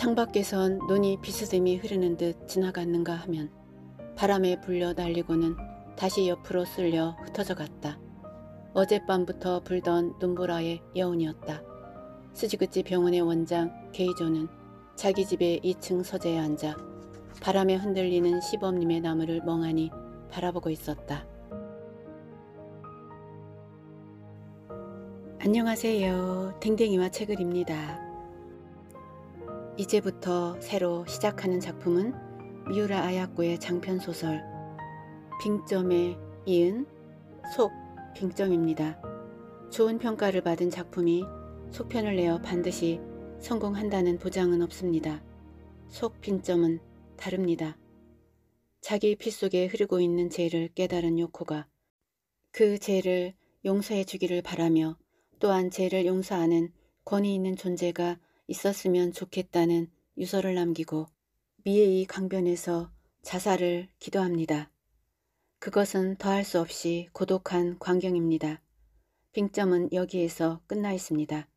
창밖에선 눈이 비스듬히 흐르는 듯 지나갔는가 하면 바람에 불려 날리고는 다시 옆으로 쓸려 흩어져 갔다. 어젯밤부터 불던 눈보라의 여운이었다. 스지그치 병원의 원장 게이조는 자기 집의 2층 서재에 앉아 바람에 흔들리는 시범님의 나무를 멍하니 바라보고 있었다. 안녕하세요. 댕댕이와 책을입니다. 이제부터 새로 시작하는 작품은 미우라 아야코의 장편소설 빙점에 이은 속 빙점입니다. 좋은 평가를 받은 작품이 속편을 내어 반드시 성공한다는 보장은 없습니다. 속 빙점은 다릅니다. 자기 피 속에 흐르고 있는 죄를 깨달은 요코가 그 죄를 용서해 주기를 바라며 또한 죄를 용서하는 권위 있는 존재가 있었으면 좋겠다는 유서를 남기고 미에이 강변에서 자살을 기도합니다. 그것은 더할 수 없이 고독한 광경입니다. 빙점은 여기에서 끝나 있습니다.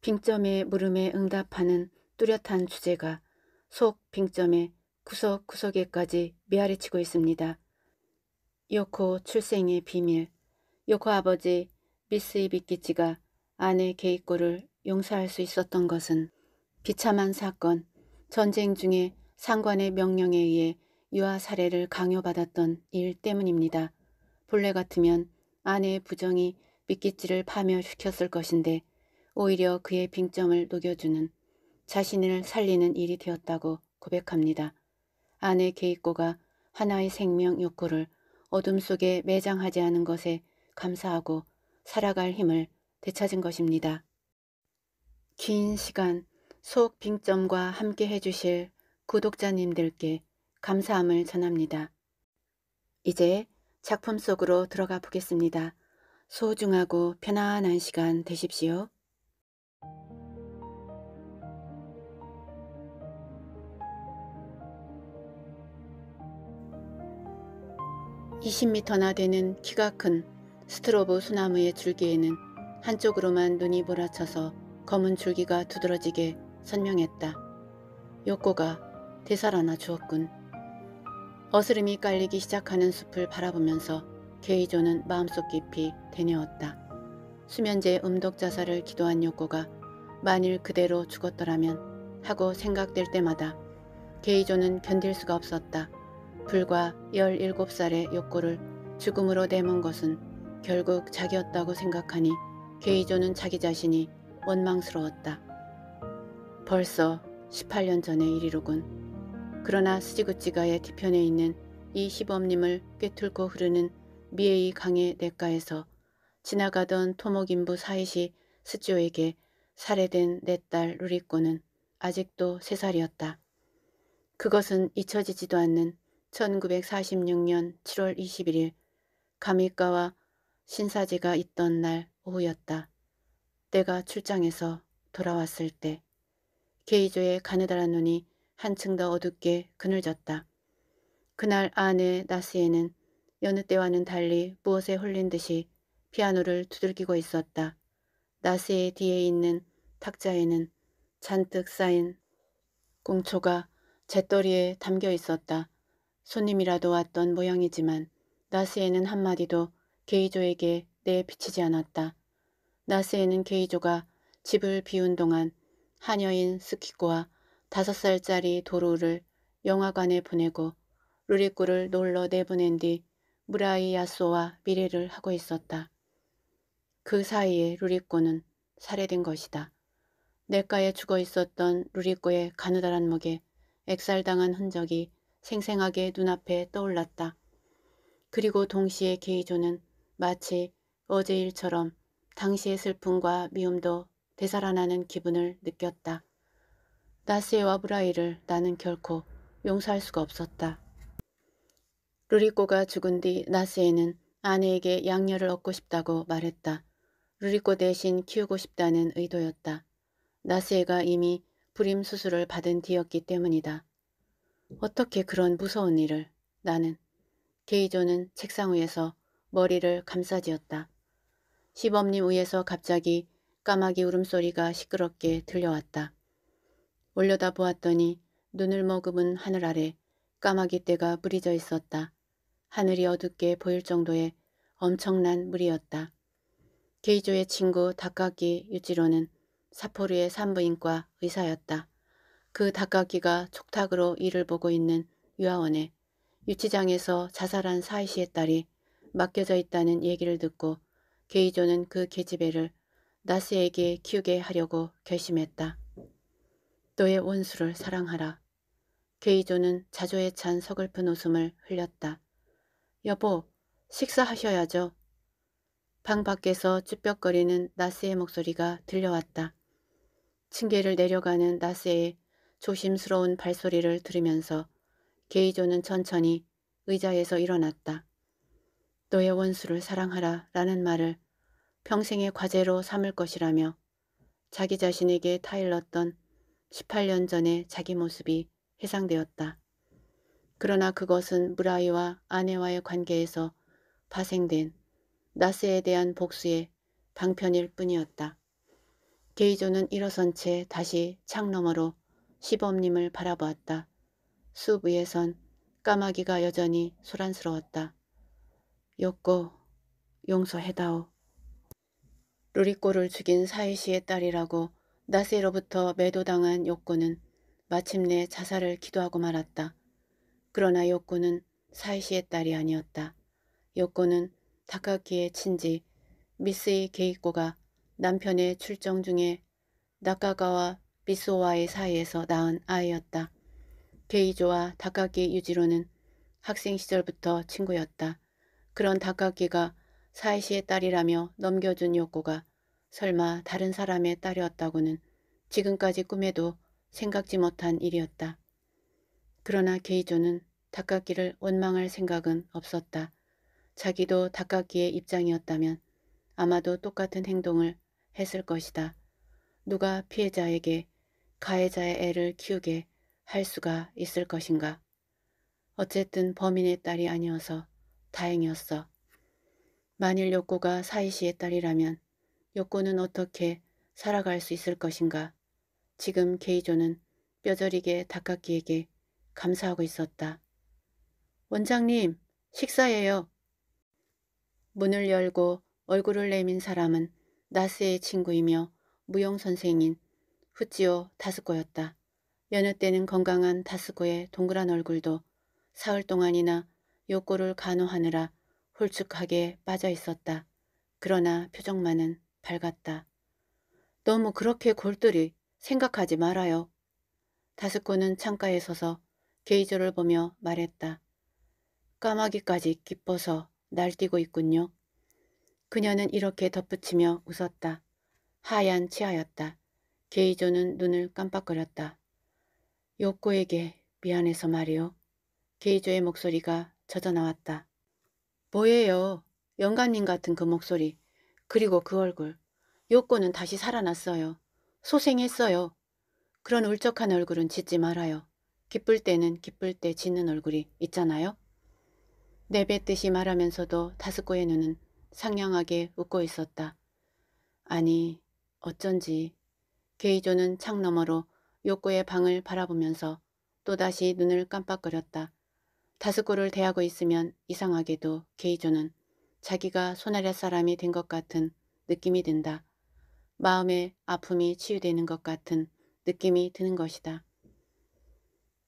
빙점의 물음에 응답하는 뚜렷한 주제가 속 빙점의 구석구석에까지 메아리치고 있습니다. 요코 출생의 비밀, 요코 아버지 미스이비키치가 아내 게이코를 용서할 수 있었던 것은 비참한 사건, 전쟁 중에 상관의 명령에 의해 유아 살해를 강요받았던 일 때문입니다. 본래 같으면 아내의 부정이 미끼지를 파멸시켰을 것인데 오히려 그의 빙점을 녹여주는 자신을 살리는 일이 되었다고 고백합니다. 아내 게이코가 하나의 생명 욕구를 어둠 속에 매장하지 않은 것에 감사하고 살아갈 힘을 되찾은 것입니다. 긴 시간 속 빙점과 함께 해주실 구독자님들께 감사함을 전합니다. 이제 작품 속으로 들어가 보겠습니다. 소중하고 편안한 시간 되십시오. 2 0 미터나 되는 키가 큰 스트로브 소나무의 줄기에는 한쪽으로만 눈이 몰아쳐서 검은 줄기가 두드러지게 선명했다. 욕고가 되살아나 주었군. 어스름이 깔리기 시작하는 숲을 바라보면서 게이조는 마음속 깊이 되뇌었다. 수면제 음독 자살을 기도한 욕고가 만일 그대로 죽었더라면 하고 생각될 때마다 게이조는 견딜 수가 없었다. 불과 17살의 욕구를 죽음으로 내몬 것은 결국 자기였다고 생각하니 게이조는 자기 자신이 원망스러웠다. 벌써 18년 전의 일이로군. 그러나 스지구찌가의 뒤편에 있는 이 시범님을 꿰뚫고 흐르는 미에이 강의 냇가에서 지나가던 토목인부 사이시 스지오에게 살해된 내 딸 루리꼬는 아직도 세살이었다 그것은 잊혀지지도 않는 1946년 7월 21일 가미가와 신사지가 있던 날 오후였다. 내가 출장에서 돌아왔을 때 게이조의 가느다란 눈이 한층 더 어둡게 그늘졌다. 그날 아내 나스에는 여느 때와는 달리 무엇에 홀린 듯이 피아노를 두들기고 있었다. 나스의 뒤에 있는 탁자에는 잔뜩 쌓인 공초가 잿더리에 담겨 있었다. 손님이라도 왔던 모양이지만 나스에는 한마디도 게이조에게 내비치지 않았다. 나스에는 게이조가 집을 비운 동안 한여인 스키코와 다섯 살짜리 도루를 영화관에 보내고 루리꾸를 놀러 내보낸 뒤 무라이 야소와 미래를 하고 있었다. 그 사이에 루리꾸는 살해된 것이다. 내과에 죽어 있었던 루리꾸의 가느다란 목에 액살당한 흔적이 생생하게 눈앞에 떠올랐다. 그리고 동시에 게이조는 마치 어제 일처럼 당시의 슬픔과 미움도 되살아나는 기분을 느꼈다. 나스의 와브라이를 나는 결코 용서할 수가 없었다. 루리코가 죽은 뒤 나스에는 아내에게 양녀를 얻고 싶다고 말했다. 루리코 대신 키우고 싶다는 의도였다. 나스에가 이미 불임 수술을 받은 뒤였기 때문이다. 어떻게 그런 무서운 일을 나는 게이조는 책상 위에서 머리를 감싸지었다. 시범님 위에서 갑자기 까마귀 울음소리가 시끄럽게 들려왔다. 올려다 보았더니 눈을 머금은 하늘 아래 까마귀 떼가 무리져 있었다. 하늘이 어둡게 보일 정도의 엄청난 물이었다 게이조의 친구 닭가기 유지로는 사포르의 산부인과 의사였다. 그 닭가기가 촉탁으로 일을 보고 있는 유아원에 유치장에서 자살한 사이시의 딸이 맡겨져 있다는 얘기를 듣고 게이조는 그 계집애를 나스에게 키우게 하려고 결심했다. 너의 원수를 사랑하라. 게이조는 자조에 찬 서글픈 웃음을 흘렸다. 여보, 식사하셔야죠. 방 밖에서 쭈뼛거리는 나스의 목소리가 들려왔다. 층계를 내려가는 나스의 조심스러운 발소리를 들으면서 게이조는 천천히 의자에서 일어났다. 너의 원수를 사랑하라 라는 말을 평생의 과제로 삼을 것이라며 자기 자신에게 타일렀던 18년 전의 자기 모습이 해상되었다. 그러나 그것은 무라이와 아내와의 관계에서 파생된 나스에 대한 복수의 방편일 뿐이었다. 게이조는 일어선 채 다시 창 너머로 시범님을 바라보았다. 숲 위에선 까마귀가 여전히 소란스러웠다. 여꼬 용서해다오. 루리꼬를 죽인 사이시의 딸이라고 나세로부터 매도당한 요코는 마침내 자살을 기도하고 말았다. 그러나 요코는 사이시의 딸이 아니었다. 요코는 다카키의 친지 미스이 게이코가 남편의 출정 중에 나카가와 미소와의 사이에서 낳은 아이였다. 게이조와 다카키 유지로는 학생 시절부터 친구였다. 그런 다카키가 사이시의 딸이라며 넘겨준 요코가 설마 다른 사람의 딸이었다고는 지금까지 꿈에도 생각지 못한 일이었다. 그러나 게이조는 다카키를 원망할 생각은 없었다. 자기도 다카키의 입장이었다면 아마도 똑같은 행동을 했을 것이다. 누가 피해자에게 가해자의 애를 키우게 할 수가 있을 것인가. 어쨌든 범인의 딸이 아니어서 다행이었어. 만일 욕구가 사이시의 딸이라면 욕구는 어떻게 살아갈 수 있을 것인가. 지금 게이조는 뼈저리게 닭깎기에게 감사하고 있었다. 원장님, 식사예요. 문을 열고 얼굴을 내민 사람은 나스의 친구이며 무용 선생인 후지오 다스코였다. 여느 때는 건강한 다스코의 동그란 얼굴도 사흘 동안이나 욕구를 간호하느라 홀쭉하게 빠져 있었다. 그러나 표정만은 밝았다. 너무 그렇게 골똘히 생각하지 말아요. 다스코는 창가에 서서 게이저를 보며 말했다. 까마귀까지 기뻐서 날뛰고 있군요. 그녀는 이렇게 덧붙이며 웃었다. 하얀 치아였다. 게이조는 눈을 깜빡거렸다. 욕구에게 미안해서 말이요. 게이조의 목소리가 젖어 나왔다. 뭐예요? 영감님 같은 그 목소리. 그리고 그 얼굴. 욕구는 다시 살아났어요. 소생했어요. 그런 울적한 얼굴은 짓지 말아요. 기쁠 때는 기쁠 때 짓는 얼굴이 있잖아요. 내뱉듯이 말하면서도 다섯코의 눈은 상냥하게 웃고 있었다. 아니 어쩐지 게이조는 창 너머로 욕구의 방을 바라보면서 또다시 눈을 깜빡거렸다. 다섯 골을 대하고 있으면 이상하게도 게이조는 자기가 손나리 사람이 된 것 같은 느낌이 든다. 마음의 아픔이 치유되는 것 같은 느낌이 드는 것이다.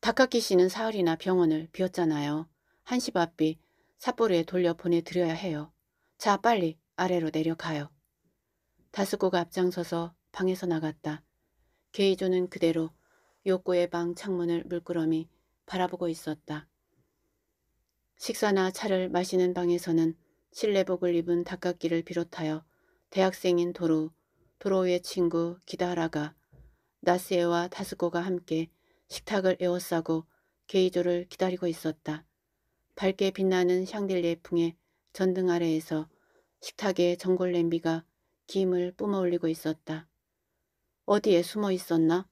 다카키 씨는 사흘이나 병원을 비웠잖아요. 한시 바삐 삿포로에 돌려 보내드려야 해요. 자 빨리 아래로 내려가요. 다스고가 앞장서서 방에서 나갔다. 게이조는 그대로 요코의 방 창문을 물끄러미 바라보고 있었다. 식사나 차를 마시는 방에서는 실내복을 입은 닭깎기를 비롯하여 대학생인 도루, 도로의 친구 기다라가 나스에와 다스코가 함께 식탁을 에워싸고 게이조를 기다리고 있었다. 밝게 빛나는 샹들리에풍에 전등 아래에서 식탁에 전골 냄비가 김을 뿜어 올리고 있었다. 어디에 숨어 있었나?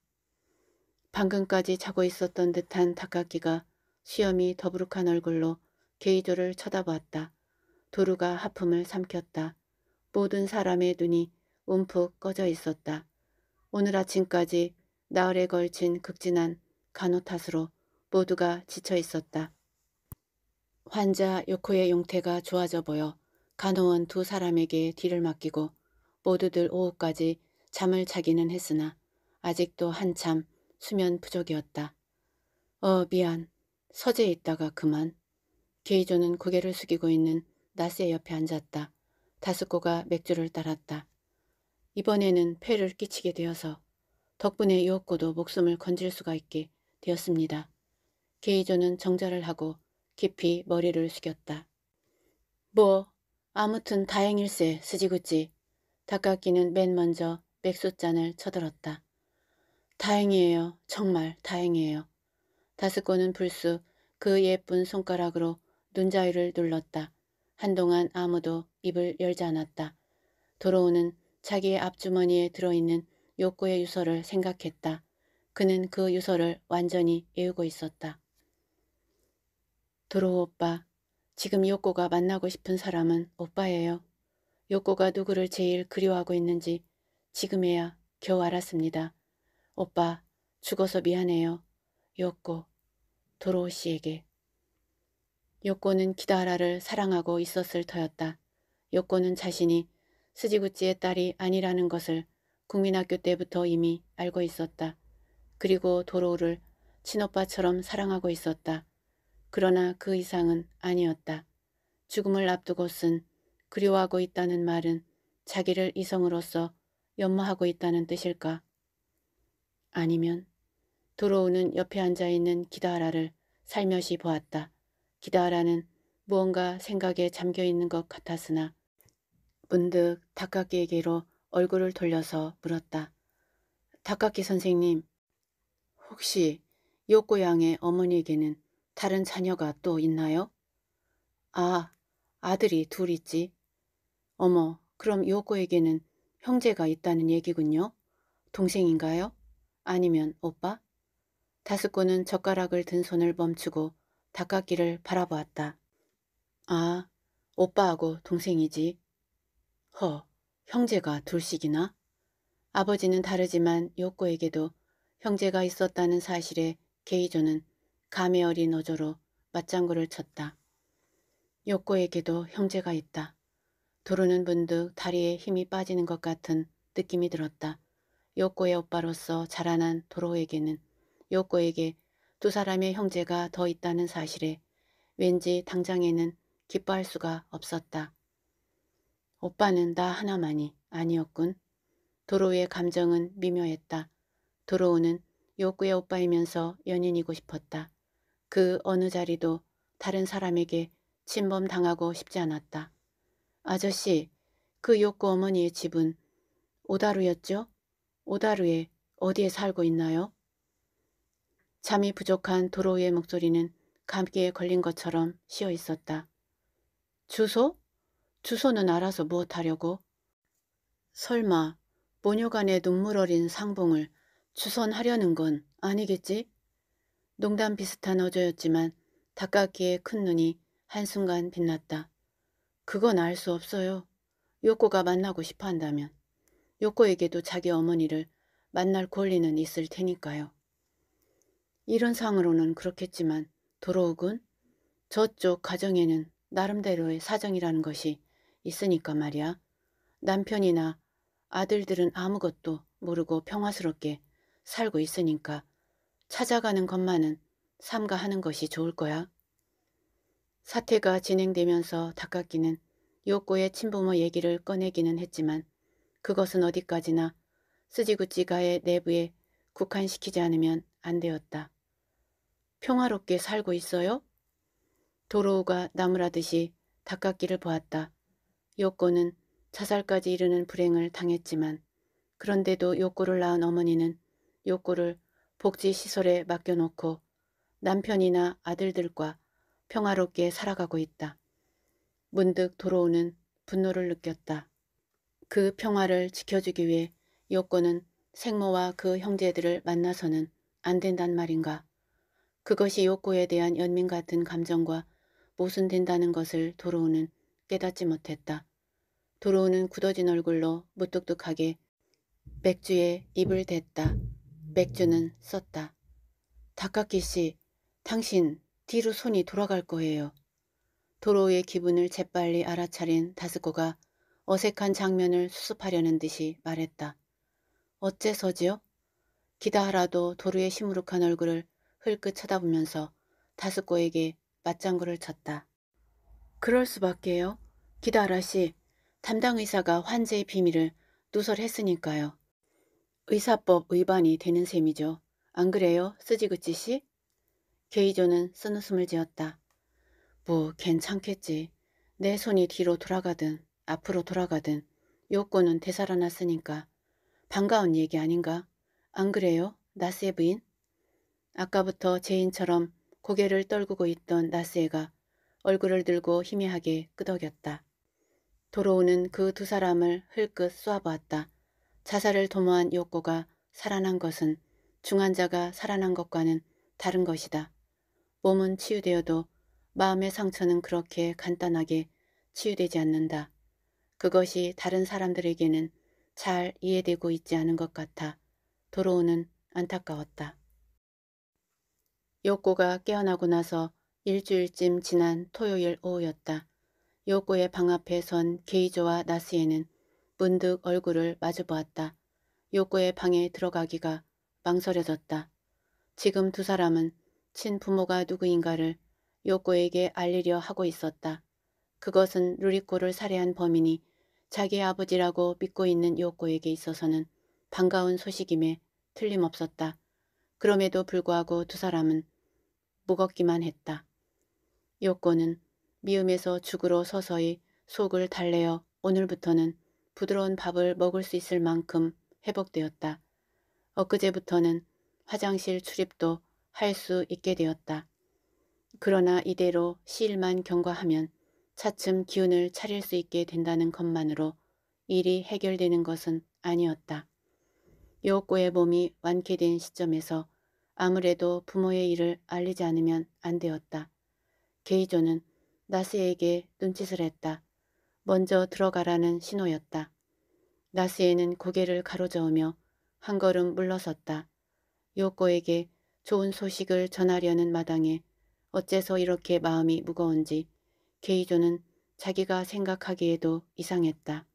방금까지 자고 있었던 듯한 닭깎기가 수염이 더부룩한 얼굴로 게이도를 쳐다보았다. 도루가 하품을 삼켰다. 모든 사람의 눈이 움푹 꺼져 있었다. 오늘 아침까지 나흘에 걸친 극진한 간호 탓으로 모두가 지쳐 있었다. 환자 요코의 용태가 좋아져 보여 간호원 두 사람에게 뒤를 맡기고 모두들 오후까지 잠을 자기는 했으나 아직도 한참 수면 부족이었다. 어 미안. 서재에 있다가 그만. 게이조는 고개를 숙이고 있는 나스의 옆에 앉았다. 다스코가 맥주를 따랐다. 이번에는 폐를 끼치게 되어서 덕분에 요코도 목숨을 건질 수가 있게 되었습니다. 게이조는 정절를 하고 깊이 머리를 숙였다. 뭐 아무튼 다행일세 스지구찌. 다카키는 맨 먼저 맥수잔을 쳐들었다. 다행이에요. 정말 다행이에요. 다스코는 불쑥 그 예쁜 손가락으로 눈자위를 눌렀다. 한동안 아무도 입을 열지 않았다. 도로우는 자기의 앞주머니에 들어있는 욕구의 유서를 생각했다. 그는 그 유서를 완전히 외우고 있었다. 도로우 오빠, 지금 욕구가 만나고 싶은 사람은 오빠예요. 욕구가 누구를 제일 그리워하고 있는지 지금에야 겨우 알았습니다. 오빠, 죽어서 미안해요. 욕구, 도로우 씨에게. 요코는 기다라를 사랑하고 있었을 터였다. 요코는 자신이 스지구치의 딸이 아니라는 것을 국민학교 때부터 이미 알고 있었다. 그리고 도로우를 친오빠처럼 사랑하고 있었다. 그러나 그 이상은 아니었다. 죽음을 앞두고 쓴 그리워하고 있다는 말은 자기를 이성으로서 연마하고 있다는 뜻일까? 아니면 도로우는 옆에 앉아있는 기다라를 살며시 보았다. 기다라는 무언가 생각에 잠겨 있는 것 같았으나 문득 닭깎이에게로 얼굴을 돌려서 물었다. 닭깎이 선생님, 혹시 요고 양의 어머니에게는 다른 자녀가 또 있나요? 아, 아들이 둘 있지. 어머, 그럼 요코에게는 형제가 있다는 얘기군요. 동생인가요? 아니면 오빠? 다스코는 젓가락을 든 손을 멈추고 닭깎기를 바라보았다. 아, 오빠하고 동생이지. 허, 형제가 둘씩이나? 아버지는 다르지만 요코에게도 형제가 있었다는 사실에 게이조는 감에 어린 어조로 맞장구를 쳤다. 요코에게도 형제가 있다. 도로는 분득 다리에 힘이 빠지는 것 같은 느낌이 들었다. 요코의 오빠로서 자라난 도로에게는 요코에게 두 사람의 형제가 더 있다는 사실에 왠지 당장에는 기뻐할 수가 없었다. 오빠는 나 하나만이 아니었군. 도로의 감정은 미묘했다. 도로우는 욕구의 오빠이면서 연인이고 싶었다. 그 어느 자리도 다른 사람에게 침범당하고 싶지 않았다. 아저씨, 그 욕구 어머니의 집은 오다루였죠? 오다루에 어디에 살고 있나요? 잠이 부족한 도로의 목소리는 감기에 걸린 것처럼 쉬어 있었다. 주소? 주소는 알아서 무엇하려고? 설마 모녀간의 눈물 어린 상봉을 주선하려는 건 아니겠지? 농담 비슷한 어조였지만 닭깎이의 큰 눈이 한순간 빛났다. 그건 알 수 없어요. 요코가 만나고 싶어 한다면. 요코에게도 자기 어머니를 만날 권리는 있을 테니까요. 이런 상으로는 그렇겠지만 도로욱은 저쪽 가정에는 나름대로의 사정이라는 것이 있으니까 말이야. 남편이나 아들들은 아무것도 모르고 평화스럽게 살고 있으니까 찾아가는 것만은 삼가하는 것이 좋을 거야. 사태가 진행되면서 닭깎기는 욕꼬의 친부모 얘기를 꺼내기는 했지만 그것은 어디까지나 쓰지구찌가의 내부에 국한시키지 않으면 안 되었다. 평화롭게 살고 있어요? 도로우가 나무라듯이 닭깎기를 보았다. 요코는 자살까지 이르는 불행을 당했지만 그런데도 요코를 낳은 어머니는 요코를 복지시설에 맡겨놓고 남편이나 아들들과 평화롭게 살아가고 있다. 문득 도로우는 분노를 느꼈다. 그 평화를 지켜주기 위해 요코는 생모와 그 형제들을 만나서는 안 된단 말인가. 그것이 욕구에 대한 연민 같은 감정과 모순된다는 것을 도로우는 깨닫지 못했다. 도로우는 굳어진 얼굴로 무뚝뚝하게 맥주에 입을 댔다. 맥주는 썼다. 다카키 씨, 당신 뒤로 손이 돌아갈 거예요. 도로우의 기분을 재빨리 알아차린 다스코가 어색한 장면을 수습하려는 듯이 말했다. 어째서지요? 기다하라도 도로의 시무룩한 얼굴을 흘끗 쳐다보면서 다스코에게 맞장구를 쳤다. 그럴 수밖에요. 기다라씨, 담당 의사가 환자의 비밀을 누설했으니까요. 의사법 위반이 되는 셈이죠. 안 그래요, 쓰지그치 씨? 게이조는 쓴 웃음을 지었다. 뭐 괜찮겠지. 내 손이 뒤로 돌아가든 앞으로 돌아가든 요구는 되살아났으니까 반가운 얘기 아닌가? 안 그래요, 나스의 부인? 아까부터 제인처럼 고개를 떨구고 있던 나스에가 얼굴을 들고 희미하게 끄덕였다. 도로우는 그 두 사람을 흘끗 쏘아보았다. 자살을 도모한 요코가 살아난 것은 중환자가 살아난 것과는 다른 것이다. 몸은 치유되어도 마음의 상처는 그렇게 간단하게 치유되지 않는다. 그것이 다른 사람들에게는 잘 이해되고 있지 않은 것 같아 도로우는 안타까웠다. 요코가 깨어나고 나서 일주일쯤 지난 토요일 오후였다. 요코의 방 앞에 선 게이조와 나스에는 문득 얼굴을 마주보았다. 요코의 방에 들어가기가 망설여졌다. 지금 두 사람은 친부모가 누구인가를 요코에게 알리려 하고 있었다. 그것은 루리코를 살해한 범인이 자기 아버지라고 믿고 있는 요코에게 있어서는 반가운 소식임에 틀림없었다. 그럼에도 불구하고 두 사람은 무겁기만 했다. 요코는 미음에서 죽으로 서서히 속을 달래어 오늘부터는 부드러운 밥을 먹을 수 있을 만큼 회복되었다. 엊그제부터는 화장실 출입도 할 수 있게 되었다. 그러나 이대로 시일만 경과하면 차츰 기운을 차릴 수 있게 된다는 것만으로 일이 해결되는 것은 아니었다. 요코의 몸이 완쾌된 시점에서 아무래도 부모의 일을 알리지 않으면 안 되었다. 게이조는 나스에게 눈짓을 했다. 먼저 들어가라는 신호였다. 나스에는 고개를 가로저으며 한 걸음 물러섰다. 요코에게 좋은 소식을 전하려는 마당에 어째서 이렇게 마음이 무거운지 게이조는 자기가 생각하기에도 이상했다.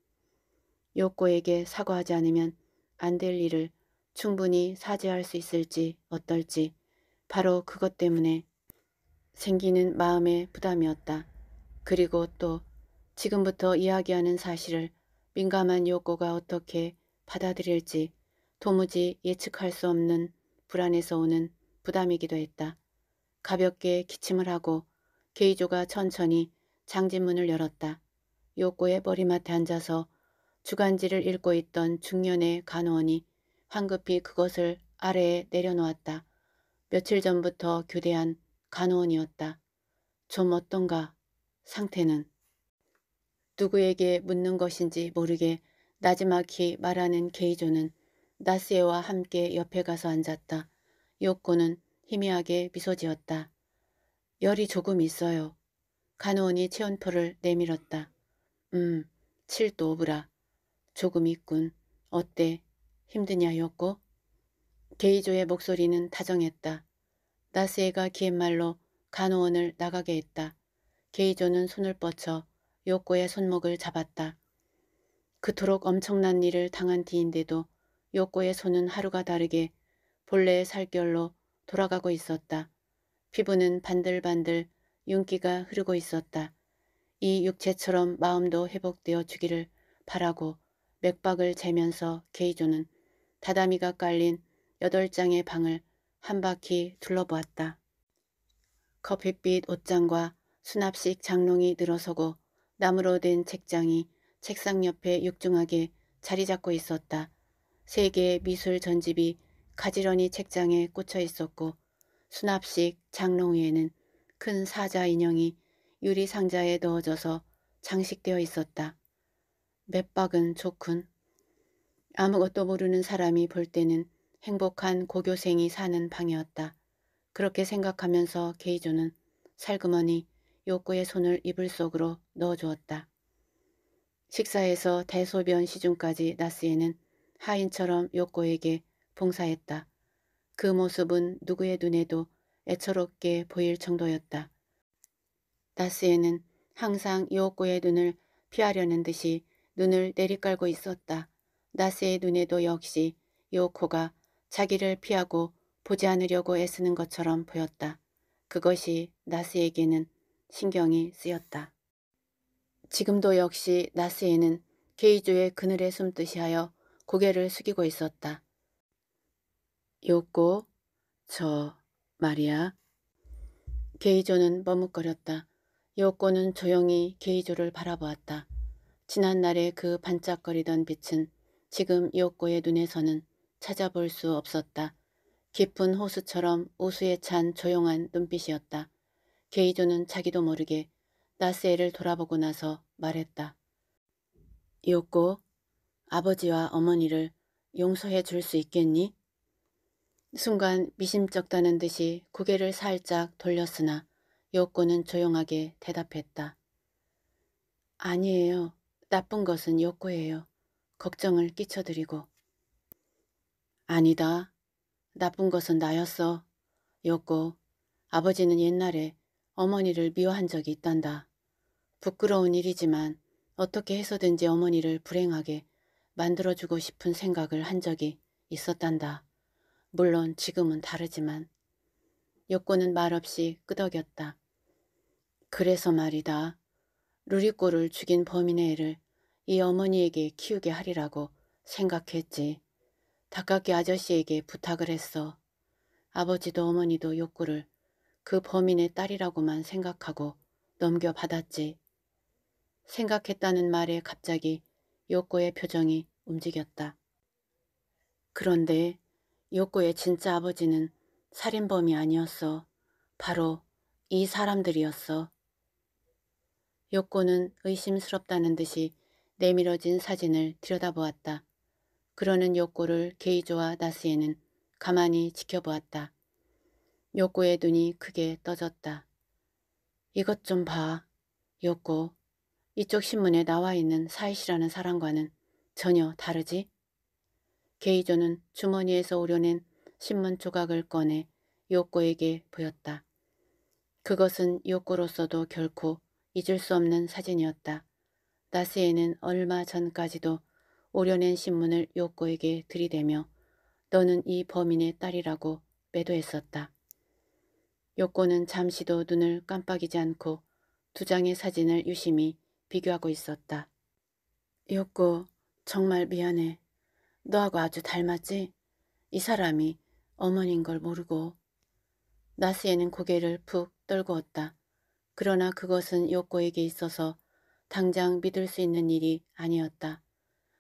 요코에게 사과하지 않으면 안 될 일을 충분히 사죄할 수 있을지 어떨지 바로 그것 때문에 생기는 마음의 부담이었다. 그리고 또 지금부터 이야기하는 사실을 민감한 요고가 어떻게 받아들일지 도무지 예측할 수 없는 불안에서 오는 부담이기도 했다. 가볍게 기침을 하고 게이조가 천천히 장진문을 열었다. 요고의 머리맡에 앉아서 주간지를 읽고 있던 중년의 간호원이 황급히 그것을 아래에 내려놓았다. 며칠 전부터 교대한 간호원이었다. 좀 어떤가 상태는 누구에게 묻는 것인지 모르게 나지막히 말하는 게이조는 나스에와 함께 옆에 가서 앉았다. 요코는 희미하게 미소 지었다. 열이 조금 있어요. 간호원이 체온표를 내밀었다. 음, 7도 오브라. 조금 있군. 어때? 힘드냐였고 게이조의 목소리는 다정했다. 나스에가 긴말로 간호원을 나가게 했다. 게이조는 손을 뻗쳐 요코의 손목을 잡았다. 그토록 엄청난 일을 당한 뒤인데도 요코의 손은 하루가 다르게 본래의 살결로 돌아가고 있었다. 피부는 반들반들 윤기가 흐르고 있었다. 이 육체처럼 마음도 회복되어 주기를 바라고 맥박을 재면서 게이조는 다다미가 깔린 여덟 장의 방을 한 바퀴 둘러보았다. 커피빛 옷장과 수납식 장롱이 늘어서고 나무로 된 책장이 책상 옆에 육중하게 자리 잡고 있었다. 세 개의 미술 전집이 가지런히 책장에 꽂혀 있었고 수납식 장롱 위에는 큰 사자 인형이 유리 상자에 넣어져서 장식되어 있었다. 몇박은 좋군. 아무것도 모르는 사람이 볼 때는 행복한 고교생이 사는 방이었다. 그렇게 생각하면서 게이조는 살그머니 요코의 손을 이불 속으로 넣어주었다. 식사에서 대소변 시중까지 나스에는 하인처럼 요코에게 봉사했다. 그 모습은 누구의 눈에도 애처롭게 보일 정도였다. 나스에는 항상 요코의 눈을 피하려는 듯이 눈을 내리깔고 있었다. 나스의 눈에도 역시 요코가 자기를 피하고 보지 않으려고 애쓰는 것처럼 보였다. 그것이 나스에게는 신경이 쓰였다. 지금도 역시 나스에는 게이조의 그늘에 숨듯이 하여 고개를 숙이고 있었다. 요코, 저, 마리아. 게이조는 머뭇거렸다. 요코는 조용히 게이조를 바라보았다. 지난날의 그 반짝거리던 빛은 지금 이옥의 눈에서는 찾아볼 수 없었다. 깊은 호수처럼 우수에 찬 조용한 눈빛이었다. 게이조는 자기도 모르게 나스에를 돌아보고 나서 말했다. 이옥 아버지와 어머니를 용서해 줄 수 있겠니? 순간 미심쩍다는 듯이 고개를 살짝 돌렸으나 요코는 조용하게 대답했다. 아니에요. 나쁜 것은 요코예요. 걱정을 끼쳐드리고 아니다. 나쁜 것은 나였어. 였고 아버지는 옛날에 어머니를 미워한 적이 있단다. 부끄러운 일이지만 어떻게 해서든지 어머니를 불행하게 만들어주고 싶은 생각을 한 적이 있었단다. 물론 지금은 다르지만. 여꼬는 말없이 끄덕였다. 그래서 말이다. 루리꼬를 죽인 범인의 애를 이 어머니에게 키우게 하리라고 생각했지. 닭깎이 아저씨에게 부탁을 했어. 아버지도 어머니도 욕구를 그 범인의 딸이라고만 생각하고 넘겨받았지. 생각했다는 말에 갑자기 욕구의 표정이 움직였다. 그런데 욕구의 진짜 아버지는 살인범이 아니었어. 바로 이 사람들이었어. 욕구는 의심스럽다는 듯이 내밀어진 사진을 들여다보았다. 그러는 욕구를 게이조와 나스에는 가만히 지켜보았다. 욕구의 눈이 크게 떠졌다. 이것 좀 봐. 욕구. 이쪽 신문에 나와 있는 사이시라는 사람과는 전혀 다르지? 게이조는 주머니에서 오려낸 신문 조각을 꺼내 욕구에게 보였다. 그것은 욕구로서도 결코 잊을 수 없는 사진이었다. 나스에는 얼마 전까지도 오려낸 신문을 요코에게 들이대며 너는 이 범인의 딸이라고 매도했었다. 요코는 잠시도 눈을 깜빡이지 않고 두 장의 사진을 유심히 비교하고 있었다. 요코, 정말 미안해. 너하고 아주 닮았지? 이 사람이 어머니인 걸 모르고. 나스에는 고개를 푹 떨구었다. 그러나 그것은 요코에게 있어서 당장 믿을 수 있는 일이 아니었다.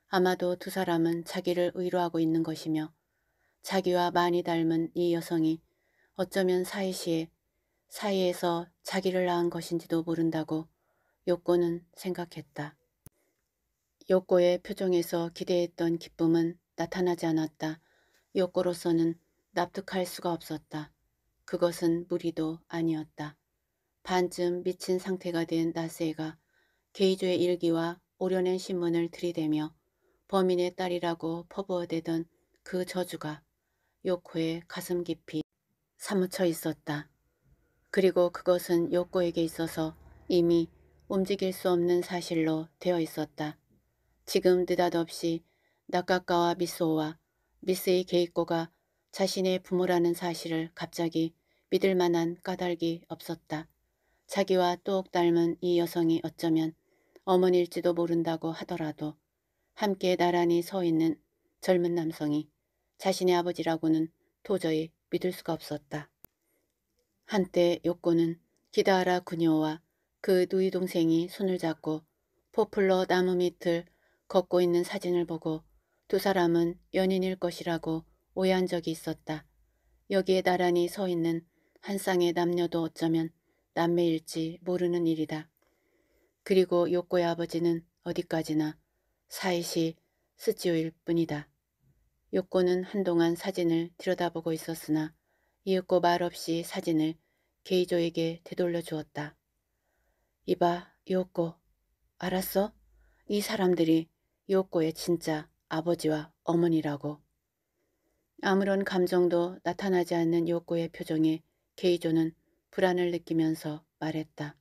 아마도 두 사람은 자기를 의로하고 있는 것이며 자기와 많이 닮은 이 여성이 어쩌면 사이시에 사이에서 자기를 낳은 것인지도 모른다고 욕코는 생각했다. 욕코의 표정에서 기대했던 기쁨은 나타나지 않았다. 욕코로서는 납득할 수가 없었다. 그것은 무리도 아니었다. 반쯤 미친 상태가 된 나세가 게이조의 일기와 오려낸 신문을 들이대며 범인의 딸이라고 퍼부어대던 그 저주가 요코의 가슴 깊이 사무쳐 있었다. 그리고 그것은 요코에게 있어서 이미 움직일 수 없는 사실로 되어 있었다. 지금 느닷없이 나카카와 미소와 미스의 게이코가 자신의 부모라는 사실을 갑자기 믿을 만한 까닭이 없었다. 자기와 똑 닮은 이 여성이 어쩌면 어머니일지도 모른다고 하더라도 함께 나란히 서 있는 젊은 남성이 자신의 아버지라고는 도저히 믿을 수가 없었다. 한때 욕구는기다라 그녀와 그 누이 동생이 손을 잡고 포플러 나무 밑을 걷고 있는 사진을 보고 두 사람은 연인일 것이라고 오해한 적이 있었다. 여기에 나란히 서 있는 한 쌍의 남녀도 어쩌면 남매일지 모르는 일이다. 그리고 요코의 아버지는 어디까지나 사이시 스치오일 뿐이다. 요코는 한동안 사진을 들여다보고 있었으나 이윽고 말없이 사진을 게이조에게 되돌려 주었다. 이봐, 요코. 알았어? 이 사람들이 요코의 진짜 아버지와 어머니라고. 아무런 감정도 나타나지 않는 요코의 표정에 게이조는 불안을 느끼면서 말했다.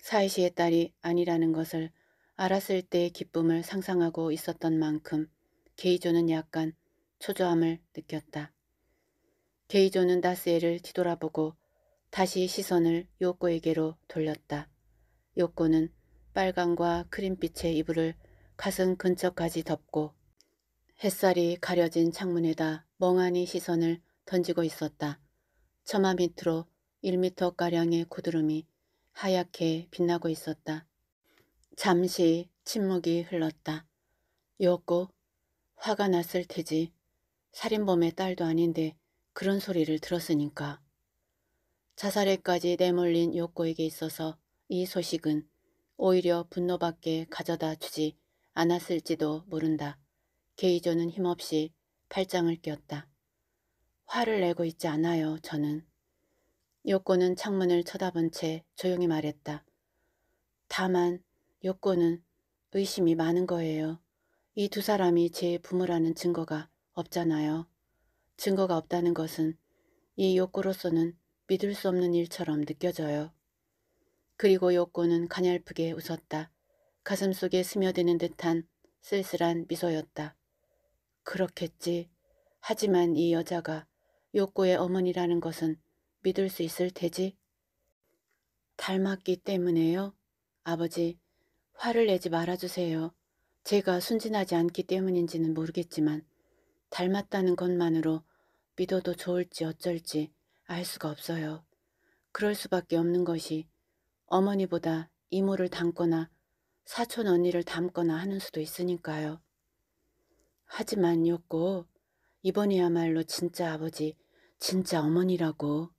사이시의 딸이 아니라는 것을 알았을 때의 기쁨을 상상하고 있었던 만큼 게이조는 약간 초조함을 느꼈다. 게이조는 다스에를 뒤돌아보고 다시 시선을 요코에게로 돌렸다. 요코는 빨강과 크림빛의 이불을 가슴 근처까지 덮고 햇살이 가려진 창문에다 멍하니 시선을 던지고 있었다. 처마 밑으로 1미터가량의 구두름이 하얗게 빛나고 있었다. 잠시 침묵이 흘렀다. 여고 화가 났을 테지. 살인범의 딸도 아닌데 그런 소리를 들었으니까. 자살에까지 내몰린 요코에게 있어서 이 소식은 오히려 분노밖에 가져다 주지 않았을지도 모른다. 게이조는 힘없이 팔짱을 꼈다 화를 내고 있지 않아요, 저는. 요꼬는 창문을 쳐다본 채 조용히 말했다. 다만 요꼬는 의심이 많은 거예요. 이 두 사람이 제 부모라는 증거가 없잖아요. 증거가 없다는 것은 이 요코로서는 믿을 수 없는 일처럼 느껴져요. 그리고 요코는 가냘프게 웃었다. 가슴 속에 스며드는 듯한 쓸쓸한 미소였다. 그렇겠지. 하지만 이 여자가 요코의 어머니라는 것은 믿을 수 있을 테지. 닮았기 때문에요. 아버지, 화를 내지 말아주세요. 제가 순진하지 않기 때문인지는 모르겠지만 닮았다는 것만으로 믿어도 좋을지 어쩔지 알 수가 없어요. 그럴 수밖에 없는 것이 어머니보다 이모를 닮거나 사촌 언니를 닮거나 하는 수도 있으니까요. 하지만 요고 이번이야말로 진짜 아버지, 진짜 어머니라고.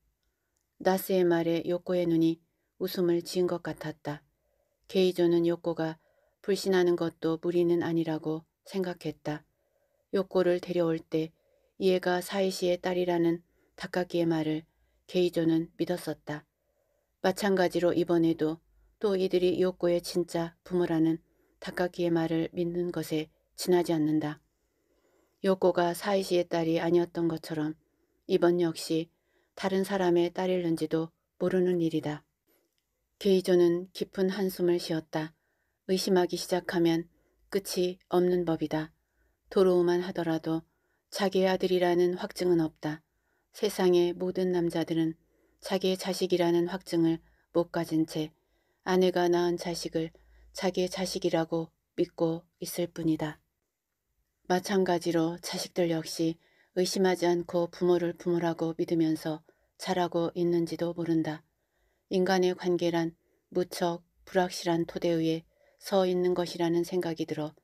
나스의 말에 요코의 눈이 웃음을 지은 것 같았다. 게이조는 요코가 불신하는 것도 무리는 아니라고 생각했다. 요코를 데려올 때 이해가 사이시의 딸이라는 다카기의 말을 게이조는 믿었었다. 마찬가지로 이번에도 또 이들이 요코의 진짜 부모라는 다카기의 말을 믿는 것에 지나지 않는다. 요코가 사이시의 딸이 아니었던 것처럼 이번 역시 다른 사람의 딸일는지도 모르는 일이다. 게이조는 깊은 한숨을 쉬었다. 의심하기 시작하면 끝이 없는 법이다. 도로우만 하더라도 자기의 아들이라는 확증은 없다. 세상의 모든 남자들은 자기의 자식이라는 확증을 못 가진 채 아내가 낳은 자식을 자기의 자식이라고 믿고 있을 뿐이다. 마찬가지로 자식들 역시 의심하지 않고 부모를 부모라고 믿으면서 잘하고 있는지도 모른다. 인간의 관계란 무척 불확실한 토대 위에 서 있는 것이라는 생각이 들어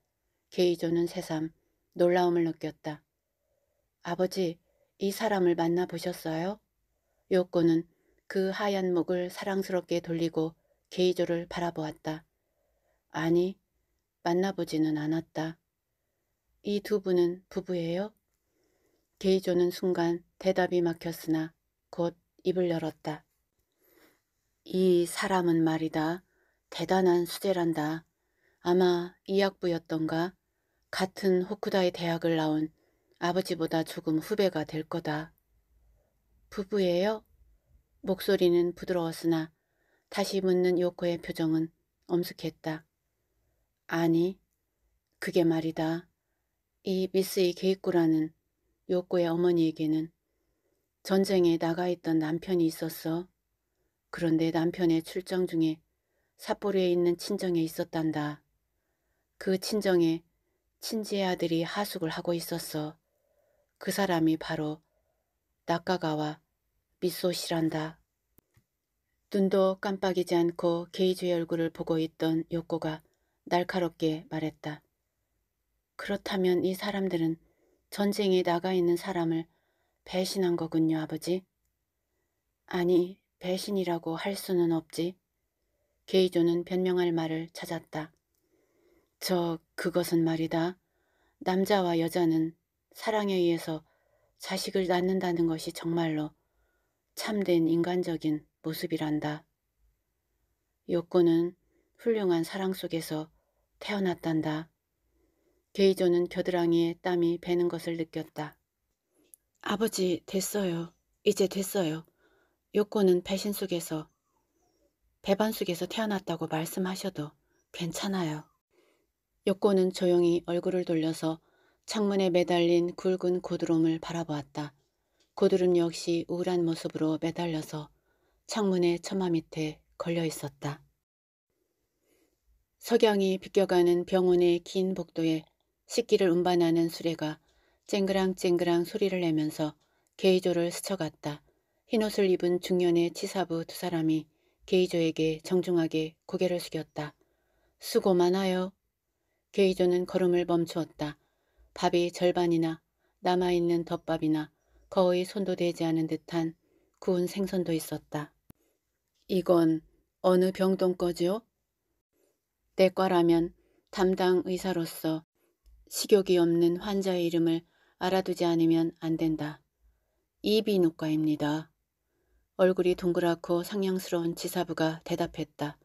게이조는 새삼 놀라움을 느꼈다. 아버지, 이 사람을 만나보셨어요? 요코는 그 하얀 목을 사랑스럽게 돌리고 게이조를 바라보았다. 아니, 만나보지는 않았다. 이 두 분은 부부예요? 게이조는 순간 대답이 막혔으나 곧 입을 열었다. 이 사람은 말이다. 대단한 수재란다. 아마 이학부였던가 같은 호쿠다의 대학을 나온 아버지보다 조금 후배가 될 거다. 부부예요? 목소리는 부드러웠으나 다시 묻는 요코의 표정은 엄숙했다. 아니, 그게 말이다. 이 미스이 게이꾸라는 요코의 어머니에게는 전쟁에 나가 있던 남편이 있었어. 그런데 남편의 출장 중에 삿포로에 있는 친정에 있었단다. 그 친정에 친지의 아들이 하숙을 하고 있었어. 그 사람이 바로 낙카가와 미소시란다. 눈도 깜빡이지 않고 게이주의 얼굴을 보고 있던 요코가 날카롭게 말했다. 그렇다면 이 사람들은 전쟁에 나가 있는 사람을 배신한 거군요, 아버지. 아니, 배신이라고 할 수는 없지. 게이조는 변명할 말을 찾았다. 저 그것은 말이다. 남자와 여자는 사랑에 의해서 자식을 낳는다는 것이 정말로 참된 인간적인 모습이란다. 욕구는 훌륭한 사랑 속에서 태어났단다. 게이조는 겨드랑이에 땀이 배는 것을 느꼈다. 아버지 됐어요. 이제 됐어요. 요코는 배신 속에서 배반 속에서 태어났다고 말씀하셔도 괜찮아요. 요코는 조용히 얼굴을 돌려서 창문에 매달린 굵은 고드름을 바라보았다. 고드름 역시 우울한 모습으로 매달려서 창문의 처마 밑에 걸려 있었다. 석양이 비껴가는 병원의 긴 복도에 식기를 운반하는 수레가 쨍그랑쨍그랑 소리를 내면서 게이조를 스쳐갔다. 흰옷을 입은 중년의 치사부 두 사람이 게이조에게 정중하게 고개를 숙였다. 수고 많아요. 게이조는 걸음을 멈추었다. 밥이 절반이나 남아있는 덮밥이나 거의 손도 대지 않은 듯한 구운 생선도 있었다. 이건 어느 병동 거지요? 내과라면 담당 의사로서 식욕이 없는 환자의 이름을 알아두지 않으면 안 된다. 이비인후과입니다. 얼굴이 동그랗고 상냥스러운 지사부가 대답했다.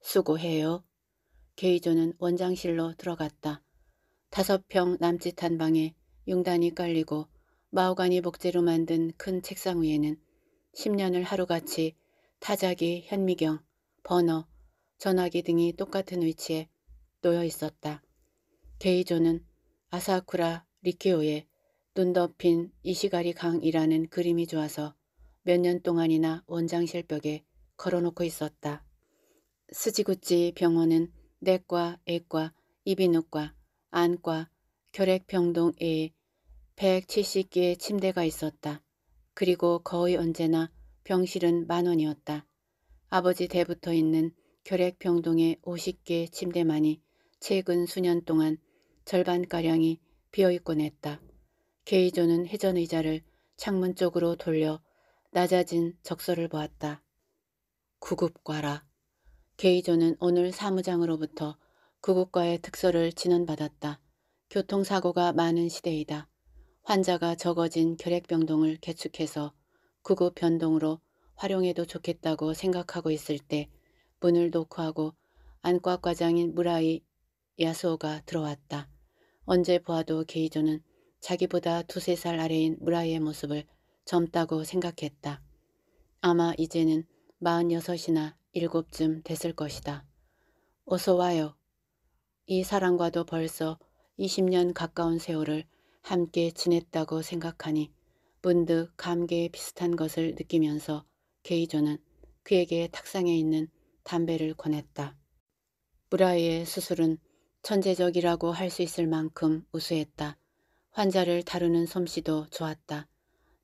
수고해요. 게이조는 원장실로 들어갔다. 다섯 평 남짓한 방에 융단이 깔리고 마오가니 복제로 만든 큰 책상 위에는 10년을 하루같이 타자기, 현미경, 번너 전화기 등이 똑같은 위치에 놓여 있었다. 게이조는 아사쿠라 리키오의 눈 덮인 이시가리 강이라는 그림이 좋아서 몇 년 동안이나 원장실 벽에 걸어놓고 있었다. 스지구찌 병원은 내과, 애과, 이비인후과, 안과, 결핵병동에 170개의 침대가 있었다. 그리고 거의 언제나 병실은 만원이었다. 아버지 대부터 있는 결핵병동에 50개 의 침대만이 최근 수년 동안 절반가량이 비어있곤 했다. 케이조는 회전 의자를 창문 쪽으로 돌려 낮아진 적서를 보았다. 구급과라. 게이조는 오늘 사무장으로부터 구급과의 특서를 진언받았다. 교통사고가 많은 시대이다. 환자가 적어진 결핵병동을 개축해서 구급 변동으로 활용해도 좋겠다고 생각하고 있을 때 문을 노크하고 안과과장인 무라이 야수호가 들어왔다. 언제 보아도 게이조는 자기보다 두세 살 아래인 무라이의 모습을 젊다고 생각했다. 아마 이제는 마흔여섯이나 일곱쯤 됐을 것이다. 어서 와요. 이 사람과도 벌써 20년 가까운 세월을 함께 지냈다고 생각하니 문득 감기에 비슷한 것을 느끼면서 게이조는 그에게 탁상에 있는 담배를 권했다. 브라이의 수술은 천재적이라고 할 수 있을 만큼 우수했다. 환자를 다루는 솜씨도 좋았다.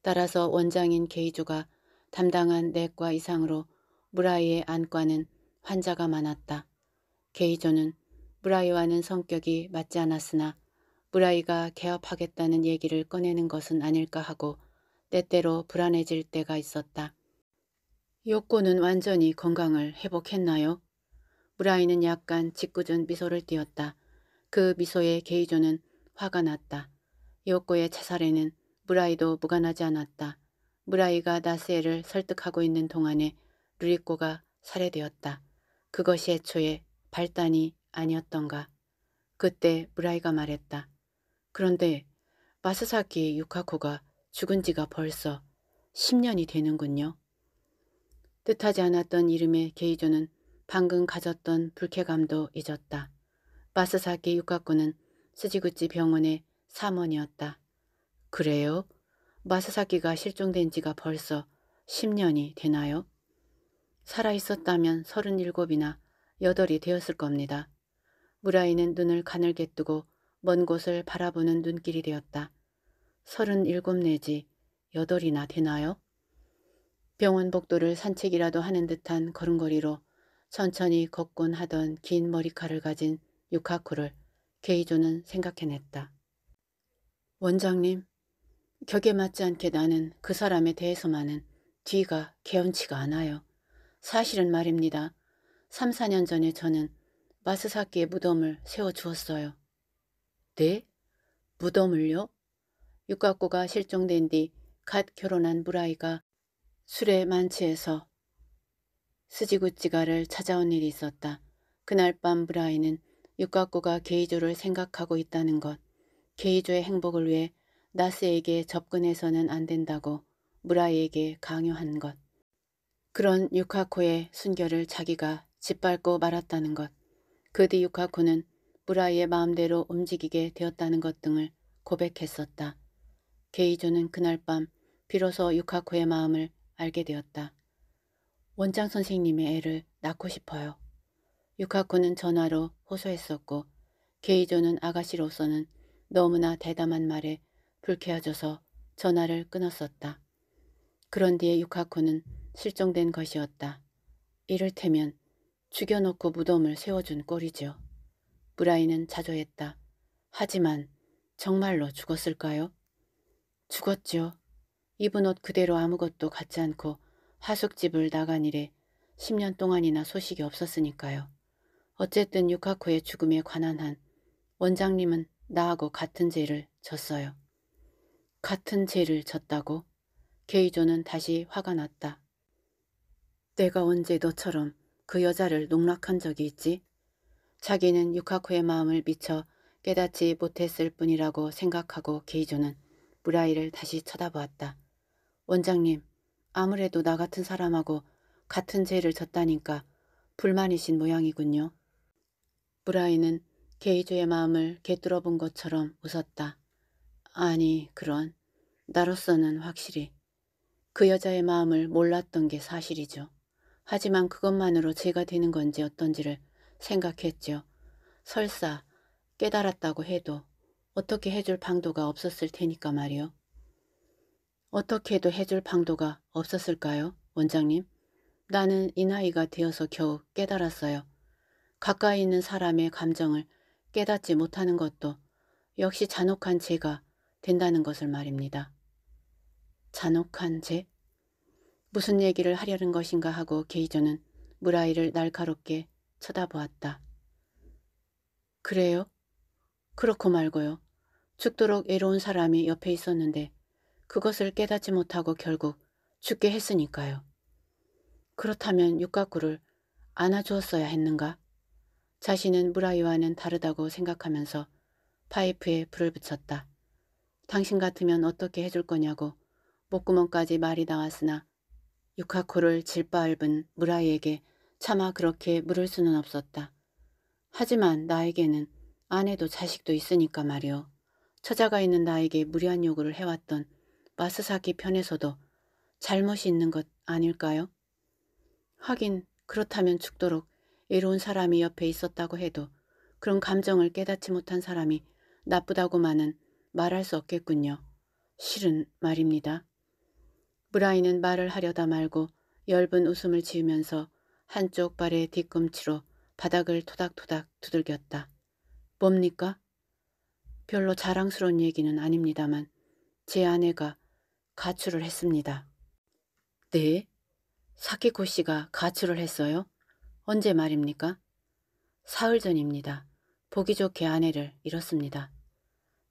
따라서 원장인 게이조가 담당한 내과 이상으로 무라이의 안과는 환자가 많았다. 게이조는 무라이와는 성격이 맞지 않았으나 무라이가 개업하겠다는 얘기를 꺼내는 것은 아닐까 하고 때때로 불안해질 때가 있었다. 요코는 완전히 건강을 회복했나요? 무라이는 약간 짓궂은 미소를 띄었다. 그 미소에 게이조는 화가 났다. 요코의 자살에는 무라이도 무관하지 않았다. 무라이가 나스에를 설득하고 있는 동안에 루리꼬가 살해되었다. 그것이 애초에 발단이 아니었던가. 그때 무라이가 말했다. 그런데 마스사키 유카코가 죽은 지가 벌써 10년이 되는군요. 뜻하지 않았던 이름의 게이조는 방금 가졌던 불쾌감도 잊었다. 마스사키 유카코는 스지구치 병원에 사원이었다 그래요? 마사사키가 실종된 지가 벌써 10년이 되나요? 살아있었다면 37이나 8이 되었을 겁니다. 무라이는 눈을 가늘게 뜨고 먼 곳을 바라보는 눈길이 되었다. 37 내지 8이나 되나요? 병원 복도를 산책이라도 하는 듯한 걸음걸이로 천천히 걷곤 하던 긴 머리카락을 가진 유카쿠를 게이조는 생각해냈다. 원장님, 격에 맞지 않게 나는 그 사람에 대해서만은 뒤가 개운치가 않아요. 사실은 말입니다. 3, 4년 전에 저는 마스사키의 무덤을 세워주었어요. 네? 무덤을요? 육각고가 실종된 뒤 갓 결혼한 무라이가 술에 만취해서 스지구찌가를 찾아온 일이 있었다. 그날 밤 무라이는 육각고가 게이조를 생각하고 있다는 것. 게이조의 행복을 위해 나스에게 접근해서는 안 된다고 무라이에게 강요한 것. 그런 유카코의 순결을 자기가 짓밟고 말았다는 것. 그 뒤 유카코는 무라이의 마음대로 움직이게 되었다는 것 등을 고백했었다. 게이조는 그날 밤 비로소 유카코의 마음을 알게 되었다. 원장 선생님의 애를 낳고 싶어요. 유카코는 전화로 호소했었고 게이조는 아가씨로서는 너무나 대담한 말에 불쾌해져서 전화를 끊었었다. 그런 뒤에 유카코는 실종된 것이었다. 이를테면 죽여놓고 무덤을 세워준 꼴이죠 브라이는 자조했다. 하지만 정말로 죽었을까요? 죽었죠요 입은 옷 그대로 아무것도 갖지 않고 하숙집을 나간 이래 10년 동안이나 소식이 없었으니까요. 어쨌든 유카코의 죽음에 관한 한 원장님은 나하고 같은 죄를 졌어요. 같은 죄를 졌다고? 케이조는 다시 화가 났다. 내가 언제 너처럼 그 여자를 농락한 적이 있지? 자기는 유카코의 마음을 미쳐 깨닫지 못했을 뿐이라고 생각하고 게이조는 무라이를 다시 쳐다보았다. 원장님, 아무래도 나 같은 사람하고 같은 죄를 졌다니까 불만이신 모양이군요. 무라이는 게이조의 마음을 깨뜨려 본 것처럼 웃었다. 아니 그런 나로서는 확실히 그 여자의 마음을 몰랐던 게 사실이죠. 하지만 그것만으로 제가 되는 건지 어떤지를 생각했죠. 설사 깨달았다고 해도 어떻게 해줄 방도가 없었을 테니까 말이요. 어떻게 해도 해줄 방도가 없었을까요, 원장님? 나는 이 나이가 되어서 겨우 깨달았어요. 가까이 있는 사람의 감정을 깨닫지 못하는 것도 역시 잔혹한 죄가 된다는 것을 말입니다. 잔혹한 죄? 무슨 얘기를 하려는 것인가 하고 게이저는 무라이를 날카롭게 쳐다보았다. 그래요? 그렇고 말고요. 죽도록 애로운 사람이 옆에 있었는데 그것을 깨닫지 못하고 결국 죽게 했으니까요. 그렇다면 육각구를 안아주었어야 했는가? 자신은 무라이와는 다르다고 생각하면서 파이프에 불을 붙였다. 당신 같으면 어떻게 해줄 거냐고 목구멍까지 말이 나왔으나 유카코를 질바알은 무라이에게 차마 그렇게 물을 수는 없었다. 하지만 나에게는 아내도 자식도 있으니까 말이오. 처자가 있는 나에게 무리한 요구를 해왔던 마스사키 편에서도 잘못이 있는 것 아닐까요? 하긴 그렇다면 죽도록 이로운 사람이 옆에 있었다고 해도 그런 감정을 깨닫지 못한 사람이 나쁘다고만은 말할 수 없겠군요. 실은 말입니다. 브라이는 말을 하려다 말고 엷은 웃음을 지으면서 한쪽 발의 뒤꿈치로 바닥을 토닥토닥 두들겼다. 뭡니까? 별로 자랑스러운 얘기는 아닙니다만 제 아내가 가출을 했습니다. 네? 사키코 씨가 가출을 했어요? 언제 말입니까? 사흘 전입니다. 보기 좋게 아내를 잃었습니다.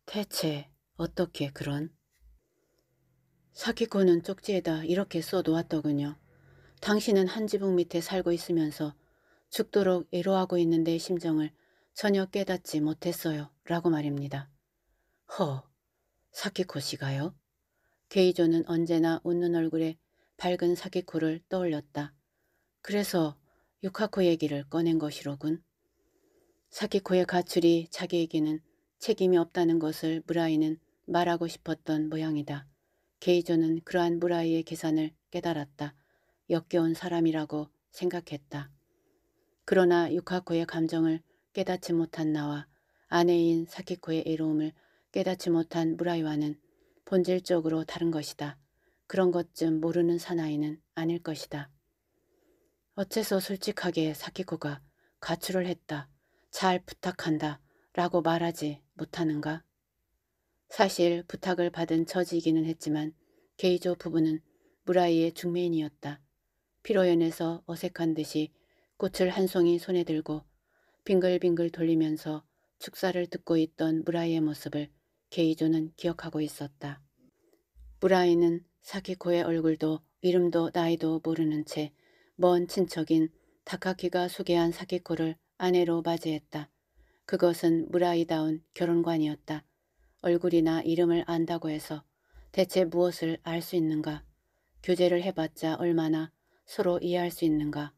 대체 어떻게 그런? 사키코는 쪽지에다 이렇게 써놓았더군요. 당신은 한 지붕 밑에 살고 있으면서 죽도록 애로하고 있는 내 심정을 전혀 깨닫지 못했어요. 라고 말입니다. 허, 사키코 씨가요? 게이조는 언제나 웃는 얼굴에 밝은 사키코를 떠올렸다. 그래서 유카코 얘기를 꺼낸 것이로군. 사키코의 가출이 자기에게는 책임이 없다는 것을 무라이는 말하고 싶었던 모양이다. 게이조는 그러한 무라이의 계산을 깨달았다. 역겨운 사람이라고 생각했다. 그러나 유카코의 감정을 깨닫지 못한 나와 아내인 사키코의 애로움을 깨닫지 못한 무라이와는 본질적으로 다른 것이다. 그런 것쯤 모르는 사나이는 아닐 것이다. 어째서 솔직하게 사키코가 가출을 했다. 잘 부탁한다. 라고 말하지 못하는가? 사실 부탁을 받은 처지이기는 했지만 게이조 부부는 무라이의 중매인이었다. 피로연에서 어색한 듯이 꽃을 한 송이 손에 들고 빙글빙글 돌리면서 축사를 듣고 있던 무라이의 모습을 게이조는 기억하고 있었다. 무라이는 사키코의 얼굴도 이름도 나이도 모르는 채먼 친척인 다카키가 소개한 사기코을 아내로 맞이했다. 그것은 무라이다운 결혼관이었다. 얼굴이나 이름을 안다고 해서 대체 무엇을 알 수 있는가? 교제를 해봤자 얼마나 서로 이해할 수 있는가?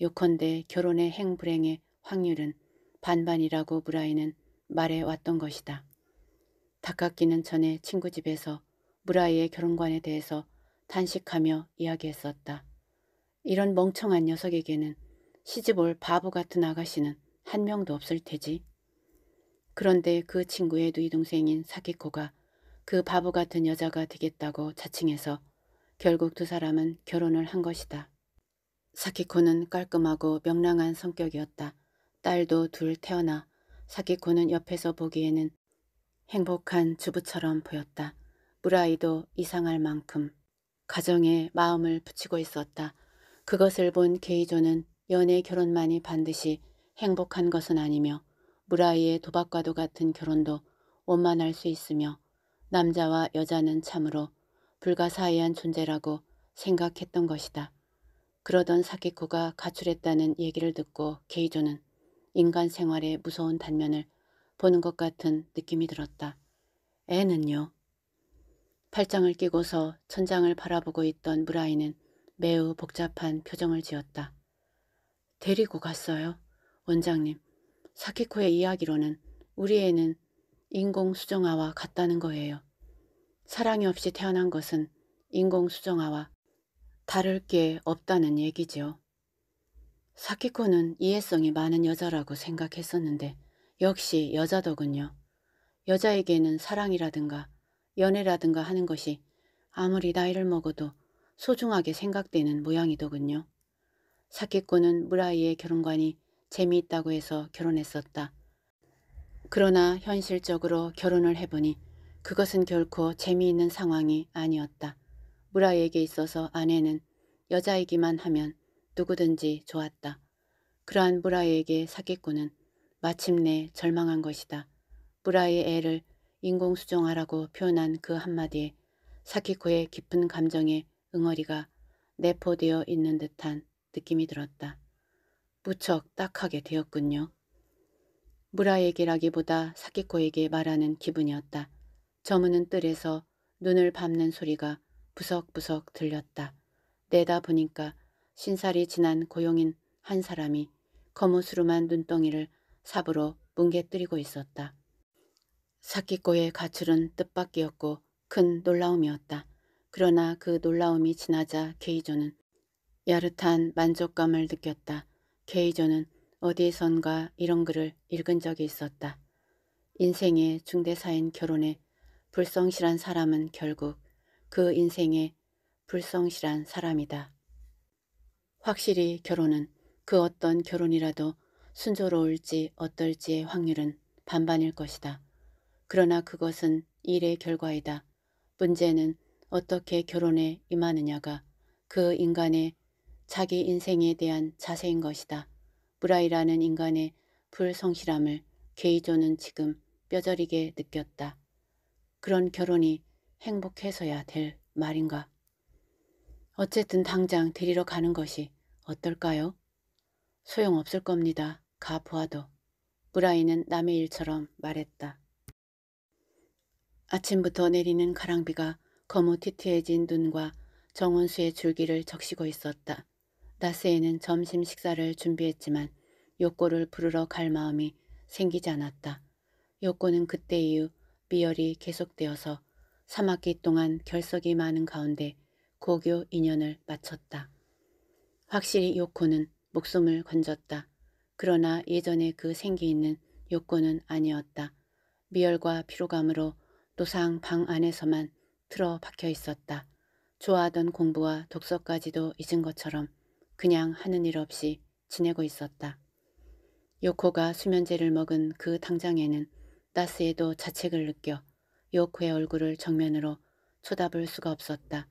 요컨대 결혼의 행불행의 확률은 반반이라고 무라이는 말해왔던 것이다. 다카키는 전에 친구 집에서 무라이의 결혼관에 대해서 탄식하며 이야기했었다. 이런 멍청한 녀석에게는 시집올 바보 같은 아가씨는 한 명도 없을 테지. 그런데 그 친구의 누이 동생인 사키코가 그 바보 같은 여자가 되겠다고 자칭해서 결국 두 사람은 결혼을 한 것이다. 사키코는 깔끔하고 명랑한 성격이었다. 딸도 둘 태어나 사키코는 옆에서 보기에는 행복한 주부처럼 보였다. 무라이도 이상할 만큼 가정에 마음을 붙이고 있었다. 그것을 본 게이조는 연애 결혼만이 반드시 행복한 것은 아니며 무라이의 도박과도 같은 결혼도 원만할 수 있으며 남자와 여자는 참으로 불가사의한 존재라고 생각했던 것이다. 그러던 사키코가 가출했다는 얘기를 듣고 게이조는 인간 생활의 무서운 단면을 보는 것 같은 느낌이 들었다. 애는요? 팔짱을 끼고서 천장을 바라보고 있던 무라이는 매우 복잡한 표정을 지었다. 데리고 갔어요. 원장님, 사키코의 이야기로는 우리 애는 인공수정아와 같다는 거예요. 사랑이 없이 태어난 것은 인공수정아와 다를 게 없다는 얘기지요. 사키코는 이해성이 많은 여자라고 생각했었는데 역시 여자더군요. 여자에게는 사랑이라든가 연애라든가 하는 것이 아무리 나이를 먹어도 소중하게 생각되는 모양이더군요. 사케코는 무라이의 결혼관이 재미있다고 해서 결혼했었다. 그러나 현실적으로 결혼을 해보니 그것은 결코 재미있는 상황이 아니었다. 무라이에게 있어서 아내는 여자이기만 하면 누구든지 좋았다. 그러한 무라이에게 사기꾼은 마침내 절망한 것이다. 무라이의 애를 인공수정하라고 표현한 그 한마디에 사키코의 깊은 감정에 응어리가 내포되어 있는 듯한 느낌이 들었다. 무척 딱하게 되었군요. 무라에게라기보다 사키코에게 말하는 기분이었다. 저무은 뜰에서 눈을 밟는 소리가 부석부석 들렸다. 내다 보니까 신살이 지난 고용인 한 사람이 거무스름한 눈덩이를 삽으로 뭉개뜨리고 있었다. 사키코의 가출은 뜻밖이었고 큰 놀라움이었다. 그러나 그 놀라움이 지나자 케이조는 야릇한 만족감을 느꼈다. 케이조는 어디에선가 이런 글을 읽은 적이 있었다. 인생의 중대사인 결혼에 불성실한 사람은 결국 그 인생의 불성실한 사람이다. 확실히 결혼은 그 어떤 결혼이라도 순조로울지 어떨지의 확률은 반반일 것이다. 그러나 그것은 일의 결과이다. 문제는 어떻게 결혼에 임하느냐가 그 인간의 자기 인생에 대한 자세인 것이다. 브라이라는 인간의 불성실함을 게이조는 지금 뼈저리게 느꼈다. 그런 결혼이 행복해서야 될 말인가. 어쨌든 당장 데리러 가는 것이 어떨까요? 소용없을 겁니다. 가 보아도. 브라이는 남의 일처럼 말했다. 아침부터 내리는 가랑비가 거무티트해진 눈과 정원수의 줄기를 적시고 있었다. 나스에는 점심 식사를 준비했지만 요꼬를 부르러 갈 마음이 생기지 않았다. 요꼬는 그때 이후 미열이 계속되어서 3학기 동안 결석이 많은 가운데 고교 인연을 마쳤다. 확실히 요코는 목숨을 건졌다. 그러나 예전에그 생기 있는 요코는 아니었다. 미열과 피로감으로 노상 방 안에서만 틀어 박혀 있었다. 좋아하던 공부와 독서까지도 잊은 것처럼 그냥 하는 일 없이 지내고 있었다. 요코가 수면제를 먹은 그 당장에는 나스에도 자책을 느껴 요코의 얼굴을 정면으로 쳐다볼 수가 없었다.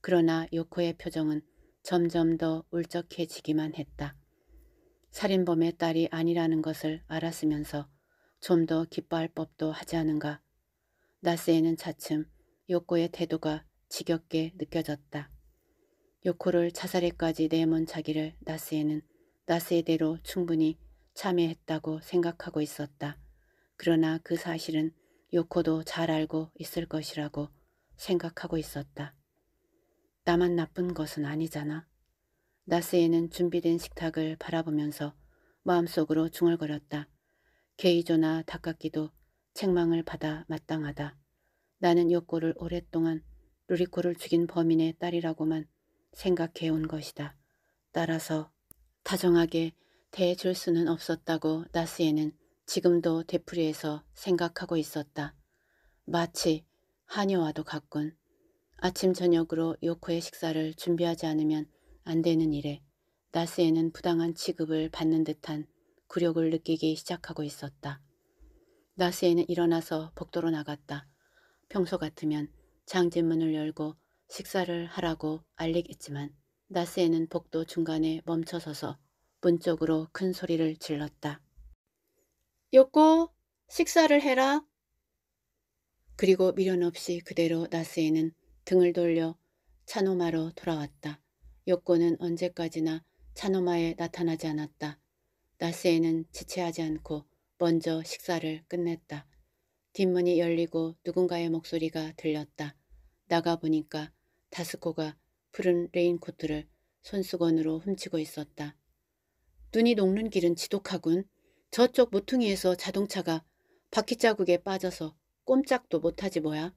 그러나 요코의 표정은 점점 더 울적해지기만 했다. 살인범의 딸이 아니라는 것을 알았으면서 좀 더 기뻐할 법도 하지 않은가. 나스에는 차츰 요코의 태도가 지겹게 느껴졌다. 요코를 자살에까지 내몬 자기를 나스에는 나스의 대로 충분히 참여했다고 생각하고 있었다. 그러나 그 사실은 요코도 잘 알고 있을 것이라고 생각하고 있었다. 나만 나쁜 것은 아니잖아. 나스에는 준비된 식탁을 바라보면서 마음속으로 중얼거렸다. 게이조나 닭깎기도 책망을 받아 마땅하다. 나는 요코를 오랫동안 루리코를 죽인 범인의 딸이라고만 생각해온 것이다. 따라서 다정하게 대해줄 수는 없었다고 나스에는 지금도 되풀이해서 생각하고 있었다. 마치 한여와도 같군. 아침 저녁으로 요코의 식사를 준비하지 않으면 안 되는 일에 나스에는 부당한 취급을 받는 듯한 굴욕을 느끼기 시작하고 있었다. 나스에는 일어나서 복도로 나갔다. 평소 같으면 장진문을 열고 식사를 하라고 알리겠지만 나스에는 복도 중간에 멈춰서서 문 쪽으로 큰 소리를 질렀다. 요꼬 식사를 해라. 그리고 미련 없이 그대로 나스에는 등을 돌려 차노마로 돌아왔다. 요꼬는 언제까지나 차노마에 나타나지 않았다. 나스에는 지체하지 않고 먼저 식사를 끝냈다. 뒷문이 열리고 누군가의 목소리가 들렸다. 나가보니까 다스코가 푸른 레인코트를 손수건으로 훔치고 있었다. 눈이 녹는 길은 지독하군. 저쪽 모퉁이에서 자동차가 바퀴 자국에 빠져서 꼼짝도 못하지 뭐야.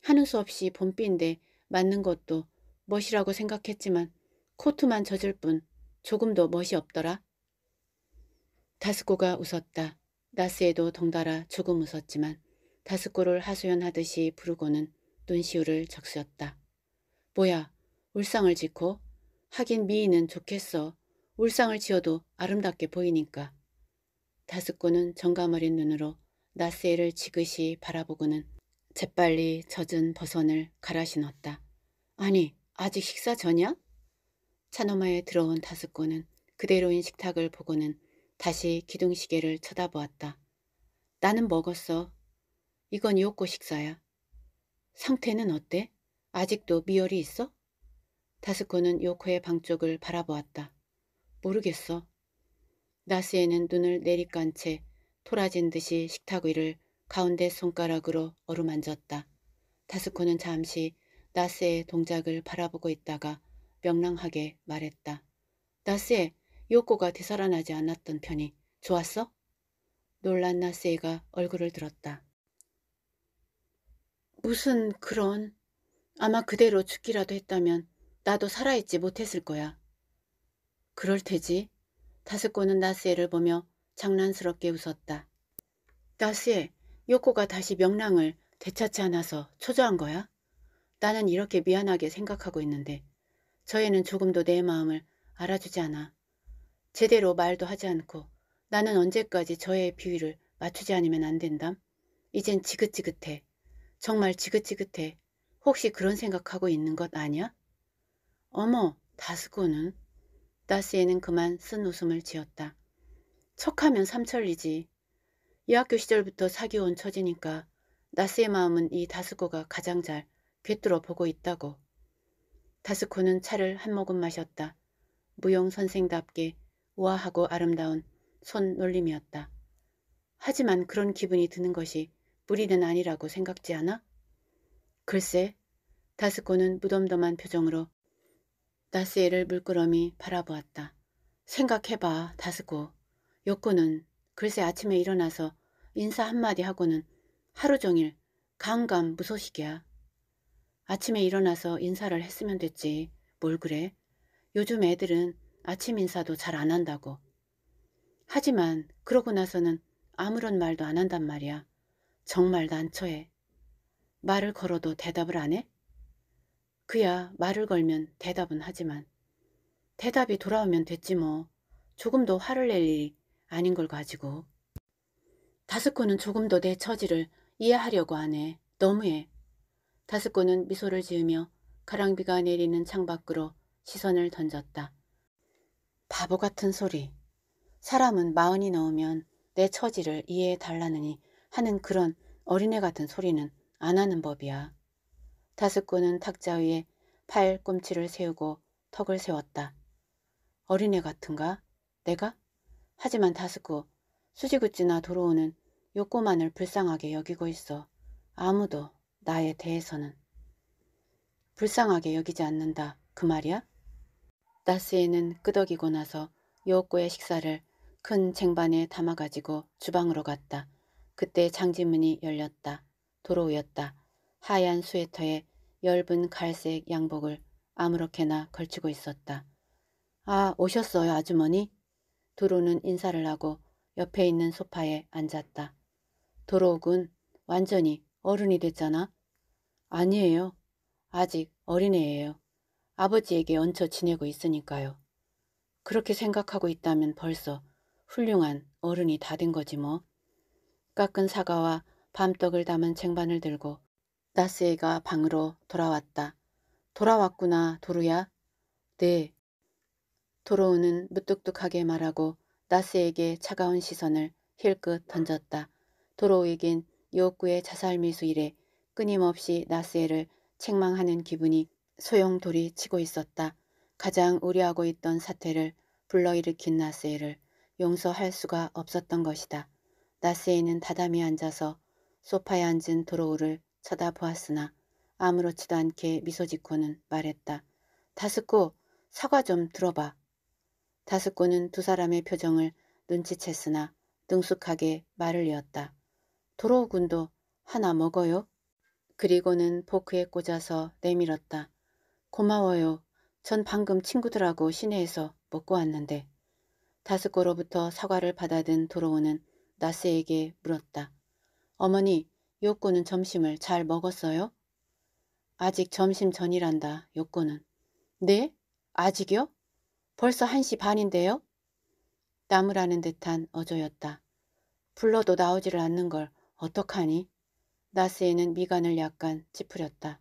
하는 수 없이 봄비인데 맞는 것도 멋이라고 생각했지만 코트만 젖을 뿐 조금도 멋이 없더라. 다스코가 웃었다. 나스에도 덩달아 조금 웃었지만 다스골을 하소연하듯이 부르고는 눈시울을 적수였다 뭐야 울상을 짓고? 하긴 미인은 좋겠어. 울상을 지어도 아름답게 보이니까. 다스코는 정감어린 눈으로 나스에를 지그시 바라보고는 재빨리 젖은 버선을 갈아 신었다. 아니 아직 식사 전이야? 차노마에 들어온 다스코는 그대로인 식탁을 보고는 다시 기둥시계를 쳐다보았다. 나는 먹었어. 이건 요코 식사야. 상태는 어때? 아직도 미열이 있어? 다스코는 요코의 방 쪽을 바라보았다. 모르겠어. 나스에는 눈을 내리깐 채 토라진 듯이 식탁 위를 가운데 손가락으로 어루만졌다. 다스코는 잠시 나스의 동작을 바라보고 있다가 명랑하게 말했다. 나스에 요코가 되살아나지 않았던 편이 좋았어? 놀란 나세이가 얼굴을 들었다. 무슨 그런... 아마 그대로 죽기라도 했다면 나도 살아있지 못했을 거야. 그럴 테지. 다섯코는 나스에를 보며 장난스럽게 웃었다. 나스에, 요코가 다시 명랑을 되찾지 않아서 초조한 거야? 나는 이렇게 미안하게 생각하고 있는데 저애는 조금도 내 마음을 알아주지 않아. 제대로 말도 하지 않고 나는 언제까지 저의 비위를 맞추지 않으면 안 된담? 이젠 지긋지긋해. 정말 지긋지긋해. 혹시 그런 생각하고 있는 것 아니야? 어머, 다스고는. 다스에는 그만 쓴 웃음을 지었다. 척하면 삼천리지. 이학교 시절부터 사귀온 처지니까 나스의 마음은 이 다스코가 가장 잘 꿰뚫어 보고 있다고. 다스코는 차를 한 모금 마셨다. 무용 선생답게 우아하고 아름다운 손놀림이었다. 하지만 그런 기분이 드는 것이 무리는 아니라고 생각지 않아? 글쎄, 다스코는 무덤덤한 표정으로 나스에를 물끄러미 바라보았다. 생각해봐, 다스코. 요코는 글쎄 아침에 일어나서 인사 한마디 하고는 하루 종일 강감 무소식이야. 아침에 일어나서 인사를 했으면 됐지. 뭘 그래? 요즘 애들은 아침 인사도 잘 안 한다고. 하지만 그러고 나서는 아무런 말도 안 한단 말이야. 정말 난처해. 말을 걸어도 대답을 안 해? 그야 말을 걸면 대답은 하지만 대답이 돌아오면 됐지 뭐. 조금 더 화를 낼 일이 아닌 걸 가지고. 다스코는 조금 더 내 처지를 이해하려고 안 해. 너무해. 다스코는 미소를 지으며 가랑비가 내리는 창밖으로 시선을 던졌다. 바보 같은 소리. 사람은 마흔이 넘으면 내 처지를 이해해 달라느니 하는 그런 어린애 같은 소리는 안 하는 법이야. 다스꾼은 탁자 위에 팔꿈치를 세우고 턱을 세웠다. 어린애 같은가? 내가? 하지만 다스꾸 수지구찌나 돌아오는요 꼬만을 불쌍하게 여기고 있어. 아무도 나에 대해서는. 불쌍하게 여기지 않는다. 그 말이야? 나스에는 끄덕이고 나서 요꼬의 식사를 큰 쟁반에 담아가지고 주방으로 갔다. 그때 장지문이 열렸다. 도로우였다. 하얀 스웨터에 엷은 갈색 양복을 아무렇게나 걸치고 있었다. 아 오셨어요 아주머니? 도로는 인사를 하고 옆에 있는 소파에 앉았다. 도로옥은 완전히 어른이 됐잖아? 아니에요. 아직 어린애예요. 아버지에게 얹혀 지내고 있으니까요. 그렇게 생각하고 있다면 벌써 훌륭한 어른이 다 된 거지 뭐. 깎은 사과와 밤떡을 담은 쟁반을 들고 나스에가 방으로 돌아왔다. 돌아왔구나, 도루야. 네. 도로우는 무뚝뚝하게 말하고 나스에게 차가운 시선을 힐끗 던졌다. 도로우에겐 요구의 자살미수 이래 끊임없이 나스에를 책망하는 기분이 소용돌이 치고 있었다. 가장 우려하고 있던 사태를 불러일으킨 나세이를 용서할 수가 없었던 것이다. 나세이는 다담이 앉아서 소파에 앉은 도로우를 쳐다보았으나 아무렇지도 않게 미소 짓고는 말했다. 다스코 사과 좀 들어봐. 다스코는 두 사람의 표정을 눈치챘으나 능숙하게 말을 이었다. 도로우 군도 하나 먹어요? 그리고는 포크에 꽂아서 내밀었다. 고마워요. 전 방금 친구들하고 시내에서 먹고 왔는데. 다스코로부터 사과를 받아든 도로우는 나스에게 물었다. 어머니, 요코는 점심을 잘 먹었어요? 아직 점심 전이란다, 요코는. 네? 아직요? 벌써 한시 반인데요? 나무라는 듯한 어조였다. 불러도 나오지를 않는 걸 어떡하니? 나스에는 미간을 약간 찌푸렸다.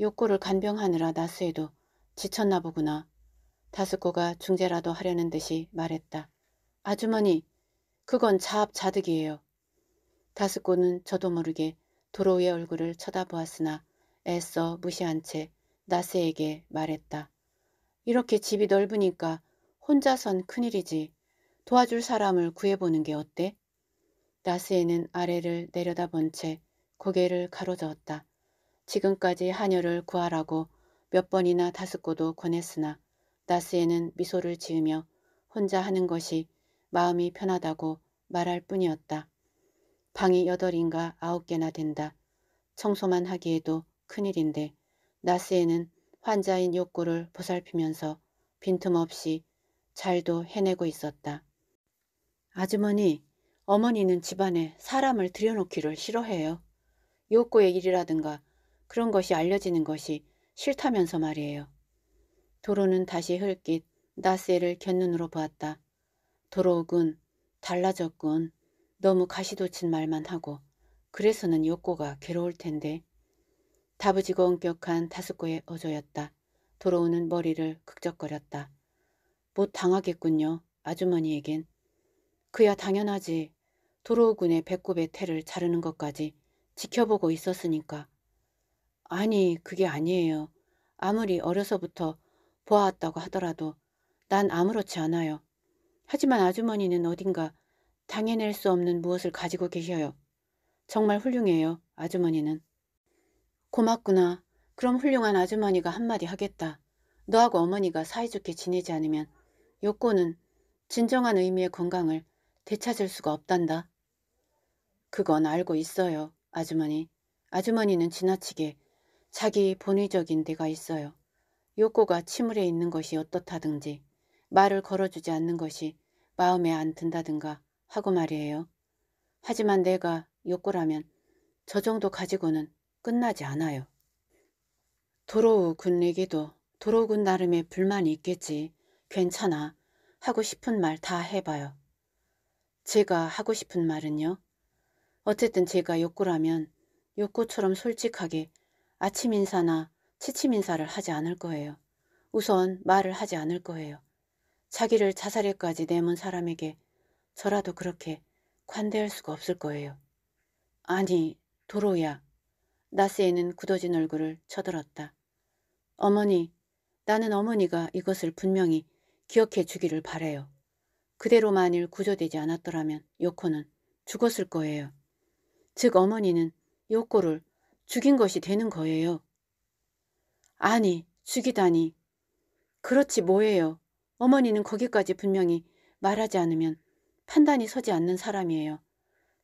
욕구를 간병하느라 나스에도 지쳤나 보구나. 다스코가 중재라도 하려는 듯이 말했다. 아주머니, 그건 자압자득이에요 다스코는 저도 모르게 도로의 얼굴을 쳐다보았으나 애써 무시한 채 나스에게 말했다. 이렇게 집이 넓으니까 혼자선 큰일이지. 도와줄 사람을 구해보는 게 어때? 나스에는 아래를 내려다본 채 고개를 가로저었다. 지금까지 하녀를 구하라고 몇 번이나 다스고도 권했으나 나스에는 미소를 지으며 혼자 하는 것이 마음이 편하다고 말할 뿐이었다. 방이 여덟인가 아홉 개나 된다. 청소만 하기에도 큰일인데 나스에는 환자인 욕구를 보살피면서 빈틈없이 잘도 해내고 있었다. 아주머니, 어머니는 집안에 사람을 들여놓기를 싫어해요. 욕구의 일이라든가 그런 것이 알려지는 것이 싫다면서 말이에요. 도로는 다시 흘낏 나세를 곁눈으로 보았다. 도로군, 달라졌군, 너무 가시돋친 말만 하고 그래서는 욕고가 괴로울 텐데. 다부지고 엄격한 다스코의 어조였다. 도로우는 머리를 극적거렸다. 못 당하겠군요. 아주머니에겐. 그야 당연하지. 도로우군의 배꼽의 태를 자르는 것까지 지켜보고 있었으니까. 아니, 그게 아니에요. 아무리 어려서부터 보아왔다고 하더라도 난 아무렇지 않아요. 하지만 아주머니는 어딘가 당해낼 수 없는 무엇을 가지고 계셔요. 정말 훌륭해요, 아주머니는. 고맙구나. 그럼 훌륭한 아주머니가 한마디 하겠다. 너하고 어머니가 사이좋게 지내지 않으면 요코는 진정한 의미의 건강을 되찾을 수가 없단다. 그건 알고 있어요, 아주머니. 아주머니는 지나치게 자기 본의적인 데가 있어요. 욕구가 침울해 있는 것이 어떻다든지 말을 걸어주지 않는 것이 마음에 안 든다든가 하고 말이에요. 하지만 내가 욕구라면 저 정도 가지고는 끝나지 않아요. 도로우 군내기도 도로우 군 나름의 불만이 있겠지. 괜찮아. 하고 싶은 말 다 해봐요. 제가 하고 싶은 말은요. 어쨌든 제가 욕구라면 욕구처럼 솔직하게 아침 인사나 취침 인사를 하지 않을 거예요. 우선 말을 하지 않을 거예요. 자기를 자살에까지 내몬 사람에게 저라도 그렇게 관대할 수가 없을 거예요. 아니, 도로야. 나스에는 굳어진 얼굴을 쳐들었다. 어머니, 나는 어머니가 이것을 분명히 기억해 주기를 바래요. 그대로 만일 구조되지 않았더라면 요코는 죽었을 거예요. 즉 어머니는 요코를 죽인 것이 되는 거예요. 아니, 죽이다니. 그렇지 뭐예요. 어머니는 거기까지 분명히 말하지 않으면 판단이 서지 않는 사람이에요.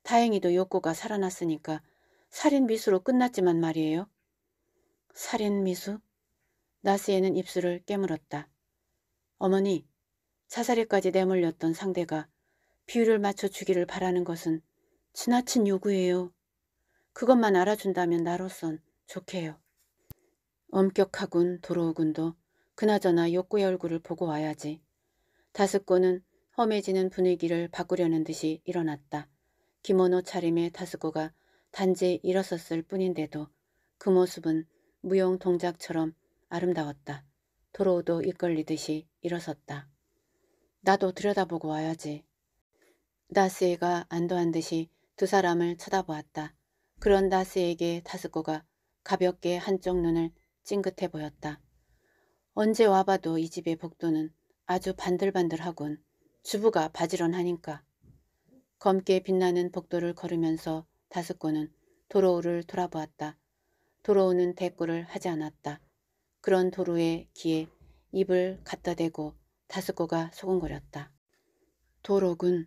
다행히도 욕구가 살아났으니까 살인 미수로 끝났지만 말이에요. 살인 미수? 나스에는 입술을 깨물었다. 어머니, 자살에까지 내몰렸던 상대가 비율을 맞춰 주기를 바라는 것은 지나친 요구예요. 그것만 알아준다면 나로선 좋게요. 엄격하군 도로우군도 그나저나 욕구의 얼굴을 보고 와야지. 다스코는 험해지는 분위기를 바꾸려는 듯이 일어났다. 기모노 차림의 다스코가 단지 일어섰을 뿐인데도 그 모습은 무용 동작처럼 아름다웠다. 도로우도 이끌리듯이 일어섰다. 나도 들여다보고 와야지. 나스이가 안도한 듯이 두 사람을 쳐다보았다. 그런 다스에게 다스코가 가볍게 한쪽 눈을 찡긋해 보였다. 언제 와봐도 이 집의 복도는 아주 반들반들하군. 주부가 바지런하니까. 검게 빛나는 복도를 걸으면서 다스코는 도로우를 돌아보았다. 도로우는 대꾸를 하지 않았다. 그런 도로의 귀에 입을 갖다 대고 다스코가 소곤거렸다. 도로군,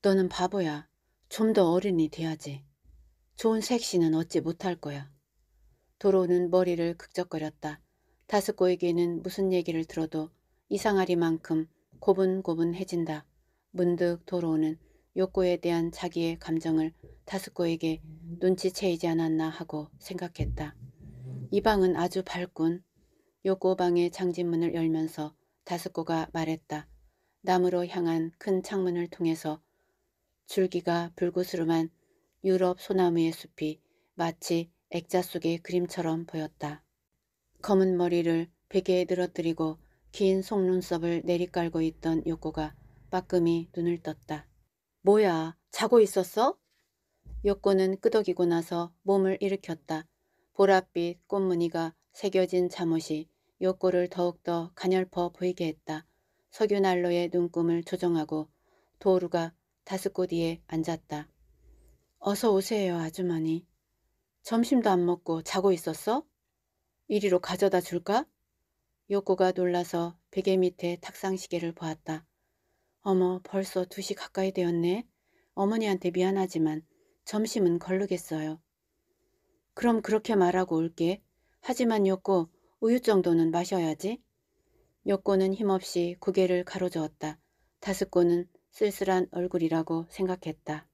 너는 바보야. 좀 더 어른이 돼야지. 좋은 색시는 얻지 못할 거야. 도로는 머리를 극적거렸다. 다스코에게는 무슨 얘기를 들어도 이상하리만큼 고분고분해진다. 문득 도로는 욕구에 대한 자기의 감정을 다스코에게 눈치채이지 않았나 하고 생각했다. 이 방은 아주 밝군. 요코 방의 장진문을 열면서 다스코가 말했다. 나무로 향한 큰 창문을 통해서 줄기가 불구스름한 유럽 소나무의 숲이 마치 액자 속의 그림처럼 보였다. 검은 머리를 베개에 늘어뜨리고 긴 속눈썹을 내리깔고 있던 욕구가 빠끔이 눈을 떴다. 뭐야, 자고 있었어? 욕구는 끄덕이고 나서 몸을 일으켰다. 보랏빛 꽃무늬가 새겨진 잠옷이 욕구를 더욱더 가냘퍼 보이게 했다. 석유난로의 눈금을 조정하고 도루가 다스코디에 앉았다. 어서 오세요, 아주머니. 점심도 안 먹고 자고 있었어? 이리로 가져다 줄까? 요코가 놀라서 베개 밑에 탁상 시계를 보았다. 어머, 벌써 두시 가까이 되었네. 어머니한테 미안하지만 점심은 걸르겠어요. 그럼 그렇게 말하고 올게. 하지만 요코, 우유 정도는 마셔야지. 요코는 힘없이 고개를 가로저었다. 다스코는 쓸쓸한 얼굴이라고 생각했다.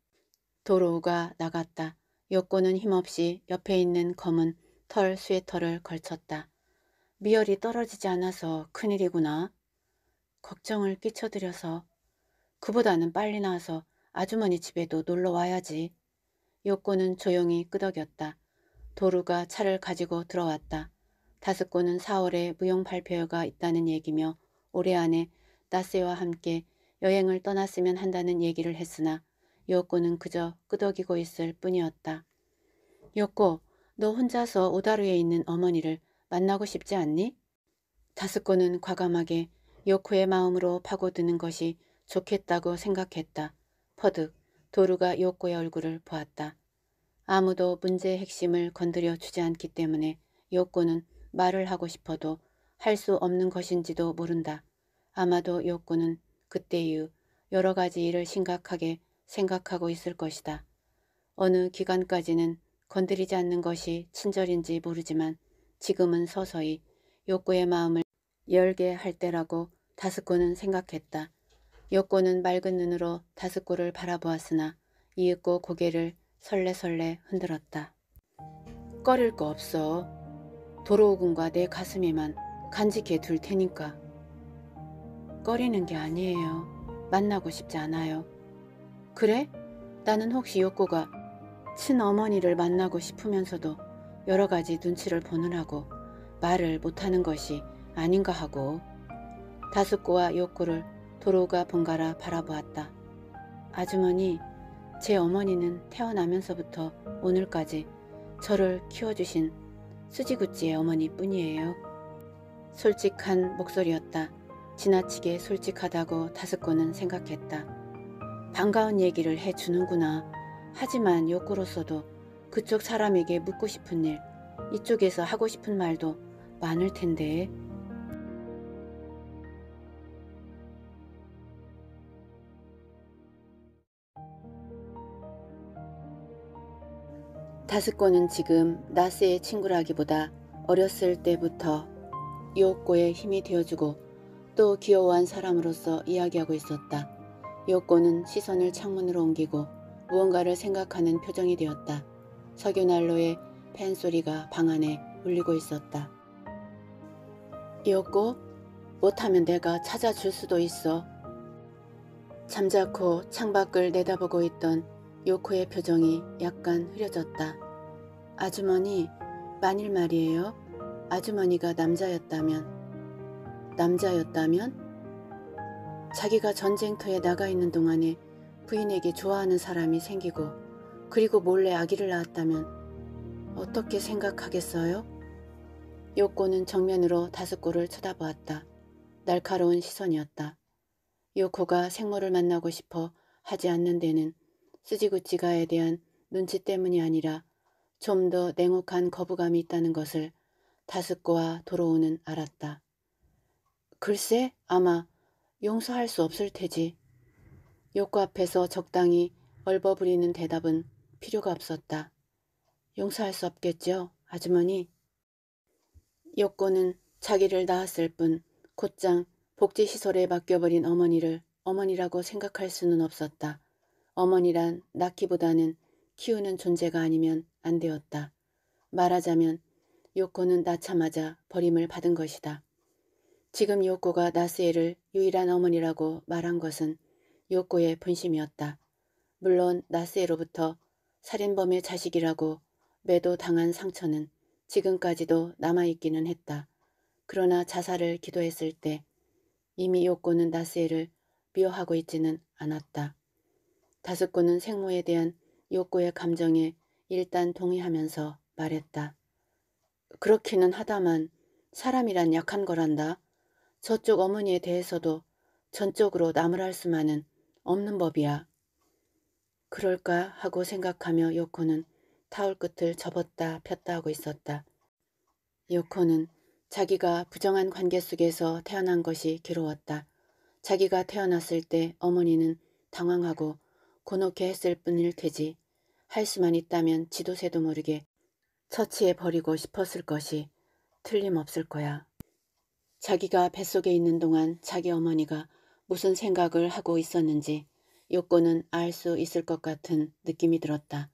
도로우가 나갔다. 여꼬는 힘없이 옆에 있는 검은 털 스웨터를 걸쳤다. 미열이 떨어지지 않아서 큰일이구나. 걱정을 끼쳐드려서 그보다는 빨리 나와서 아주머니 집에도 놀러 와야지. 여꼬는 조용히 끄덕였다. 도루가 차를 가지고 들어왔다. 다섯코는 4월에 무용 발표회가 있다는 얘기며 올해 안에 나세와 함께 여행을 떠났으면 한다는 얘기를 했으나 요코는 그저 끄덕이고 있을 뿐이었다. 요코, 너 혼자서 오다루에 있는 어머니를 만나고 싶지 않니? 다스코는 과감하게 요코의 마음으로 파고드는 것이 좋겠다고 생각했다. 퍼득 도루가 요코의 얼굴을 보았다. 아무도 문제의 핵심을 건드려 주지 않기 때문에 요코는 말을 하고 싶어도 할 수 없는 것인지도 모른다. 아마도 요코는 그때 이후 여러 가지 일을 심각하게 생각하고 있을 것이다. 어느 기간까지는 건드리지 않는 것이 친절인지 모르지만 지금은 서서히 욕구의 마음을 열게 할 때라고 다스코는 생각했다. 욕구는 맑은 눈으로 다스코를 바라보았으나 이윽고 고개를 설레설레 흔들었다. 꺼릴 거 없어. 도로우군과 내 가슴에만 간직해 둘 테니까. 꺼리는 게 아니에요. 만나고 싶지 않아요. 그래? 나는 혹시 욕구가 친어머니를 만나고 싶으면서도 여러 가지 눈치를 보느라고 말을 못하는 것이 아닌가 하고 다스코와 요코를 도로가 번갈아 바라보았다. 아주머니, 제 어머니는 태어나면서부터 오늘까지 저를 키워주신 수지구찌의 어머니뿐이에요. 솔직한 목소리였다. 지나치게 솔직하다고 다스코는 생각했다. 반가운 얘기를 해주는구나. 하지만 욕구로서도 그쪽 사람에게 묻고 싶은 일, 이쪽에서 하고 싶은 말도 많을 텐데. 다스코는 지금 나스의 친구라기보다 어렸을 때부터 이옥고의 힘이 되어주고 또 귀여워한 사람으로서 이야기하고 있었다. 요옥는 시선을 창문으로 옮기고 무언가를 생각하는 표정이 되었다. 석유 난로의 팬 소리가 방 안에 울리고 있었다. 요옥 못하면 내가 찾아줄 수도 있어. 잠자코 창밖을 내다보고 있던 요코의 표정이 약간 흐려졌다. 아주머니, 만일 말이에요. 아주머니가 남자였다면, 남자였다면? 자기가 전쟁터에 나가 있는 동안에 부인에게 좋아하는 사람이 생기고 그리고 몰래 아기를 낳았다면 어떻게 생각하겠어요? 요코는 정면으로 다섯코를 쳐다보았다. 날카로운 시선이었다. 요코가 생물을 만나고 싶어 하지 않는 데는 쓰지구찌가에 대한 눈치 때문이 아니라 좀 더 냉혹한 거부감이 있다는 것을 다스코와 도로우는 알았다. 글쎄 아마 용서할 수 없을 테지. 욕구 앞에서 적당히 얼버무리는 대답은 필요가 없었다. 용서할 수없겠죠 아주머니? 욕구는 자기를 낳았을 뿐 곧장 복지시설에 맡겨버린 어머니를 어머니라고 생각할 수는 없었다. 어머니란 낳기보다는 키우는 존재가 아니면 안 되었다. 말하자면 요코는 낳자마자 버림을 받은 것이다. 지금 요코가 나스에를 유일한 어머니라고 말한 것은 요코의 분심이었다. 물론 나스에로부터 살인범의 자식이라고 매도 당한 상처는 지금까지도 남아있기는 했다. 그러나 자살을 기도했을 때 이미 요코는 나스에를 미워하고 있지는 않았다. 다스코는 생모에 대한 요코의 감정에 일단 동의하면서 말했다. 그렇기는 하다만 사람이란 약한 거란다. 저쪽 어머니에 대해서도 전적으로 나무랄 수만은 없는 법이야. 그럴까 하고 생각하며 요코는 타올 끝을 접었다 폈다 하고 있었다. 요코는 자기가 부정한 관계 속에서 태어난 것이 괴로웠다. 자기가 태어났을 때 어머니는 당황하고 고노케 했을 뿐일 테지. 할 수만 있다면 지도새도 모르게 처치해 버리고 싶었을 것이 틀림없을 거야. 자기가 뱃속에 있는 동안 자기 어머니가 무슨 생각을 하고 있었는지 요코는 알 수 있을 것 같은 느낌이 들었다.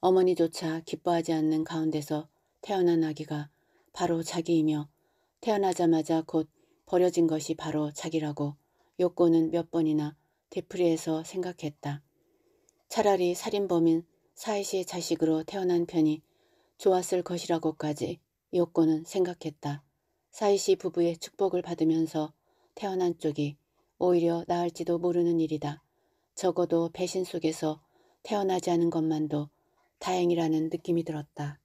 어머니조차 기뻐하지 않는 가운데서 태어난 아기가 바로 자기이며 태어나자마자 곧 버려진 것이 바로 자기라고 요코는 몇 번이나 되풀이해서 생각했다. 차라리 살인범인 사이시의 자식으로 태어난 편이 좋았을 것이라고까지 요코는 생각했다. 사이시 부부의 축복을 받으면서 태어난 쪽이 오히려 나을지도 모르는 일이다. 적어도 배신 속에서 태어나지 않은 것만도 다행이라는 느낌이 들었다.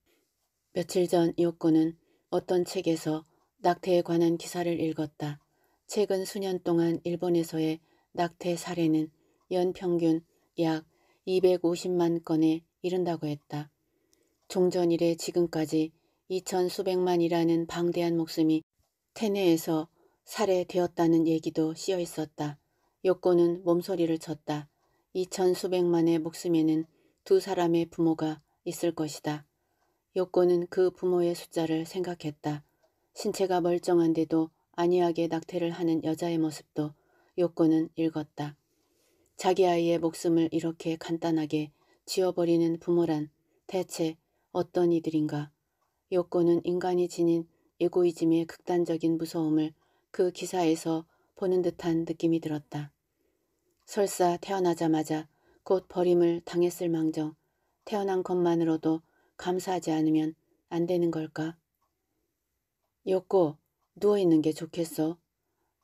며칠 전 이옥고는 어떤 책에서 낙태에 관한 기사를 읽었다. 최근 수년 동안 일본에서의 낙태 사례는 연평균 약 250만 건에 이른다고 했다. 종전 이래 지금까지 2천 수백만이라는 방대한 목숨이 테네에서 살해되었다는 얘기도 씌어 있었다. 요코는 몸소리를 쳤다. 2천 수백만의 목숨에는 두 사람의 부모가 있을 것이다. 요코는 그 부모의 숫자를 생각했다. 신체가 멀쩡한데도 안이하게 낙태를 하는 여자의 모습도 요코는 읽었다. 자기 아이의 목숨을 이렇게 간단하게 지워버리는 부모란 대체 어떤 이들인가. 요코는 인간이 지닌 에고이즘의 극단적인 무서움을 그 기사에서 보는 듯한 느낌이 들었다. 설사 태어나자마자 곧 버림을 당했을 망정 태어난 것만으로도 감사하지 않으면 안 되는 걸까? 요코, 누워있는 게 좋겠어.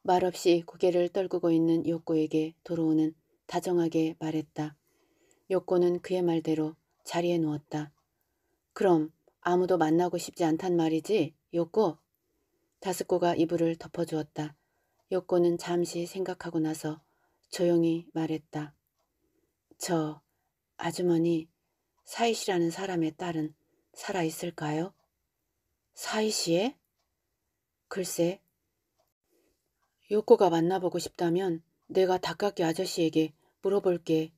말없이 고개를 떨구고 있는 요코에게 돌아오는 다정하게 말했다. 요코는 그의 말대로 자리에 누웠다. 그럼 아무도 만나고 싶지 않단 말이지, 요코? 다스코가 이불을 덮어주었다. 요코는 잠시 생각하고 나서 조용히 말했다. 저 아주머니 사이시라는 사람의 딸은 살아있을까요? 사이시에? 글쎄, 요코가 만나보고 싶다면 내가 닭가기 아저씨에게 물어볼게.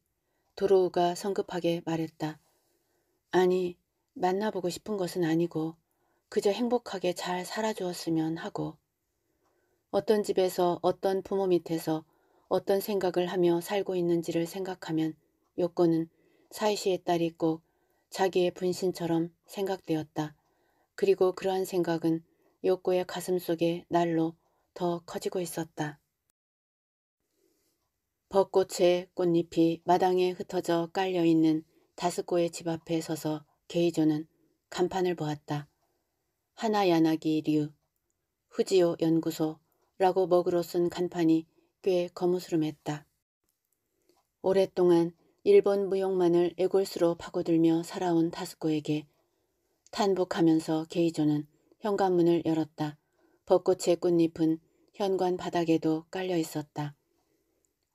도로우가 성급하게 말했다. 아니, 만나보고 싶은 것은 아니고 그저 행복하게 잘 살아주었으면 하고 어떤 집에서 어떤 부모 밑에서 어떤 생각을 하며 살고 있는지를 생각하면 요건은 사이시의 딸이 꼭 자기의 분신처럼 생각되었다. 그리고 그러한 생각은 요꼬의 가슴 속에 날로 더 커지고 있었다. 벚꽃의 꽃잎이 마당에 흩어져 깔려있는 다스코의 집 앞에 서서 게이조는 간판을 보았다. 하나야나기 류, 후지오 연구소라고 먹으로 쓴 간판이 꽤 거무스름했다. 오랫동안 일본 무용만을 애골수로 파고들며 살아온 타스코에게 탄복하면서 게이조는 현관문을 열었다. 벚꽃의 꽃잎은 현관 바닥에도 깔려 있었다.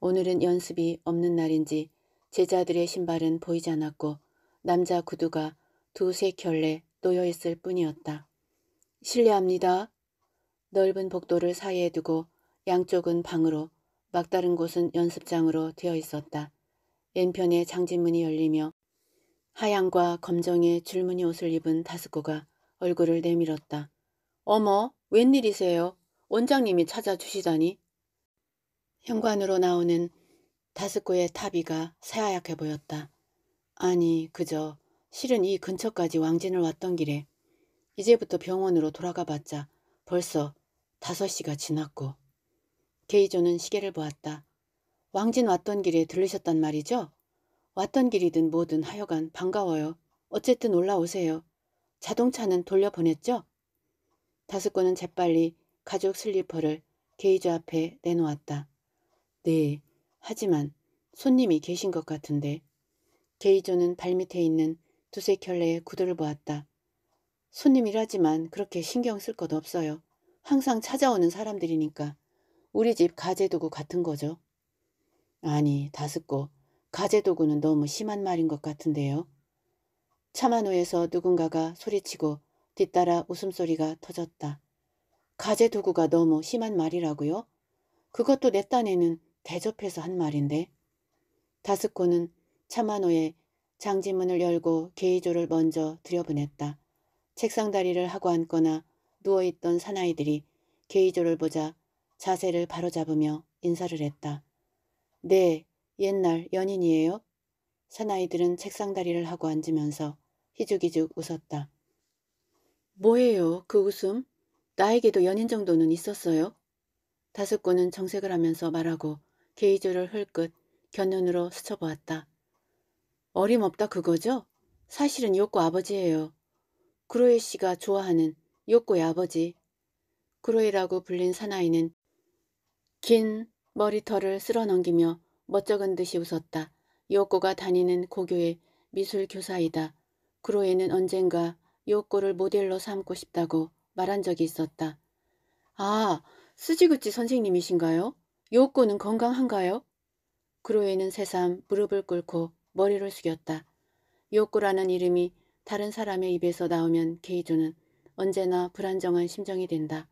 오늘은 연습이 없는 날인지 제자들의 신발은 보이지 않았고 남자 구두가 두세 켤레 놓여있을 뿐이었다. 실례합니다. 넓은 복도를 사이에 두고 양쪽은 방으로 막다른 곳은 연습장으로 되어 있었다. 왼편에 장진문이 열리며 하양과 검정의 줄무늬 옷을 입은 다스코가 얼굴을 내밀었다. 어머, 웬일이세요? 원장님이 찾아주시다니. 현관으로 나오는 다스코의 탑이가 새하얗게 보였다. 아니, 그저 실은 이 근처까지 왕진을 왔던 길에 이제부터 병원으로 돌아가 봤자 벌써 다섯 시가 지났고 게이조는 시계를 보았다. 왕진 왔던 길에 들르셨단 말이죠? 왔던 길이든 뭐든 하여간 반가워요. 어쨌든 올라오세요. 자동차는 돌려보냈죠? 다섯 권은 재빨리 가족 슬리퍼를 게이조 앞에 내놓았다. 네, 하지만 손님이 계신 것 같은데. 게이조는 발밑에 있는 두세 켤레의 구두를 보았다. 손님이라지만 그렇게 신경 쓸것도 없어요. 항상 찾아오는 사람들이니까 우리 집 가재도구 같은 거죠. 아니 다스코 가재도구는 너무 심한 말인 것 같은데요. 차마노에서 누군가가 소리치고 뒤따라 웃음소리가 터졌다. 가재도구가 너무 심한 말이라고요? 그것도 내 딴에는 대접해서 한 말인데. 다스코는 차마노의 장지문을 열고 게이조를 먼저 들여보냈다. 책상 다리를 하고 앉거나 누워있던 사나이들이 게이조를 보자 자세를 바로잡으며 인사를 했다. 네, 옛날 연인이에요? 사나이들은 책상 다리를 하고 앉으면서 희죽희죽 웃었다. 뭐예요, 그 웃음? 나에게도 연인 정도는 있었어요? 다섯꾼은 정색을 하면서 말하고 게이조를 흘끗 견눈으로 스쳐보았다. 어림없다 그거죠? 사실은 요코 아버지예요. 구로에 씨가 좋아하는 요코의 아버지. 구로에라고 불린 사나이는 긴 머리털을 쓸어넘기며 멋쩍은 듯이 웃었다. 요코가 다니는 고교의 미술교사이다. 구로에는 언젠가 요코를 모델로 삼고 싶다고 말한 적이 있었다. 아, 스지구치 선생님이신가요? 요코는 건강한가요? 그로에는 새삼 무릎을 꿇고 머리를 숙였다. 요코라는 이름이 다른 사람의 입에서 나오면 케이조는 언제나 불안정한 심정이 된다.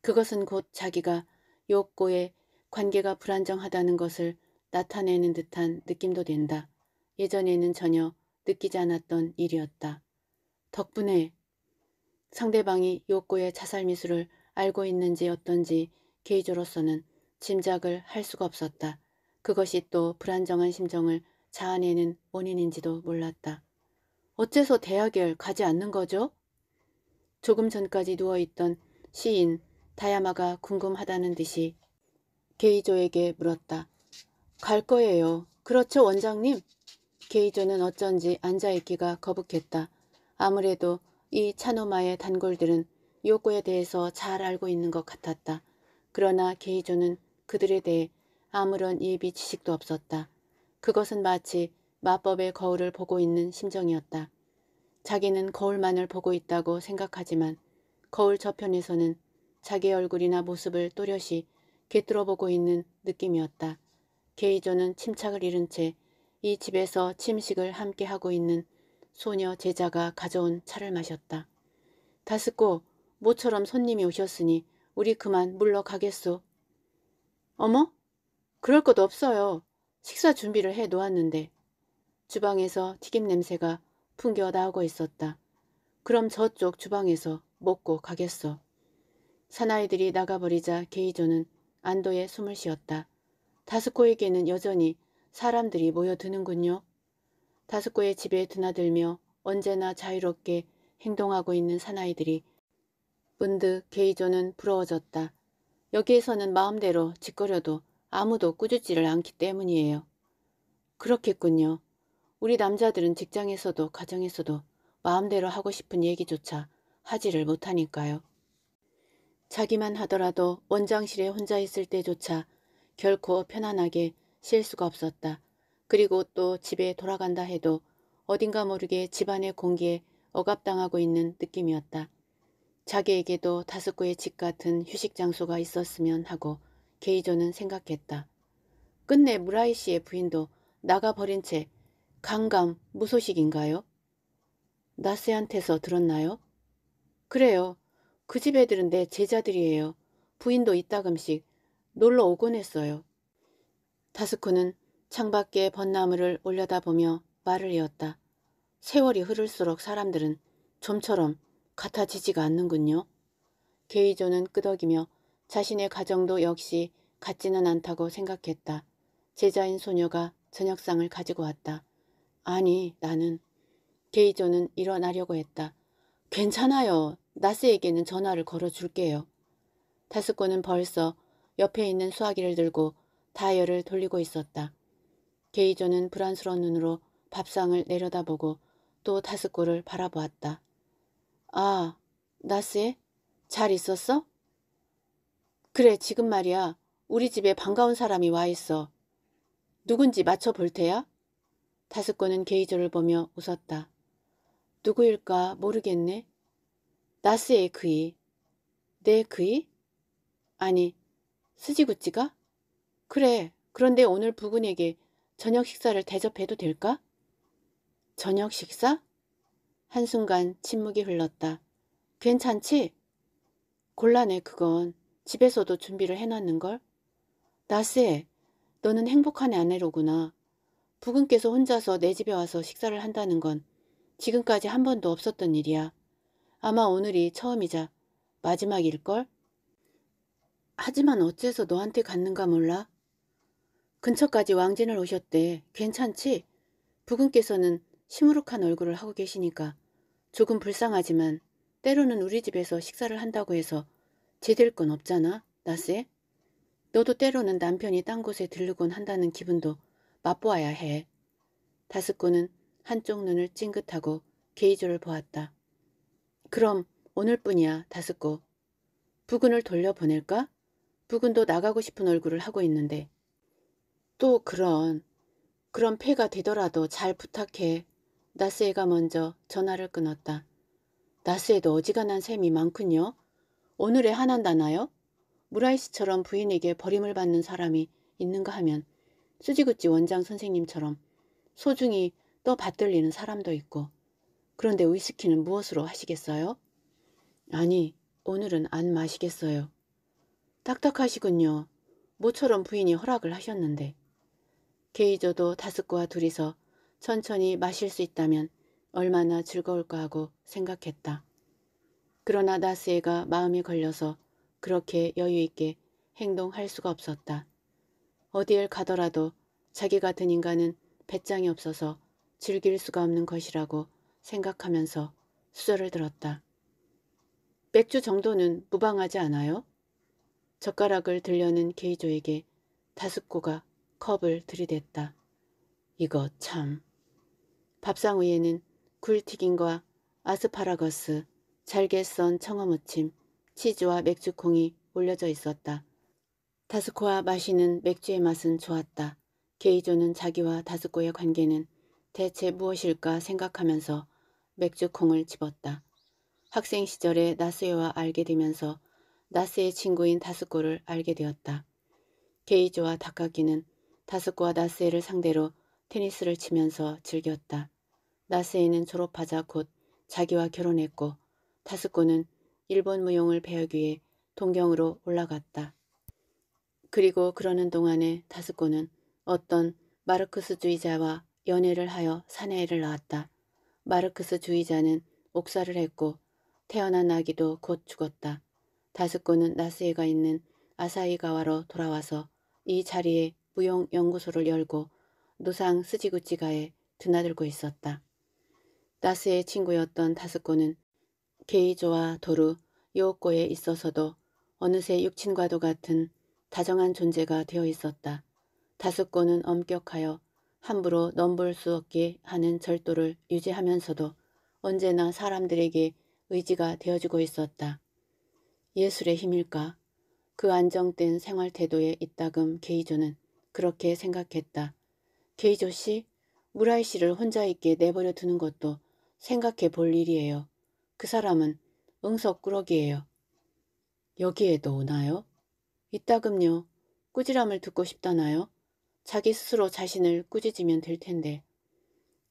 그것은 곧 자기가 요코의 관계가 불안정하다는 것을 나타내는 듯한 느낌도 된다. 예전에는 전혀 느끼지 않았던 일이었다. 덕분에 상대방이 요코의 자살 미술을 알고 있는지 어떤지 게이조로서는 짐작을 할 수가 없었다. 그것이 또 불안정한 심정을 자아내는 원인인지도 몰랐다. 어째서 대학에 가지 않는 거죠? 조금 전까지 누워있던 시인 다야마가 궁금하다는 듯이 게이조에게 물었다. 갈 거예요. 그렇죠 원장님? 게이조는 어쩐지 앉아있기가 거북했다. 아무래도 이 차노마의 단골들은 요코에 대해서 잘 알고 있는 것 같았다. 그러나 게이조는 그들에 대해 아무런 예비 지식도 없었다. 그것은 마치 마법의 거울을 보고 있는 심정이었다. 자기는 거울만을 보고 있다고 생각하지만 거울 저편에서는 자기 얼굴이나 모습을 또렷이 꿰뚫어보고 있는 느낌이었다. 게이조는 침착을 잃은 채 이 집에서 침식을 함께 하고 있는 소녀 제자가 가져온 차를 마셨다. 다스코, 모처럼 손님이 오셨으니 우리 그만 물러가겠소. 어머? 그럴 것도 없어요. 식사 준비를 해 놓았는데 주방에서 튀김 냄새가 풍겨 나오고 있었다. 그럼 저쪽 주방에서 먹고 가겠어. 사나이들이 나가버리자 게이조는 안도의 숨을 쉬었다. 다스코에게는 여전히 사람들이 모여드는군요. 다스코의 집에 드나들며 언제나 자유롭게 행동하고 있는 사나이들이 문득 게이조는 부러워졌다. 여기에서는 마음대로 짓거려도 아무도 꾸짖지를 않기 때문이에요. 그렇겠군요. 우리 남자들은 직장에서도 가정에서도 마음대로 하고 싶은 얘기조차 하지를 못하니까요. 자기만 하더라도 원장실에 혼자 있을 때조차 결코 편안하게 쉴 수가 없었다. 그리고 또 집에 돌아간다 해도 어딘가 모르게 집안의 공기에 억압당하고 있는 느낌이었다. 자기에게도 다섯 구의 집 같은 휴식 장소가 있었으면 하고 게이조는 생각했다. 끝내 무라이 씨의 부인도 나가버린 채 강감 무소식인가요? 나스한테서 들었나요? 그래요. 그 집 애들은 내 제자들이에요. 부인도 이따금씩 놀러 오곤 했어요. 다스코는 창밖에 벚나무를 올려다보며 말을 이었다. 세월이 흐를수록 사람들은 좀처럼 같아지지가 않는군요. 게이조는 끄덕이며 자신의 가정도 역시 같지는 않다고 생각했다. 제자인 소녀가 저녁상을 가지고 왔다. 아니 나는 게이조는 일어나려고 했다. 괜찮아요. 나스에게는 전화를 걸어줄게요. 다스코는 벌써 옆에 있는 수화기를 들고 다이얼을 돌리고 있었다. 게이조는 불안스러운 눈으로 밥상을 내려다보고 또 다스코를 바라보았다. 아, 나스에? 잘 있었어? 그래 지금 말이야. 우리 집에 반가운 사람이 와 있어. 누군지 맞춰볼 테야? 다섯 권은 게이저를 보며 웃었다. 누구일까 모르겠네. 나스의 그이. 내 그이? 아니, 스지구찌가? 그래, 그런데 오늘 부군에게 저녁 식사를 대접해도 될까? 저녁 식사? 한순간 침묵이 흘렀다. 괜찮지? 곤란해 그건. 집에서도 준비를 해놨는걸? 나스에 너는 행복한 아내로구나. 부근께서 혼자서 내 집에 와서 식사를 한다는 건 지금까지 한 번도 없었던 일이야. 아마 오늘이 처음이자 마지막일걸? 하지만 어째서 너한테 갔는가 몰라? 근처까지 왕진을 오셨대. 괜찮지? 부군께서는 시무룩한 얼굴을 하고 계시니까 조금 불쌍하지만 때로는 우리 집에서 식사를 한다고 해서 지들 건 없잖아, 나세. 너도 때로는 남편이 딴 곳에 들르곤 한다는 기분도 맛보아야 해. 다스코는 한쪽 눈을 찡긋하고 게이조를 보았다. 그럼 오늘뿐이야, 다스코. 부근을 돌려보낼까? 부근도 나가고 싶은 얼굴을 하고 있는데. 또 그런, 그런 폐가 되더라도 잘 부탁해. 나스에가 먼저 전화를 끊었다. 나스에도 어지간한 셈이 많군요. 오늘의 하나다나요? 무라이스처럼 부인에게 버림을 받는 사람이 있는가 하면 수지구찌 원장 선생님처럼 소중히 또 받들리는 사람도 있고 그런데 위스키는 무엇으로 하시겠어요? 아니 오늘은 안 마시겠어요. 딱딱하시군요. 모처럼 부인이 허락을 하셨는데 게이저도 다스과 둘이서 천천히 마실 수 있다면 얼마나 즐거울까 하고 생각했다. 그러나 나스에가 마음이 걸려서 그렇게 여유있게 행동할 수가 없었다. 어디에 가더라도 자기 같은 인간은 배짱이 없어서 즐길 수가 없는 것이라고 생각하면서 수저를 들었다. 맥주 정도는 무방하지 않아요? 젓가락을 들려는 게이조에게 다스코가 컵을 들이댔다. 이거 참. 밥상 위에는 굴 튀김과 아스파라거스, 잘게 썬 청어 무침, 치즈와 맥주콩이 올려져 있었다. 다스코와 마시는 맥주의 맛은 좋았다. 게이조는 자기와 다스코의 관계는 대체 무엇일까 생각하면서 맥주콩을 집었다. 학생 시절에 나스에와 알게 되면서 나스의 친구인 다스코를 알게 되었다. 게이조와 다카기는 다스코와 나스에를 상대로 테니스를 치면서 즐겼다. 나스에는 졸업하자 곧 자기와 결혼했고 다스코는 일본 무용을 배우기 위해 동경으로 올라갔다. 그리고 그러는 동안에 다스코는 어떤 마르크스주의자와 연애를 하여 사내를 낳았다. 마르크스주의자는 옥살을 했고 태어난 아기도 곧 죽었다. 다스코는 나스에가 있는 아사이가와로 돌아와서 이 자리에 무용 연구소를 열고 노상 스지구찌가에 드나들고 있었다. 나스의 친구였던 다스코는 게이조와 도루, 요옥에 있어서도 어느새 육친과도 같은 다정한 존재가 되어 있었다. 다수고은 엄격하여 함부로 넘볼 수 없게 하는 절도를 유지하면서도 언제나 사람들에게 의지가 되어주고 있었다. 예술의 힘일까? 그 안정된 생활 태도에 있다금 게이조는 그렇게 생각했다. 게이조 씨, 무라이 씨를 혼자 있게 내버려 두는 것도 생각해 볼 일이에요. 그 사람은 응석꾸러기예요. 여기에도 오나요? 이따금요. 꾸지람을 듣고 싶다나요? 자기 스스로 자신을 꾸짖으면 될 텐데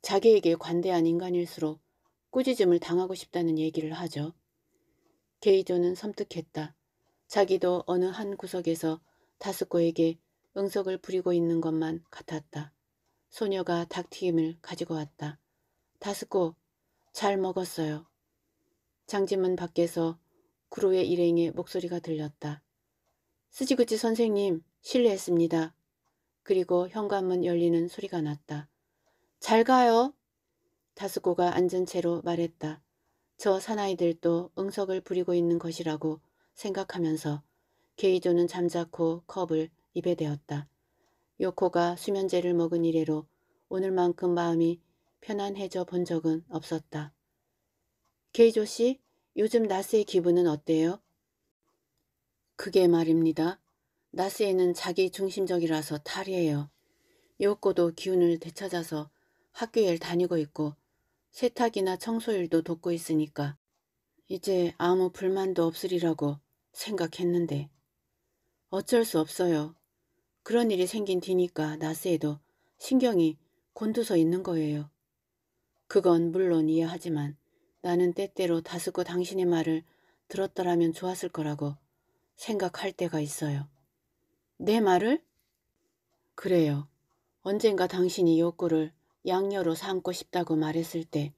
자기에게 관대한 인간일수록 꾸짖음을 당하고 싶다는 얘기를 하죠. 게이조는 섬뜩했다. 자기도 어느 한 구석에서 다스코에게 응석을 부리고 있는 것만 같았다. 소녀가 닭튀김을 가지고 왔다. 다스코, 잘 먹었어요. 장지문 밖에서 구로의 일행의 목소리가 들렸다. 스지구치 선생님 실례했습니다. 그리고 현관문 열리는 소리가 났다. 잘 가요. 다스고가 앉은 채로 말했다. 저 사나이들도 응석을 부리고 있는 것이라고 생각하면서 게이조는 잠자코 컵을 입에 대었다. 요코가 수면제를 먹은 이래로 오늘만큼 마음이 편안해져 본 적은 없었다. 케이조 씨, 요즘 나스의 기분은 어때요? 그게 말입니다. 나스에는 자기 중심적이라서 탈이에요. 요코도 기운을 되찾아서 학교에 다니고 있고 세탁이나 청소일도 돕고 있으니까 이제 아무 불만도 없으리라고 생각했는데 어쩔 수 없어요. 그런 일이 생긴 뒤니까 나스에도 신경이 곤두서 있는 거예요. 그건 물론 이해하지만 나는 때때로 다스고 당신의 말을 들었더라면 좋았을 거라고 생각할 때가 있어요. 내 말을? 그래요. 언젠가 당신이 욕구를 양녀로 삼고 싶다고 말했을 때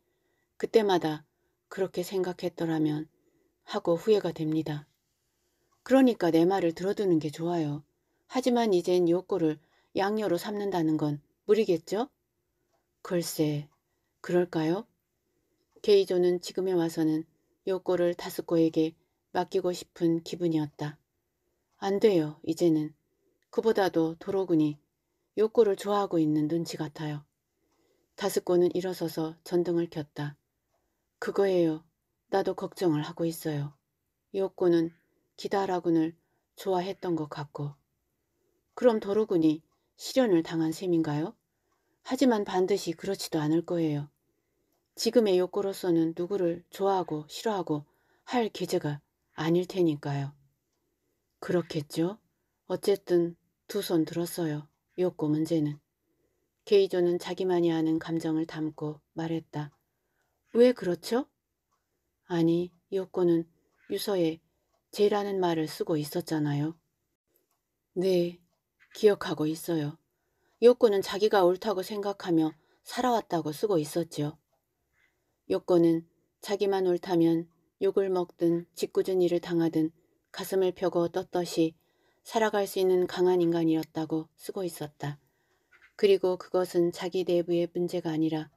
그때마다 그렇게 생각했더라면 하고 후회가 됩니다. 그러니까 내 말을 들어두는 게 좋아요. 하지만 이젠 욕구를 양녀로 삼는다는 건 무리겠죠? 글쎄, 그럴까요? 케이조는 지금에 와서는 요꼬를 다스코에게 맡기고 싶은 기분이었다. 안 돼요, 이제는. 그보다도 도로군이 요꼬를 좋아하고 있는 눈치 같아요. 다스코는 일어서서 전등을 켰다. 그거예요. 나도 걱정을 하고 있어요. 요꼬는 기다라군을 좋아했던 것 같고. 그럼 도로군이 실현을 당한 셈인가요? 하지만 반드시 그렇지도 않을 거예요. 지금의 욕구로서는 누구를 좋아하고 싫어하고 할 기제가 아닐 테니까요. 그렇겠죠? 어쨌든 두 손 들었어요. 욕구 문제는. 게이조는 자기만이 아는 감정을 담고 말했다. 왜 그렇죠? 아니, 욕구는 유서에 제라는 말을 쓰고 있었잖아요. 네, 기억하고 있어요. 욕구는 자기가 옳다고 생각하며 살아왔다고 쓰고 있었지요. 요건은 자기만 옳다면 욕을 먹든 짓궂은 일을 당하든 가슴을 펴고 떳떳이 살아갈 수 있는 강한 인간이었다고 쓰고 있었다. 그리고 그것은 자기 내부의 문제가 아니라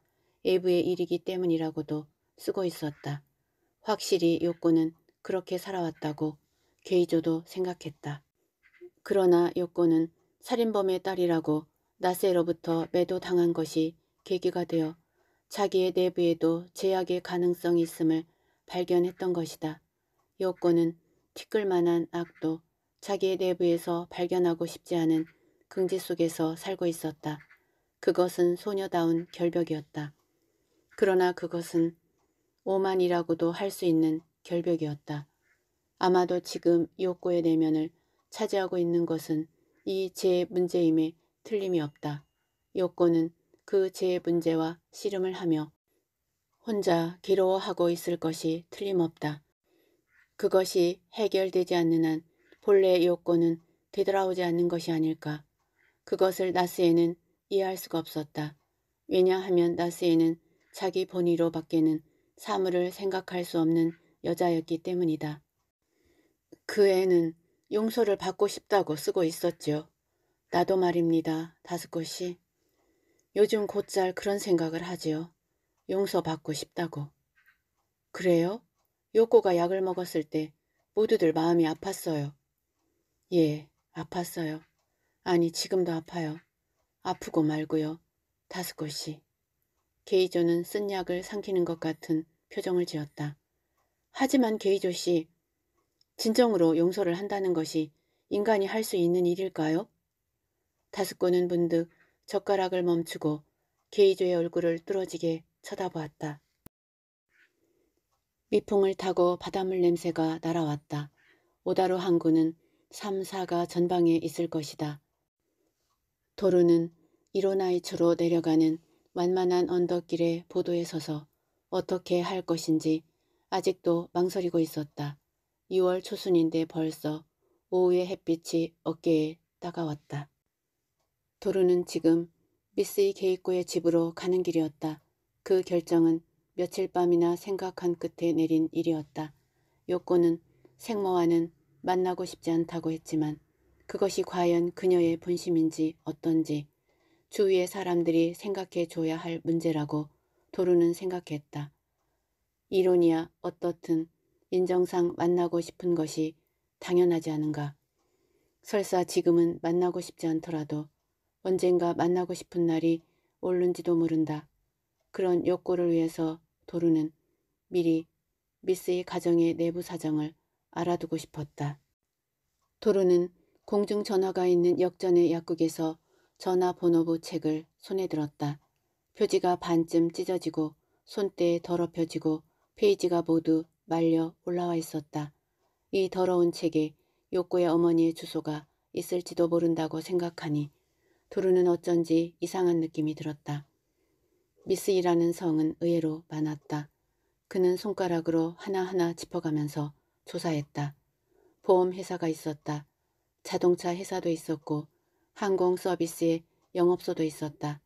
외부의 일이기 때문이라고도 쓰고 있었다. 확실히 요건은 그렇게 살아왔다고 게이조도 생각했다. 그러나 요건은 살인범의 딸이라고 나세로부터 매도당한 것이 계기가 되어 자기의 내부에도 제약의 가능성이 있음을 발견했던 것이다. 여권은 티끌만한 악도 자기의 내부에서 발견하고 싶지 않은 긍지 속에서 살고 있었다. 그것은 소녀다운 결벽이었다. 그러나 그것은 오만이라고도 할 수 있는 결벽이었다. 아마도 지금 요코의 내면을 차지하고 있는 것은 이 제 문제임에 틀림이 없다. 요코는 그제문제와 씨름을 하며 혼자 괴로워하고 있을 것이 틀림없다. 그것이 해결되지 않는 한 본래의 요건은 되돌아오지 않는 것이 아닐까. 그것을 나스에는 이해할 수가 없었다. 왜냐하면 나스에는 자기 본의로 밖에는 사물을 생각할 수 없는 여자였기 때문이다. 그 애는 용서를 받고 싶다고 쓰고 있었지요. 나도 말입니다. 다섯 곳이. 요즘 곧잘 그런 생각을 하지요. 용서받고 싶다고. 그래요? 요코가 약을 먹었을 때 모두들 마음이 아팠어요. 예, 아팠어요. 아니, 지금도 아파요. 아프고 말고요. 다스코씨 게이조는 쓴 약을 삼키는 것 같은 표정을 지었다. 하지만 게이조 씨, 진정으로 용서를 한다는 것이 인간이 할 수 있는 일일까요? 다스코는 문득 젓가락을 멈추고 게이조의 얼굴을 뚫어지게 쳐다보았다. 미풍을 타고 바닷물 냄새가 날아왔다. 오다루 항구는 3, 4가 전방에 있을 것이다. 도루는 이로나이츠로 내려가는 완만한 언덕길의 보도에 서서 어떻게 할 것인지 아직도 망설이고 있었다. 2월 초순인데 벌써 오후의 햇빛이 어깨에 따가웠다. 도루는 지금 미스이 게이코의 집으로 가는 길이었다. 그 결정은 며칠 밤이나 생각한 끝에 내린 일이었다. 요코는 생모와는 만나고 싶지 않다고 했지만 그것이 과연 그녀의 본심인지 어떤지 주위의 사람들이 생각해 줘야 할 문제라고 도루는 생각했다. 이론이야 어떻든 인정상 만나고 싶은 것이 당연하지 않은가. 설사 지금은 만나고 싶지 않더라도 언젠가 만나고 싶은 날이 올른지도 모른다. 그런 욕구를 위해서 도루는 미리 미스의 가정의 내부 사정을 알아두고 싶었다. 도루는 공중전화가 있는 역전의 약국에서 전화번호부 책을 손에 들었다. 표지가 반쯤 찢어지고 손때에 더럽혀지고 페이지가 모두 말려 올라와 있었다. 이 더러운 책에 욕구의 어머니의 주소가 있을지도 모른다고 생각하니 두루는 어쩐지 이상한 느낌이 들었다. 미스이라는 성은 의외로 많았다. 그는 손가락으로 하나하나 짚어가면서 조사했다. 보험회사가 있었다. 자동차 회사도 있었고 항공 서비스의 영업소도 있었다.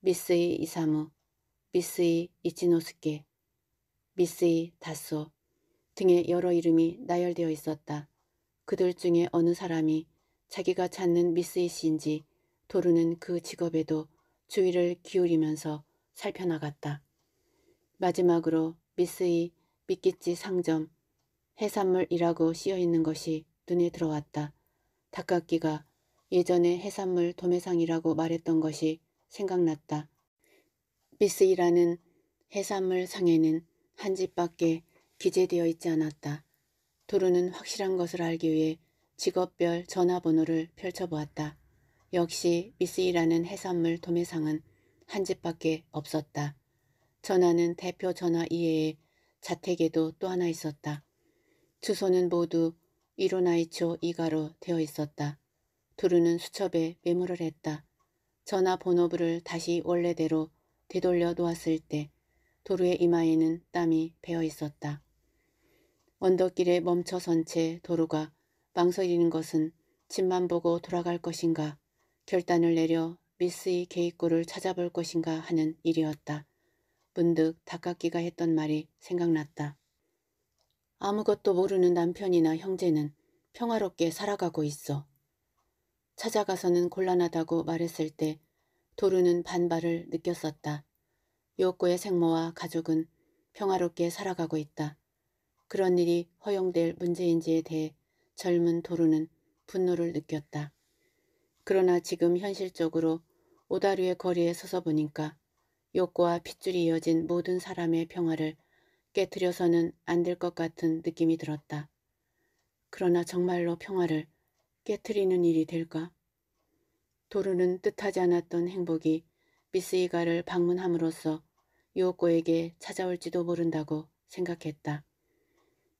미스이 이사무, 미스이 이치노스케, 미스이 다소 등의 여러 이름이 나열되어 있었다. 그들 중에 어느 사람이 자기가 찾는 미스이 씨인지 도루는 그 직업에도 주의를 기울이면서 살펴나갔다. 마지막으로 미스이 미끼지 상점 해산물이라고 씌어있는 것이 눈에 들어왔다. 닭깎기가 예전에 해산물 도매상이라고 말했던 것이 생각났다. 미스이라는 해산물 상에는 한 집밖에 기재되어 있지 않았다. 도루는 확실한 것을 알기 위해 직업별 전화번호를 펼쳐보았다. 역시 미스이라는 해산물 도매상은 한 집밖에 없었다. 전화는 대표 전화 이외에 자택에도 또 하나 있었다. 주소는 모두 이로나이초 이가로 되어 있었다. 두루는 수첩에 메모를 했다. 전화 번호부를 다시 원래대로 되돌려 놓았을 때 도루의 이마에는 땀이 배어 있었다. 언덕길에 멈춰선 채 도루가 망설이는 것은 집만 보고 돌아갈 것인가 결단을 내려 미스의 개입구를 찾아볼 것인가 하는 일이었다. 문득 닭깎기가 했던 말이 생각났다. 아무것도 모르는 남편이나 형제는 평화롭게 살아가고 있어. 찾아가서는 곤란하다고 말했을 때 도루는 반발을 느꼈었다. 요코의 생모와 가족은 평화롭게 살아가고 있다. 그런 일이 허용될 문제인지에 대해 젊은 도루는 분노를 느꼈다. 그러나 지금 현실적으로 오다류의 거리에 서서 보니까 욕구와 핏줄이 이어진 모든 사람의 평화를 깨뜨려서는 안 될 것 같은 느낌이 들었다. 그러나 정말로 평화를 깨뜨리는 일이 될까? 도루는 뜻하지 않았던 행복이 미스이가를 방문함으로써 요코에게 찾아올지도 모른다고 생각했다.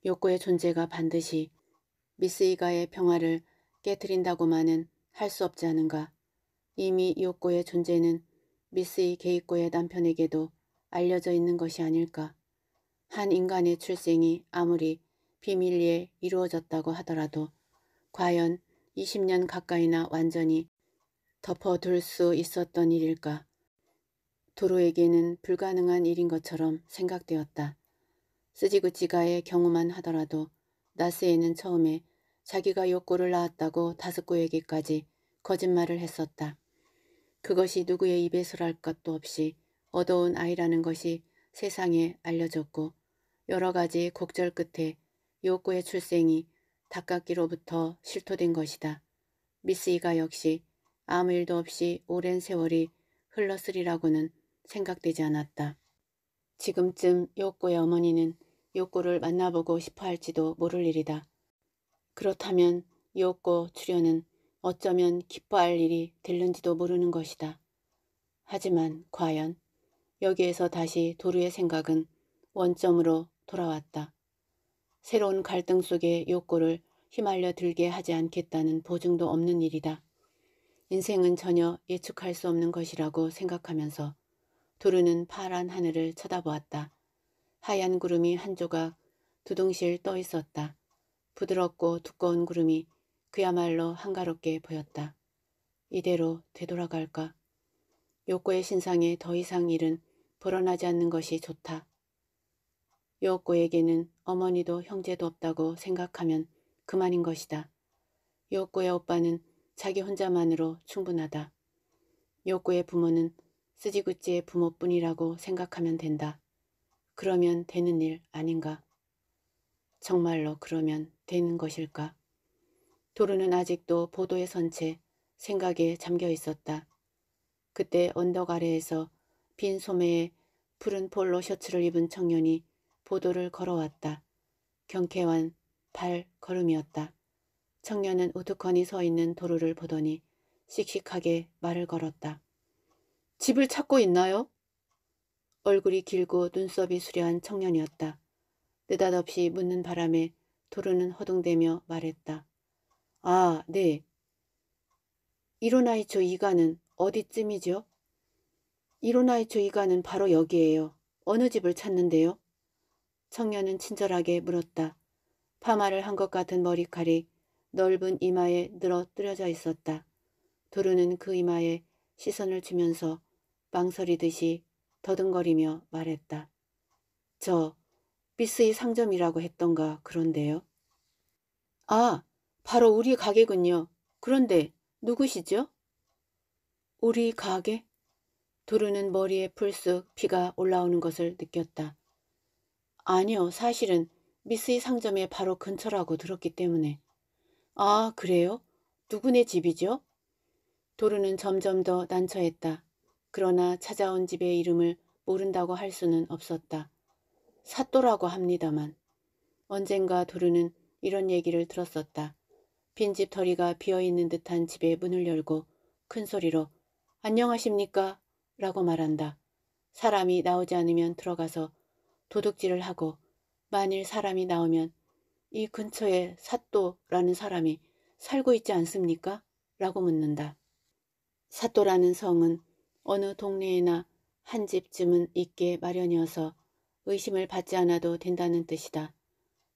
요코의 존재가 반드시 미스이가의 평화를 깨뜨린다고만은 할수 없지 않은가. 이미 요코의 존재는 미스이 게이코의 남편에게도 알려져 있는 것이 아닐까. 한 인간의 출생이 아무리 비밀리에 이루어졌다고 하더라도 과연 20년 가까이나 완전히 덮어둘 수 있었던 일일까. 도로에게는 불가능한 일인 것처럼 생각되었다. 스지구치가의 경우만 하더라도 나스에는 처음에 자기가 욕구를 낳았다고 다섯고에게까지 거짓말을 했었다. 그것이 누구의 입에서 할 것도 없이 어두운 아이라는 것이 세상에 알려졌고 여러 가지 곡절 끝에 욕구의 출생이 닭깎기로부터 실토된 것이다. 미스이가 역시 아무 일도 없이 오랜 세월이 흘렀으리라고는 생각되지 않았다. 지금쯤 욕구의 어머니는 욕구를 만나보고 싶어 할지도 모를 일이다. 그렇다면 이윽고 출현은 어쩌면 기뻐할 일이 될는지도 모르는 것이다. 하지만 과연 여기에서 다시 도루의 생각은 원점으로 돌아왔다. 새로운 갈등 속의 욕구를 휘말려 들게 하지 않겠다는 보증도 없는 일이다. 인생은 전혀 예측할 수 없는 것이라고 생각하면서 도루는 파란 하늘을 쳐다보았다. 하얀 구름이 한 조각 두둥실 떠 있었다. 부드럽고 두꺼운 구름이 그야말로 한가롭게 보였다. 이대로 되돌아갈까? 요코의 신상에 더 이상 일은 불어나지 않는 것이 좋다. 요코에게는 어머니도 형제도 없다고 생각하면 그만인 것이다. 요코의 오빠는 자기 혼자만으로 충분하다. 요코의 부모는 쓰지구찌의 부모뿐이라고 생각하면 된다. 그러면 되는 일 아닌가. 정말로 그러면 되는 것일까? 도르는 아직도 보도에 선 채 생각에 잠겨 있었다. 그때 언덕 아래에서 빈 소매에 푸른 폴로 셔츠를 입은 청년이 보도를 걸어왔다. 경쾌한 발 걸음이었다. 청년은 우두커니 서 있는 도로를 보더니 씩씩하게 말을 걸었다. 집을 찾고 있나요? 얼굴이 길고 눈썹이 수려한 청년이었다. 느닷없이 묻는 바람에 도르는 허둥대며 말했다. 아, 네. 이로나이초 이가는 어디쯤이죠? 이로나이초 이가는 바로 여기에요. 어느 집을 찾는데요? 청년은 친절하게 물었다. 파마를 한 것 같은 머리칼이 넓은 이마에 늘어뜨려져 있었다. 도르는 그 이마에 시선을 주면서 망설이듯이 더듬거리며 말했다. 저 빅스의 상점이라고 했던가 그런데요. 아, 바로 우리 가게군요. 그런데 누구시죠? 우리 가게? 도루는 머리에 풀쑥 피가 올라오는 것을 느꼈다. 아니요, 사실은 미스의 상점에 바로 근처라고 들었기 때문에. 아, 그래요? 누구네 집이죠? 도르는 점점 더 난처했다. 그러나 찾아온 집의 이름을 모른다고 할 수는 없었다. 사또라고 합니다만 언젠가 도루는 이런 얘기를 들었었다. 빈집 터리가 비어있는 듯한 집에 문을 열고 큰 소리로 안녕하십니까? 라고 말한다. 사람이 나오지 않으면 들어가서 도둑질을 하고 만일 사람이 나오면 이 근처에 사또라는 사람이 살고 있지 않습니까? 라고 묻는다. 사또라는 성은 어느 동네에나 한 집쯤은 있게 마련이어서 의심을 받지 않아도 된다는 뜻이다.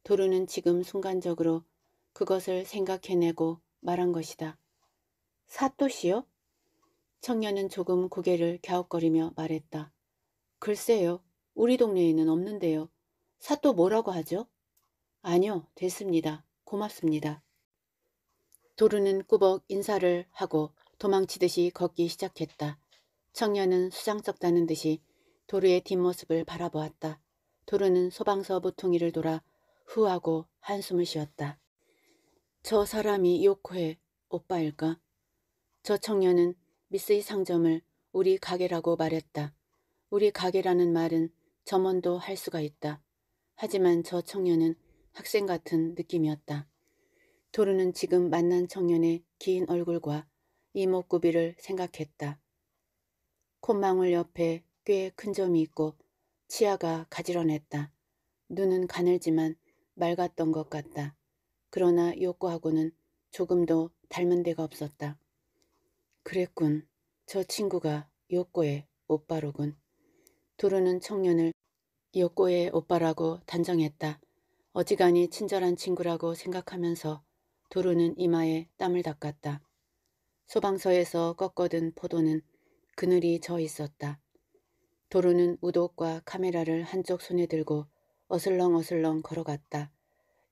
도루는 지금 순간적으로 그것을 생각해내고 말한 것이다. 사또시요? 청년은 조금 고개를 갸웃거리며 말했다. 글쎄요. 우리 동네에는 없는데요. 사또 뭐라고 하죠? 아니요. 됐습니다. 고맙습니다. 도루는 꾸벅 인사를 하고 도망치듯이 걷기 시작했다. 청년은 수장 쩍다는 듯이 도르의 뒷모습을 바라보았다. 도르는 소방서 보통이를 돌아 후하고 한숨을 쉬었다. 저 사람이 요코의 오빠일까? 저 청년은 미스의 상점을 우리 가게라고 말했다. 우리 가게라는 말은 점원도 할 수가 있다. 하지만 저 청년은 학생 같은 느낌이었다. 도르는 지금 만난 청년의 긴 얼굴과 이목구비를 생각했다. 콧망울 옆에 꽤큰 점이 있고 치아가 가지런했다. 눈은 가늘지만 맑았던 것 같다. 그러나 욕구하고는 조금도 닮은 데가 없었다. 그랬군. 저 친구가 욕구의 오빠로군. 도로는 청년을 욕구의 오빠라고 단정했다. 어지간히 친절한 친구라고 생각하면서 도로는 이마에 땀을 닦았다. 소방서에서 꺾어든 포도는 그늘이 져 있었다. 도로는 우독과 카메라를 한쪽 손에 들고 어슬렁어슬렁 걸어갔다.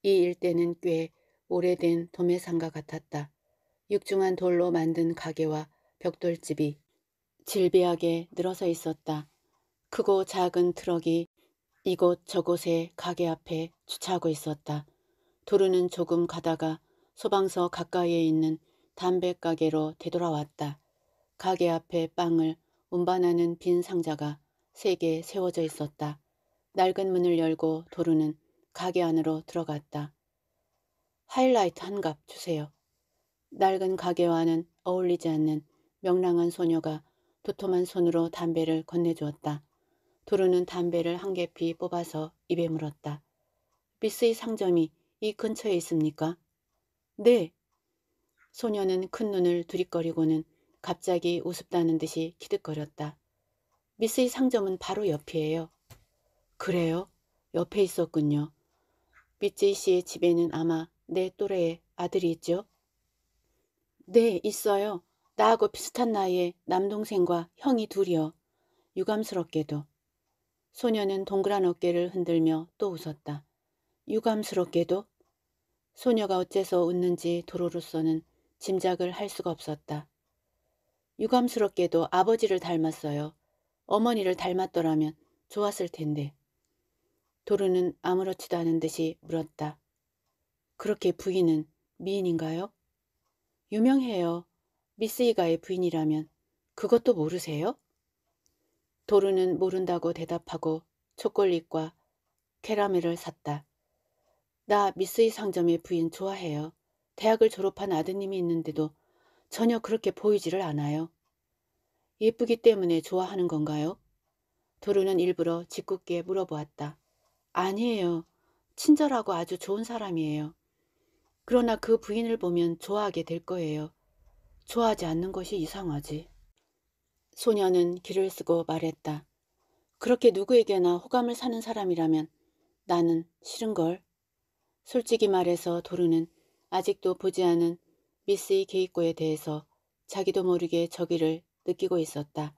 이 일대는 꽤 오래된 도매상가 같았다. 육중한 돌로 만든 가게와 벽돌집이 질비하게 늘어서 있었다. 크고 작은 트럭이 이곳 저곳에 가게 앞에 주차하고 있었다. 도루는 조금 가다가 소방서 가까이에 있는 담배 가게로 되돌아왔다. 가게 앞에 빵을 운반하는 빈 상자가 세게 세워져 있었다. 낡은 문을 열고 도루는 가게 안으로 들어갔다. 하이라이트 한 갑 주세요. 낡은 가게와는 어울리지 않는 명랑한 소녀가 도톰한 손으로 담배를 건네주었다. 도루는 담배를 한 개피 뽑아서 입에 물었다. 미스의 상점이 이 근처에 있습니까? 네. 소녀는 큰 눈을 두리거리고는 갑자기 우습다는 듯이 키득거렸다. 미스의 상점은 바로 옆이에요. 그래요? 옆에 있었군요. 미쯔이 씨의 집에는 아마 내 또래의 아들이 있죠? 네, 있어요. 나하고 비슷한 나이에 남동생과 형이 둘이요. 유감스럽게도. 소녀는 동그란 어깨를 흔들며 또 웃었다. 유감스럽게도? 소녀가 어째서 웃는지 도로로서는 짐작을 할 수가 없었다. 유감스럽게도 아버지를 닮았어요. 어머니를 닮았더라면 좋았을 텐데. 도루는 아무렇지도 않은 듯이 물었다. 그렇게 부인은 미인인가요? 유명해요. 미스 이가의 부인이라면 그것도 모르세요? 도루는 모른다고 대답하고 초콜릿과 캐러멜을 샀다. 나 미스이 상점의 부인 좋아해요. 대학을 졸업한 아드님이 있는데도 전혀 그렇게 보이지를 않아요. 예쁘기 때문에 좋아하는 건가요? 도루는 일부러 짓궂게 물어보았다. 아니에요. 친절하고 아주 좋은 사람이에요. 그러나 그 부인을 보면 좋아하게 될 거예요. 좋아하지 않는 것이 이상하지. 소녀는 길을 쓰고 말했다. 그렇게 누구에게나 호감을 사는 사람이라면 나는 싫은걸. 솔직히 말해서 도루는 아직도 보지 않은 미스이 게이코에 대해서 자기도 모르게 저기를 느끼고 있었다.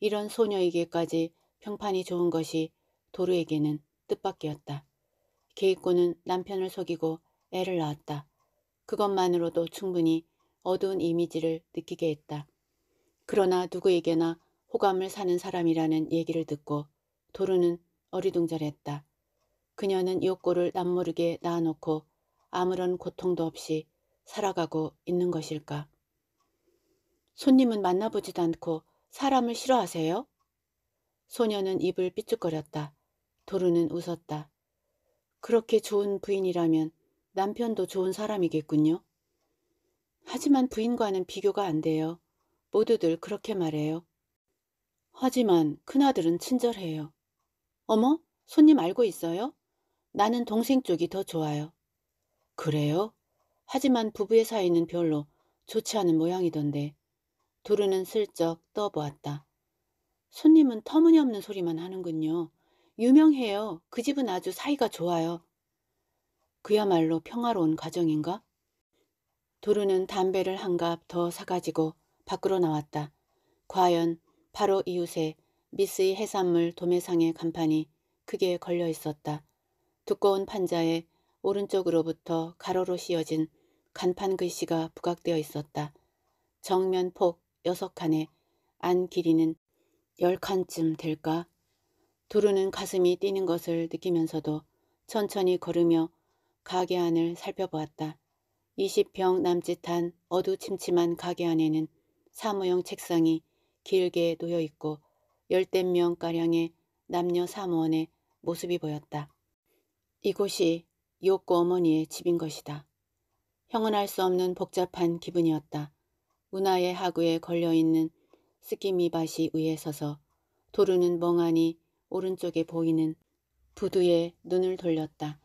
이런 소녀에게까지 평판이 좋은 것이 도르에게는 뜻밖이었다. 개이고는 남편을 속이고 애를 낳았다. 그것만으로도 충분히 어두운 이미지를 느끼게 했다. 그러나 누구에게나 호감을 사는 사람이라는 얘기를 듣고 도르는 어리둥절했다. 그녀는 욕구를 남모르게 낳아놓고 아무런 고통도 없이 살아가고 있는 것일까? 손님은 만나보지도 않고 사람을 싫어하세요? 소녀는 입을 삐죽거렸다. 도루는 웃었다. 그렇게 좋은 부인이라면 남편도 좋은 사람이겠군요. 하지만 부인과는 비교가 안 돼요. 모두들 그렇게 말해요. 하지만 큰아들은 친절해요. 어머? 손님 알고 있어요? 나는 동생 쪽이 더 좋아요. 그래요? 하지만 부부의 사이는 별로 좋지 않은 모양이던데. 도루는 슬쩍 떠보았다. 손님은 터무니없는 소리만 하는군요. 유명해요. 그 집은 아주 사이가 좋아요. 그야말로 평화로운 가정인가? 도루는 담배를 한갑 더 사가지고 밖으로 나왔다. 과연 바로 이웃에 미스의 해산물 도매상의 간판이 크게 걸려 있었다. 두꺼운 판자에 오른쪽으로부터 가로로 씌어진 간판 글씨가 부각되어 있었다. 정면폭 여섯 칸에 안 길이는 열 칸쯤 될까? 두루는 가슴이 뛰는 것을 느끼면서도 천천히 걸으며 가게 안을 살펴보았다. 20평 남짓한 어두침침한 가게 안에는 사무용 책상이 길게 놓여있고 열댓 명가량의 남녀 사무원의 모습이 보였다. 이곳이 욕코 어머니의 집인 것이다. 형언할 수 없는 복잡한 기분이었다. 운하의 하구에 걸려있는 스키미밭이 위에 서서 도루는 멍하니 오른쪽에 보이는 부두에 눈을 돌렸다.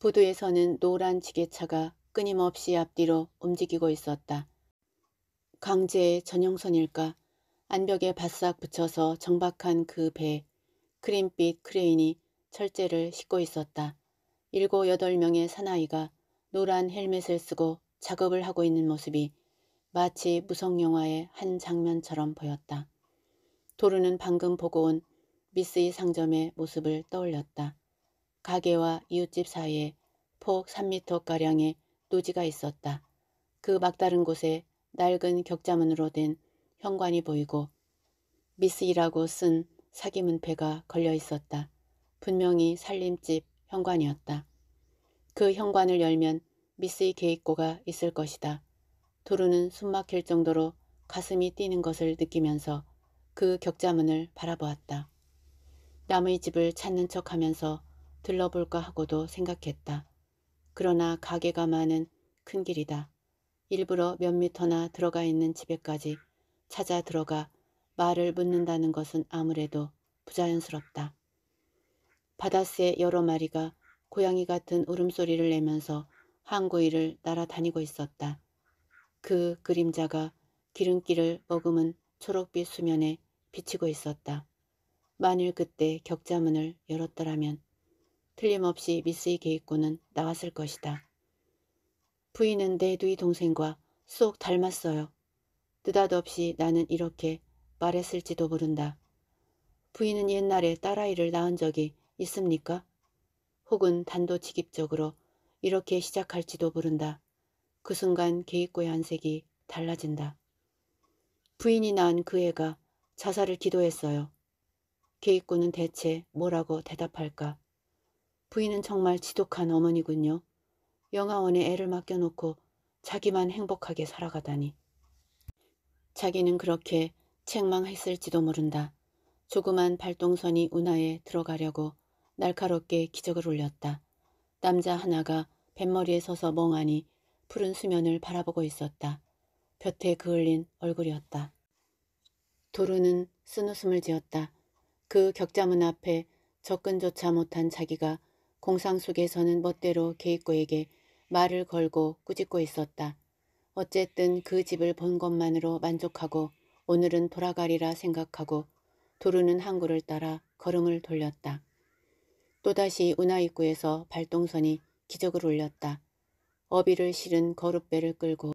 부두에서는 노란 지게차가 끊임없이 앞뒤로 움직이고 있었다. 강제의 전용선일까 안벽에 바싹 붙여서 정박한 그 배, 크림빛 크레인이 철제를 싣고 있었다. 일곱 여덟 명의 사나이가 노란 헬멧을 쓰고 작업을 하고 있는 모습이 마치 무성영화의 한 장면처럼 보였다. 도르는 방금 보고 온 미스의 상점의 모습을 떠올렸다. 가게와 이웃집 사이에 폭 3미터가량의 노지가 있었다. 그 막다른 곳에 낡은 격자문으로 된 현관이 보이고 미스이라고 쓴 사기 문패가 걸려 있었다. 분명히 살림집 현관이었다. 그 현관을 열면 미스의 계획고가 있을 것이다. 도루는 숨막힐 정도로 가슴이 뛰는 것을 느끼면서 그 격자문을 바라보았다. 남의 집을 찾는 척하면서 들러볼까 하고도 생각했다. 그러나 가게가 많은 큰 길이다. 일부러 몇 미터나 들어가 있는 집에까지 찾아 들어가 말을 묻는다는 것은 아무래도 부자연스럽다. 바다새 여러 마리가 고양이 같은 울음소리를 내면서 항구이를 날아다니고 있었다. 그 그림자가 기름기를 머금은 초록빛 수면에 비치고 있었다. 만일 그때 격자문을 열었더라면 틀림없이 미스의 게이코는 나왔을 것이다. 부인은 내두이 동생과 쏙 닮았어요. 느닷없이 나는 이렇게 말했을지도 모른다. 부인은 옛날에 딸아이를 낳은 적이 있습니까? 혹은 단도직입적으로 이렇게 시작할지도 모른다. 그 순간 개획고의 안색이 달라진다. 부인이 낳은 그 애가 자살을 기도했어요. 개획고는 대체 뭐라고 대답할까? 부인은 정말 지독한 어머니군요. 영아원에 애를 맡겨놓고 자기만 행복하게 살아가다니. 자기는 그렇게 책망했을지도 모른다. 조그만 발동선이 운하에 들어가려고 날카롭게 기적을 올렸다. 남자 하나가 뱃머리에 서서 멍하니 푸른 수면을 바라보고 있었다. 볕에 그을린 얼굴이었다. 도루는 쓴웃음을 지었다. 그 격자문 앞에 접근조차 못한 자기가 공상 속에서는 멋대로 게이코에게 말을 걸고 꾸짖고 있었다. 어쨌든 그 집을 본 것만으로 만족하고 오늘은 돌아가리라 생각하고 도루는 항구를 따라 걸음을 돌렸다. 또다시 운하 입구에서 발동선이 기적을 울렸다. 어비를 실은 거룻배를 끌고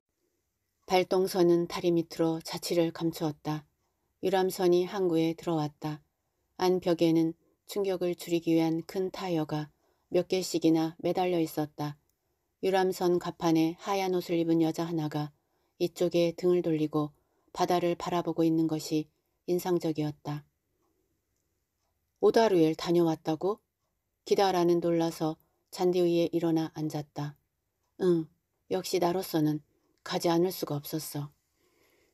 발동선은 다리 밑으로 자취를 감추었다. 유람선이 항구에 들어왔다. 안 벽에는 충격을 줄이기 위한 큰 타이어가 몇 개씩이나 매달려 있었다. 유람선 갑판에 하얀 옷을 입은 여자 하나가 이쪽에 등을 돌리고 바다를 바라보고 있는 것이 인상적이었다. 오다루엘 다녀왔다고? 기다라는 놀라서 잔디 위에 일어나 앉았다. 응, 역시 나로서는 가지 않을 수가 없었어.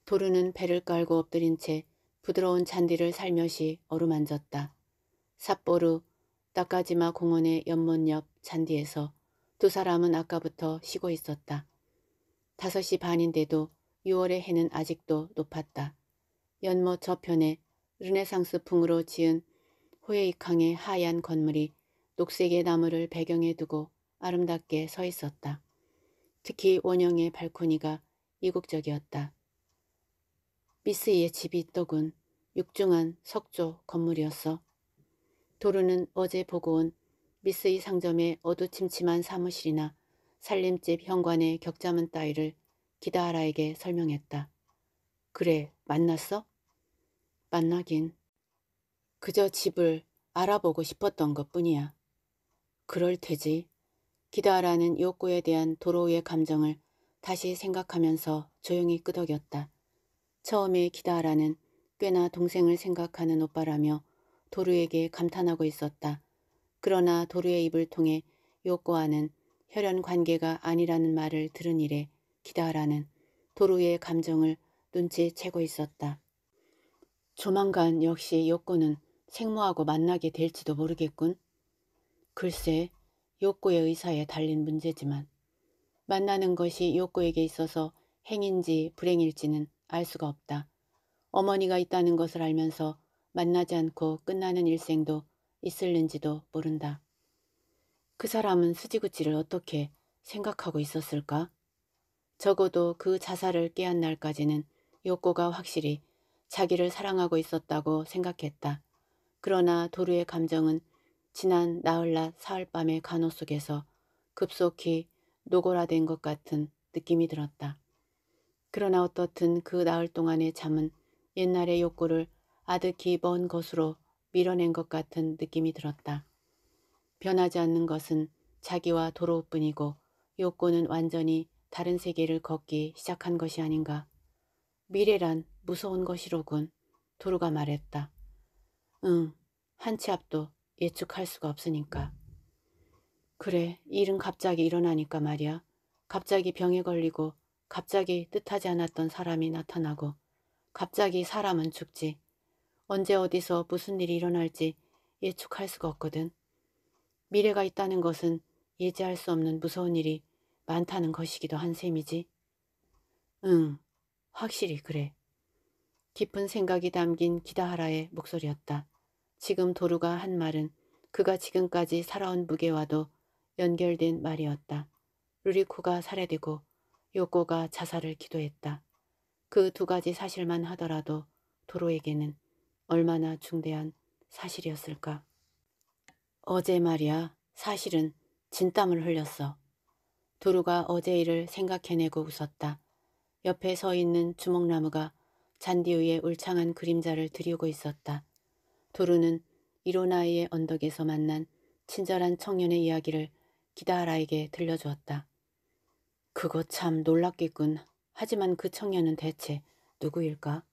도르는 배를 깔고 엎드린 채 부드러운 잔디를 살며시 어루만졌다. 삿포르 따까지마 공원의 연못 옆 잔디에서 두 사람은 아까부터 쉬고 있었다. 5시 반인데도 6월의 해는 아직도 높았다. 연못 저편에 르네상스풍으로 지은 호에이캉의 하얀 건물이 녹색의 나무를 배경에 두고 아름답게 서 있었다. 특히 원영의 발코니가 이국적이었다. 미스이의 집이 있더군. 육중한 석조 건물이었어. 도루는 어제 보고 온 미스이 상점의 어두침침한 사무실이나 살림집 현관의 격자문 따위를 기다하라에게 설명했다. 그래, 만났어? 만나긴. 그저 집을 알아보고 싶었던 것 뿐이야. 그럴 테지. 기다라는 욕구에 대한 도로의 감정을 다시 생각하면서 조용히 끄덕였다. 처음에 기다라는 꽤나 동생을 생각하는 오빠라며 도루에게 감탄하고 있었다. 그러나 도루의 입을 통해 욕구와는 혈연 관계가 아니라는 말을 들은 이래 기다라는 도루의 감정을 눈치채고 있었다. 조만간 역시 욕구는 생모하고 만나게 될지도 모르겠군. 글쎄 욕구의 의사에 달린 문제지만 만나는 것이 욕구에게 있어서 행인지 불행일지는 알 수가 없다. 어머니가 있다는 것을 알면서 만나지 않고 끝나는 일생도 있을는지도 모른다. 그 사람은 수지구치를 어떻게 생각하고 있었을까? 적어도 그 자살을 깨한 날까지는 욕구가 확실히 자기를 사랑하고 있었다고 생각했다. 그러나 도루의 감정은 지난 나흘낮 사흘밤의 간호 속에서 급속히 노골화된 것 같은 느낌이 들었다. 그러나 어떻든 그 나흘 동안의 잠은 옛날의 욕구를 아득히 먼 것으로 밀어낸 것 같은 느낌이 들었다. 변하지 않는 것은 자기와 도로뿐이고 욕구는 완전히 다른 세계를 걷기 시작한 것이 아닌가. 미래란 무서운 것이로군. 도로가 말했다. 응, 한치 앞도 예측할 수가 없으니까. 그래, 일은 갑자기 일어나니까 말이야. 갑자기 병에 걸리고 갑자기 뜻하지 않았던 사람이 나타나고 갑자기 사람은 죽지. 언제 어디서 무슨 일이 일어날지 예측할 수가 없거든. 미래가 있다는 것은 예지할 수 없는 무서운 일이 많다는 것이기도 한 셈이지. 응, 확실히 그래. 깊은 생각이 담긴 기다하라의 목소리였다. 지금 도루가 한 말은 그가 지금까지 살아온 무게와도 연결된 말이었다. 루리코가 살해되고 요코가 자살을 기도했다. 그 두 가지 사실만 하더라도 도로에게는 얼마나 중대한 사실이었을까. 어제 말이야 사실은 진땀을 흘렸어. 도루가 어제 일을 생각해내고 웃었다. 옆에 서 있는 주먹나무가 잔디 위에 울창한 그림자를 드리우고 있었다. 도루는 이로나이의 언덕에서 만난 친절한 청년의 이야기를 기다라에게 들려주었다. 그거 참 놀랍겠군. 하지만 그 청년은 대체 누구일까?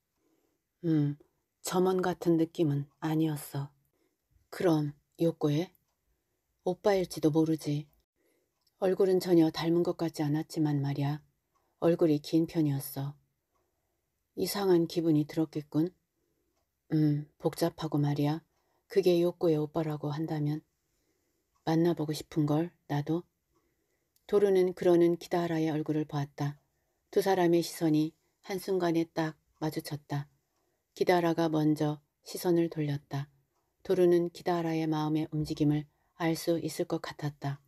음, 점원 같은 느낌은 아니었어. 그럼 요코에? 오빠일지도 모르지. 얼굴은 전혀 닮은 것 같지 않았지만 말이야. 얼굴이 긴 편이었어. 이상한 기분이 들었겠군. 음, 복잡하고 말이야. 그게 욕구의 오빠라고 한다면. 만나보고 싶은 걸 나도. 도루는 그러는 기다라의 얼굴을 보았다. 두 사람의 시선이 한순간에 딱 마주쳤다. 기다라가 먼저 시선을 돌렸다. 도루는 기다라의 마음의 움직임을 알 수 있을 것 같았다.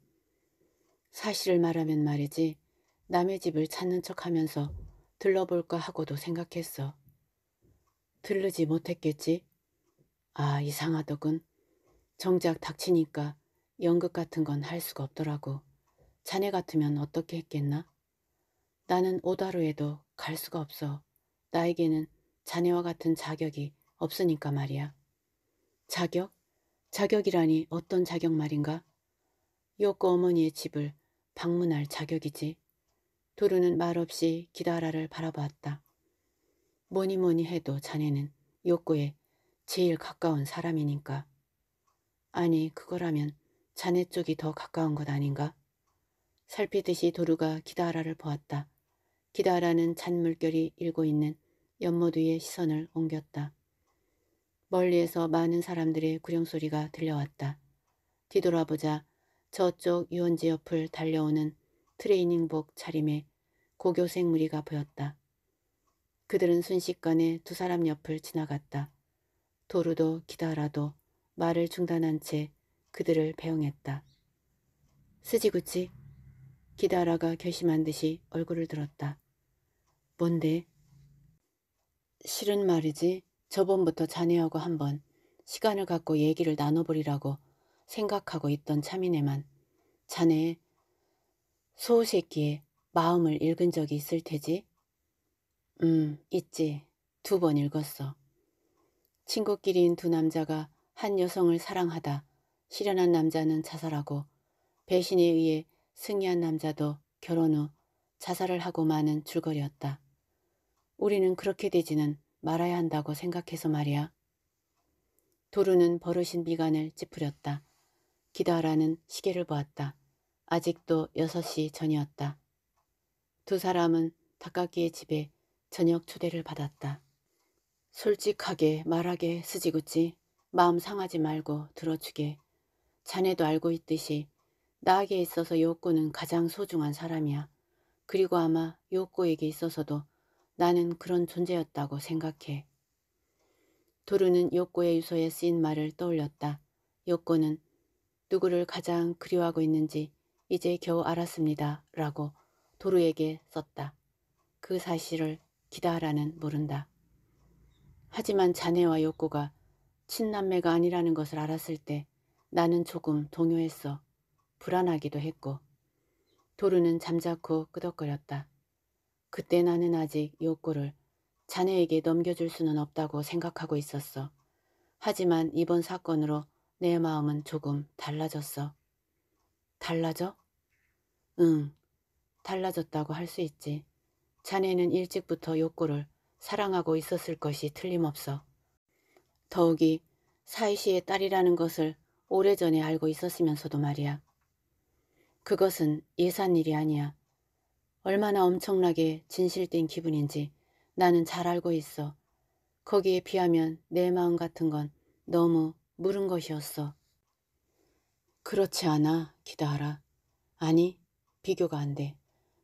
사실을 말하면 말이지 남의 집을 찾는 척하면서 들러볼까 하고도 생각했어. 들르지 못했겠지. 아 이상하더군. 정작 닥치니까 연극 같은 건 할 수가 없더라고. 자네 같으면 어떻게 했겠나? 나는 오다루에도 갈 수가 없어. 나에게는 자네와 같은 자격이 없으니까 말이야. 자격? 자격이라니 어떤 자격 말인가? 요코 어머니의 집을 방문할 자격이지. 도루는 말없이 기다라를 바라보았다. 뭐니 뭐니 해도 자네는 욕구에 제일 가까운 사람이니까. 아니 그거라면 자네 쪽이 더 가까운 것 아닌가? 살피듯이 도루가 기다라를 보았다. 기다라는 잔물결이 일고 있는 연못 위에 시선을 옮겼다. 멀리에서 많은 사람들의 구령소리가 들려왔다. 뒤돌아보자 저쪽 유원지 옆을 달려오는 트레이닝복 차림의 고교생 무리가 보였다. 그들은 순식간에 두 사람 옆을 지나갔다. 도루도 기다라도 말을 중단한 채 그들을 배웅했다. 스지구치 기다라가 결심한 듯이 얼굴을 들었다. 뭔데? 실은 말이지 저번부터 자네하고 한번 시간을 갖고 얘기를 나눠보리라고 생각하고 있던 참이네만 자네 소새끼의 마음을 읽은 적이 있을 테지? 음, 있지. 두 번 읽었어. 친구끼리인 두 남자가 한 여성을 사랑하다 실현한 남자는 자살하고 배신에 의해 승리한 남자도 결혼 후 자살을 하고 마는 줄거리였다. 우리는 그렇게 되지는 말아야 한다고 생각해서 말이야. 도루는 버릇인 미간을 찌푸렸다. 기다라는 시계를 보았다. 아직도 6시 전이었다. 두 사람은 닭가기의 집에 저녁 초대를 받았다. 솔직하게 말하게 쓰지구찌 마음 상하지 말고 들어주게. 자네도 알고 있듯이 나에게 있어서 요코는 가장 소중한 사람이야. 그리고 아마 요코에게 있어서도 나는 그런 존재였다고 생각해. 도루는 요코의 유서에 쓰인 말을 떠올렸다. 요코는 누구를 가장 그리워하고 있는지 이제 겨우 알았습니다. 라고 도루에게 썼다. 그 사실을 기다라는 모른다. 하지만 자네와 욕구가 친남매가 아니라는 것을 알았을 때 나는 조금 동요했어. 불안하기도 했고. 도루는 잠자코 끄덕거렸다. 그때 나는 아직 욕구를 자네에게 넘겨줄 수는 없다고 생각하고 있었어. 하지만 이번 사건으로 내 마음은 조금 달라졌어. 달라져? 응, 달라졌다고 할 수 있지. 자네는 일찍부터 욕구를 사랑하고 있었을 것이 틀림없어. 더욱이 사이시의 딸이라는 것을 오래전에 알고 있었으면서도 말이야. 그것은 예산 일이 아니야. 얼마나 엄청나게 진실된 기분인지 나는 잘 알고 있어. 거기에 비하면 내 마음 같은 건 너무 무른 것이었어. 그렇지 않아, 기다하라. 아니, 비교가 안 돼.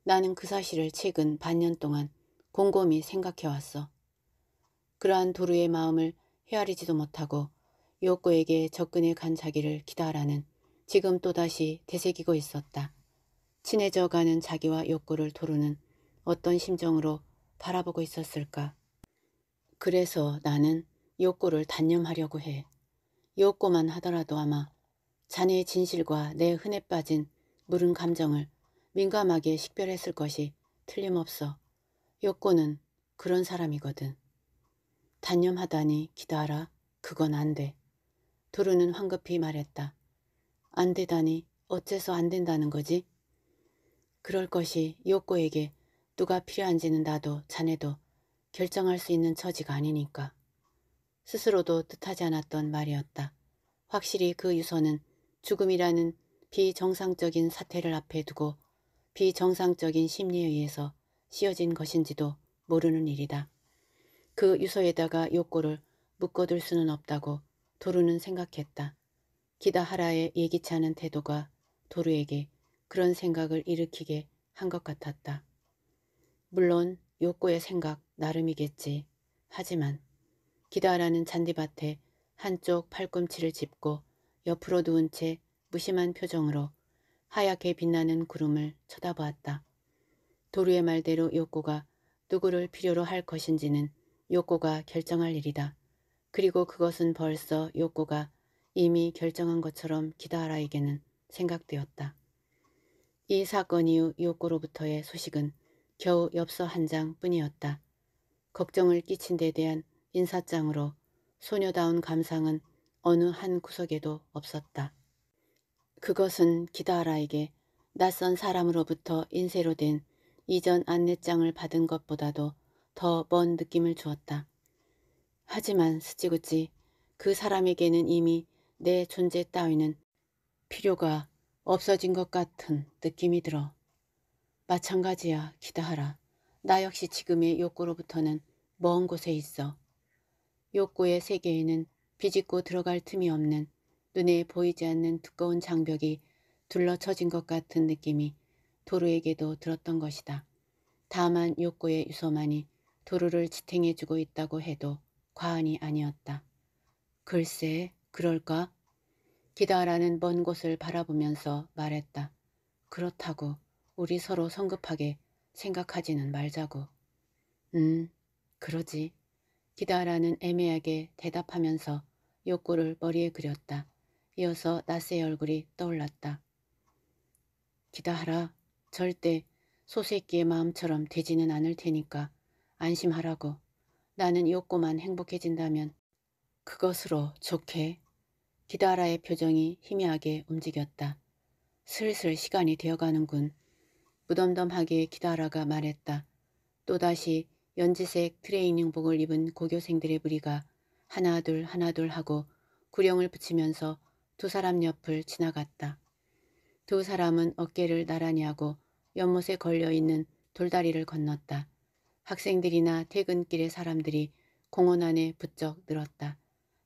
나는 그 사실을 최근 반년 동안 곰곰이 생각해왔어. 그러한 도루의 마음을 헤아리지도 못하고 요코에게 접근해 간 자기를 기다라는 지금 또다시 되새기고 있었다. 친해져가는 자기와 욕구를 도루는 어떤 심정으로 바라보고 있었을까. 그래서 나는 욕구를 단념하려고 해. 욕구만 하더라도 아마 자네의 진실과 내 흔해 빠진 물은 감정을 민감하게 식별했을 것이 틀림없어. 요코는 그런 사람이거든. 단념하다니 기다라. 그건 안 돼. 도루는 황급히 말했다. 안 되다니 어째서 안 된다는 거지? 그럴 것이 요코에게 누가 필요한지는 나도 자네도 결정할 수 있는 처지가 아니니까. 스스로도 뜻하지 않았던 말이었다. 확실히 그 유서는 죽음이라는 비정상적인 사태를 앞에 두고 비정상적인 심리에 의해서 씌어진 것인지도 모르는 일이다. 그 유서에다가 욕구를 묶어둘 수는 없다고 도루는 생각했다. 기다하라의 예기치 않은 태도가 도루에게 그런 생각을 일으키게 한 것 같았다. 물론 욕구의 생각 나름이겠지. 하지만 기다하라는 잔디밭에 한쪽 팔꿈치를 짚고 옆으로 누운 채 무심한 표정으로 하얗게 빛나는 구름을 쳐다보았다. 도루의 말대로 욕구가 누구를 필요로 할 것인지는 욕구가 결정할 일이다. 그리고 그것은 벌써 욕구가 이미 결정한 것처럼 기다라에게는 생각되었다. 이 사건 이후 욕구로부터의 소식은 겨우 엽서 한 장뿐이었다. 걱정을 끼친 데 대한 인사장으로 소녀다운 감상은 어느 한 구석에도 없었다. 그것은 기다라에게 낯선 사람으로부터 인쇄로 된 이전 안내장을 받은 것보다도 더 먼 느낌을 주었다. 하지만 스치구찌 그 사람에게는 이미 내 존재 따위는 필요가 없어진 것 같은 느낌이 들어. 마찬가지야 기다하라. 나 역시 지금의 욕구로부터는 먼 곳에 있어. 욕구의 세계에는 비집고 들어갈 틈이 없는 눈에 보이지 않는 두꺼운 장벽이 둘러쳐진 것 같은 느낌이 도루에게도 들었던 것이다. 다만 욕구의 유서만이 도루를 지탱해주고 있다고 해도 과언이 아니었다. 글쎄, 그럴까? 기다라는 먼 곳을 바라보면서 말했다. 그렇다고 우리 서로 성급하게 생각하지는 말자고. 음, 그러지. 기다라는 애매하게 대답하면서 욕구를 머리에 그렸다. 이어서 나스의 얼굴이 떠올랐다. 기다하라. 절대 소새끼의 마음처럼 되지는 않을 테니까 안심하라고. 나는 이었만 행복해진다면 그것으로 좋게. 기다라의 표정이 희미하게 움직였다. 슬슬 시간이 되어가는군. 무덤덤하게 기다라가 말했다. 또다시 연지색 트레이닝복을 입은 고교생들의 무리가 하나둘 하나둘 하고 구령을 붙이면서 두 사람 옆을 지나갔다. 두 사람은 어깨를 나란히 하고 연못에 걸려있는 돌다리를 건넜다. 학생들이나 퇴근길의 사람들이 공원 안에 부쩍 늘었다.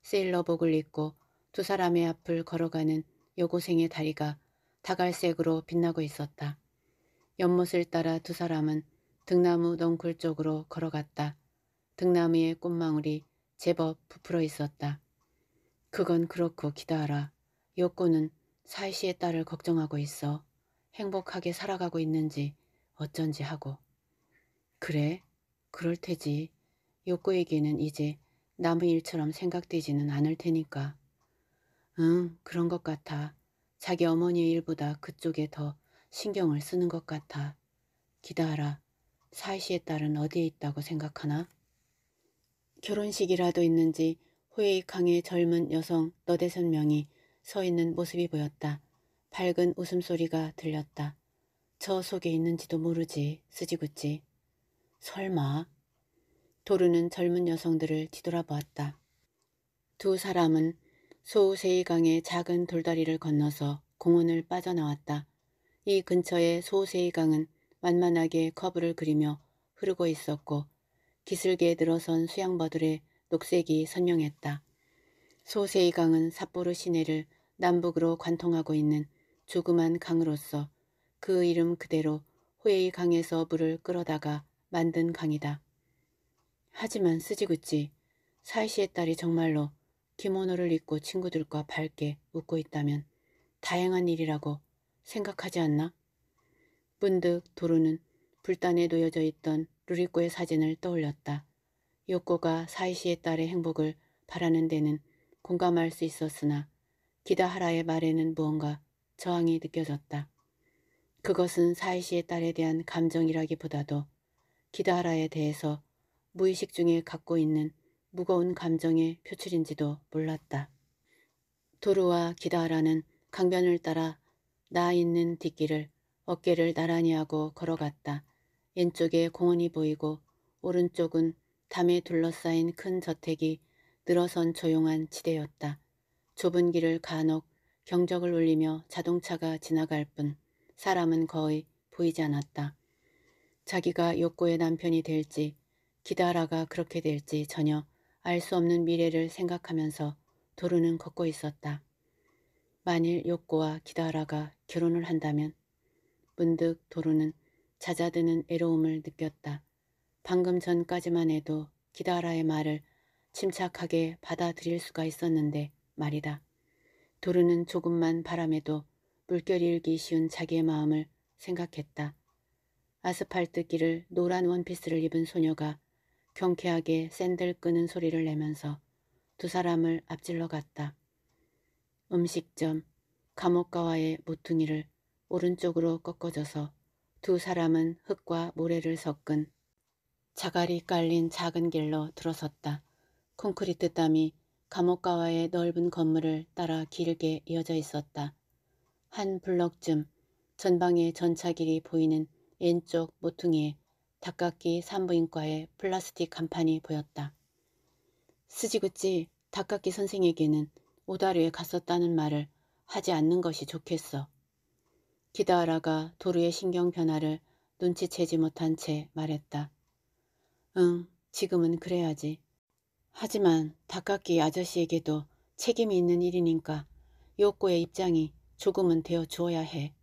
세일러복을 입고 두 사람의 앞을 걸어가는 여고생의 다리가 다갈색으로 빛나고 있었다. 연못을 따라 두 사람은 등나무 넝굴 쪽으로 걸어갔다. 등나무의 꽃망울이 제법 부풀어 있었다. 그건 그렇고 기다라 요코는 사이시의 딸을 걱정하고 있어 행복하게 살아가고 있는지 어쩐지 하고 그래 그럴 테지 요코에게는 이제 남의 일처럼 생각되지는 않을 테니까 응 그런 것 같아 자기 어머니의 일보다 그쪽에 더 신경을 쓰는 것 같아 기다라 사이시의 딸은 어디에 있다고 생각하나 결혼식이라도 있는지 호에이캉의 젊은 여성 너대선 명이 서 있는 모습이 보였다. 밝은 웃음소리가 들렸다. 저 속에 있는지도 모르지 쓰지구찌. 설마? 도르는 젊은 여성들을 뒤돌아보았다. 두 사람은 소우세이강의 작은 돌다리를 건너서 공원을 빠져나왔다. 이 근처의 소우세이강은 만만하게 커브를 그리며 흐르고 있었고 기슭에 들어선 수양버들의 녹색이 선명했다. 소세이 강은 삿포로 시내를 남북으로 관통하고 있는 조그만 강으로서 그 이름 그대로 호에이 강에서 물을 끌어다가 만든 강이다. 하지만 쓰지구치 사이시의 딸이 정말로 기모노를 입고 친구들과 밝게 웃고 있다면 다행한 일이라고 생각하지 않나? 문득 도로는 불단에 놓여져 있던 루리코의 사진을 떠올렸다. 요코가 사이시의 딸의 행복을 바라는 데는 공감할 수 있었으나 기다하라의 말에는 무언가 저항이 느껴졌다. 그것은 사이시의 딸에 대한 감정이라기보다도 기다하라에 대해서 무의식 중에 갖고 있는 무거운 감정의 표출인지도 몰랐다. 도루와 기다하라는 강변을 따라 나 있는 뒷길을 어깨를 나란히 하고 걸어갔다. 왼쪽에 공원이 보이고 오른쪽은 담에 둘러싸인 큰 저택이 늘어선 조용한 지대였다. 좁은 길을 간혹 경적을 울리며 자동차가 지나갈 뿐 사람은 거의 보이지 않았다. 자기가 욕구의 남편이 될지 기다라가 그렇게 될지 전혀 알 수 없는 미래를 생각하면서 도루는 걷고 있었다. 만일 욕구와 기다라가 결혼을 한다면 문득 도루는 잦아드는 애로움을 느꼈다. 방금 전까지만 해도 기다라의 말을 침착하게 받아들일 수가 있었는데 말이다. 도르는 조금만 바람에도 물결이 일기 쉬운 자기의 마음을 생각했다. 아스팔트 길을 노란 원피스를 입은 소녀가 경쾌하게 샌들 끄는 소리를 내면서 두 사람을 앞질러 갔다. 음식점, 감옥가와의 모퉁이를 오른쪽으로 꺾어져서 두 사람은 흙과 모래를 섞은 자갈이 깔린 작은 길로 들어섰다. 콘크리트 땀이 감옥가와의 넓은 건물을 따라 길게 이어져 있었다. 한 블럭쯤 전방의 전차길이 보이는 왼쪽 모퉁이에 닭깎기 산부인과의 플라스틱 간판이 보였다. 스지구찌 닭깎기 선생에게는 오다루에 갔었다는 말을 하지 않는 것이 좋겠어. 기다라가 도루의 신경 변화를 눈치채지 못한 채 말했다. 응, 지금은 그래야지. 하지만 닭깎이 아저씨에게도 책임이 있는 일이니까 요코의 입장이 조금은 되어 주어야 해.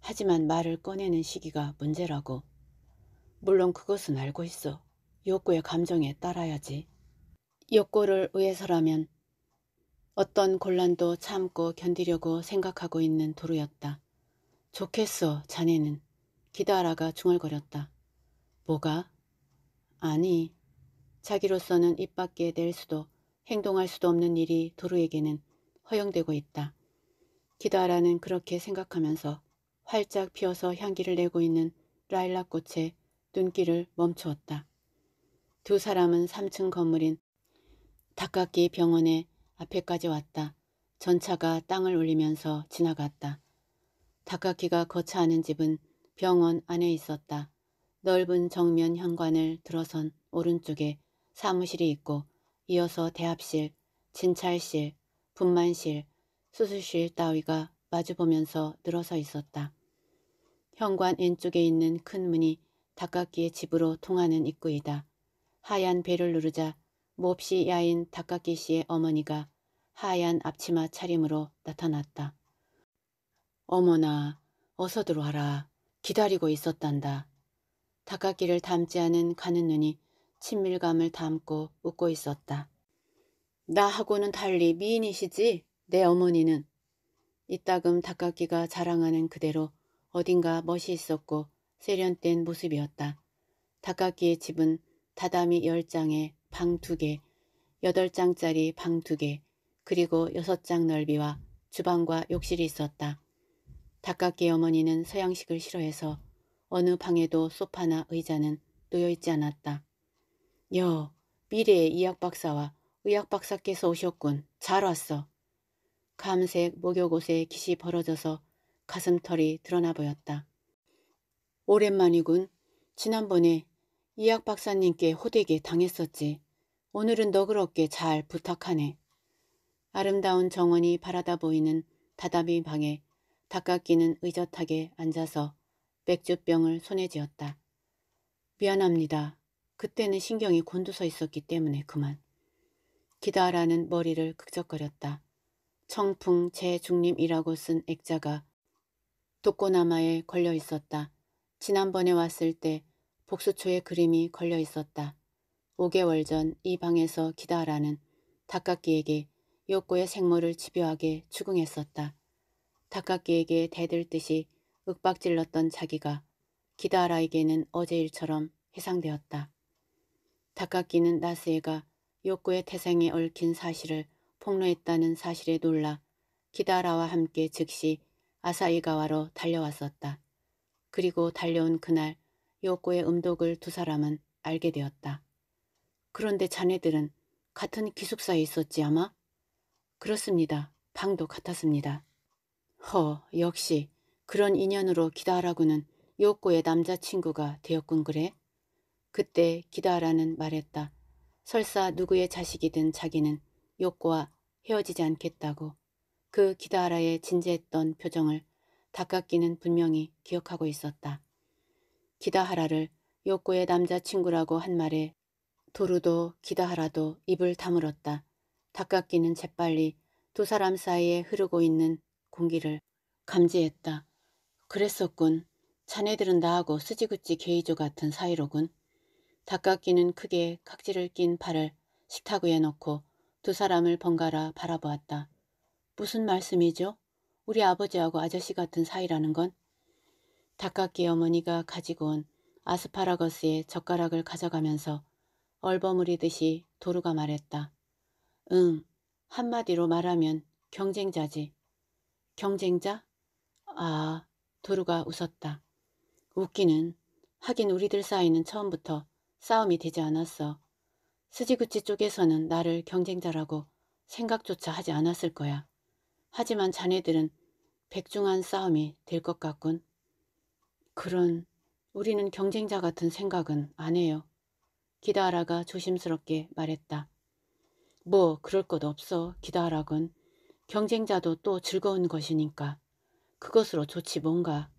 하지만 말을 꺼내는 시기가 문제라고. 물론 그것은 알고 있어. 요코의 감정에 따라야지. 요코를 위해서라면 어떤 곤란도 참고 견디려고 생각하고 있는 도루였다. 좋겠어, 자네는. 기다라가 중얼거렸다. 뭐가? 아니, 자기로서는 입 밖에 낼 수도 행동할 수도 없는 일이 도루에게는 허용되고 있다. 기다라는 그렇게 생각하면서 활짝 피어서 향기를 내고 있는 라일락 꽃에 눈길을 멈추었다. 두 사람은 3층 건물인 닭깎이 병원의 앞에까지 왔다. 전차가 땅을 울리면서 지나갔다. 닭깎이가 거처하는 집은 병원 안에 있었다. 넓은 정면 현관을 들어선 오른쪽에 사무실이 있고 이어서 대합실, 진찰실, 분만실, 수술실 따위가 마주보면서 늘어서 있었다. 현관 왼쪽에 있는 큰 문이 닭깎기의 집으로 통하는 입구이다. 하얀 배를 누르자 몹시 야인 닭깎기 씨의 어머니가 하얀 앞치마 차림으로 나타났다. 어머나 어서 들어와라. 기다리고 있었단다. 닭깎기를 닮지 않은 가는 눈이 친밀감을 담고 웃고 있었다. 나하고는 달리 미인이시지? 내 어머니는. 이따금 닭깎이가 자랑하는 그대로 어딘가 멋이 있었고 세련된 모습이었다. 닭깎이의 집은 다다미 10장에 방 2개, 8장짜리 방 2개, 그리고 6장 넓이와 주방과 욕실이 있었다. 닭깎이 어머니는 서양식을 싫어해서 어느 방에도 소파나 의자는 놓여있지 않았다. 여, 미래의 이학 박사와 의학 박사께서 오셨군. 잘 왔어. 감색 목욕 옷에 깃이 벌어져서 가슴털이 드러나 보였다. 오랜만이군. 지난번에 이학 박사님께 호되게 당했었지. 오늘은 너그럽게 잘 부탁하네. 아름다운 정원이 바라다 보이는 다다미 방에 닭깎기는 의젓하게 앉아서 맥주병을 손에 쥐었다. 미안합니다. 그때는 신경이 곤두서 있었기 때문에 그만. 기다라는 머리를 극적거렸다. 청풍 재중림이라고 쓴 액자가 독고나마에 걸려 있었다. 지난번에 왔을 때 복수초의 그림이 걸려 있었다. 5개월 전 이 방에서 기다라는 닭깎이에게 욕코의 생모를 집요하게 추궁했었다. 닭깎이에게 대들듯이 윽박질렀던 자기가 기다라에게는 어제 일처럼 해상되었다. 다카키는 나스에가 욕구의 태생에 얽힌 사실을 폭로했다는 사실에 놀라 기다라와 함께 즉시 아사이가와로 달려왔었다. 그리고 달려온 그날 욕구의 음독을 두 사람은 알게 되었다. 그런데 자네들은 같은 기숙사에 있었지 아마? 그렇습니다. 방도 같았습니다. 허, 역시 그런 인연으로 기다라고는 욕구의 남자친구가 되었군 그래? 그때 기다라는 말했다. 설사 누구의 자식이든 자기는 욕과 헤어지지 않겠다고 그 기다라의 진지했던 표정을 닭깎기는 분명히 기억하고 있었다. 기다하라를 욕구의 남자친구라고 한 말에 도루도 기다하라도 입을 다물었다. 닭깎기는 재빨리 두 사람 사이에 흐르고 있는 공기를 감지했다. 그랬었군. 자네들은 나하고 수지구찌 게이조 같은 사이로군. 닭깎이는 크게 각질을낀 팔을 식탁 위에 놓고두 사람을 번갈아 바라보았다. 무슨 말씀이죠? 우리 아버지하고 아저씨 같은 사이라는 건? 닭깎이 어머니가 가지고 온 아스파라거스의 젓가락을 가져가면서 얼버무리듯이 도루가 말했다. 응, 한마디로 말하면 경쟁자지. 경쟁자? 아, 도루가 웃었다. 웃기는. 하긴 우리들 사이는 처음부터 싸움이 되지 않았어. 스지구치 쪽에서는 나를 경쟁자라고 생각조차 하지 않았을 거야. 하지만 자네들은 백중한 싸움이 될 것 같군. 그런 우리는 경쟁자 같은 생각은 안 해요. 기다하라가 조심스럽게 말했다. 뭐 그럴 것 없어 기다하라군. 경쟁자도 또 즐거운 것이니까. 그것으로 좋지 뭔가.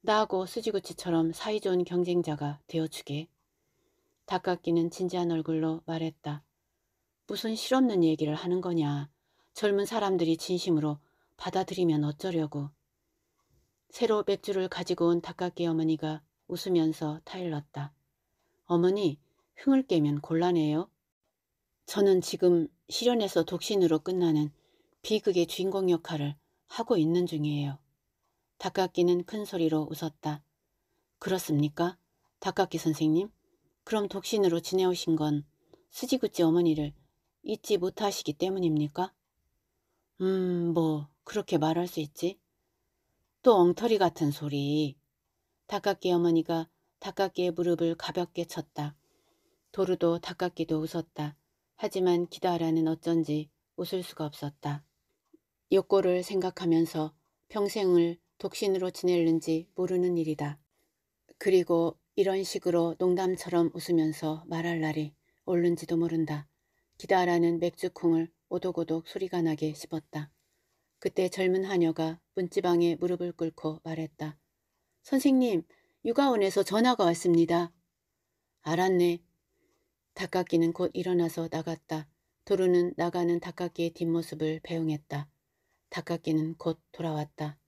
나하고 스지구치처럼 사이좋은 경쟁자가 되어주게. 닭깎기는 진지한 얼굴로 말했다. 무슨 실없는 얘기를 하는 거냐. 젊은 사람들이 진심으로 받아들이면 어쩌려고. 새로 맥주를 가지고 온 닭깎이 어머니가 웃으면서 타일렀다. 어머니, 흥을 깨면 곤란해요. 저는 지금 실연에서 독신으로 끝나는 비극의 주인공 역할을 하고 있는 중이에요. 닭깎이는 큰 소리로 웃었다. 그렇습니까? 닭깎이 선생님? 그럼 독신으로 지내오신 건 스지구찌 어머니를 잊지 못하시기 때문입니까? 음, 뭐 그렇게 말할 수 있지. 또 엉터리 같은 소리. 닭깎이 어머니가 닭깎이의 무릎을 가볍게 쳤다. 도루도 닭깎이도 웃었다. 하지만 기다라는 어쩐지 웃을 수가 없었다. 욕고를 생각하면서 평생을 독신으로 지낼는지 모르는 일이다. 그리고 이런 식으로 농담처럼 웃으면서 말할 날이 올는지도 모른다. 기다라는 맥주콩을 오독오독 소리가 나게 씹었다. 그때 젊은 하녀가 문지방에 무릎을 꿇고 말했다. 선생님, 육아원에서 전화가 왔습니다. 알았네. 닭깎이는 곧 일어나서 나갔다. 도루는 나가는 닭깎이의 뒷모습을 배웅했다. 닭깎이는 곧 돌아왔다.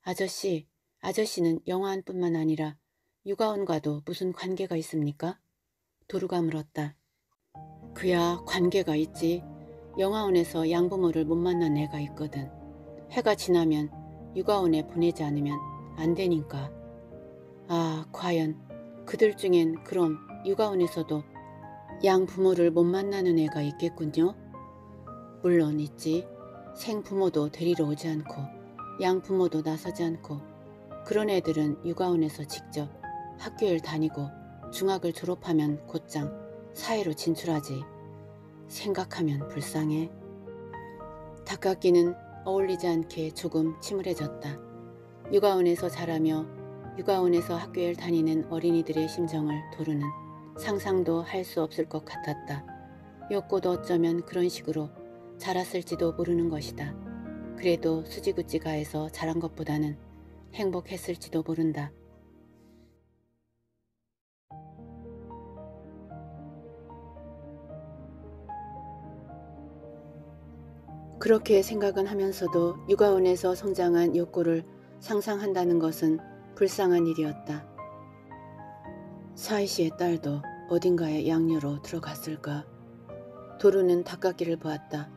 아저씨, 아저씨는 영화한뿐만 아니라 유가원과도 무슨 관계가 있습니까? 도루가 물었다. 그야 관계가 있지. 영화원에서 양부모를 못 만난 애가 있거든. 해가 지나면 유가원에 보내지 않으면 안 되니까. 아, 과연 그들 중엔 그럼 유가원에서도 양부모를 못 만나는 애가 있겠군요. 물론 있지. 생부모도 데리러 오지 않고 양부모도 나서지 않고 그런 애들은 육아원에서 직접 학교를 다니고 중학을 졸업하면 곧장 사회로 진출하지. 생각하면 불쌍해. 닭깎기는 어울리지 않게 조금 침울해졌다. 육아원에서 자라며 육아원에서 학교를 다니는 어린이들의 심정을 도르는 상상도 할 수 없을 것 같았다. 였고도 어쩌면 그런 식으로 자랐을지도 모르는 것이다. 그래도 수지구찌가에서 자란 것보다는 행복했을지도 모른다. 그렇게 생각은 하면서도 육아원에서 성장한 욕구를 상상한다는 것은 불쌍한 일이었다. 사이 씨의 딸도 어딘가에 양녀로 들어갔을까. 도루는 닭깎이를 보았다.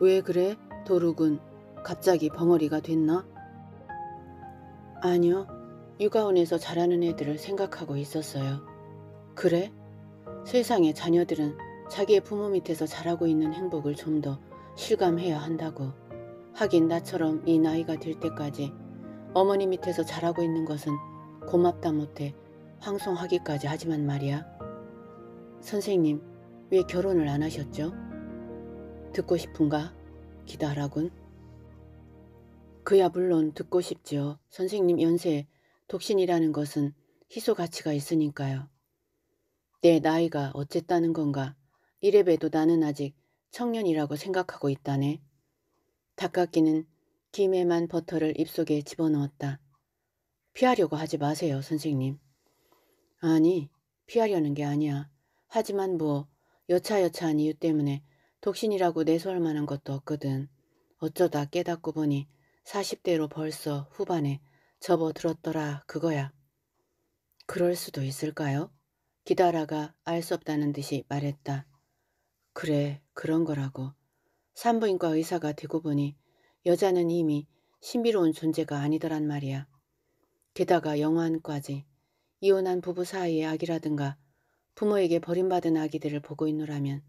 왜 그래? 도루군. 갑자기 벙어리가 됐나? 아니요. 육아원에서 자라는 애들을 생각하고 있었어요. 그래? 세상의 자녀들은 자기의 부모 밑에서 자라고 있는 행복을 좀더 실감해야 한다고. 하긴 나처럼 이 나이가 될 때까지 어머니 밑에서 자라고 있는 것은 고맙다 못해 황송하기까지 하지만 말이야. 선생님, 왜 결혼을 안 하셨죠? 듣고 싶은가? 기다라군. 그야 물론 듣고 싶지요. 선생님 연세 독신이라는 것은 희소 가치가 있으니까요. 내 나이가 어쨌다는 건가? 이래봬도 나는 아직 청년이라고 생각하고 있다네. 닭깎이는 김에만 버터를 입속에 집어넣었다. 피하려고 하지 마세요, 선생님. 아니, 피하려는 게 아니야. 하지만 뭐 여차여차한 이유 때문에 독신이라고 내소할 만한 것도 없거든. 어쩌다 깨닫고 보니 40대로 벌써 후반에 접어들었더라 그거야. 그럴 수도 있을까요? 기다라가 알 수 없다는 듯이 말했다. 그래 그런 거라고. 산부인과 의사가 되고 보니 여자는 이미 신비로운 존재가 아니더란 말이야. 게다가 영환까지 이혼한 부부 사이의 아기라든가 부모에게 버림받은 아기들을 보고 있노라면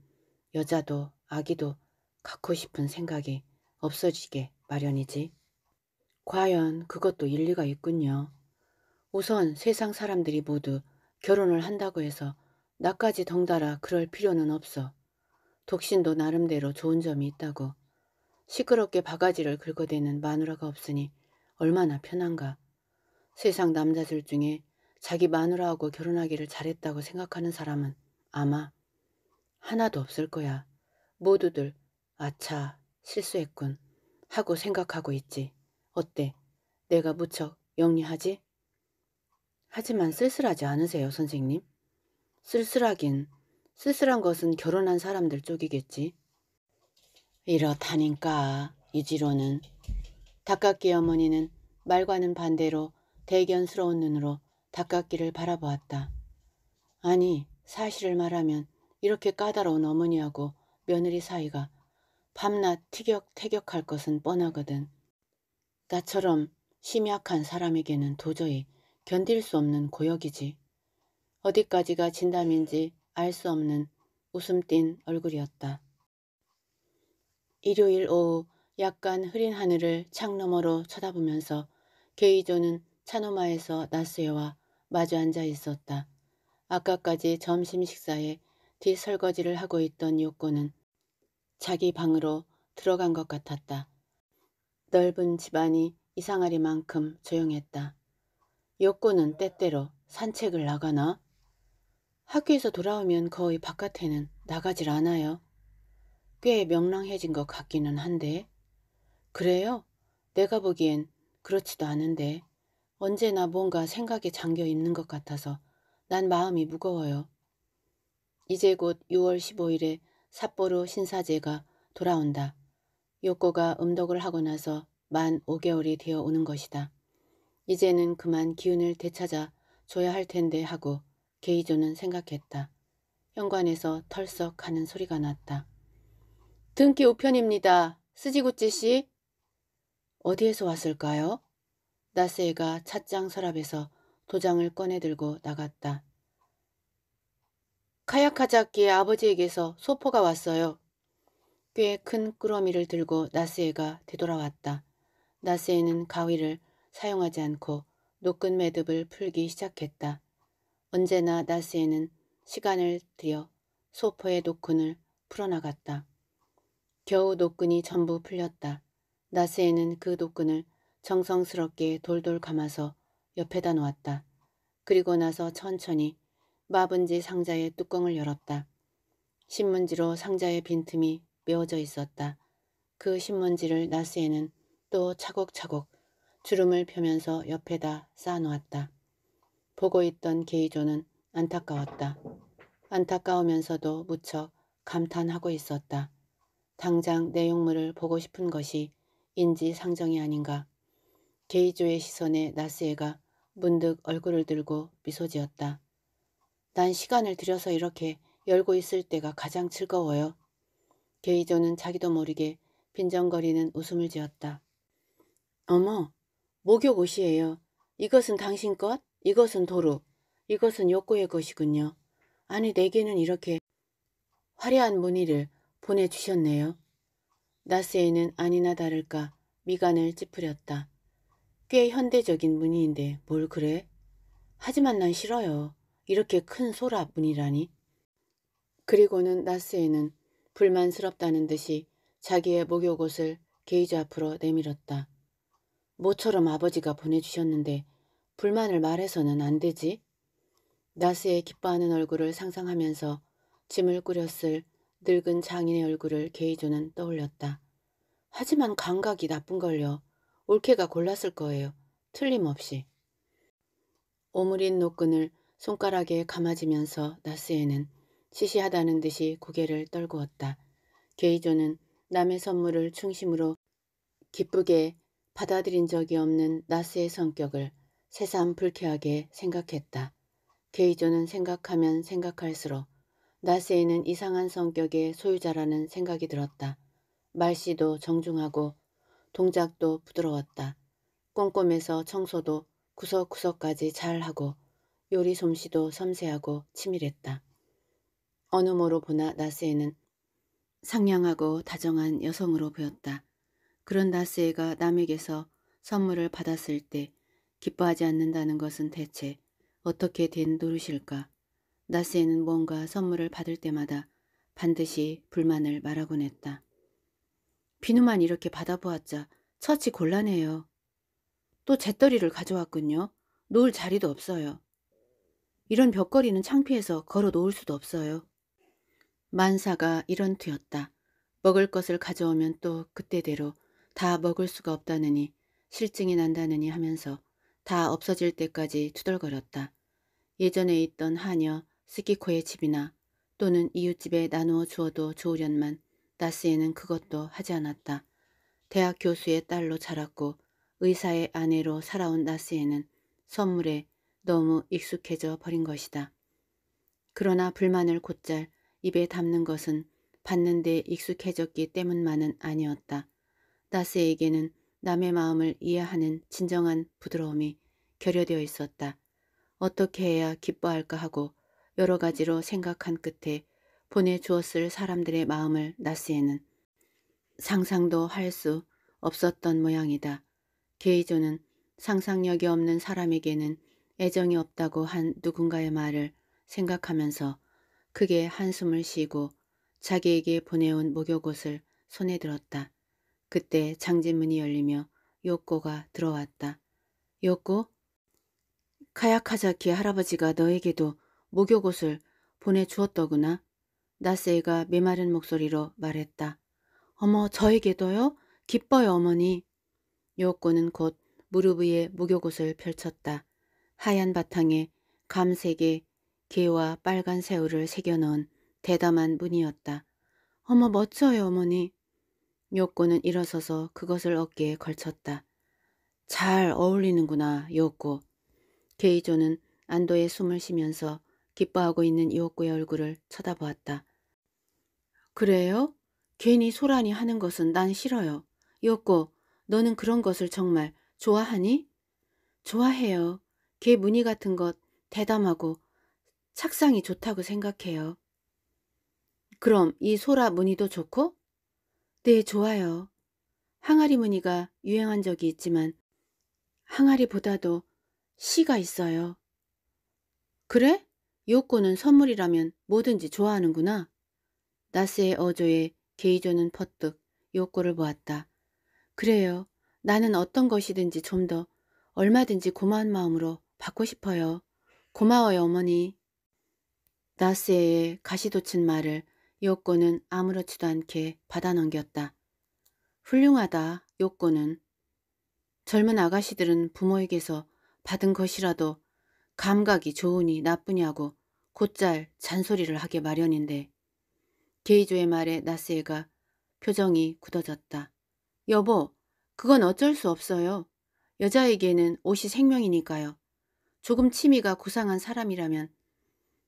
여자도 아기도 갖고 싶은 생각이 없어지게 마련이지. 과연 그것도 일리가 있군요. 우선 세상 사람들이 모두 결혼을 한다고 해서 나까지 덩달아 그럴 필요는 없어. 독신도 나름대로 좋은 점이 있다고 시끄럽게 바가지를 긁어대는 마누라가 없으니 얼마나 편한가. 세상 남자들 중에 자기 마누라하고 결혼하기를 잘했다고 생각하는 사람은 아마 하나도 없을 거야. 모두들 아차 실수했군 하고 생각하고 있지. 어때? 내가 무척 영리하지? 하지만 쓸쓸하지 않으세요, 선생님? 쓸쓸하긴 쓸쓸한 것은 결혼한 사람들 쪽이겠지. 이렇다니까 이지로는 닭깎이 어머니는 말과는 반대로 대견스러운 눈으로 닭깎기를 바라보았다. 아니 사실을 말하면 이렇게 까다로운 어머니하고 며느리 사이가 밤낮 티격태격할 것은 뻔하거든. 나처럼 심약한 사람에게는 도저히 견딜 수 없는 고역이지. 어디까지가 진담인지 알수 없는 웃음 띤 얼굴이었다. 일요일 오후 약간 흐린 하늘을 창 너머로 쳐다보면서 게이조는 차노마에서 나스에와 마주 앉아 있었다. 아까까지 점심 식사에 뒷설거지를 하고 있던 요코는 자기 방으로 들어간 것 같았다. 넓은 집안이 이상하리만큼 조용했다. 요코는 때때로 산책을 나가나? 학교에서 돌아오면 거의 바깥에는 나가질 않아요. 꽤 명랑해진 것 같기는 한데. 그래요? 내가 보기엔 그렇지도 않은데 언제나 뭔가 생각에 잠겨 있는 것 같아서 난 마음이 무거워요. 이제 곧 6월 15일에 삿포로 신사제가 돌아온다. 요코가 음덕을 하고 나서 만 5개월이 되어 오는 것이다. 이제는 그만 기운을 되찾아 줘야 할 텐데 하고 게이조는 생각했다. 현관에서 털썩 하는 소리가 났다. 등기 우편입니다. 스지구찌 씨. 어디에서 왔을까요? 나스에가 찻장 서랍에서 도장을 꺼내들고 나갔다. 카야카자키의 아버지에게서 소포가 왔어요. 꽤 큰 꾸러미를 들고 나스에가 되돌아왔다. 나스에는 가위를 사용하지 않고 노끈 매듭을 풀기 시작했다. 언제나 나스에는 시간을 들여 소포의 노끈을 풀어나갔다. 겨우 노끈이 전부 풀렸다. 나스에는 그 노끈을 정성스럽게 돌돌 감아서 옆에다 놓았다. 그리고 나서 천천히 마분지 상자의 뚜껑을 열었다. 신문지로 상자의 빈틈이 메워져 있었다. 그 신문지를 나스에는 또 차곡차곡 주름을 펴면서 옆에다 쌓아놓았다. 보고 있던 게이조는 안타까웠다. 안타까우면서도 무척 감탄하고 있었다. 당장 내용물을 보고 싶은 것이 인지상정이 아닌가. 게이조의 시선에 나스에가 문득 얼굴을 들고 미소 지었다. 난 시간을 들여서 이렇게 열고 있을 때가 가장 즐거워요. 게이조는 자기도 모르게 빈정거리는 웃음을 지었다. 어머, 목욕 옷이에요. 이것은 당신 것? 이것은 도루, 이것은 욕구의 것이군요. 아니 내게는 이렇게 화려한 무늬를 보내주셨네요. 나스에는 아니나 다를까 미간을 찌푸렸다. 꽤 현대적인 무늬인데 뭘 그래? 하지만 난 싫어요. 이렇게 큰 소라 무늬라니. 그리고는 나스에는 불만스럽다는 듯이 자기의 목욕옷을 게이지 앞으로 내밀었다. 모처럼 아버지가 보내주셨는데 불만을 말해서는 안 되지. 나스의 기뻐하는 얼굴을 상상하면서 짐을 꾸렸을 늙은 장인의 얼굴을 게이조는 떠올렸다. 하지만 감각이 나쁜걸요. 올케가 골랐을 거예요. 틀림없이. 오므린 노끈을 손가락에 감아지면서 나스에는 시시하다는 듯이 고개를 떨구었다. 게이조는 남의 선물을 중심으로 기쁘게 받아들인 적이 없는 나스의 성격을 새삼 불쾌하게 생각했다. 게이조는 생각하면 생각할수록 나세이는 이상한 성격의 소유자라는 생각이 들었다. 말씨도 정중하고 동작도 부드러웠다. 꼼꼼해서 청소도 구석구석까지 잘하고 요리 솜씨도 섬세하고 치밀했다. 어느 모로 보나 나세이는 상냥하고 다정한 여성으로 보였다. 그런 나세이가 남에게서 선물을 받았을 때 기뻐하지 않는다는 것은 대체 어떻게 된 노릇일까? 나스에는 뭔가 선물을 받을 때마다 반드시 불만을 말하곤 했다. 비누만 이렇게 받아보았자 처치 곤란해요. 또잿더리를 가져왔군요. 놓을 자리도 없어요. 이런 벽걸이는 창피해서 걸어 놓을 수도 없어요. 만사가 이런 투였다. 먹을 것을 가져오면 또 그때대로 다 먹을 수가 없다느니 실증이 난다느니 하면서 다 없어질 때까지 투덜거렸다. 예전에 있던 하녀 스키코의 집이나 또는 이웃집에 나누어 주어도 좋으련만 나스에는 그것도 하지 않았다. 대학 교수의 딸로 자랐고 의사의 아내로 살아온 나스에는 선물에 너무 익숙해져 버린 것이다. 그러나 불만을 곧잘 입에 담는 것은 받는 데 익숙해졌기 때문만은 아니었다. 나스에게는 남의 마음을 이해하는 진정한 부드러움이 결여되어 있었다. 어떻게 해야 기뻐할까 하고 여러 가지로 생각한 끝에 보내주었을 사람들의 마음을 나스에는 상상도 할 수 없었던 모양이다. 게이조는 상상력이 없는 사람에게는 애정이 없다고 한 누군가의 말을 생각하면서 크게 한숨을 쉬고 자기에게 보내온 목욕옷을 손에 들었다. 그때 장제문이 열리며 요꼬가 들어왔다. 요꼬? 카야카자키 할아버지가 너에게도 목욕옷을 보내주었더구나. 나세이가 메마른 목소리로 말했다. 어머 저에게도요? 기뻐요 어머니. 요꼬는 곧 무릎 위에 목욕옷을 펼쳤다. 하얀 바탕에 감색의 개와 빨간 새우를 새겨넣은 대담한 문이었다. 어머 멋져요 어머니. 요꼬는 일어서서 그것을 어깨에 걸쳤다. 잘 어울리는구나, 요꼬 게이조는 안도의 숨을 쉬면서 기뻐하고 있는 요꼬의 얼굴을 쳐다보았다. 그래요? 괜히 소란이 하는 것은 난 싫어요. 요꼬 너는 그런 것을 정말 좋아하니? 좋아해요. 개 무늬 같은 것 대담하고 착상이 좋다고 생각해요. 그럼 이 소라 무늬도 좋고 네, 좋아요. 항아리 무늬가 유행한 적이 있지만 항아리보다도 시가 있어요. 그래? 요코는 선물이라면 뭐든지 좋아하는구나. 나스의 어조에 게이조는 퍼뜩 요코를 보았다. 그래요. 나는 어떤 것이든지 좀 더 얼마든지 고마운 마음으로 받고 싶어요. 고마워요 어머니. 나스의 가시돋친 말을 요코는 아무렇지도 않게 받아 넘겼다. 훌륭하다, 요코는. 젊은 아가씨들은 부모에게서 받은 것이라도 감각이 좋으니 나쁘냐고 곧잘 잔소리를 하게 마련인데 게이조의 말에 나스에가 표정이 굳어졌다. 여보, 그건 어쩔 수 없어요. 여자에게는 옷이 생명이니까요. 조금 취미가 고상한 사람이라면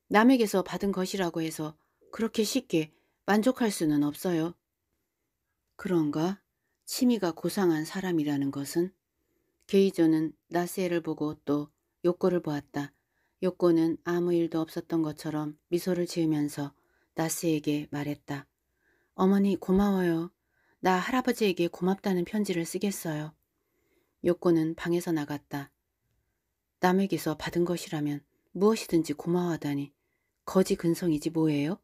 남에게서 받은 것이라고 해서 그렇게 쉽게 만족할 수는 없어요. 그런가? 취미가 고상한 사람이라는 것은? 게이조는 나스에를 보고 또 요코를 보았다. 요코는 아무 일도 없었던 것처럼 미소를 지으면서 나스에게 말했다. 어머니 고마워요. 나 할아버지에게 고맙다는 편지를 쓰겠어요. 요코는 방에서 나갔다. 남에게서 받은 것이라면 무엇이든지 고마워하다니 거지 근성이지 뭐예요?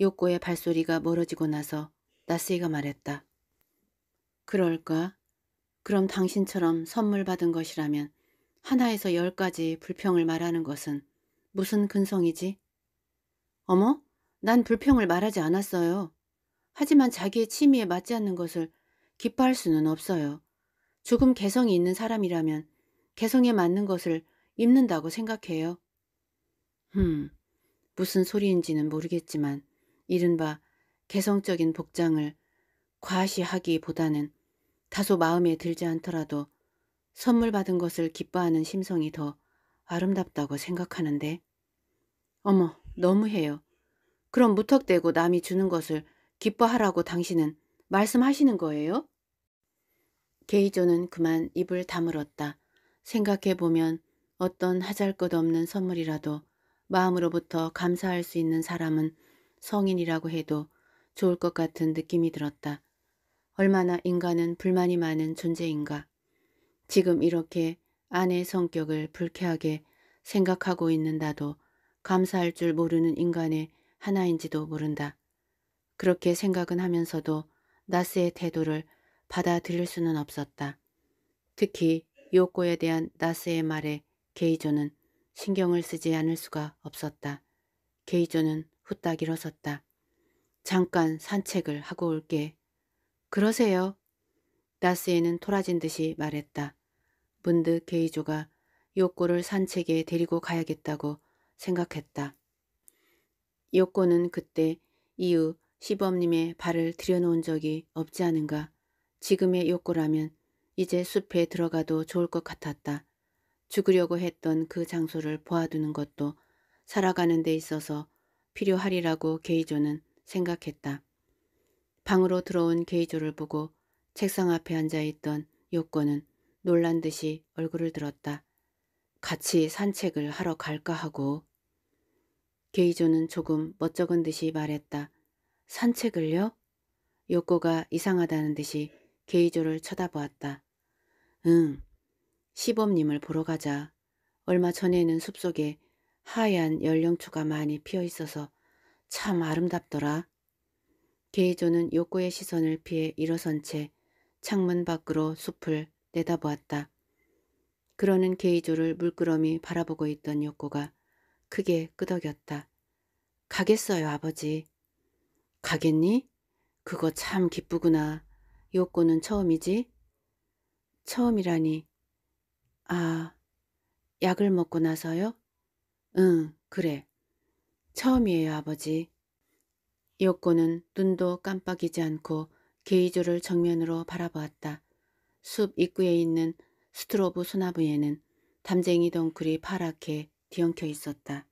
요코의 발소리가 멀어지고 나서 나스이가 말했다. 그럴까? 그럼 당신처럼 선물 받은 것이라면 하나에서 열까지 불평을 말하는 것은 무슨 근성이지? 어머? 난 불평을 말하지 않았어요. 하지만 자기의 취미에 맞지 않는 것을 기뻐할 수는 없어요. 조금 개성이 있는 사람이라면 개성에 맞는 것을 입는다고 생각해요. 흠, 무슨 소리인지는 모르겠지만 이른바 개성적인 복장을 과시하기보다는 다소 마음에 들지 않더라도 선물 받은 것을 기뻐하는 심성이 더 아름답다고 생각하는데 어머 너무해요. 그럼 무턱대고 남이 주는 것을 기뻐하라고 당신은 말씀하시는 거예요? 게이조는 그만 입을 다물었다. 생각해보면 어떤 하잘것없는 선물이라도 마음으로부터 감사할 수 있는 사람은 성인이라고 해도 좋을 것 같은 느낌이 들었다. 얼마나 인간은 불만이 많은 존재인가. 지금 이렇게 아내의 성격을 불쾌하게 생각하고 있는 나도 감사할 줄 모르는 인간의 하나인지도 모른다. 그렇게 생각은 하면서도 나스의 태도를 받아들일 수는 없었다. 특히 요코에 대한 나스의 말에 게이조는 신경을 쓰지 않을 수가 없었다. 게이조는 후딱 일어섰다. 잠깐 산책을 하고 올게. 그러세요. 나스에는 토라진 듯이 말했다. 문득 게이조가 요꼬를 산책에 데리고 가야겠다고 생각했다. 요꼬는 그때 이후 시범님의 발을 들여놓은 적이 없지 않은가. 지금의 요꼬라면 이제 숲에 들어가도 좋을 것 같았다. 죽으려고 했던 그 장소를 보아두는 것도 살아가는 데 있어서 필요하리라고 게이조는 생각했다. 방으로 들어온 게이조를 보고 책상 앞에 앉아있던 요건는 놀란 듯이 얼굴을 들었다. 같이 산책을 하러 갈까 하고 게이조는 조금 멋쩍은 듯이 말했다. 산책을요? 요코가 이상하다는 듯이 게이조를 쳐다보았다. 응, 시범님을 보러 가자. 얼마 전에는 숲속에 하얀 연령초가 많이 피어 있어서 참 아름답더라. 게이조는 욕구의 시선을 피해 일어선 채 창문 밖으로 숲을 내다보았다. 그러는 게이조를 물끄러미 바라보고 있던 욕구가 크게 끄덕였다. 가겠어요 아버지. 가겠니? 그거 참 기쁘구나. 욕구는 처음이지? 처음이라니. 아, 약을 먹고 나서요? 응, 그래. 처음이에요, 아버지. 이옥고는 눈도 깜빡이지 않고 게이조를 정면으로 바라보았다. 숲 입구에 있는 스트로브 소나부에는 담쟁이 덩굴이 파랗게 뒤엉켜 있었다.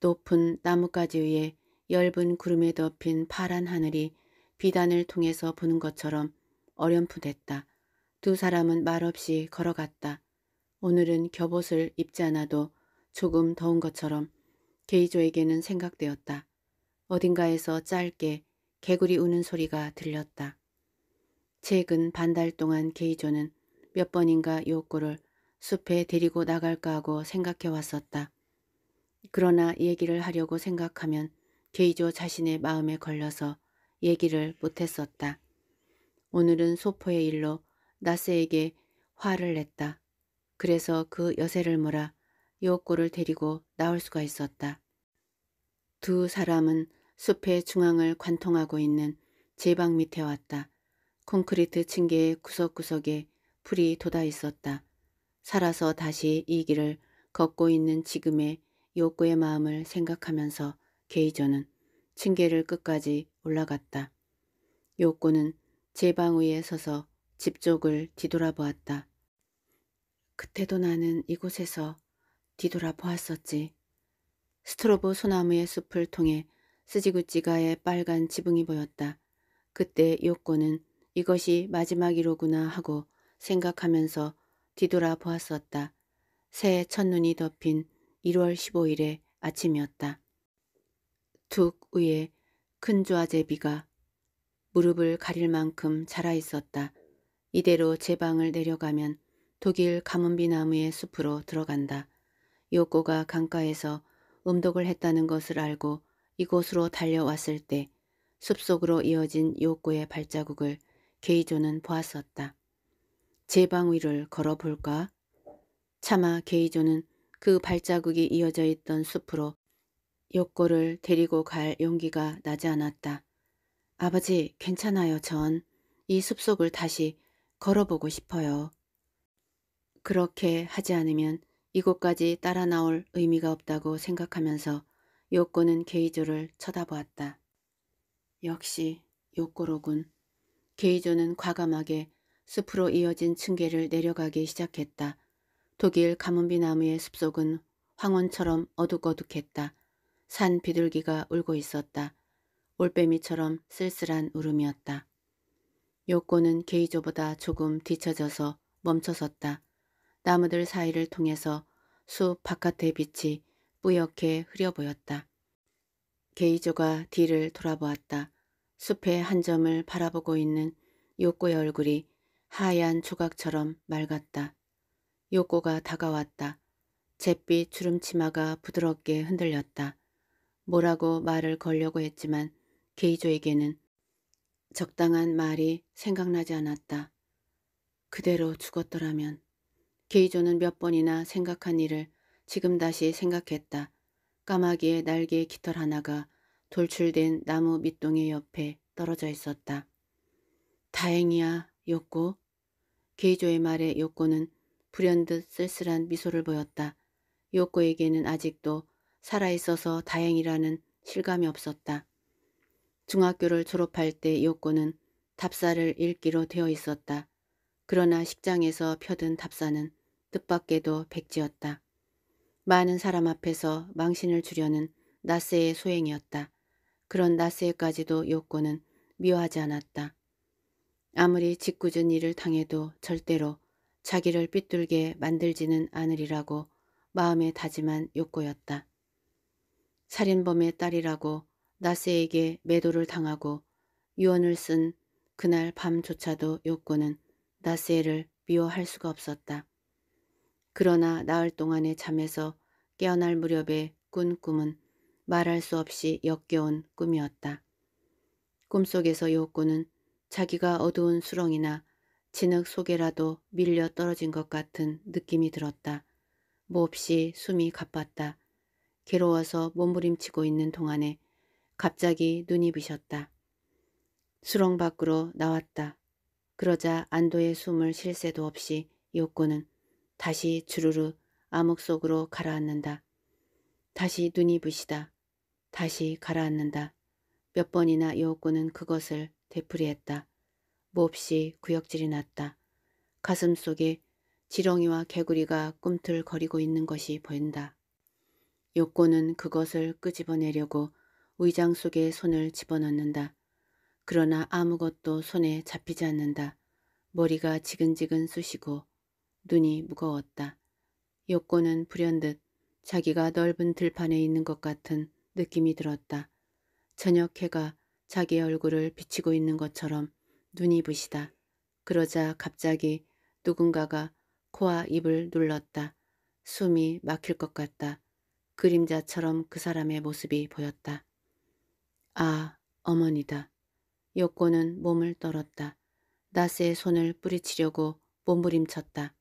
높은 나뭇가지 위에 엷은 구름에 덮인 파란 하늘이 비단을 통해서 보는 것처럼 어렴풋했다. 두 사람은 말없이 걸어갔다. 오늘은 겹옷을 입지 않아도 조금 더운 것처럼 게이조에게는 생각되었다. 어딘가에서 짧게 개구리 우는 소리가 들렸다. 최근 반달 동안 게이조는 몇 번인가 요꼬를 숲에 데리고 나갈까 하고 생각해 왔었다. 그러나 얘기를 하려고 생각하면 게이조 자신의 마음에 걸려서 얘기를 못했었다. 오늘은 소포의 일로 나스에게 화를 냈다. 그래서 그 여세를 몰아 요꼬를 데리고 나올 수가 있었다. 두 사람은 숲의 중앙을 관통하고 있는 제방 밑에 왔다. 콘크리트 층계의 구석구석에 풀이 돋아 있었다. 살아서 다시 이 길을 걷고 있는 지금의 요꼬의 마음을 생각하면서 게이저는 층계를 끝까지 올라갔다. 요꼬는 제방 위에 서서 집 쪽을 뒤돌아보았다. 그때도 나는 이곳에서 뒤돌아보았었지. 스트로브 소나무의 숲을 통해 스지구찌가의 빨간 지붕이 보였다. 그때 요코는 이것이 마지막이로구나 하고 생각하면서 뒤돌아보았었다. 새해 첫눈이 덮인 1월 15일의 아침이었다. 툭 위에 큰조화제비가 무릎을 가릴 만큼 자라 있었다. 이대로 제 방을 내려가면 독일 가문비 나무의 숲으로 들어간다. 요코가 강가에서 음독을 했다는 것을 알고 이곳으로 달려왔을 때 숲속으로 이어진 요코의 발자국을 게이조는 보았었다. 제방 위를 걸어볼까? 차마 게이조는 그 발자국이 이어져 있던 숲으로 요코를 데리고 갈 용기가 나지 않았다. 아버지 괜찮아요 전 이 숲속을 다시 걸어보고 싶어요. 그렇게 하지 않으면 이곳까지 따라 나올 의미가 없다고 생각하면서 요코는 게이조를 쳐다보았다. 역시 요코로군. 게이조는 과감하게 숲으로 이어진 층계를 내려가기 시작했다. 독일 가문비 나무의 숲속은 황혼처럼 어둑어둑했다. 산 비둘기가 울고 있었다. 올빼미처럼 쓸쓸한 울음이었다. 요코는 게이조보다 조금 뒤처져서 멈춰섰다. 나무들 사이를 통해서 숲 바깥의 빛이 뿌옇게 흐려 보였다. 게이조가 뒤를 돌아보았다. 숲의 한 점을 바라보고 있는 요꼬의 얼굴이 하얀 조각처럼 맑았다. 요꼬가 다가왔다. 잿빛 주름치마가 부드럽게 흔들렸다. 뭐라고 말을 걸려고 했지만 게이조에게는 적당한 말이 생각나지 않았다. 그대로 죽었더라면 케이조는 몇 번이나 생각한 일을 지금 다시 생각했다. 까마귀의 날개 깃털 하나가 돌출된 나무 밑동의 옆에 떨어져 있었다. 다행이야, 욕코 게이조의 말에 욕코는 불현듯 쓸쓸한 미소를 보였다. 욕코에게는 아직도 살아있어서 다행이라는 실감이 없었다. 중학교를 졸업할 때욕코는 답사를 읽기로 되어 있었다. 그러나 식장에서 펴든 답사는 뜻밖에도 백지였다. 많은 사람 앞에서 망신을 주려는 나세의 소행이었다. 그런 나세까지도 욕구는 미워하지 않았다. 아무리 짓궂은 일을 당해도 절대로 자기를 삐뚤게 만들지는 않으리라고 마음에 다짐한 욕구였다. 살인범의 딸이라고 나세에게 매도를 당하고 유언을 쓴 그날 밤조차도 욕구는 나세를 미워할 수가 없었다. 그러나 나흘 동안의 잠에서 깨어날 무렵에 꾼 꿈은 말할 수 없이 역겨운 꿈이었다. 꿈속에서 요꾼는 자기가 어두운 수렁이나 진흙 속에라도 밀려 떨어진 것 같은 느낌이 들었다. 몹시 숨이 가빴다. 괴로워서 몸부림치고 있는 동안에 갑자기 눈이 부셨다. 수렁 밖으로 나왔다. 그러자 안도의 숨을 쉴 새도 없이 요코는 다시 주르르 암흑 속으로 가라앉는다. 다시 눈이 부시다. 다시 가라앉는다. 몇 번이나 여옥고는 그것을 되풀이했다. 몹시 구역질이 났다. 가슴 속에 지렁이와 개구리가 꿈틀거리고 있는 것이 보인다. 욕고은 그것을 끄집어내려고 의장 속에 손을 집어넣는다. 그러나 아무것도 손에 잡히지 않는다. 머리가 지근지근 쑤시고 눈이 무거웠다. 욕고은 불현듯 자기가 넓은 들판에 있는 것 같은 느낌이 들었다. 저녁 해가 자기 얼굴을 비치고 있는 것처럼 눈이 부시다. 그러자 갑자기 누군가가 코와 입을 눌렀다. 숨이 막힐 것 같다. 그림자처럼 그 사람의 모습이 보였다. 아, 어머니다. 여고은 몸을 떨었다. 나스의 손을 뿌리치려고 몸부림쳤다.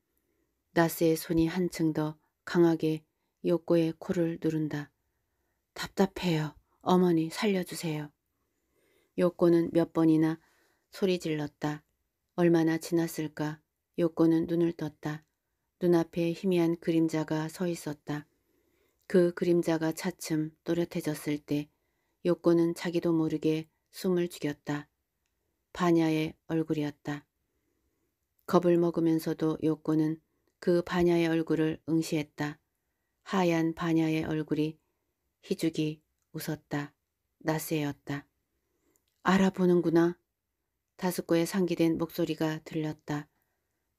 나스의 손이 한층 더 강하게 요꼬의 코를 누른다. 답답해요. 어머니 살려주세요. 요꼬는몇 번이나 소리 질렀다. 얼마나 지났을까? 요꼬는 눈을 떴다. 눈앞에 희미한 그림자가 서 있었다. 그 그림자가 차츰 또렷해졌을 때요꼬는 자기도 모르게 숨을 죽였다. 반야의 얼굴이었다. 겁을 먹으면서도 요꼬는 그 반야의 얼굴을 응시했다. 하얀 반야의 얼굴이 희죽이 웃었다. 나세였다. 알아보는구나. 다스코의 상기된 목소리가 들렸다.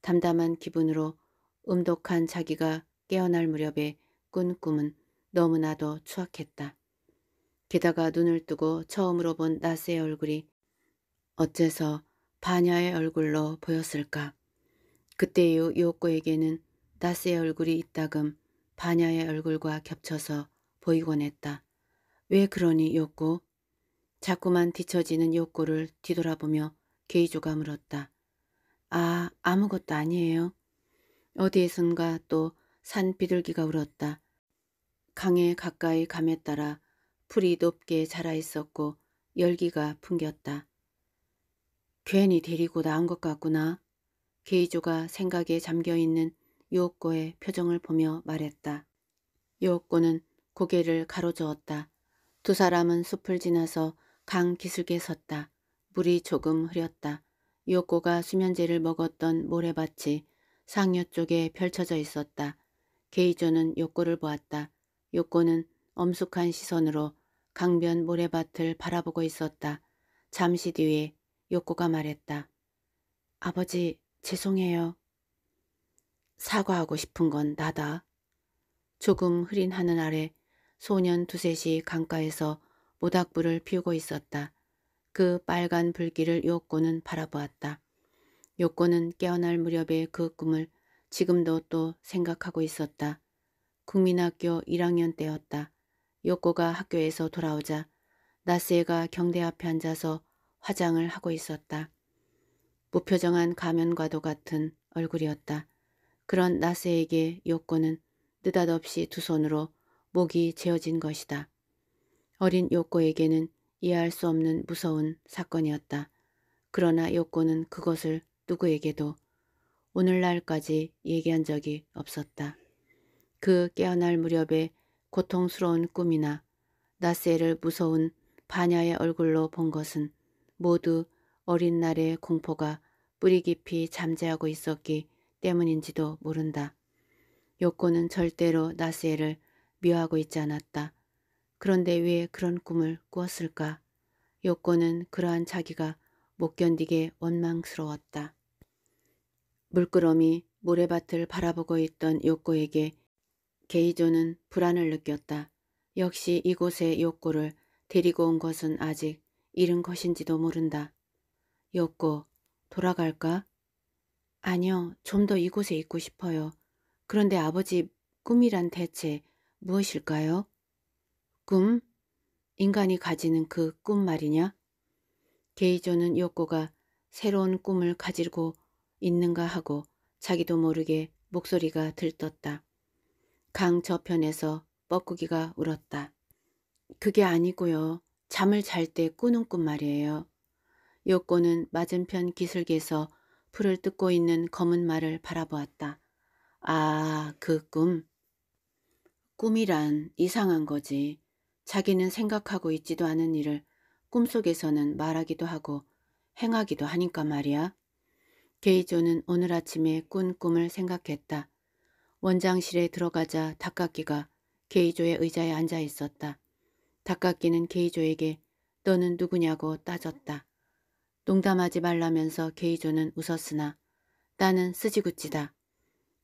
담담한 기분으로 음독한 자기가 깨어날 무렵에 꾼 꿈은 너무나도 추악했다. 게다가 눈을 뜨고 처음으로 본 나스의 얼굴이 어째서 반야의 얼굴로 보였을까. 그때의 요코에게는 나스의 얼굴이 있다금 바냐의 얼굴과 겹쳐서 보이곤 했다. 왜 그러니 요코? 자꾸만 뒤처지는 요코를 뒤돌아보며 게이조가 물었다. 아, 아무것도 아니에요. 어디에선가 또 산 비둘기가 울었다. 강에 가까이 감에 따라 풀이 높게 자라 있었고 열기가 풍겼다. 괜히 데리고 나온 것 같구나. 게이조가 생각에 잠겨있는 요코의 표정을 보며 말했다. 요코는 고개를 가로저었다. 두 사람은 숲을 지나서 강 기슭에 섰다. 물이 조금 흐렸다. 요코가 수면제를 먹었던 모래밭이 상여 쪽에 펼쳐져 있었다. 게이조는 요코를 보았다. 요코는 엄숙한 시선으로 강변 모래밭을 바라보고 있었다. 잠시 뒤에 요코가 말했다. 아버지, 죄송해요. 사과하고 싶은 건 나다. 조금 흐린 하늘 아래 소년 두셋이 강가에서 모닥불을 피우고 있었다. 그 빨간 불길을 요꼬는 바라보았다. 요꼬는 깨어날 무렵의 그 꿈을 지금도 또 생각하고 있었다. 국민학교 1학년 때였다. 요꼬가 학교에서 돌아오자 나스에가 경대 앞에 앉아서 화장을 하고 있었다. 무표정한 가면과도 같은 얼굴이었다. 그런 나스에게 요코는 느닷없이 두 손으로 목이 재어진 것이다. 어린 요코에게는 이해할 수 없는 무서운 사건이었다. 그러나 요코는 그것을 누구에게도 오늘날까지 얘기한 적이 없었다. 그 깨어날 무렵에 고통스러운 꿈이나 나세를 무서운 반야의 얼굴로 본 것은 모두 어린 날의 공포가 뿌리 깊이 잠재하고 있었기 때문인지도 모른다. 요코는 절대로 나스에를 미워하고 있지 않았다. 그런데 왜 그런 꿈을 꾸었을까? 요코는 그러한 자기가 못 견디게 원망스러웠다. 물끄러미 모래밭을 바라보고 있던 요코에게 게이조는 불안을 느꼈다. 역시 이곳에 요코를 데리고 온 것은 아직 잃은 것인지도 모른다. 여꼬 돌아갈까? 아니요. 좀 더 이곳에 있고 싶어요. 그런데 아버지 꿈이란 대체 무엇일까요? 꿈? 인간이 가지는 그 꿈 말이냐? 게이조는 여꼬가 새로운 꿈을 가지고 있는가 하고 자기도 모르게 목소리가 들떴다. 강 저편에서 뻐꾸기가 울었다. 그게 아니고요. 잠을 잘 때 꾸는 꿈 말이에요. 요코는 맞은편 기슭에서 풀을 뜯고 있는 검은 말을 바라보았다. 아, 그 꿈. 꿈이란 이상한 거지. 자기는 생각하고 있지도 않은 일을 꿈속에서는 말하기도 하고 행하기도 하니까 말이야. 게이조는 오늘 아침에 꾼 꿈을 생각했다. 원장실에 들어가자 닭깎기가 게이조의 의자에 앉아 있었다. 닭깎기는 게이조에게 너는 누구냐고 따졌다. 농담하지 말라면서 게이조는 웃었으나 나는 쓰지구찌다.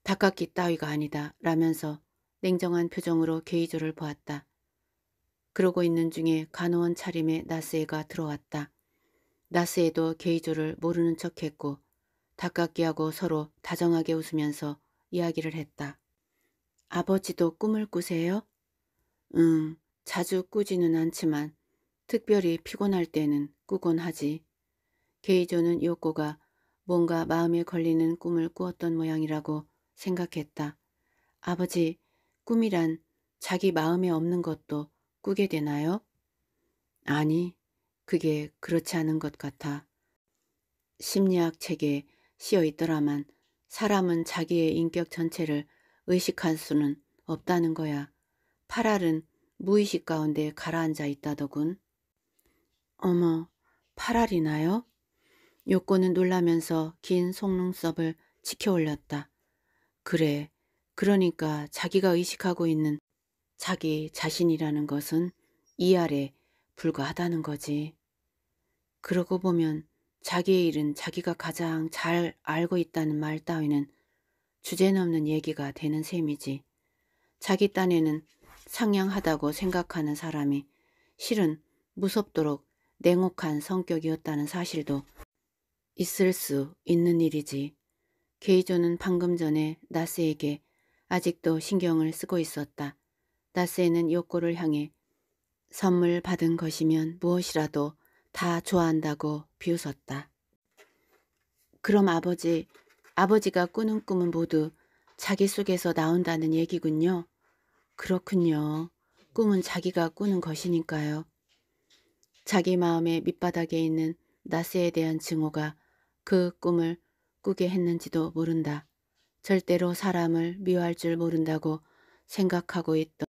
닭깎기 따위가 아니다 라면서 냉정한 표정으로 게이조를 보았다. 그러고 있는 중에 간호원 차림의 나스에가 들어왔다. 나스에도 게이조를 모르는 척했고 닭깎기하고 서로 다정하게 웃으면서 이야기를 했다. 아버지도 꿈을 꾸세요? 응, 음, 자주 꾸지는 않지만 특별히 피곤할 때는 꾸곤 하지. 게이조는 요코가 뭔가 마음에 걸리는 꿈을 꾸었던 모양이라고 생각했다. 아버지, 꿈이란 자기 마음에 없는 것도 꾸게 되나요? 아니, 그게 그렇지 않은 것 같아. 심리학 책에 씌어 있더라만 사람은 자기의 인격 전체를 의식할 수는 없다는 거야. 파랄은 무의식 가운데 가라앉아 있다더군. 어머, 파랄이나요? 요코는 놀라면서 긴 속눈썹을 치켜 올렸다. 그래, 그러니까 자기가 의식하고 있는 자기 자신이라는 것은 이 아래 불과하다는 거지. 그러고 보면 자기의 일은 자기가 가장 잘 알고 있다는 말 따위는 주제넘는 얘기가 되는 셈이지. 자기 딴에는 상냥하다고 생각하는 사람이 실은 무섭도록 냉혹한 성격이었다는 사실도 있을 수 있는 일이지. 게이조는 방금 전에 나스에게 아직도 신경을 쓰고 있었다. 나스에는 요코를 향해 선물 받은 것이면 무엇이라도 다 좋아한다고 비웃었다. 그럼 아버지, 아버지가 꾸는 꿈은 모두 자기 속에서 나온다는 얘기군요. 그렇군요. 꿈은 자기가 꾸는 것이니까요. 자기 마음의 밑바닥에 있는 나스에 대한 증오가 그 꿈을 꾸게 했는지도 모른다. 절대로 사람을 미워할 줄 모른다고 생각하고 있던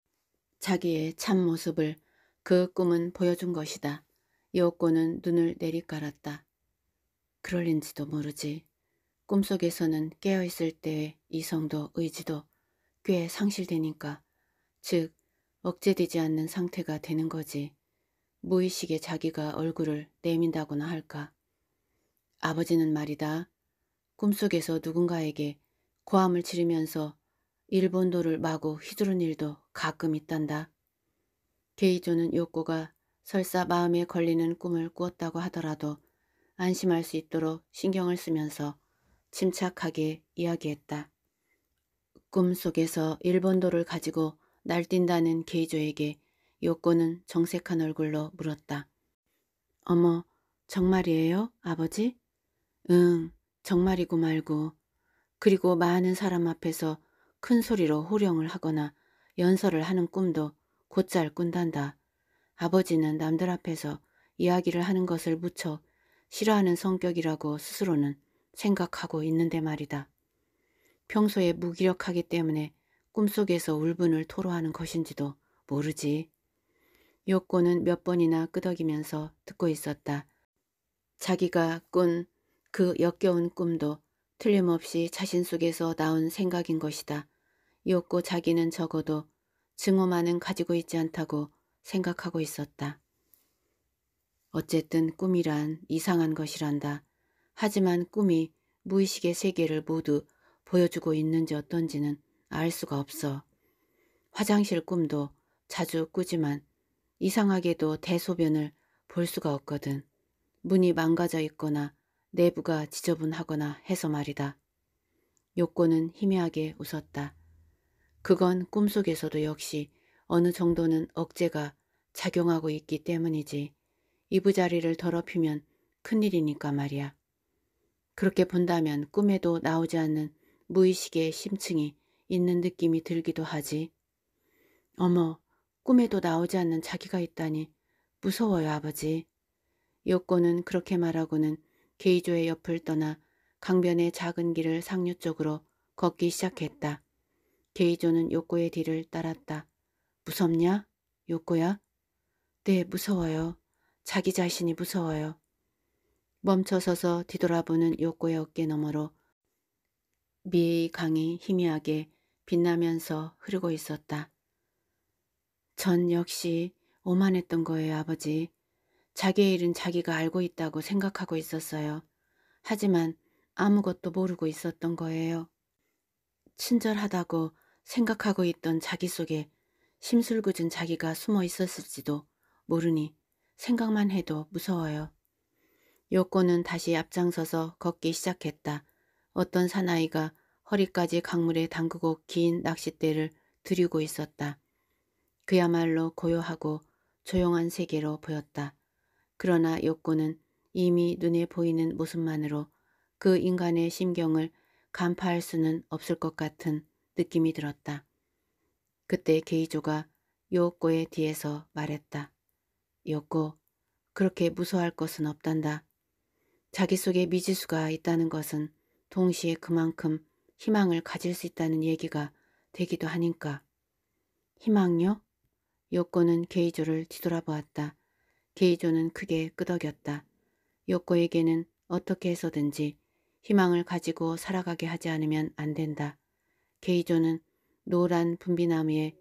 자기의 참모습을 그 꿈은 보여준 것이다. 여옥고는 눈을 내리깔았다. 그럴린지도 모르지. 꿈속에서는 깨어있을 때의 이성도 의지도 꽤 상실되니까 즉 억제되지 않는 상태가 되는 거지. 무의식에 자기가 얼굴을 내민다거나 할까. 아버지는 말이다. 꿈속에서 누군가에게 고함을 지르면서 일본도를 마구 휘두른 일도 가끔 있단다. 게이조는 욕구가 설사 마음에 걸리는 꿈을 꾸었다고 하더라도 안심할 수 있도록 신경을 쓰면서 침착하게 이야기했다. 꿈속에서 일본도를 가지고 날뛴다는 게이조에게 욕구는 정색한 얼굴로 물었다. 어머, 정말이에요, 아버지? 응, 정말이고 말고 그리고 많은 사람 앞에서 큰 소리로 호령을 하거나 연설을 하는 꿈도 곧잘 꾼단다. 아버지는 남들 앞에서 이야기를 하는 것을 무척 싫어하는 성격이라고 스스로는 생각하고 있는데 말이다. 평소에 무기력하기 때문에 꿈속에서 울분을 토로하는 것인지도 모르지. 요코는 몇 번이나 끄덕이면서 듣고 있었다. 자기가 꾼그 역겨운 꿈도 틀림없이 자신 속에서 나온 생각인 것이다. 이윽고 자기는 적어도 증오만은 가지고 있지 않다고 생각하고 있었다. 어쨌든 꿈이란 이상한 것이란다. 하지만 꿈이 무의식의 세계를 모두 보여주고 있는지 어떤지는 알 수가 없어. 화장실 꿈도 자주 꾸지만 이상하게도 대소변을 볼 수가 없거든. 문이 망가져 있거나 내부가 지저분하거나 해서 말이다. 욕고는 희미하게 웃었다. 그건 꿈속에서도 역시 어느 정도는 억제가 작용하고 있기 때문이지 이부자리를 더럽히면 큰일이니까 말이야. 그렇게 본다면 꿈에도 나오지 않는 무의식의 심층이 있는 느낌이 들기도 하지. 어머, 꿈에도 나오지 않는 자기가 있다니 무서워요 아버지. 요코는 그렇게 말하고는 게이조의 옆을 떠나 강변의 작은 길을 상류 쪽으로 걷기 시작했다. 게이조는 요코의 뒤를 따랐다. 무섭냐? 요코야? 네, 무서워요. 자기 자신이 무서워요. 멈춰서서 뒤돌아보는 요코의 어깨 너머로 미의 강이 희미하게 빛나면서 흐르고 있었다. 전 역시 오만했던 거예요, 아버지. 자기의 일은 자기가 알고 있다고 생각하고 있었어요. 하지만 아무것도 모르고 있었던 거예요. 친절하다고 생각하고 있던 자기 속에 심술궂은 자기가 숨어 있었을지도 모르니 생각만 해도 무서워요. 요꼬는 다시 앞장서서 걷기 시작했다. 어떤 사나이가 허리까지 강물에 담그고 긴 낚싯대를 들이고 있었다. 그야말로 고요하고 조용한 세계로 보였다. 그러나 욕구는 이미 눈에 보이는 모습만으로 그 인간의 심경을 간파할 수는 없을 것 같은 느낌이 들었다. 그때 게이조가 요코의 뒤에서 말했다. 요코, 그렇게 무서워할 것은 없단다. 자기 속에 미지수가 있다는 것은 동시에 그만큼 희망을 가질 수 있다는 얘기가 되기도 하니까. 희망요? 요코는 게이조를 뒤돌아보았다. 게이조는 크게 끄덕였다. 요코에게는 어떻게 해서든지 희망을 가지고 살아가게 하지 않으면 안 된다. 게이조는 노란 분비나무 위에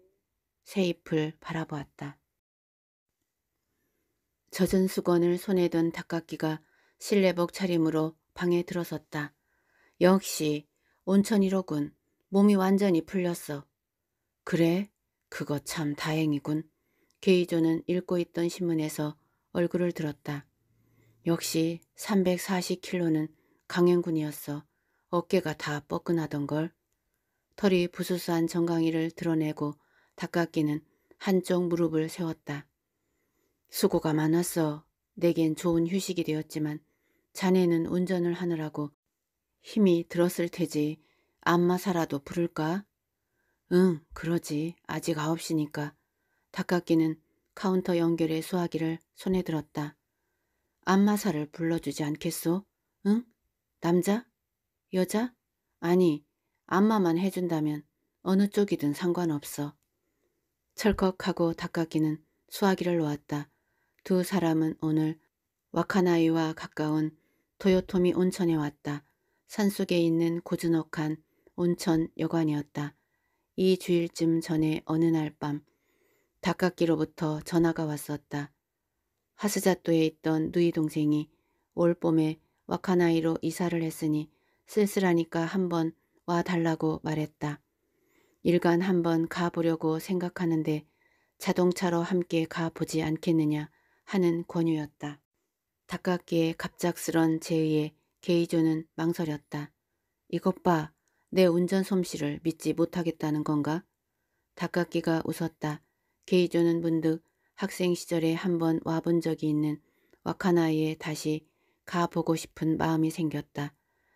새잎을 바라보았다. 젖은 수건을 손에 든 닭깎이가 실내복 차림으로 방에 들어섰다. 역시 온천이로군. 몸이 완전히 풀렸어. 그래? 그거 참 다행이군. 게이조는 읽고 있던 신문에서 얼굴을 들었다. 역시 340킬로는 강행군이었어. 어깨가 다 뻐근하던 걸. 털이 부수수한 정강이를 드러내고 닭깎이는 한쪽 무릎을 세웠다. 수고가 많았어. 내겐 좋은 휴식이 되었지만 자네는 운전을 하느라고 힘이 들었을 테지. 안마사라도 부를까? 응, 그러지. 아직 아홉시니까. 닭깎이는 카운터 연결의 수화기를 손에 들었다. 안마사를 불러주지 않겠소? 응? 남자? 여자? 아니, 안마만 해준다면 어느 쪽이든 상관없어. 철컥하고 닦아기는 수화기를 놓았다. 두 사람은 오늘 와카나이와 가까운 도요토미 온천에 왔다. 산속에 있는 고즈넉한 온천 여관이었다. 이 주일쯤 전에 어느 날밤 닭깎기로부터 전화가 왔었다. 하스자또에 있던 누이 동생이 올 봄에 와카나이로 이사를 했으니 쓸쓸하니까 한번 와달라고 말했다. 일간 한번 가보려고 생각하는데 자동차로 함께 가보지 않겠느냐 하는 권유였다. 닭깎기에 갑작스런 제의에 게이조는 망설였다. 이것 봐, 내 운전 솜씨를 믿지 못하겠다는 건가? 닭깎기가 웃었다. 게이조는 문득 학생 시절에 한 번 와본 적이 있는 와카나이에 다시 가보고 싶은 마음이 생겼다.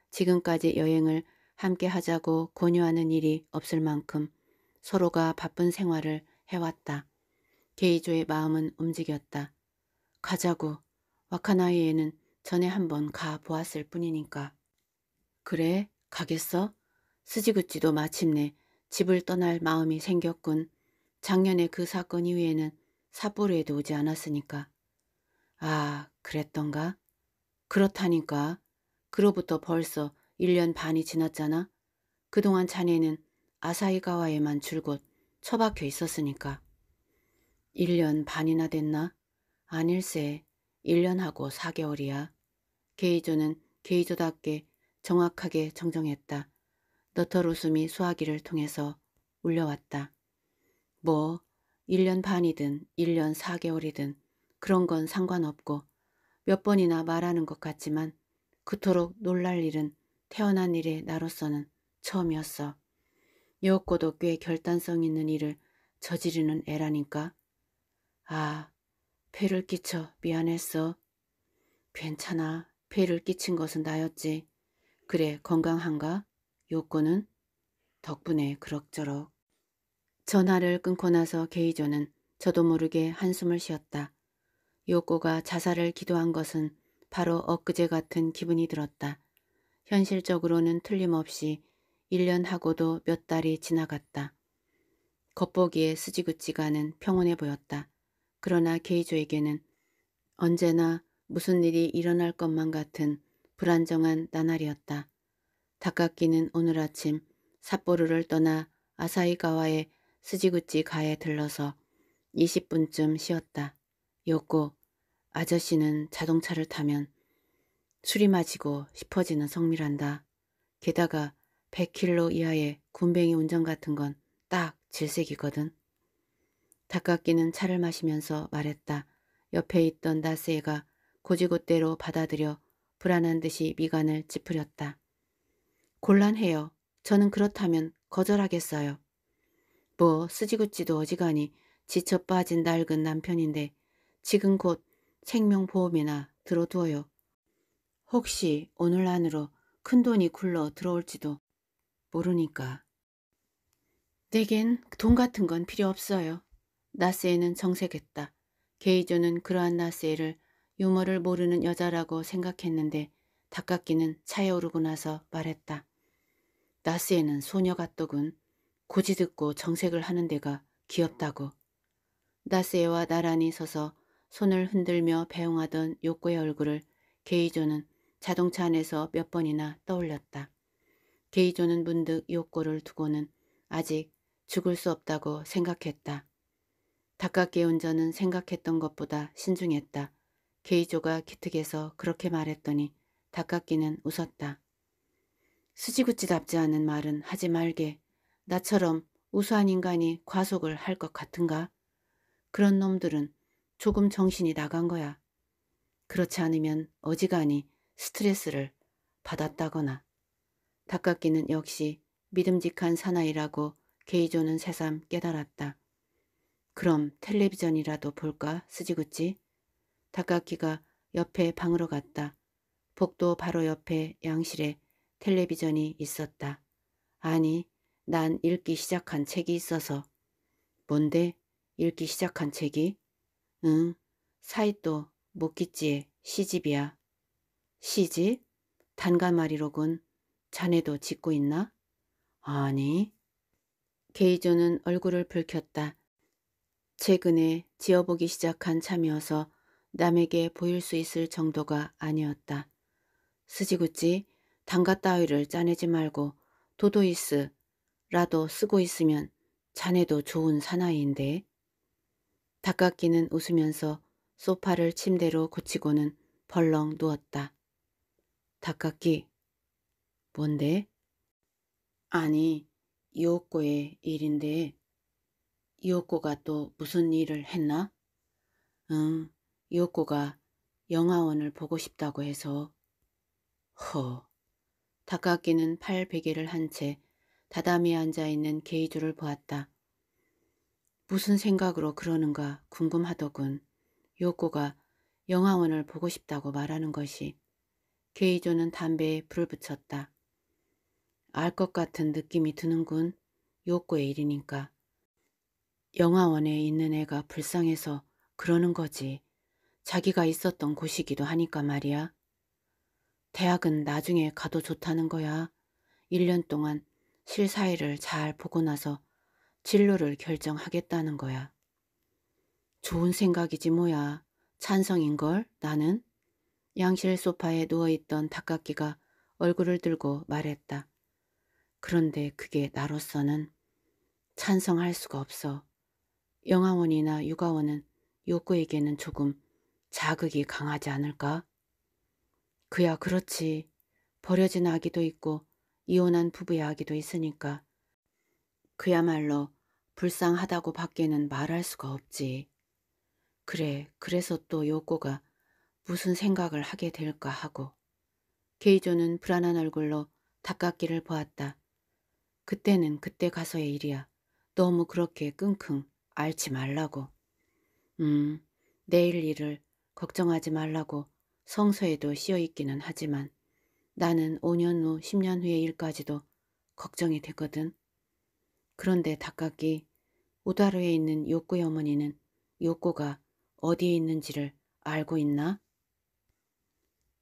지금까지 여행을 함께 하자고 권유하는 일이 없을 만큼 서로가 바쁜 생활을 해왔다. 게이조의 마음은 움직였다. 가자고. 와카나이에는 전에 한 번 가보았을 뿐이니까. 그래? 가겠어? 스지구찌도 마침내 집을 떠날 마음이 생겼군. 작년에 그 사건 이후에는 삿포로에도 오지 않았으니까. 아, 그랬던가? 그렇다니까. 그로부터 벌써 1년 반이 지났잖아. 그동안 자네는 아사히가와에만 줄곧 처박혀 있었으니까. 1년 반이나 됐나? 아닐세. 1년하고 4개월이야. 게이조는 게이조답게 정확하게 정정했다. 너털 웃음이 수화기를 통해서 울려왔다. 뭐 1년 반이든 1년 4개월이든 그런 건 상관없고 몇 번이나 말하는 것 같지만 그토록 놀랄 일은 태어난 일에 나로서는 처음이었어. 여고도 꽤 결단성 있는 일을 저지르는 애라니까. 아, 폐를 끼쳐 미안했어. 괜찮아. 폐를 끼친 것은 나였지. 그래, 건강한가? 요코는? 덕분에 그럭저럭. 전화를 끊고 나서 게이조는 저도 모르게 한숨을 쉬었다. 요꼬가 자살을 기도한 것은 바로 엊그제 같은 기분이 들었다. 현실적으로는 틀림없이 1년 하고도 몇 달이 지나갔다. 겉보기에 쓰지구치가는 평온해 보였다. 그러나 게이조에게는 언제나 무슨 일이 일어날 것만 같은 불안정한 나날이었다. 닭깎기는 오늘 아침 삿포로를 떠나 아사히가와의 스지구찌 가에 들러서 20분쯤 쉬었다. 였고 아저씨는 자동차를 타면 술이 마지고 싶어지는 성미란다. 게다가 100킬로 이하의 군뱅이 운전 같은 건 딱 질색이거든. 닭깎이는 차를 마시면서 말했다. 옆에 있던 나스애가 고지고대로 받아들여 불안한 듯이 미간을 찌푸렸다. 곤란해요. 저는 그렇다면 거절하겠어요. 뭐 쓰지구찌도 어지간히 지쳐 빠진 낡은 남편인데 지금 곧 생명보험이나 들어두어요. 혹시 오늘 안으로 큰돈이 굴러 들어올지도 모르니까. 내겐 돈 같은 건 필요 없어요. 나스에는 정색했다. 게이조는 그러한 나스에를 유머를 모르는 여자라고 생각했는데 닭깎기는 차에오르고 나서 말했다. 나스에는 소녀 같더군. 고지 듣고 정색을 하는 데가 귀엽다고. 나세와 나란히 서서 손을 흔들며 배웅하던 요코의 얼굴을 게이조는 자동차 안에서 몇 번이나 떠올렸다. 게이조는 문득 요코를 두고는 아직 죽을 수 없다고 생각했다. 닭깝게 운전은 생각했던 것보다 신중했다. 게이조가 기특해서 그렇게 말했더니 닭깝기는 웃었다. 수지구찌답지 않은 말은 하지 말게. 나처럼 우수한 인간이 과속을 할 것 같은가? 그런 놈들은 조금 정신이 나간 거야. 그렇지 않으면 어지간히 스트레스를 받았다거나 닭깎이는 역시 믿음직한 사나이라고 게이조는 새삼 깨달았다. 그럼 텔레비전이라도 볼까 쓰지구지 닭깎기가 옆에 방으로 갔다. 복도 바로 옆에 양실에 텔레비전이 있었다. 아니 난 읽기 시작한 책이 있어서. 뭔데? 읽기 시작한 책이? 응, 사이또 모키지의 시집이야. 시집? 단가말이로군. 자네도 짓고 있나? 아니. 게이조는 얼굴을 붉혔다. 최근에 지어보기 시작한 참이어서 남에게 보일 수 있을 정도가 아니었다. 스지구찌 단가 따위를 짜내지 말고 도도이스 라도 쓰고 있으면 자네도 좋은 사나이인데. 닭깎이는 웃으면서 소파를 침대로 고치고는 벌렁 누웠다. 닭깎기 뭔데? 아니, 이옥고의 일인데. 이옥고가 또 무슨 일을 했나? 응, 이옥고가 영화원을 보고 싶다고 해서. 허. 닭깎기는팔 베개를 한채 다다미에 앉아있는 게이주를 보았다. 무슨 생각으로 그러는가 궁금하더군. 요코가 영화원을 보고 싶다고 말하는 것이. 게이조는 담배에 불을 붙였다. 알 것 같은 느낌이 드는군. 요코의 일이니까. 영화원에 있는 애가 불쌍해서 그러는 거지. 자기가 있었던 곳이기도 하니까 말이야. 대학은 나중에 가도 좋다는 거야. 1년 동안 실사이를 잘 보고 나서 진로를 결정하겠다는 거야. 좋은 생각이지 뭐야. 찬성인걸 나는? 양실 소파에 누워있던 닭깍이가 얼굴을 들고 말했다. 그런데 그게 나로서는 찬성할 수가 없어. 영아원이나 육아원은 욕구에게는 조금 자극이 강하지 않을까? 그야 그렇지. 버려진 아기도 있고 이혼한 부부 이야기도 있으니까 그야말로 불쌍하다고 밖에는 말할 수가 없지. 그래, 그래서 또 요꼬가 무슨 생각을 하게 될까 하고 케이조는 불안한 얼굴로 닭깎기를 보았다. 그때는 그때 가서의 일이야. 너무 그렇게 끙끙 앓지 말라고. 음, 내일 일을 걱정하지 말라고 성서에도 씌어있기는 하지만 나는 5년 후 10년 후의 일까지도 걱정이 되거든. 그런데 닭각이 오다루에 있는 욕구의 어머니는 욕구가 어디에 있는지를 알고 있나?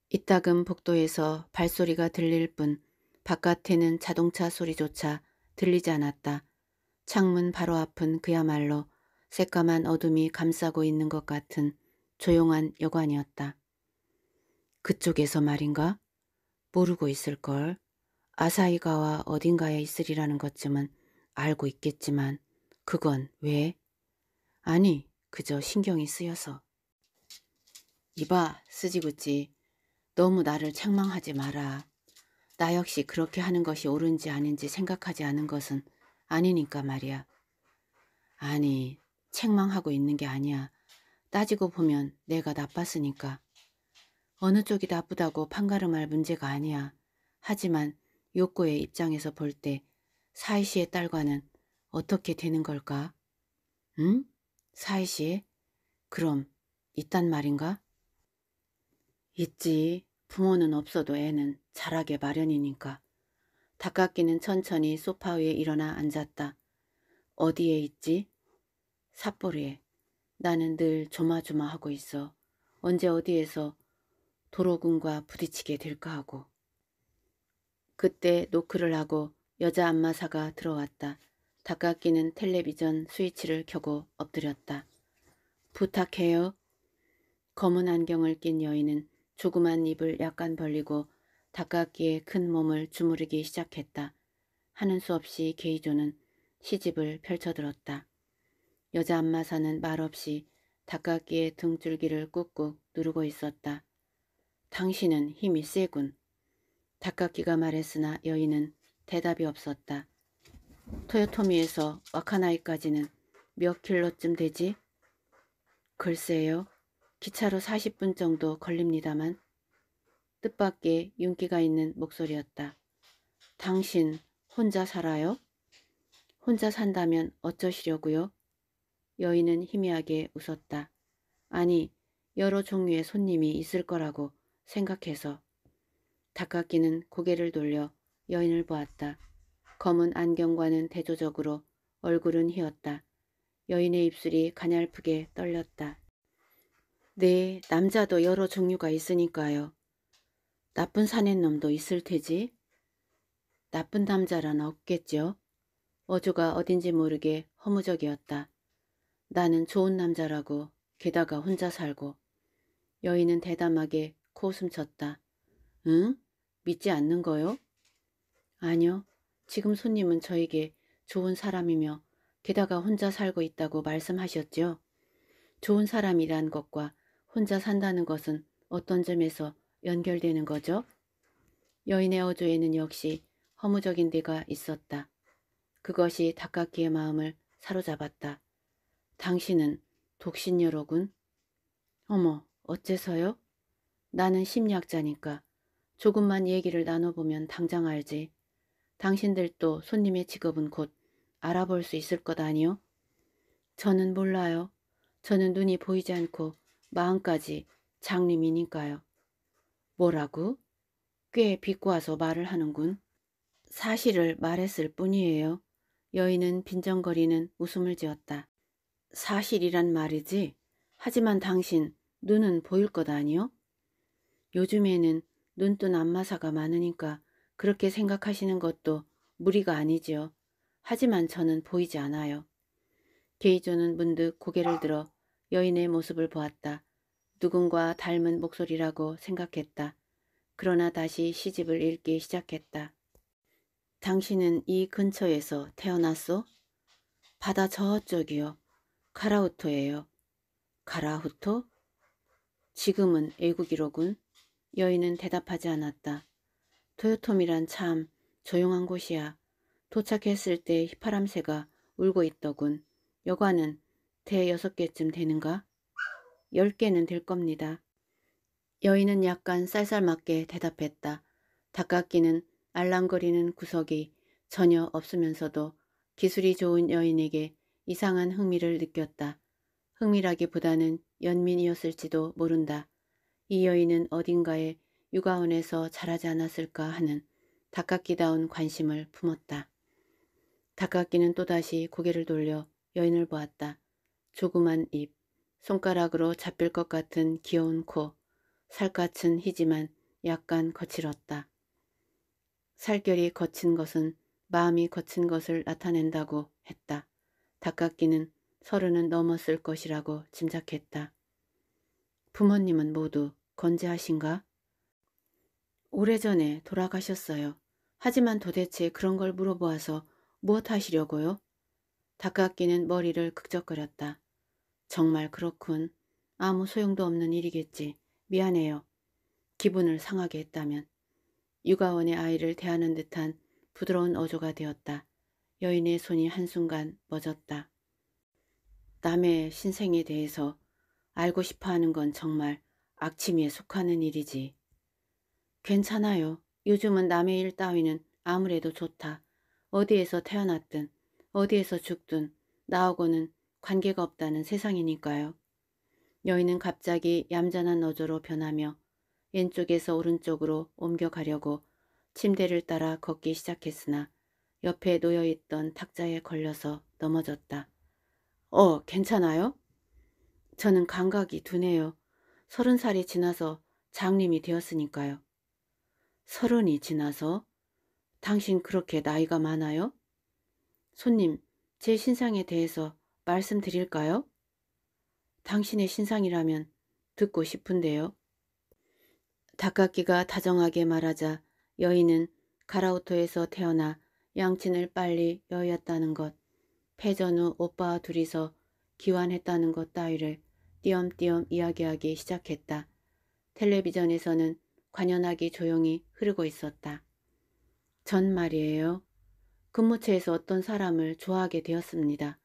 이따금 복도에서 발소리가 들릴 뿐 바깥에는 자동차 소리조차 들리지 않았다. 창문 바로 앞은 그야말로 새까만 어둠이 감싸고 있는 것 같은 조용한 여관이었다. 그쪽에서 말인가? 모르고 있을걸. 아사이가와 어딘가에 있으리라는 것쯤은 알고 있겠지만 그건 왜? 아니 그저 신경이 쓰여서. 이봐 쓰지구찌 너무 나를 책망하지 마라. 나 역시 그렇게 하는 것이 옳은지 아닌지 생각하지 않은 것은 아니니까 말이야. 아니 책망하고 있는 게 아니야. 따지고 보면 내가 나빴으니까. 어느 쪽이 나쁘다고 판가름할 문제가 아니야. 하지만 욕구의 입장에서 볼 때사이씨의 딸과는 어떻게 되는 걸까? 응? 사이 씨? 의 그럼 있단 말인가? 있지. 부모는 없어도 애는 자라게 마련이니까. 닭깎이는 천천히 소파 위에 일어나 앉았다. 어디에 있지? 삿포리에. 나는 늘 조마조마하고 있어. 언제 어디에서 도로군과 부딪히게 될까 하고. 그때 노크를 하고 여자 안마사가 들어왔다. 닭깎이는 텔레비전 스위치를 켜고 엎드렸다. 부탁해요. 검은 안경을 낀 여인은 조그만 입을 약간 벌리고 닭깎이의 큰 몸을 주무르기 시작했다. 하는 수 없이 게이조는 시집을 펼쳐들었다. 여자 안마사는 말없이 닭깎이의 등줄기를 꾹꾹 누르고 있었다. 당신은 힘이 세군. 닭깎기가 말했으나 여인은 대답이 없었다. 토요토미에서 와카나이까지는 몇 킬로쯤 되지? 글쎄요. 기차로 40분 정도 걸립니다만. 뜻밖의 윤기가 있는 목소리였다. 당신 혼자 살아요? 혼자 산다면 어쩌시려고요? 여인은 희미하게 웃었다. 아니, 여러 종류의 손님이 있을 거라고 생각해서 닭깎이는 고개를 돌려 여인을 보았다. 검은 안경과는 대조적으로 얼굴은 희었다. 여인의 입술이 가냘프게 떨렸다. 네, 남자도 여러 종류가 있으니까요. 나쁜 사내놈도 있을 테지. 나쁜 남자란 없겠죠. 어조가 어딘지 모르게 허무적이었다. 나는 좋은 남자라고 게다가 혼자 살고 여인은 대담하게 코웃음 그 쳤다. 응? 믿지 않는 거요? 아니요. 지금 손님은 저에게 좋은 사람이며 게다가 혼자 살고 있다고 말씀하셨죠 좋은 사람이란 것과 혼자 산다는 것은 어떤 점에서 연결되는 거죠? 여인의 어조에는 역시 허무적인 데가 있었다. 그것이 닭깎이의 마음을 사로잡았다. 당신은 독신녀로군. 어머, 어째서요? 나는 심리학자니까 조금만 얘기를 나눠보면 당장 알지. 당신들도 손님의 직업은 곧 알아볼 수 있을 것 아니요? 저는 몰라요. 저는 눈이 보이지 않고 마음까지 장님이니까요. 뭐라고? 꽤 비꼬아서 말을 하는군. 사실을 말했을 뿐이에요. 여인은 빈정거리는 웃음을 지었다. 사실이란 말이지. 하지만 당신 눈은 보일 것 아니요? 요즘에는 눈뜬 안마사가 많으니까 그렇게 생각하시는 것도 무리가 아니지요. 하지만 저는 보이지 않아요. 게이조는 문득 고개를 들어 여인의 모습을 보았다. 누군가 닮은 목소리라고 생각했다. 그러나 다시 시집을 읽기 시작했다. 당신은 이 근처에서 태어났소? 바다 저쪽이요. 카라우토예요. 카라후토? 지금은 애국이로군. 여인은 대답하지 않았다. 토요토미란참 조용한 곳이야. 도착했을 때 휘파람새가 울고 있더군. 여관은 대 여섯 개쯤 되는가? 열 개는 될 겁니다. 여인은 약간 쌀쌀맞게 대답했다. 닭깎기는 알랑거리는 구석이 전혀 없으면서도 기술이 좋은 여인에게 이상한 흥미를 느꼈다. 흥미라기보다는 연민이었을지도 모른다. 이 여인은 어딘가에 육아원에서 자라지 않았을까 하는 닭깎기다운 관심을 품었다. 닭깎기는 또다시 고개를 돌려 여인을 보았다. 조그만 입, 손가락으로 잡힐 것 같은 귀여운 코, 살갗은 희지만 약간 거칠었다. 살결이 거친 것은 마음이 거친 것을 나타낸다고 했다. 닭깎기는 서른은 넘었을 것이라고 짐작했다. 부모님은 모두 건재하신가? 오래전에 돌아가셨어요. 하지만 도대체 그런 걸 물어보아서 무엇 하시려고요? 닭깎이는 머리를 극적거렸다. 정말 그렇군. 아무 소용도 없는 일이겠지. 미안해요. 기분을 상하게 했다면. 육아원의 아이를 대하는 듯한 부드러운 어조가 되었다. 여인의 손이 한순간 멎었다. 남의 신생에 대해서 알고 싶어하는 건 정말 악취미에 속하는 일이지. 괜찮아요. 요즘은 남의 일 따위는 아무래도 좋다. 어디에서 태어났든 어디에서 죽든 나하고는 관계가 없다는 세상이니까요. 여인은 갑자기 얌전한 너저로 변하며 왼쪽에서 오른쪽으로 옮겨가려고 침대를 따라 걷기 시작했으나 옆에 놓여있던 탁자에 걸려서 넘어졌다. 어, 괜찮아요? 저는 감각이 두네요. 서른 살이 지나서 장님이 되었으니까요. 서른이 지나서 당신 그렇게 나이가 많아요? 손님, 제 신상에 대해서 말씀드릴까요? 당신의 신상이라면 듣고 싶은데요. 닭깎이가 다정하게 말하자 여인은 가라우토에서 태어나 양친을 빨리 여였다는 것, 패전 후 오빠와 둘이서 기환했다는 것 따위를 띄엄띄엄 이야기하기 시작했다. 텔레비전에서는 관연하기 조용히 흐르고 있었다. 전 말이에요. 근무처에서 어떤 사람을 좋아하게 되었습니다.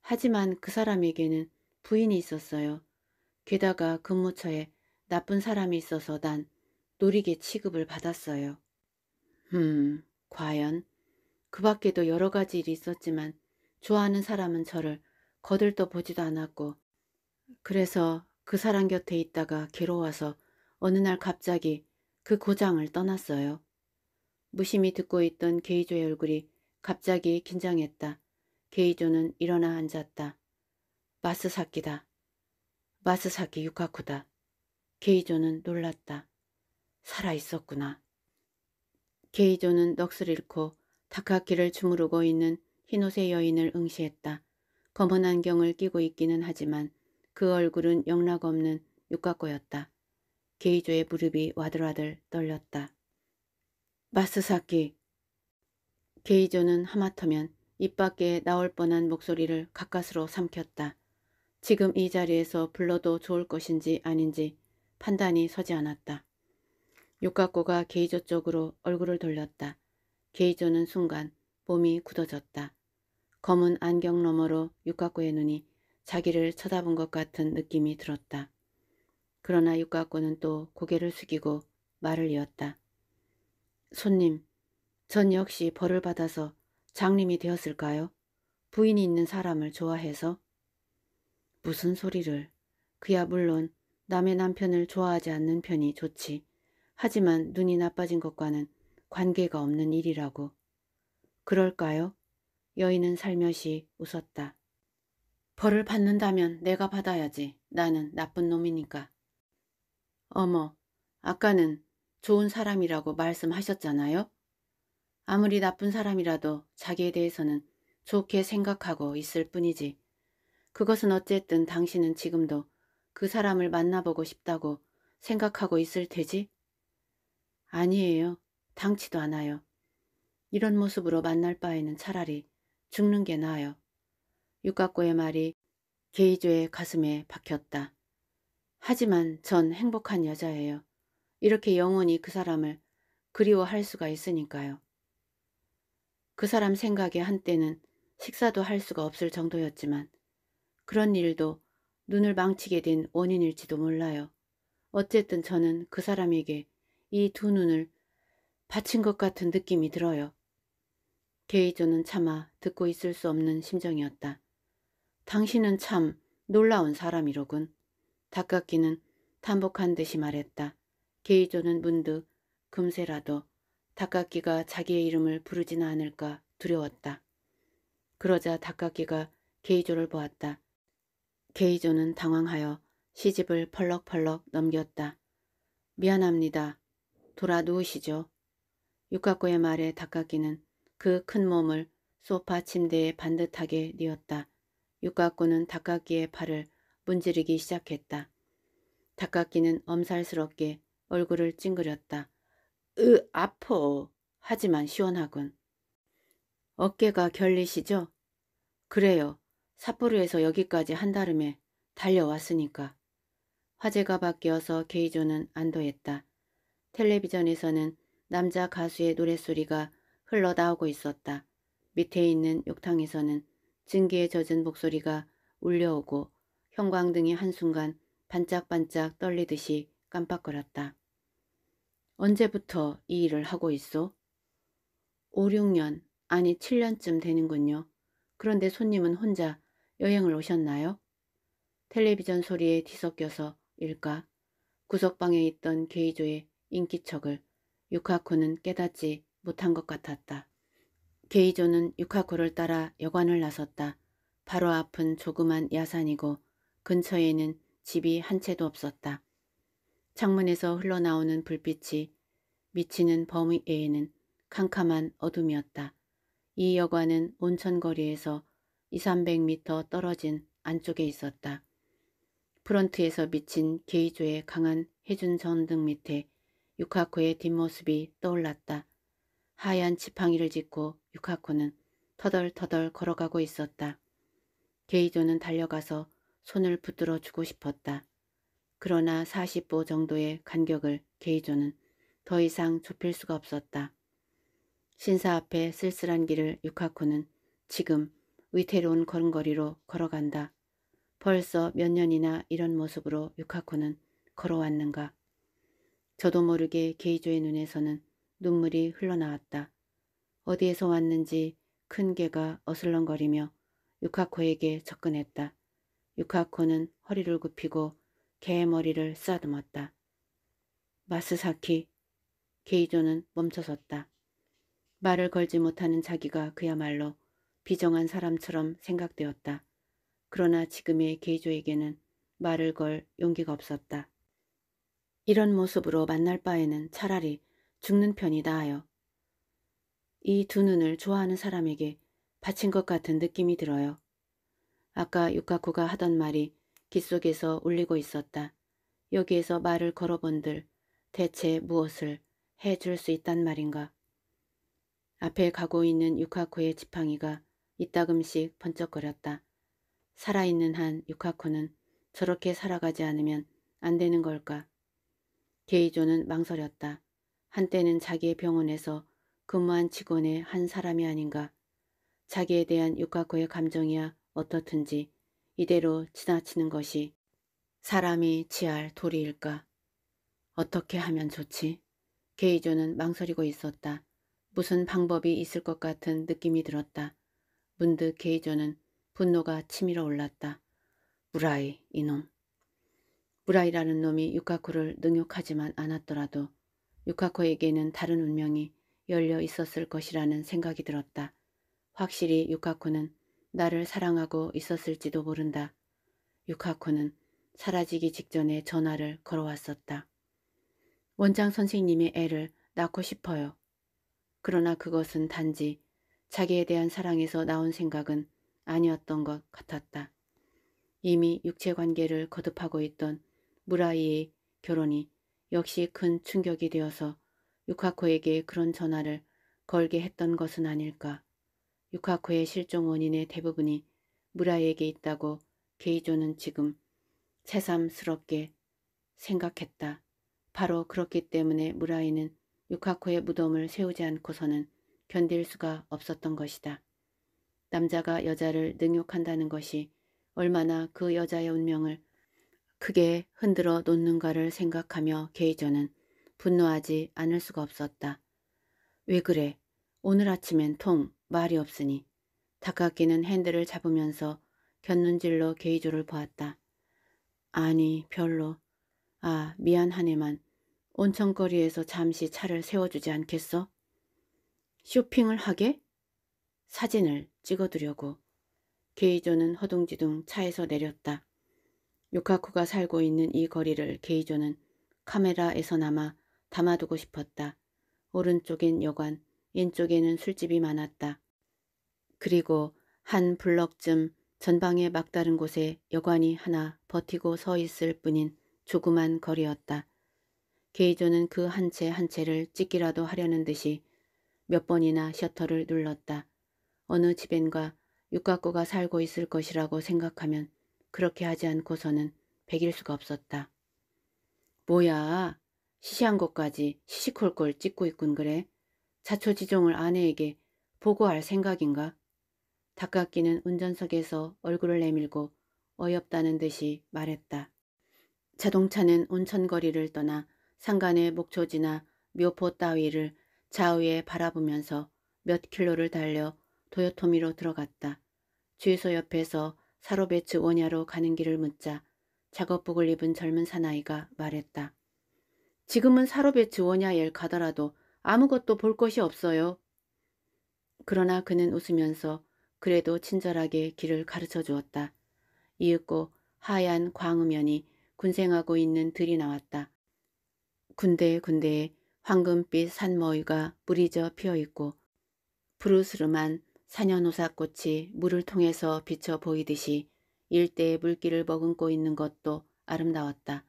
하지만 그 사람에게는 부인이 있었어요. 게다가 근무처에 나쁜 사람이 있어서 난 노리개 취급을 받았어요. 음, 과연 그 밖에도 여러 가지 일이 있었지만 좋아하는 사람은 저를 거들떠 보지도 않았고 그래서 그 사람 곁에 있다가 괴로워서 어느 날 갑자기 그 고장을 떠났어요. 무심히 듣고 있던 게이조의 얼굴이 갑자기 긴장했다. 게이조는 일어나 앉았다. 마스사키다. 마스사키 유카쿠다. 게이조는 놀랐다. 살아있었구나. 게이조는 넋을 잃고 다카키를 주무르고 있는 흰옷의 여인을 응시했다. 검은 안경을 끼고 있기는 하지만 그 얼굴은 영락없는 육각고였다. 게이조의 무릎이 와들와들 떨렸다. 마스사키. 게이조는 하마터면 입 밖에 나올 뻔한 목소리를 가까스로 삼켰다. 지금 이 자리에서 불러도 좋을 것인지 아닌지 판단이 서지 않았다. 육각고가 게이조 쪽으로 얼굴을 돌렸다. 게이조는 순간 몸이 굳어졌다. 검은 안경 너머로 육각고의 눈이 자기를 쳐다본 것 같은 느낌이 들었다. 그러나 육각고는 또 고개를 숙이고 말을 이었다. 손님, 전 역시 벌을 받아서 장님이 되었을까요? 부인이 있는 사람을 좋아해서? 무슨 소리를. 그야 물론 남의 남편을 좋아하지 않는 편이 좋지. 하지만 눈이 나빠진 것과는 관계가 없는 일이라고. 그럴까요? 여인은 살며시 웃었다. 벌을 받는다면 내가 받아야지. 나는 나쁜 놈이니까. 어머, 아까는 좋은 사람이라고 말씀하셨잖아요? 아무리 나쁜 사람이라도 자기에 대해서는 좋게 생각하고 있을 뿐이지. 그것은 어쨌든 당신은 지금도 그 사람을 만나보고 싶다고 생각하고 있을 테지? 아니에요. 당치도 않아요. 이런 모습으로 만날 바에는 차라리 죽는 게 나아요. 육각고의 말이 게이조의 가슴에 박혔다. 하지만 전 행복한 여자예요. 이렇게 영원히 그 사람을 그리워할 수가 있으니까요. 그 사람 생각에 한때는 식사도 할 수가 없을 정도였지만 그런 일도 눈을 망치게 된 원인일지도 몰라요. 어쨌든 저는 그 사람에게 이 두 눈을 바친 것 같은 느낌이 들어요. 게이조는 차마 듣고 있을 수 없는 심정이었다. 당신은 참 놀라운 사람이로군. 닭깎이는 탄복한 듯이 말했다. 게이조는 문득 금세라도 닭깎기가 자기의 이름을 부르지는 않을까 두려웠다. 그러자 닭깎기가 게이조를 보았다. 게이조는 당황하여 시집을 펄럭펄럭 넘겼다. 미안합니다. 돌아 누우시죠. 육각고의 말에 닭깎이는 그 큰 몸을 소파 침대에 반듯하게 뉘었다. 육각구는 닭깎기의 팔을 문지르기 시작했다. 닭깎기는 엄살스럽게 얼굴을 찡그렸다. 으, 아퍼. 하지만 시원하군. 어깨가 결리시죠? 그래요. 삿포로에서 여기까지 한다름에 달려왔으니까. 화제가 바뀌어서 게이조는 안도했다. 텔레비전에서는 남자 가수의 노랫소리가 흘러나오고 있었다. 밑에 있는 욕탕에서는 증기에 젖은 목소리가 울려오고 형광등이 한순간 반짝반짝 떨리듯이 깜빡거렸다. 언제부터 이 일을 하고 있어? 5, 6년, 아니 7년쯤 되는군요. 그런데 손님은 혼자 여행을 오셨나요? 텔레비전 소리에 뒤섞여서 일까? 구석방에 있던 게이조의 인기척을 유카코는 깨닫지 못한 것 같았다. 게이조는 유카코를 따라 여관을 나섰다. 바로 앞은 조그만 야산이고 근처에는 집이 한 채도 없었다. 창문에서 흘러나오는 불빛이 미치는 범위에는 캄캄한 어둠이었다. 이 여관은 온천거리에서 2, 300m 떨어진 안쪽에 있었다. 프런트에서 비친 게이조의 강한 해준 전등 밑에 유카코의 뒷모습이 떠올랐다. 하얀 지팡이를 짚고 유카코는 터덜터덜 걸어가고 있었다. 게이조는 달려가서 손을 붙들어 주고 싶었다. 그러나 40보 정도의 간격을 게이조는 더 이상 좁힐 수가 없었다. 신사 앞에 쓸쓸한 길을 유카코는 지금 위태로운 걸음걸이로 걸어간다. 벌써 몇 년이나 이런 모습으로 유카코는 걸어왔는가. 저도 모르게 게이조의 눈에서는 눈물이 흘러나왔다. 어디에서 왔는지 큰 개가 어슬렁거리며 유카코에게 접근했다. 유카코는 허리를 굽히고 개의 머리를 쓰다듬었다. 마스사키. 게이조는 멈춰섰다. 말을 걸지 못하는 자기가 그야말로 비정한 사람처럼 생각되었다. 그러나 지금의 게이조에게는 말을 걸 용기가 없었다. 이런 모습으로 만날 바에는 차라리 죽는 편이 다아요 이두 눈을 좋아하는 사람에게 바친 것 같은 느낌이 들어요. 아까 육가쿠가 하던 말이 귓속에서 울리고 있었다. 여기에서 말을 걸어본들 대체 무엇을 해줄 수 있단 말인가. 앞에 가고 있는 육하코의 지팡이가 이따금씩 번쩍거렸다. 살아있는 한 육하코는 저렇게 살아가지 않으면 안 되는 걸까. 게이조는 망설였다. 한때는 자기의 병원에서 근무한 직원의 한 사람이 아닌가. 자기에 대한 육각고의 감정이야 어떻든지 이대로 지나치는 것이 사람이 지할 도리일까. 어떻게 하면 좋지? 게이조는 망설이고 있었다. 무슨 방법이 있을 것 같은 느낌이 들었다. 문득 게이조는 분노가 치밀어 올랐다. 무라이 이놈. 무라이라는 놈이 유카코를 능욕하지만 않았더라도 유카코에게는 다른 운명이 열려 있었을 것이라는 생각이 들었다. 확실히 유카코는 나를 사랑하고 있었을지도 모른다. 유카코는 사라지기 직전에 전화를 걸어왔었다. 원장 선생님의 애를 낳고 싶어요. 그러나 그것은 단지 자기에 대한 사랑에서 나온 생각은 아니었던 것 같았다. 이미 육체관계를 거듭하고 있던 무라이의 결혼이 역시 큰 충격이 되어서 유카코에게 그런 전화를 걸게 했던 것은 아닐까. 유카코의 실종 원인의 대부분이 무라에게 있다고 게이조는 지금 새삼스럽게 생각했다. 바로 그렇기 때문에 무라이는 유카코의 무덤을 세우지 않고서는 견딜 수가 없었던 것이다. 남자가 여자를 능욕한다는 것이 얼마나 그 여자의 운명을 크게 흔들어 놓는가를 생각하며 게이저는 분노하지 않을 수가 없었다. 왜 그래? 오늘 아침엔 통 말이 없으니 닭깎이는 핸들을 잡으면서 곁눈질로 게이조를 보았다. 아니 별로. 아 미안하네만 온천거리에서 잠시 차를 세워주지 않겠어? 쇼핑을 하게? 사진을 찍어두려고. 게이조는 허둥지둥 차에서 내렸다. 요카쿠가 살고 있는 이 거리를 게이조는 카메라에서 남아 담아두고 싶었다. 오른쪽엔 여관, 왼쪽에는 술집이 많았다. 그리고 한 블럭쯤 전방에 막다른 곳에 여관이 하나 버티고 서 있을 뿐인 조그만 거리였다. 게이조는 그 한 채 한 채를 찍기라도 하려는 듯이 몇 번이나 셔터를 눌렀다. 어느 집엔가 육각구가 살고 있을 것이라고 생각하면 그렇게 하지 않고서는 백일 수가 없었다. 뭐야 시시한 것까지 시시콜콜 찍고 있군 그래. 자초지종을 아내에게 보고할 생각인가? 닭깎이는 운전석에서 얼굴을 내밀고 어이없다는 듯이 말했다. 자동차는 온천거리를 떠나 상간의 목초지나 묘포 따위를 좌우에 바라보면서 몇 킬로를 달려 도요토미로 들어갔다. 주유소 옆에서 사로베츠 오냐로 가는 길을 묻자 작업복을 입은 젊은 사나이가 말했다. 지금은 사로베츠 원야엘 가더라도 아무것도 볼 것이 없어요. 그러나 그는 웃으면서 그래도 친절하게 길을 가르쳐 주었다. 이윽고 하얀 광음면이 군생하고 있는 들이 나왔다. 군데군데에 황금빛 산머위가 무리져 피어있고 부르스름한사년노사꽃이 물을 통해서 비쳐 보이듯이 일대의 물길을 머금고 있는 것도 아름다웠다.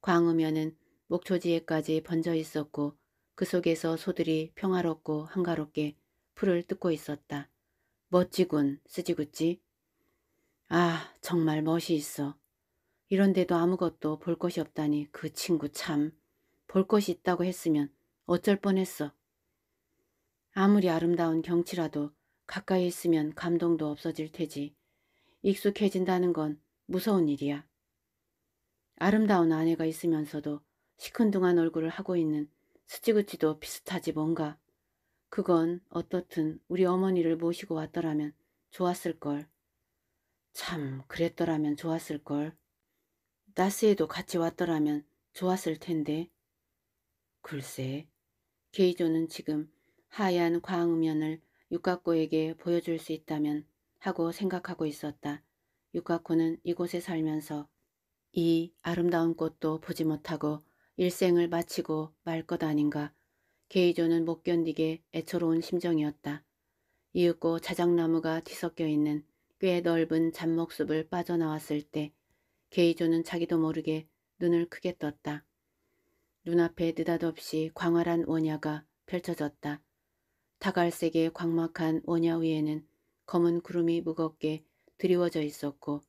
광우면은 목초지에까지 번져 있었고 그 속에서 소들이 평화롭고 한가롭게 풀을 뜯고 있었다. 멋지군, 쓰지구찌 아, 정말 멋이 있어. 이런데도 아무것도 볼 것이 없다니 그 친구 참. 볼 것이 있다고 했으면 어쩔 뻔했어. 아무리 아름다운 경치라도 가까이 있으면 감동도 없어질 테지. 익숙해진다는 건 무서운 일이야. 아름다운 아내가 있으면서도 시큰둥한 얼굴을 하고 있는 수지구치도 비슷하지 뭔가. 그건 어떻든 우리 어머니를 모시고 왔더라면 좋았을걸. 참 그랬더라면 좋았을걸. 나스에도 같이 왔더라면 좋았을 텐데. 글쎄, 게이조는 지금 하얀 광면을 우 육각고에게 보여줄 수 있다면 하고 생각하고 있었다. 육각고는 이곳에 살면서 이 아름다운 꽃도 보지 못하고 일생을 마치고 말 것 아닌가. 게이조는 못 견디게 애처로운 심정이었다. 이윽고 자작나무가 뒤섞여 있는 꽤 넓은 잔목숲을 빠져나왔을 때 게이조는 자기도 모르게 눈을 크게 떴다. 눈앞에 느닷없이 광활한 원야가 펼쳐졌다. 다갈색의 광막한 원야 위에는 검은 구름이 무겁게 드리워져 있었고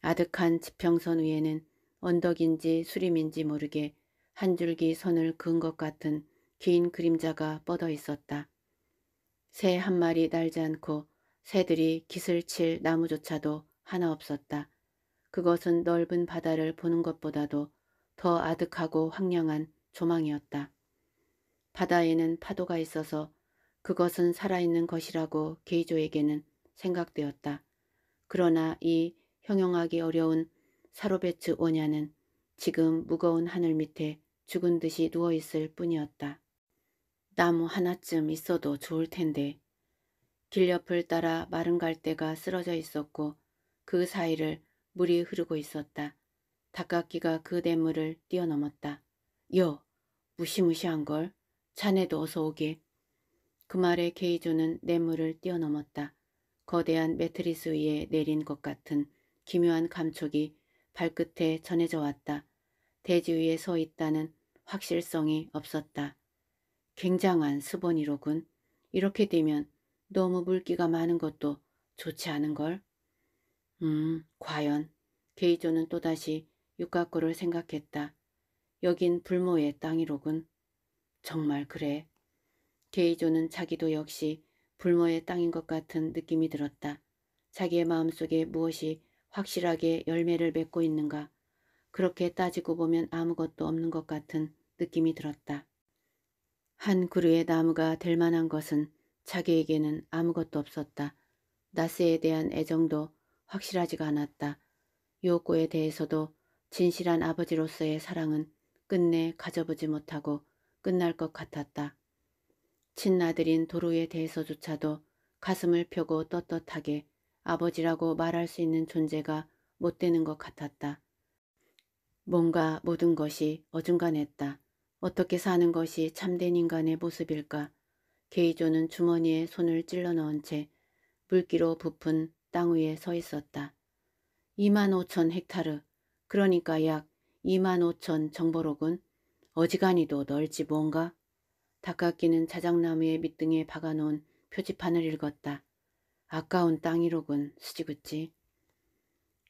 아득한 지평선 위에는 언덕인지 수림인지 모르게 한 줄기 선을 그은 것 같은 긴 그림자가 뻗어 있었다. 새 한 마리 날지 않고 새들이 깃을 칠 나무조차도 하나 없었다. 그것은 넓은 바다를 보는 것보다도 더 아득하고 황량한 조망이었다. 바다에는 파도가 있어서 그것은 살아있는 것이라고 게이조에게는 생각되었다. 그러나 이 형용하기 어려운 사로베츠 오냐는 지금 무거운 하늘 밑에 죽은 듯이 누워있을 뿐이었다. 나무 하나쯤 있어도 좋을 텐데 길 옆을 따라 마른 갈대가 쓰러져 있었고 그 사이를 물이 흐르고 있었다. 닭깎이가그 대물을 뛰어넘었다. 여, 무시무시한 걸. 자네도 어서 오게. 그 말에 케이조는 냇물을 뛰어넘었다. 거대한 매트리스 위에 내린 것 같은 기묘한 감촉이 발끝에 전해져 왔다. 대지 위에 서 있다는 확실성이 없었다. 굉장한 수번이로군 이렇게 되면 너무 물기가 많은 것도 좋지 않은걸. 음, 과연. 게이조는 또다시 육각구를 생각했다. 여긴 불모의 땅이로군. 정말 그래. 게이조는 자기도 역시 불모의 땅인 것 같은 느낌이 들었다. 자기의 마음속에 무엇이 확실하게 열매를 맺고 있는가 그렇게 따지고 보면 아무것도 없는 것 같은 느낌이 들었다. 한 그루의 나무가 될 만한 것은 자기에게는 아무것도 없었다. 나스에 대한 애정도 확실하지가 않았다. 요코에 대해서도 진실한 아버지로서의 사랑은 끝내 가져보지 못하고 끝날 것 같았다. 친나들인도루에 대해서조차도 가슴을 펴고 떳떳하게 아버지라고 말할 수 있는 존재가 못 되는 것 같았다. 뭔가 모든 것이 어중간했다. 어떻게 사는 것이 참된 인간의 모습일까? 게이조는 주머니에 손을 찔러 넣은 채 물기로 부푼 땅 위에 서 있었다. 2만 5천 헥타르, 그러니까 약 2만 5천 정보록은 어지간히도 넓지 뭔가? 닭깎이는 자작나무의 밑등에 박아놓은 표지판을 읽었다. 아까운 땅이로군 수지구찌.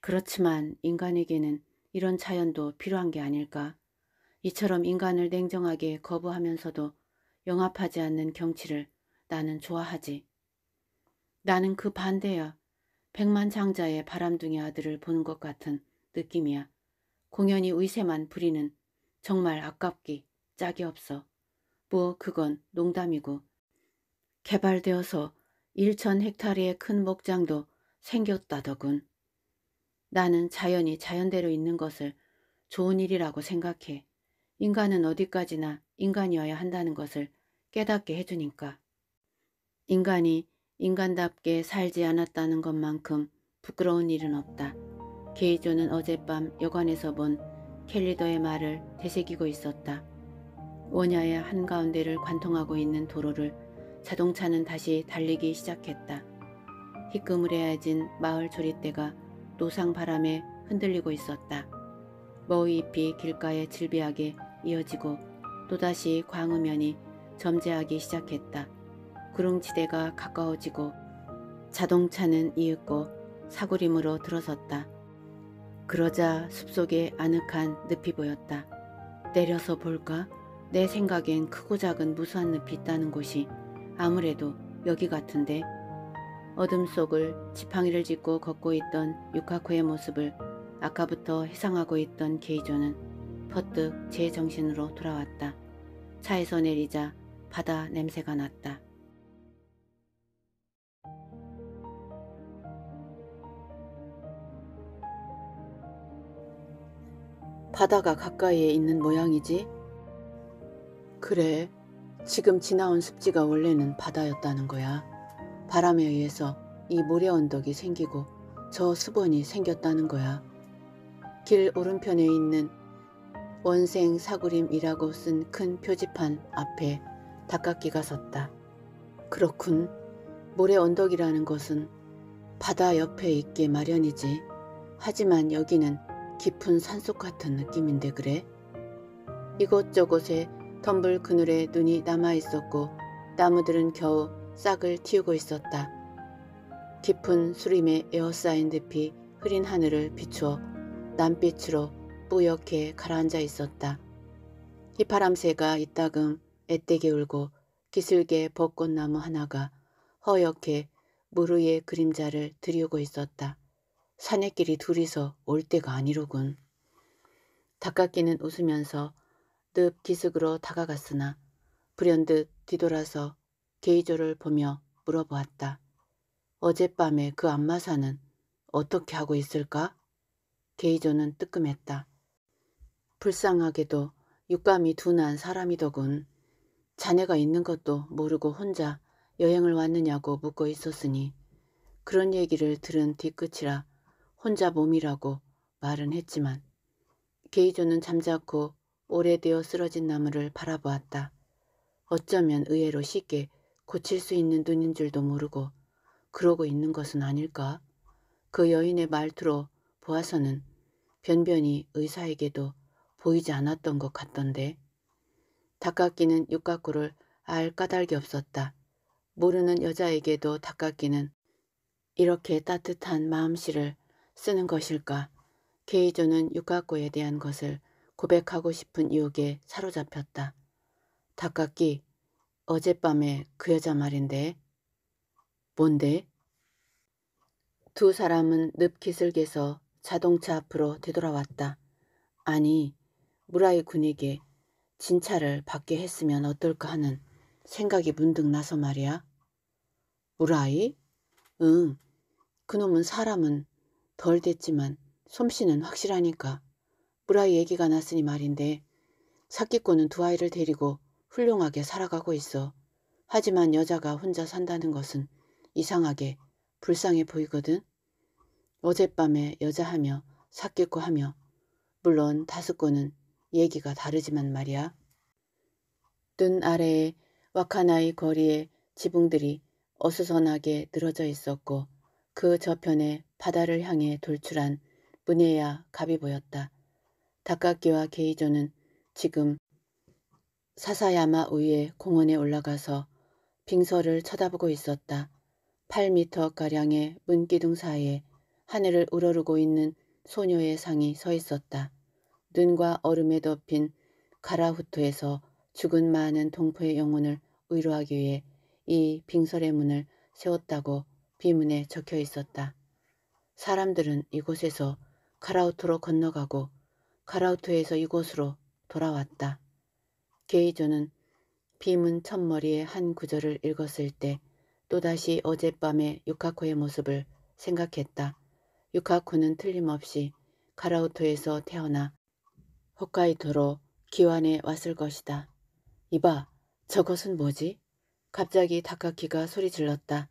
그렇지만 인간에게는 이런 자연도 필요한 게 아닐까. 이처럼 인간을 냉정하게 거부하면서도 영합하지 않는 경치를 나는 좋아하지. 나는 그 반대야. 백만 장자의 바람둥이 아들을 보는 것 같은 느낌이야. 공연히 의세만 부리는 정말 아깝기 짝이 없어. 뭐 그건 농담이고 개발되어서 일천 헥타리의 큰 목장도 생겼다더군. 나는 자연이 자연대로 있는 것을 좋은 일이라고 생각해 인간은 어디까지나 인간이어야 한다는 것을 깨닫게 해주니까. 인간이 인간답게 살지 않았다는 것만큼 부끄러운 일은 없다. 게이조는 어젯밤 여관에서 본 캘리더의 말을 되새기고 있었다. 원야의 한가운데를 관통하고 있는 도로를 자동차는 다시 달리기 시작했다. 희끄무레해진 마을 조리대가 노상 바람에 흔들리고 있었다. 머위 잎이 길가에 질비하게 이어지고 또다시 광우면이 점재하기 시작했다. 구름지대가 가까워지고 자동차는 이윽고 사구림으로 들어섰다. 그러자 숲속에 아늑한 늪이 보였다. 내려서 볼까? 내 생각엔 크고 작은 무수한 늪이 있다는 곳이 아무래도 여기 같은데 어둠 속을 지팡이를 짚고 걷고 있던 유카코의 모습을 아까부터 회상하고 있던 게이조는 퍼뜩 제 정신으로 돌아왔다. 차에서 내리자 바다 냄새가 났다. 바다가 가까이에 있는 모양이지? 그래, 지금 지나온 습지가 원래는 바다였다는 거야. 바람에 의해서 이 모래 언덕이 생기고 저 수본이 생겼다는 거야. 길 오른편에 있는 원생 사구림이라고 쓴 큰 표지판 앞에 닭깎기가 섰다. 그렇군. 모래 언덕이라는 것은 바다 옆에 있게 마련이지. 하지만 여기는 깊은 산속 같은 느낌인데 그래? 이곳저곳에 덤불 그늘에 눈이 남아 있었고 나무들은 겨우 싹을 틔우고 있었다. 깊은 수림에 에어싸인 듯이 흐린 하늘을 비추어 남빛으로 뿌옇게 가라앉아 있었다. 휘파람새가 이따금 애떼게 울고 기슬게 벚꽃나무 하나가 허옇게 무르의 그림자를 들이우고 있었다. 사내끼리 둘이서 올 때가 아니로군. 닭깎이는 웃으면서 듯 기슭으로 다가갔으나 불현듯 뒤돌아서 게이조를 보며 물어보았다. 어젯밤에 그 안마사는 어떻게 하고 있을까? 게이조는 뜨끔했다. 불쌍하게도 육감이 둔한 사람이더군. 자네가 있는 것도 모르고 혼자 여행을 왔느냐고 묻고 있었으니 그런 얘기를 들은 뒤끝이라 혼자 몸이라고 말은 했지만 게이조는 잠자코 오래되어 쓰러진 나무를 바라보았다. 어쩌면 의외로 쉽게 고칠 수 있는 눈인 줄도 모르고 그러고 있는 것은 아닐까? 그 여인의 말투로 보아서는 변변히 의사에게도 보이지 않았던 것 같던데 닭깎기는 육각구를 알 까닭이 없었다. 모르는 여자에게도 닭깎기는 이렇게 따뜻한 마음씨를 쓰는 것일까? 케이조는 육각구에 대한 것을 고백하고 싶은 유혹에 사로잡혔다. 닭깎기 어젯밤에 그 여자 말인데 뭔데? 두 사람은 늪기을에서 자동차 앞으로 되돌아왔다. 아니 무라이 군에게 진찰을 받게 했으면 어떨까 하는 생각이 문득 나서 말이야. 무라이? 응. 그놈은 사람은 덜 됐지만 솜씨는 확실하니까 브라이 얘기가 났으니 말인데 사기꾼은 두 아이를 데리고 훌륭하게 살아가고 있어. 하지만 여자가 혼자 산다는 것은 이상하게 불쌍해 보이거든. 어젯밤에 여자하며 사기꾼 하며 물론 다스꾼은 얘기가 다르지만 말이야. 눈 아래에 와카나이 거리에 지붕들이 어수선하게 늘어져 있었고 그 저편에 바다를 향해 돌출한 문예야 갑이 보였다. 다카키와 게이조는 지금 사사야마 우의 공원에 올라가서 빙서를 쳐다보고 있었다. 8미터가량의 문기둥 사이에 하늘을 우러르고 있는 소녀의 상이 서 있었다. 눈과 얼음에 덮인 가라후토에서 죽은 많은 동포의 영혼을 의로하기 위해 이 빙설의 문을 세웠다고 비문에 적혀 있었다. 사람들은 이곳에서 가라후토로 건너가고 카라우토에서 이곳으로 돌아왔다. 게이조는 비문 첫머리의 한 구절을 읽었을 때 또다시 어젯밤의 유카코의 모습을 생각했다. 유카코는 틀림없이 카라우토에서 태어나 홋카이도로 기완에 왔을 것이다. 이봐, 저것은 뭐지? 갑자기 다카키가 소리 질렀다.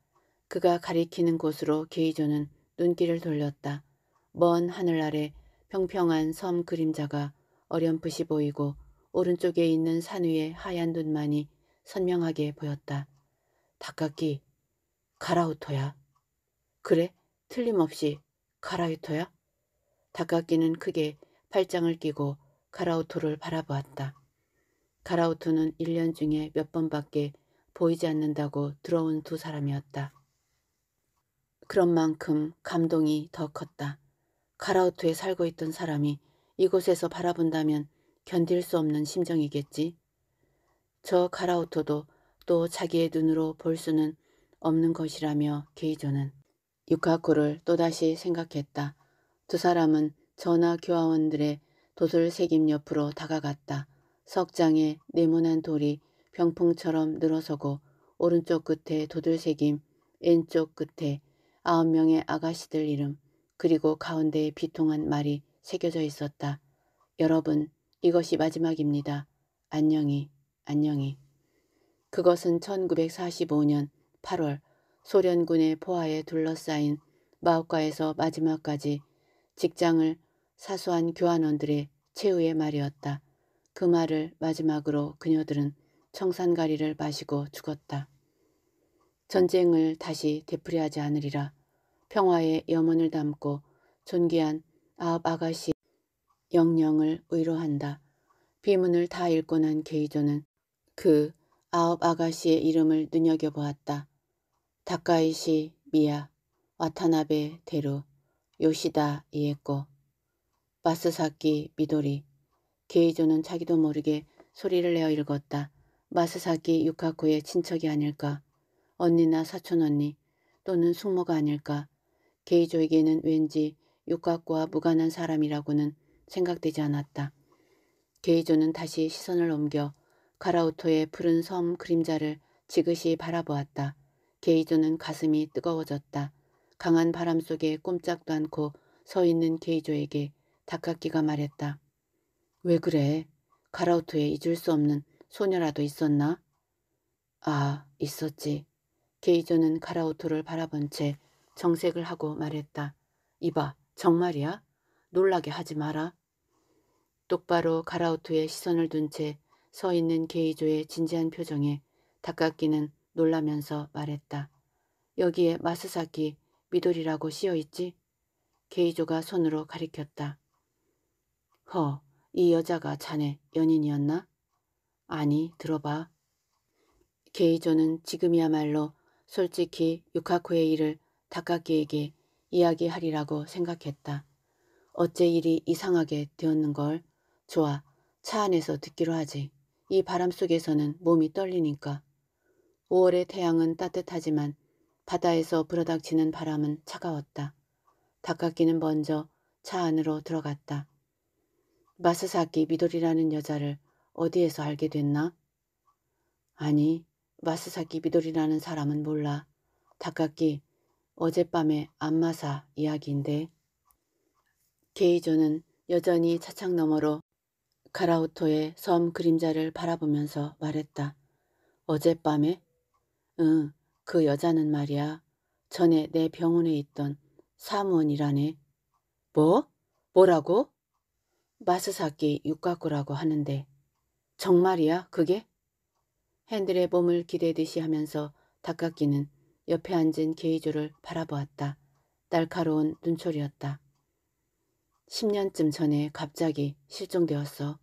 그가 가리키는 곳으로 게이조는 눈길을 돌렸다. 먼 하늘 아래 평평한 섬 그림자가 어렴풋이 보이고 오른쪽에 있는 산위에 하얀 눈만이 선명하게 보였다. 닭깎기 가라우토야. 그래 틀림없이 가라우토야. 닭깎기는 크게 팔짱을 끼고 가라우토를 바라보았다. 가라우토는 1년 중에 몇 번밖에 보이지 않는다고 들어온 두 사람이었다. 그런 만큼 감동이 더 컸다. 카라우트에 살고 있던 사람이 이곳에서 바라본다면 견딜 수 없는 심정이겠지. 저 카라우토도 또 자기의 눈으로 볼 수는 없는 것이라며 게이조는 유카코를 또다시 생각했다. 두 사람은 전하 교화원들의 도술색임 옆으로 다가갔다. 석장에 네모난 돌이 병풍처럼 늘어서고 오른쪽 끝에 도들새김, 왼쪽 끝에 아홉 명의 아가씨들 이름, 그리고 가운데에 비통한 말이 새겨져 있었다. 여러분, 이것이 마지막입니다. 안녕히, 안녕히. 그것은 1945년 8월 소련군의 포화에 둘러싸인 마우카에서 마지막까지 직장을 사수한 교환원들의 최후의 말이었다. 그 말을 마지막으로 그녀들은 청산가리를 마시고 죽었다. 전쟁을 다시 되풀이하지 않으리라. 평화의 염원을 담고 존귀한 아홉 아가씨 영령을 의로한다. 비문을 다 읽고 난 게이조는 그아홉 아가씨의 이름을 눈여겨보았다. 다카이시 미야 와타나베 데루 요시다 이에코 마스사키 미도리 게이조는 자기도 모르게 소리를 내어 읽었다. 마스사키 유카코의 친척이 아닐까 언니나 사촌언니 또는 숙모가 아닐까 게이조에게는 왠지 육각과 무관한 사람이라고는 생각되지 않았다. 게이조는 다시 시선을 옮겨 카라우토의 푸른 섬 그림자를 지그시 바라보았다. 게이조는 가슴이 뜨거워졌다. 강한 바람 속에 꼼짝도 않고 서 있는 게이조에게 닭깎기가 말했다. 왜 그래? 카라우토에 잊을 수 없는 소녀라도 있었나? 아, 있었지. 게이조는 카라우토를 바라본 채 정색을 하고 말했다. 이봐, 정말이야? 놀라게 하지 마라. 똑바로 가라우트에 시선을 둔 채 서 있는 게이조의 진지한 표정에 닭깎기는 놀라면서 말했다. 여기에 마스사키 미돌이라고 씌어있지? 게이조가 손으로 가리켰다. 허, 이 여자가 자네 연인이었나? 아니, 들어봐. 게이조는 지금이야말로 솔직히 유카코의 일을 다카키에게 이야기하리라고 생각했다. 어째 일이 이상하게 되었는걸. 좋아. 차 안에서 듣기로 하지. 이 바람 속에서는 몸이 떨리니까. 5월의 태양은 따뜻하지만 바다에서 불어닥치는 바람은 차가웠다. 다카키는 먼저 차 안으로 들어갔다. 마스사키 미돌이라는 여자를 어디에서 알게 됐나? 아니, 마스사키 미돌이라는 사람은 몰라. 다카키 어젯밤의 안마사 이야기인데 게이조는 여전히 차창 너머로 카라우토의 섬 그림자를 바라보면서 말했다. 어젯밤에? 응, 그 여자는 말이야. 전에 내 병원에 있던 사무원이라네. 뭐? 뭐라고? 마스사키 육각구라고 하는데. 정말이야, 그게? 핸들의 몸을 기대듯이 하면서 닭가기는 옆에 앉은 게이조를 바라보았다. 날카로운 눈초리였다. 10년쯤 전에 갑자기 실종되었어.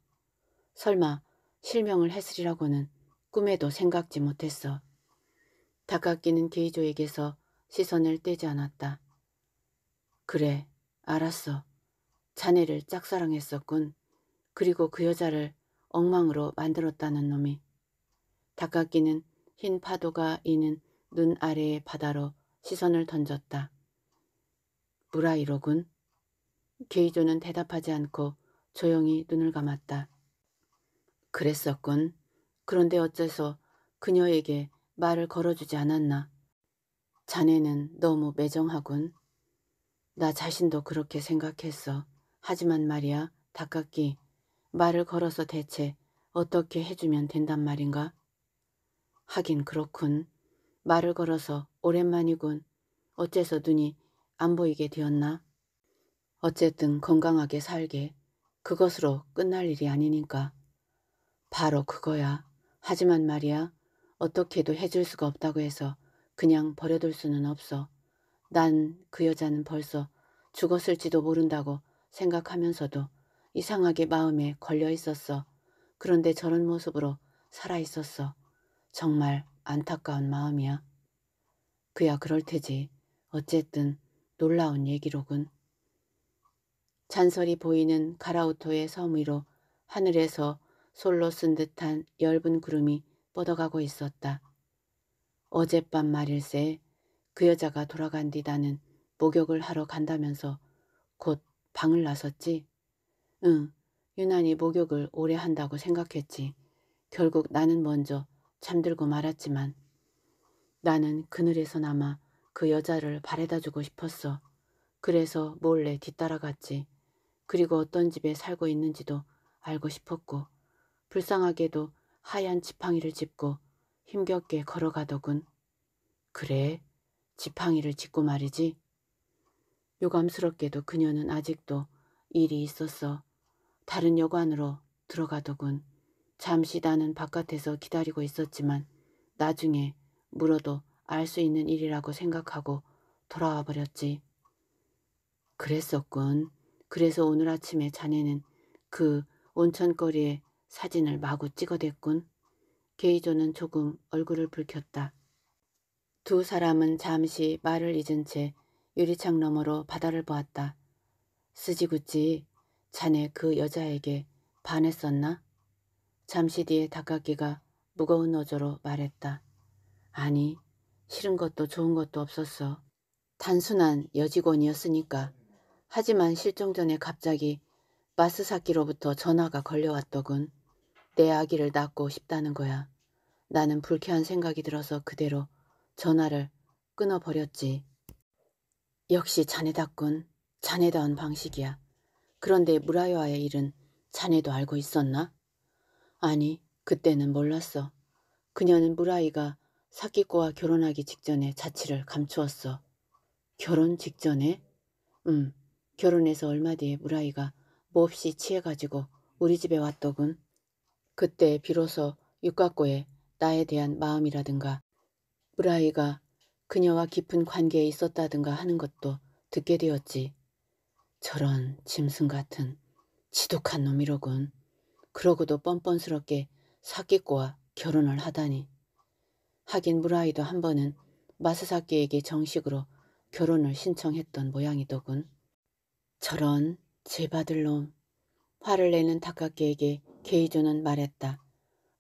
설마 실명을 했으리라고는 꿈에도 생각지 못했어. 다가기는 게이조에게서 시선을 떼지 않았다. 그래, 알았어. 자네를 짝사랑했었군. 그리고 그 여자를 엉망으로 만들었다는 놈이. 다가기는흰 파도가 이는 눈 아래의 바다로 시선을 던졌다. 무라이로군. 게이조는 대답하지 않고 조용히 눈을 감았다. 그랬었군. 그런데 어째서 그녀에게 말을 걸어주지 않았나. 자네는 너무 매정하군. 나 자신도 그렇게 생각했어. 하지만 말이야, 닭깎기. 말을 걸어서 대체 어떻게 해주면 된단 말인가? 하긴 그렇군. 말을 걸어서 오랜만이군. 어째서 눈이 안 보이게 되었나? 어쨌든 건강하게 살게. 그것으로 끝날 일이 아니니까. 바로 그거야. 하지만 말이야. 어떻게도 해줄 수가 없다고 해서 그냥 버려둘 수는 없어. 난 그 여자는 벌써 죽었을지도 모른다고 생각하면서도 이상하게 마음에 걸려 있었어. 그런데 저런 모습으로 살아 있었어. 정말 안타까운 마음이야. 그야 그럴 테지. 어쨌든 놀라운 얘기로군. 잔설이 보이는 가라우토의 섬 위로 하늘에서 솔로 쓴 듯한 엷은 구름이 뻗어가고 있었다. 어젯밤 말일세 그 여자가 돌아간 뒤 나는 목욕을 하러 간다면서 곧 방을 나섰지? 응, 유난히 목욕을 오래 한다고 생각했지. 결국 나는 먼저 잠들고 말았지만 나는 그늘에서 남아 그 여자를 바래다 주고 싶었어. 그래서 몰래 뒤따라갔지. 그리고 어떤 집에 살고 있는지도 알고 싶었고 불쌍하게도 하얀 지팡이를 짚고 힘겹게 걸어가더군. 그래, 지팡이를 짚고 말이지. 요감스럽게도 그녀는 아직도 일이 있었어. 다른 여관으로 들어가더군. 잠시 나는 바깥에서 기다리고 있었지만 나중에 물어도 알 수 있는 일이라고 생각하고 돌아와 버렸지. 그랬었군. 그래서 오늘 아침에 자네는 그 온천거리에 사진을 마구 찍어댔군. 게이조는 조금 얼굴을 붉혔다. 두 사람은 잠시 말을 잊은 채 유리창 너머로 바다를 보았다. 쓰지구찌 자네 그 여자에게 반했었나? 잠시 뒤에 닭가기가 무거운 어조로 말했다. 아니, 싫은 것도 좋은 것도 없었어. 단순한 여직원이었으니까. 하지만 실종 전에 갑자기 마스사키로부터 전화가 걸려왔더군. 내 아기를 낳고 싶다는 거야. 나는 불쾌한 생각이 들어서 그대로 전화를 끊어버렸지. 역시 자네답군. 자네다운 방식이야. 그런데 무라요아의 일은 자네도 알고 있었나? 아니, 그때는 몰랐어. 그녀는 무라이가 사키코와 결혼하기 직전에 자취를 감추었어. 결혼 직전에? 음, 결혼해서 얼마 뒤에 무라이가 몹시 취해가지고 우리 집에 왔더군. 그때 비로소 육각고에 나에 대한 마음이라든가 무라이가 그녀와 깊은 관계에 있었다든가 하는 것도 듣게 되었지. 저런 짐승 같은 지독한 놈이로군. 그러고도 뻔뻔스럽게 사기꼬와 결혼을 하다니. 하긴 무라이도 한 번은 마스사키에게 정식으로 결혼을 신청했던 모양이더군. 저런 제바들 놈. 화를 내는 다카키에게 게이조는 말했다.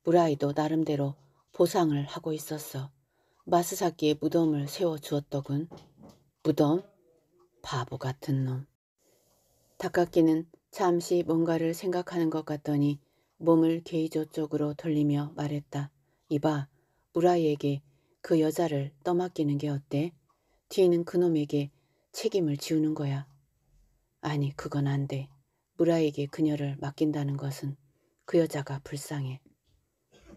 무라이도 나름대로 보상을 하고 있었어. 마스사키의 무덤을 세워주었더군. 무덤? 바보 같은 놈. 다카키는 잠시 뭔가를 생각하는 것 같더니 몸을 게이저 쪽으로 돌리며 말했다. 이봐, 무라이에게 그 여자를 떠맡기는 게 어때? 뒤는 그놈에게 책임을 지우는 거야. 아니, 그건 안 돼. 무라에게 이 그녀를 맡긴다는 것은 그 여자가 불쌍해.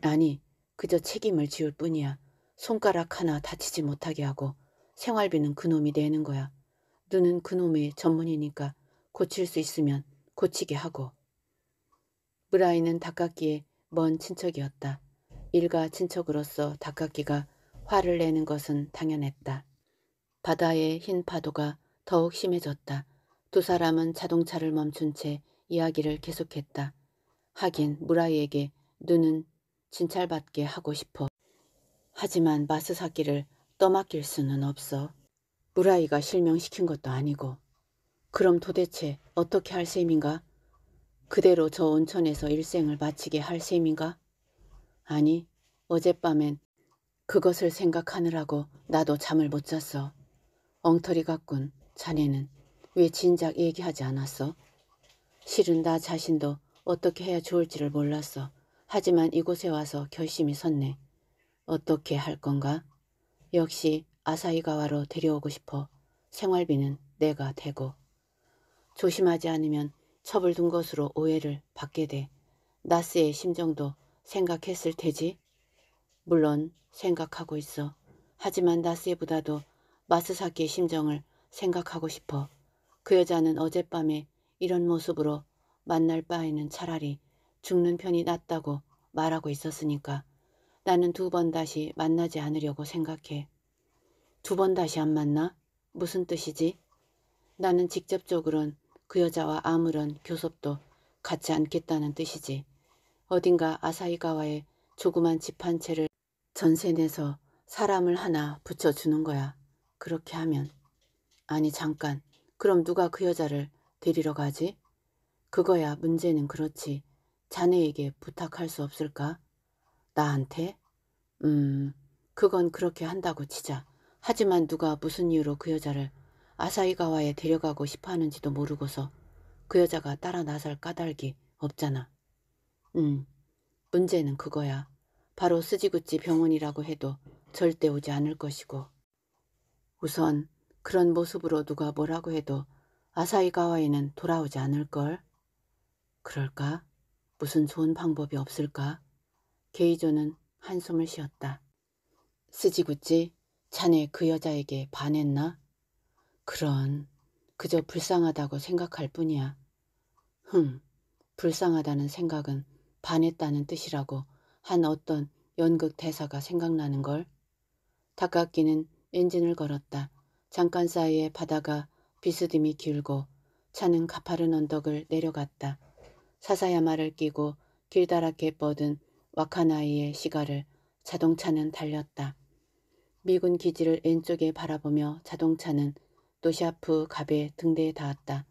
아니, 그저 책임을 지울 뿐이야. 손가락 하나 다치지 못하게 하고 생활비는 그놈이 내는 거야. 눈은 그놈의 전문이니까 고칠 수 있으면 고치게 하고 브라이는 닭깎기에먼 친척이었다. 일가 친척으로서 닭깎기가 화를 내는 것은 당연했다. 바다의 흰 파도가 더욱 심해졌다. 두 사람은 자동차를 멈춘 채 이야기를 계속했다. 하긴 무라이에게 눈은 진찰받게 하고 싶어. 하지만 마스사기를 떠맡길 수는 없어. 무라이가 실명시킨 것도 아니고 그럼 도대체 어떻게 할 셈인가? 그대로 저 온천에서 일생을 마치게 할 셈인가? 아니, 어젯밤엔 그것을 생각하느라고 나도 잠을 못 잤어. 엉터리 같군, 자네는. 왜 진작 얘기하지 않았어? 실은 나 자신도 어떻게 해야 좋을지를 몰랐어. 하지만 이곳에 와서 결심이 섰네. 어떻게 할 건가? 역시 아사이가와로 데려오고 싶어. 생활비는 내가 대고. 조심하지 않으면 첩을 둔 것으로 오해를 받게 돼 나스의 심정도 생각했을 테지. 물론 생각하고 있어. 하지만 나스의보다도 마스사키의 심정을 생각하고 싶어. 그 여자는 어젯밤에 이런 모습으로 만날 바에는 차라리 죽는 편이 낫다고 말하고 있었으니까 나는 두 번 다시 만나지 않으려고 생각해. 두 번 다시 안 만나? 무슨 뜻이지? 나는 직접적으론 그 여자와 아무런 교섭도 갖지 않겠다는 뜻이지. 어딘가 아사히가와의 조그만 집 한 채를 전세 내서 사람을 하나 붙여주는 거야. 그렇게 하면. 아니 잠깐. 그럼 누가 그 여자를 데리러 가지? 그거야 문제는 그렇지. 자네에게 부탁할 수 없을까? 나한테? 음, 그건 그렇게 한다고 치자. 하지만 누가 무슨 이유로 그 여자를 아사이가와에 데려가고 싶어하는지도 모르고서 그 여자가 따라 나설 까닭이 없잖아. 음, 문제는 그거야. 바로 쓰지구찌 병원이라고 해도 절대 오지 않을 것이고. 우선 그런 모습으로 누가 뭐라고 해도 아사이가와에는 돌아오지 않을걸? 그럴까? 무슨 좋은 방법이 없을까? 게이조는 한숨을 쉬었다. 쓰지구찌, 자네 그 여자에게 반했나? 그런 그저 불쌍하다고 생각할 뿐이야. 흠, 불쌍하다는 생각은 반했다는 뜻이라고 한 어떤 연극 대사가 생각나는 걸. 닭깎기는 엔진을 걸었다. 잠깐 사이에 바다가 비스듬히 길고 차는 가파른 언덕을 내려갔다. 사사야마를 끼고 길다랗게 뻗은 와카나이의 시가를 자동차는 달렸다. 미군 기지를 왼쪽에 바라보며 자동차는 또샤프 갑의 등대에 닿았다.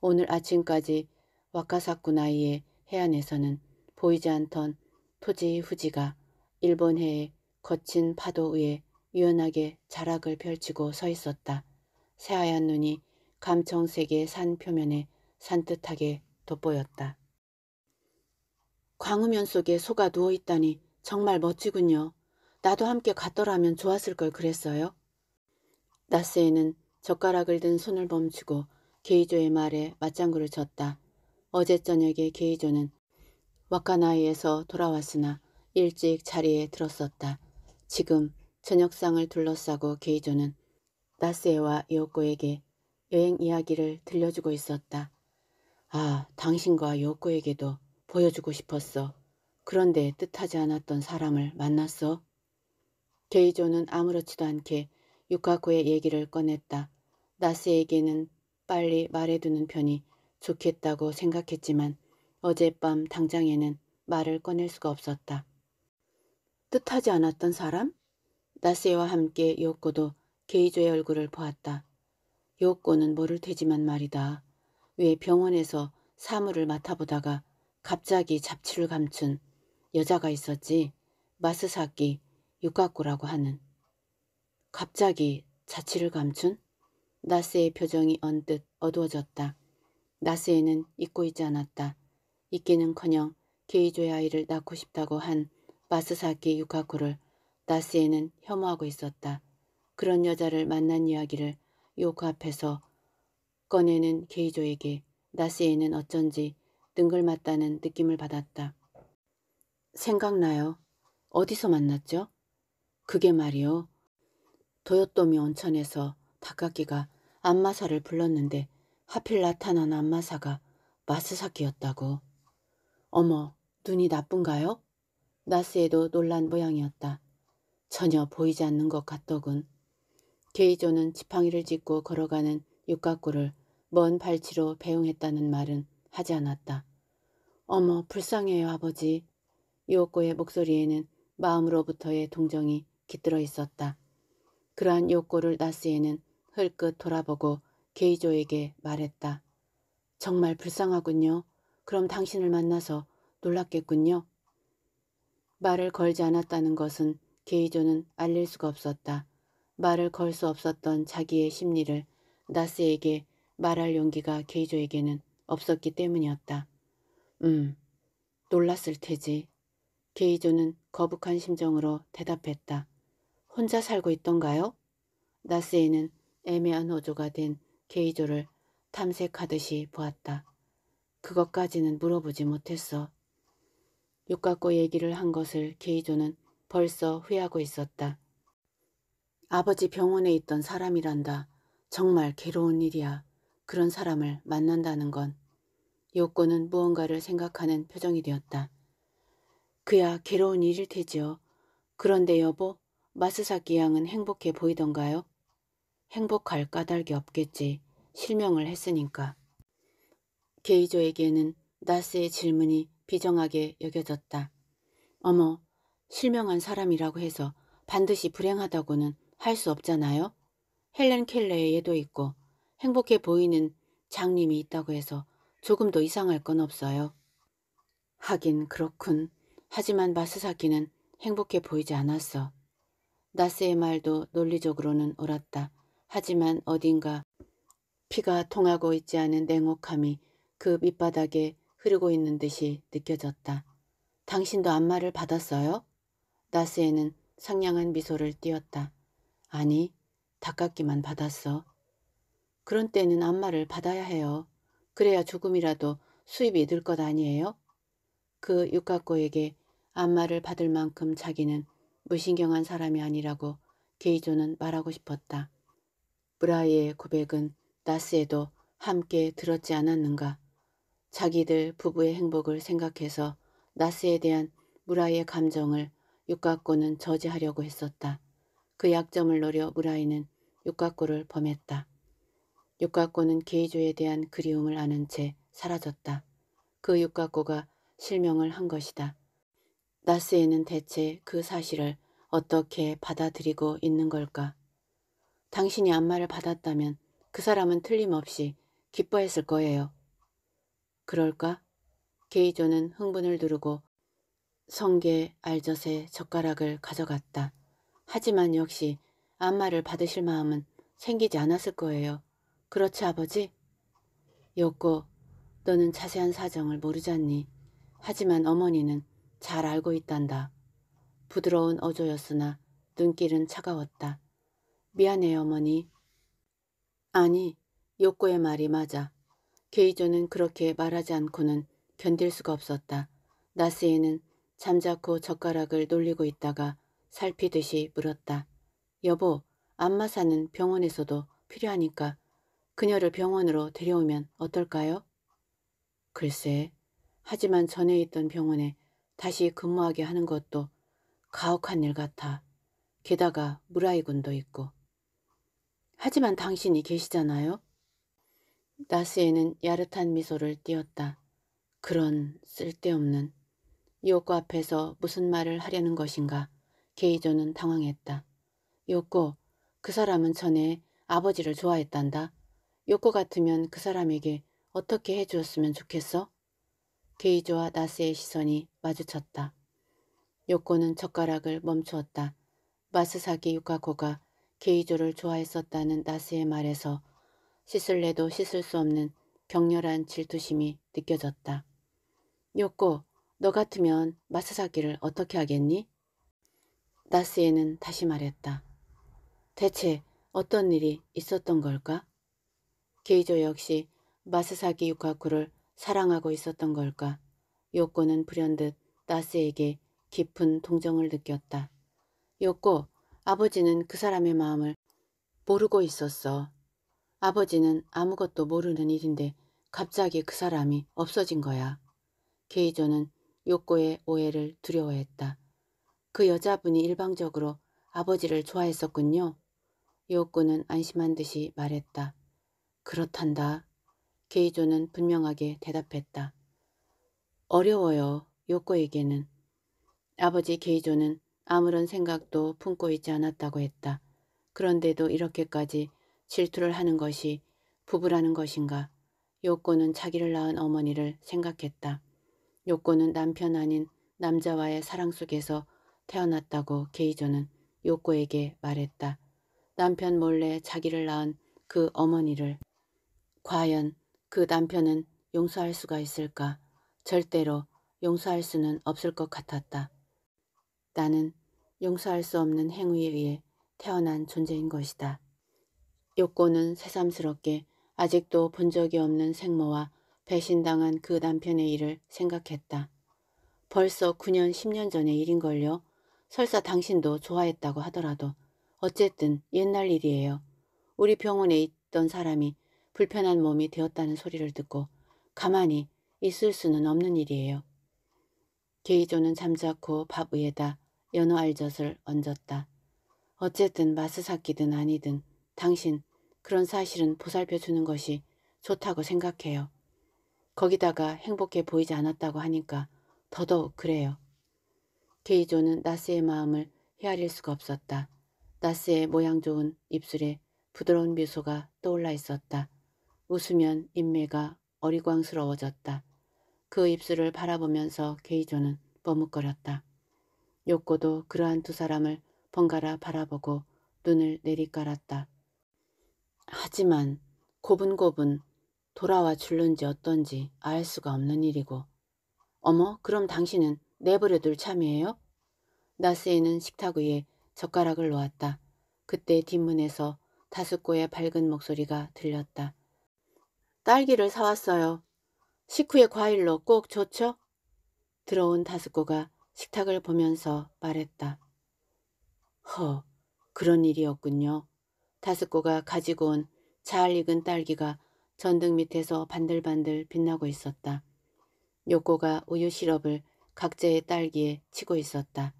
오늘 아침까지 와카사쿠나이의 해안에서는 보이지 않던 토지 의 후지가 일본해의 거친 파도 위에 유연하게 자락을 펼치고 서 있었다. 새하얀 눈이 감청색의 산 표면에 산뜻하게 돋보였다. 광우면 속에 소가 누워있다니 정말 멋지군요. 나도 함께 갔더라면 좋았을 걸 그랬어요. 나스에는 젓가락을 든 손을 멈추고 게이조의 말에 맞장구를 쳤다. 어제 저녁에 게이조는 와카나이에서 돌아왔으나 일찍 자리에 들었었다. 지금 저녁상을 둘러싸고 게이조는 나세와 요코에게 여행 이야기를 들려주고 있었다. 아, 당신과 요코에게도 보여주고 싶었어. 그런데 뜻하지 않았던 사람을 만났어? 게이조는 아무렇지도 않게 유카코의 얘기를 꺼냈다. 나스에게는 빨리 말해두는 편이 좋겠다고 생각했지만 어젯밤 당장에는 말을 꺼낼 수가 없었다. 뜻하지 않았던 사람? 나스와 에 함께 요코도 게이조의 얼굴을 보았다. 요코는 모를 테지만 말이다. 왜 병원에서 사물을 맡아보다가 갑자기 잡치를 감춘 여자가 있었지 마스사키 유카코라고 하는 갑자기 자취를 감춘 나스의 표정이 언뜻 어두워졌다. 나스에는 잊고 있지 않았다. 잊기는커녕 게이조의 아이를 낳고 싶다고 한 마스사키 유카쿠를 나스에는 혐오하고 있었다. 그런 여자를 만난 이야기를 요코 앞에서 꺼내는 게이조에게 나스에는 어쩐지 능글맞다는 느낌을 받았다. 생각나요. 어디서 만났죠? 그게 말이요. 도요토미 온천에서 다카기가 안마사를 불렀는데 하필 나타난 안마사가 마스사키였다고. 어머, 눈이 나쁜가요? 나스에도 놀란 모양이었다. 전혀 보이지 않는 것 같더군. 게이조는 지팡이를 짚고 걸어가는 육각구를 먼 발치로 배웅했다는 말은 하지 않았다. 어머, 불쌍해요, 아버지. 요코의 목소리에는 마음으로부터의 동정이 깃들어 있었다. 그러한 욕구를 나스에는 흘끗 돌아보고 게이조에게 말했다. 정말 불쌍하군요. 그럼 당신을 만나서 놀랐겠군요. 말을 걸지 않았다는 것은 게이조는 알릴 수가 없었다. 말을 걸 수 없었던 자기의 심리를 나스에게 말할 용기가 게이조에게는 없었기 때문이었다. 음, 놀랐을 테지. 게이조는 거북한 심정으로 대답했다. 혼자 살고 있던가요? 나스에는 애매한 어조가 된 게이조를 탐색하듯이 보았다. 그것까지는 물어보지 못했어. 욕갖고 얘기를 한 것을 게이조는 벌써 후회하고 있었다. 아버지 병원에 있던 사람이란다. 정말 괴로운 일이야. 그런 사람을 만난다는 건. 요코는 무언가를 생각하는 표정이 되었다. 그야 괴로운 일일 테지요. 그런데 여보, 마스사키 양은 행복해 보이던가요? 행복할 까닭이 없겠지. 실명을 했으니까. 게이조에게는 나스의 질문이 비정하게 여겨졌다. 어머, 실명한 사람이라고 해서 반드시 불행하다고는 할 수 없잖아요? 헬렌 켈레의 예도 있고 행복해 보이는 장님이 있다고 해서 조금도 이상할 건 없어요. 하긴 그렇군. 하지만 마스사키는 행복해 보이지 않았어. 나스의 말도 논리적으로는 옳았다. 하지만 어딘가 피가 통하고 있지 않은 냉혹함이 그 밑바닥에 흐르고 있는 듯이 느껴졌다. 당신도 안마를 받았어요? 나스에는 상냥한 미소를 띄었다. 아니, 닭깎기만 받았어. 그런 때는 안마를 받아야 해요. 그래야 조금이라도 수입이 늘 것 아니에요? 그 육각고에게 안마를 받을 만큼 자기는 무신경한 사람이 아니라고 게이조는 말하고 싶었다. 브라이의 고백은 나스에도 함께 들었지 않았는가. 자기들 부부의 행복을 생각해서 나스에 대한 무라이의 감정을 육각고는 저지하려고 했었다. 그 약점을 노려 무라이는 육각고를 범했다. 육각고는 게이조에 대한 그리움을 아는 채 사라졌다. 그 육각고가 실명을 한 것이다. 나스에는 대체 그 사실을 어떻게 받아들이고 있는 걸까? 당신이 안마를 받았다면 그 사람은 틀림없이 기뻐했을 거예요. 그럴까? 게이조는 흥분을 누르고 성게 알젓의 젓가락을 가져갔다. 하지만 역시 안마를 받으실 마음은 생기지 않았을 거예요. 그렇지 아버지? 여고 너는 자세한 사정을 모르잖니. 하지만 어머니는 잘 알고 있단다. 부드러운 어조였으나 눈길은 차가웠다. 미안해요 어머니. 아니 욕구의 말이 맞아. 게이조는 그렇게 말하지 않고는 견딜 수가 없었다. 나스에는 잠자코 젓가락을 놀리고 있다가 살피듯이 물었다. 여보, 안마사는 병원에서도 필요하니까 그녀를 병원으로 데려오면 어떨까요? 글쎄, 하지만 전에 있던 병원에 다시 근무하게 하는 것도 가혹한 일 같아. 게다가 무라이군도 있고. 하지만 당신이 계시잖아요. 나스에는 야릇한 미소를 띄었다. 그런 쓸데없는. 요코 앞에서 무슨 말을 하려는 것인가. 게이조는 당황했다. 요코, 그 사람은 전에 아버지를 좋아했단다. 요코 같으면 그 사람에게 어떻게 해주었으면 좋겠어? 게이지와 나스의 시선이 마주쳤다. 요코는 젓가락을 멈추었다. 마스사기 유카코가 게이조를 좋아했었다는 나스의 말에서 씻을래도 씻을 수 없는 격렬한 질투심이 느껴졌다. 요코, 너 같으면 마스사기를 어떻게 하겠니? 나스에는 다시 말했다. 대체 어떤 일이 있었던 걸까? 게이조 역시 마스사기 유카코를 사랑하고 있었던 걸까? 요코는 불현듯 나스에게 깊은 동정을 느꼈다. 요코, 아버지는 그 사람의 마음을 모르고 있었어. 아버지는 아무것도 모르는 일인데 갑자기 그 사람이 없어진 거야. 케이조는 요코의 오해를 두려워했다. 그 여자분이 일방적으로 아버지를 좋아했었군요. 요코는 안심한 듯이 말했다. 그렇단다. 게이조는 분명하게 대답했다. 어려워요. 요코에게는. 아버지 게이조는 아무런 생각도 품고 있지 않았다고 했다. 그런데도 이렇게까지 질투를 하는 것이 부부라는 것인가. 요코는 자기를 낳은 어머니를 생각했다. 요코는 남편 아닌 남자와의 사랑 속에서 태어났다고 게이조는 요코에게 말했다. 남편 몰래 자기를 낳은 그 어머니를 과연 그 남편은 용서할 수가 있을까? 절대로 용서할 수는 없을 것 같았다. 나는 용서할 수 없는 행위에 의해 태어난 존재인 것이다. 욕고는 새삼스럽게 아직도 본 적이 없는 생모와 배신당한 그 남편의 일을 생각했다. 벌써 9년 10년 전의 일인걸요. 설사 당신도 좋아했다고 하더라도 어쨌든 옛날 일이에요. 우리 병원에 있던 사람이 불편한 몸이 되었다는 소리를 듣고 가만히 있을 수는 없는 일이에요. 게이조는 잠자코 밥 위에다 연어 알젓을 얹었다. 어쨌든 마스사키든 아니든 당신 그런 사실은 보살펴 주는 것이 좋다고 생각해요. 거기다가 행복해 보이지 않았다고 하니까 더더욱 그래요. 게이조는 나스의 마음을 헤아릴 수가 없었다. 나스의 모양 좋은 입술에 부드러운 미소가 떠올라 있었다. 웃으면 인매가 어리광스러워졌다. 그 입술을 바라보면서 게이조는 머뭇거렸다. 욕고도 그러한 두 사람을 번갈아 바라보고 눈을 내리깔았다. 하지만 고분고분 돌아와 줄는지 어떤지 알 수가 없는 일이고 어머 그럼 당신은 내버려둘 참이에요? 나스에는 식탁 위에 젓가락을 놓았다. 그때 뒷문에서 다스코의 밝은 목소리가 들렸다. 딸기를 사왔어요. 식후에 과일로 꼭 좋죠? 들어온 다스코가 식탁을 보면서 말했다. 허, 그런 일이었군요. 다스코가 가지고 온 잘 익은 딸기가 전등 밑에서 반들반들 빛나고 있었다. 요코가 우유 시럽을 각자의 딸기에 치고 있었다.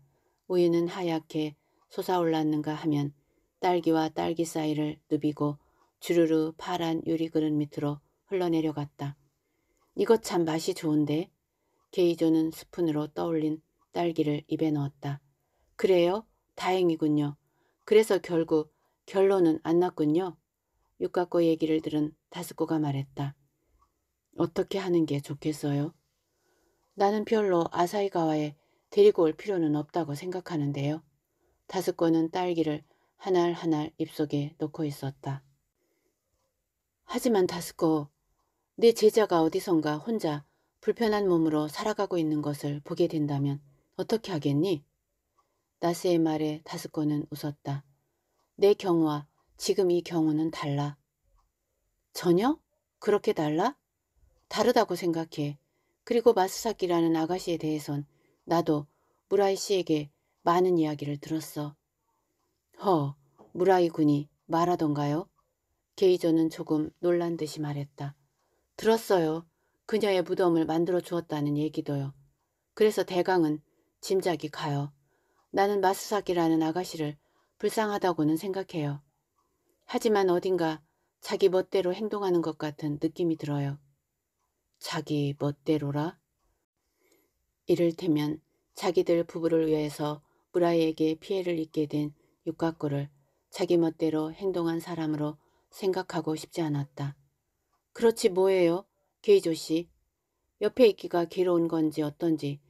우유는 하얗게 솟아올랐는가 하면 딸기와 딸기 사이를 누비고 주르르 파란 유리 그릇 밑으로 흘러내려갔다. 이것 참 맛이 좋은데. 게이조는 스푼으로 떠올린 딸기를 입에 넣었다. 그래요? 다행이군요. 그래서 결국 결론은 안 났군요. 육각고 얘기를 들은 다스코가 말했다. 어떻게 하는 게 좋겠어요? 나는 별로 아사이가와에 데리고 올 필요는 없다고 생각하는데요. 다스코는 딸기를 한알한알 한알 입속에 넣고 있었다. 하지만 다스코, 내 제자가 어디선가 혼자 불편한 몸으로 살아가고 있는 것을 보게 된다면 어떻게 하겠니? 나스의 말에 다스코는 웃었다. 내 경우와 지금 이 경우는 달라. 전혀? 그렇게 달라? 다르다고 생각해. 그리고 마스사키라는 아가씨에 대해선 나도 무라이 씨에게 많은 이야기를 들었어. 허, 무라이 군이 말하던가요? 게이조는 조금 놀란 듯이 말했다. 들었어요. 그녀의 무덤을 만들어 주었다는 얘기도요. 그래서 대강은 짐작이 가요. 나는 마스사키라는 아가씨를 불쌍하다고는 생각해요. 하지만 어딘가 자기 멋대로 행동하는 것 같은 느낌이 들어요. 자기 멋대로라? 이를테면 자기들 부부를 위해서 무라이에게 피해를 입게 된 육각구를 자기 멋대로 행동한 사람으로 생각하고 싶지 않았다. 그렇지 뭐예요? 게이조 씨. 옆에 있기가 괴로운 건지 어떤지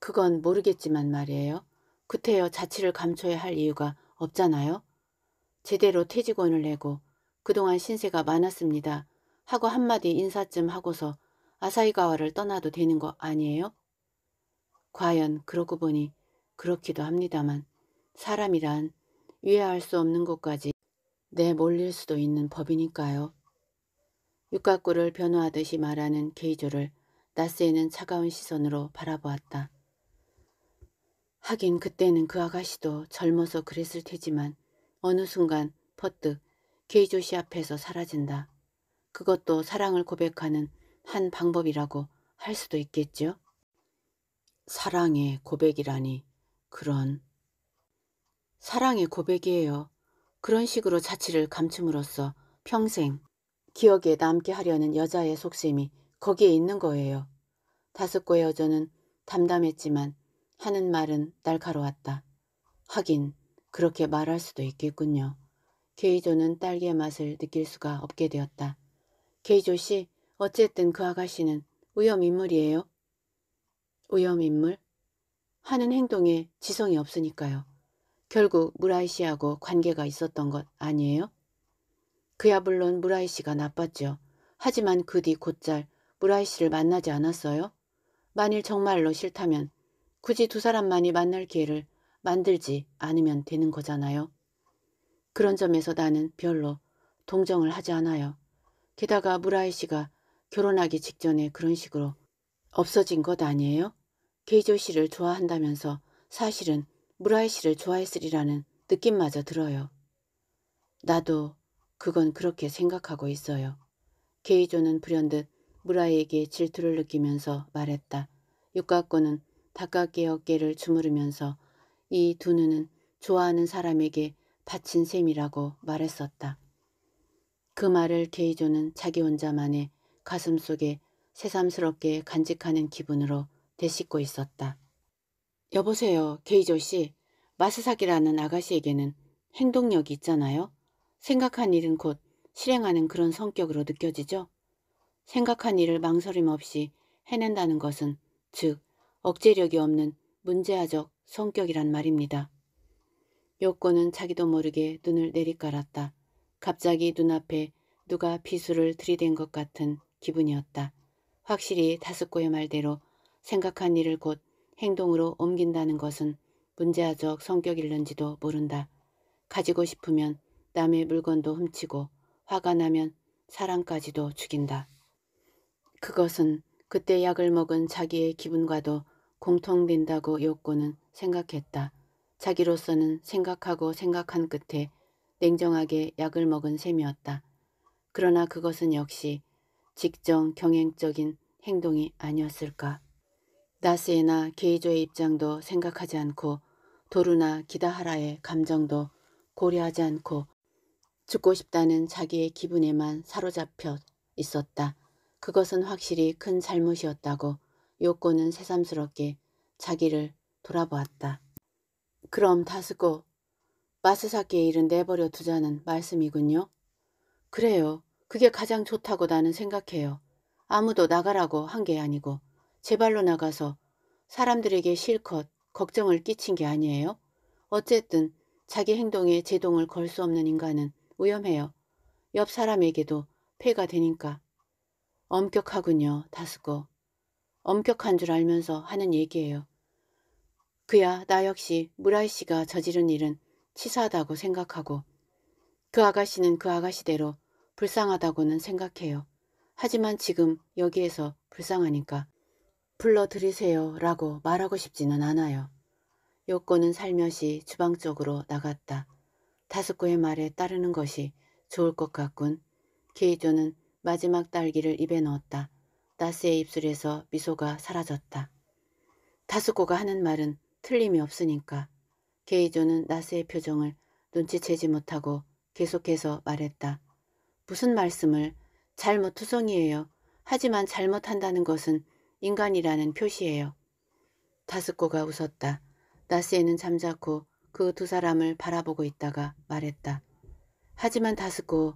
그건 모르겠지만 말이에요. 그태여 자취를 감춰야 할 이유가 없잖아요. 제대로 퇴직원을 내고 그동안 신세가 많았습니다. 하고 한마디 인사쯤 하고서 아사히가와를 떠나도 되는 거 아니에요? 과연 그러고 보니 그렇기도 합니다만 사람이란 이해할 수 없는 것까지 내몰릴 수도 있는 법이니까요. 육각구를 변호하듯이 말하는 게이조를 나스에는 차가운 시선으로 바라보았다. 하긴 그때는 그 아가씨도 젊어서 그랬을 테지만 어느 순간 퍼뜩 게이조 씨 앞에서 사라진다. 그것도 사랑을 고백하는 한 방법이라고 할 수도 있겠죠 사랑의 고백이라니 그런 사랑의 고백이에요. 그런 식으로 자취를 감춤으로써 평생 기억에 남게 하려는 여자의 속셈이 거기에 있는 거예요. 다섯고의 여자는 담담했지만 하는 말은 날카로웠다. 하긴 그렇게 말할 수도 있겠군요. 게이조는 딸기의 맛을 느낄 수가 없게 되었다. 게이조 씨, 어쨌든 그 아가씨는 위험인물이에요. 위험인물? 하는 행동에 지성이 없으니까요. 결국 무라이 씨하고 관계가 있었던 것 아니에요? 그야 물론 무라이 씨가 나빴죠. 하지만 그 뒤 곧잘 무라이 씨를 만나지 않았어요. 만일 정말로 싫다면 굳이 두 사람만이 만날 기회를 만들지 않으면 되는 거잖아요. 그런 점에서 나는 별로 동정을 하지 않아요. 게다가 무라이 씨가 결혼하기 직전에 그런 식으로 없어진 것 아니에요? 게이조 씨를 좋아한다면서 사실은 무라이 씨를 좋아했으리라는 느낌마저 들어요. 나도 그건 그렇게 생각하고 있어요. 케이조는 불현듯 무라에게 질투를 느끼면서 말했다. 육각고는 닭가게 어깨를 주무르면서 이 두 눈은 좋아하는 사람에게 바친 셈이라고 말했었다. 그 말을 케이조는 자기 혼자만의 가슴 속에 새삼스럽게 간직하는 기분으로 되씹고 있었다. 여보세요, 케이조 씨. 마스삭이라는 아가씨에게는 행동력이 있잖아요. 생각한 일은 곧 실행하는 그런 성격으로 느껴지죠. 생각한 일을 망설임 없이 해낸다는 것은 즉 억제력이 없는 문제아적 성격이란 말입니다. 요코는 자기도 모르게 눈을 내리깔았다. 갑자기 눈앞에 누가 비수를 들이댄 것 같은 기분이었다. 확실히 다스코의 말대로 생각한 일을 곧 행동으로 옮긴다는 것은 문제아적 성격일는지도 모른다. 가지고 싶으면 남의 물건도 훔치고 화가 나면 사람까지도 죽인다. 그것은 그때 약을 먹은 자기의 기분과도 공통된다고 욕구는 생각했다. 자기로서는 생각하고 생각한 끝에 냉정하게 약을 먹은 셈이었다. 그러나 그것은 역시 직정 경행적인 행동이 아니었을까. 나스에나 게이조의 입장도 생각하지 않고 도루나 기다하라의 감정도 고려하지 않고 죽고 싶다는 자기의 기분에만 사로잡혀 있었다. 그것은 확실히 큰 잘못이었다고 요코는 새삼스럽게 자기를 돌아보았다. 그럼 다스고 마스사키에 일은 내버려 두자는 말씀이군요. 그래요. 그게 가장 좋다고 나는 생각해요. 아무도 나가라고 한 게 아니고 제 발로 나가서 사람들에게 실컷 걱정을 끼친 게 아니에요. 어쨌든 자기 행동에 제동을 걸 수 없는 인간은 위험해요. 옆 사람에게도 폐가 되니까. 엄격하군요, 다스고. 엄격한 줄 알면서 하는 얘기예요. 그야 나 역시 무라이 씨가 저지른 일은 치사하다고 생각하고 그 아가씨는 그 아가씨대로 불쌍하다고는 생각해요. 하지만 지금 여기에서 불쌍하니까 불러들이세요 라고 말하고 싶지는 않아요. 요코는 살며시 주방 쪽으로 나갔다. 타스코의 말에 따르는 것이 좋을 것 같군. 케이조는 마지막 딸기를 입에 넣었다. 나스의 입술에서 미소가 사라졌다. 타스코가 하는 말은 틀림이 없으니까. 케이조는 나스의 표정을 눈치채지 못하고 계속해서 말했다. 무슨 말씀을 잘못 투성이에요. 하지만 잘못한다는 것은 인간이라는 표시예요. 타스코가 웃었다. 나스에는 잠자코 그두 사람을 바라보고 있다가 말했다. 하지만 다스코,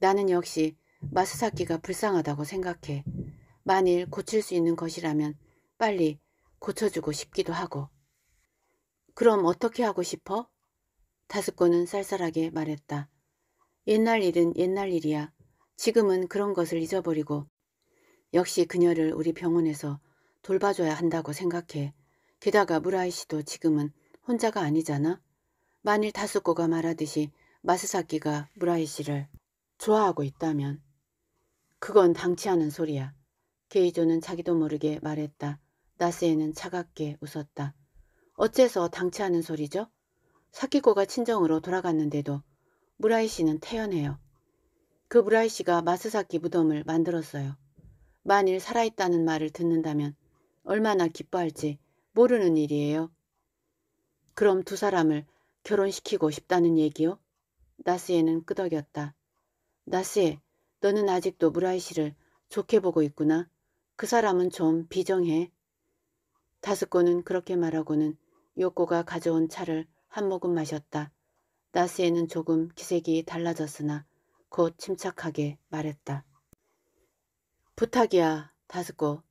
나는 역시 마스사키가 불쌍하다고 생각해. 만일 고칠 수 있는 것이라면 빨리 고쳐주고 싶기도 하고. 그럼 어떻게 하고 싶어? 다스코는 쌀쌀하게 말했다. 옛날 일은 옛날 일이야. 지금은 그런 것을 잊어버리고 역시 그녀를 우리 병원에서 돌봐줘야 한다고 생각해. 게다가 무라이 씨도 지금은 혼자가 아니잖아. 만일 다수코가 말하듯이 마스사키가 무라이 씨를 좋아하고 있다면 그건 당치하는 소리야. 게이조는 자기도 모르게 말했다. 나스에는 차갑게 웃었다. 어째서 당치하는 소리죠? 사키코가 친정으로 돌아갔는데도 무라이 씨는 태연해요. 그 무라이 씨가 마스사키 무덤을 만들었어요. 만일 살아있다는 말을 듣는다면 얼마나 기뻐할지 모르는 일이에요. 그럼 두 사람을 결혼시키고 싶다는 얘기요? 나스에는 끄덕였다. 나스에, 너는 아직도 무라이 시를 좋게 보고 있구나. 그 사람은 좀 비정해. 다스코는 그렇게 말하고는 요코가 가져온 차를 한 모금 마셨다. 나스에는 조금 기색이 달라졌으나 곧 침착하게 말했다. 부탁이야, 다스코.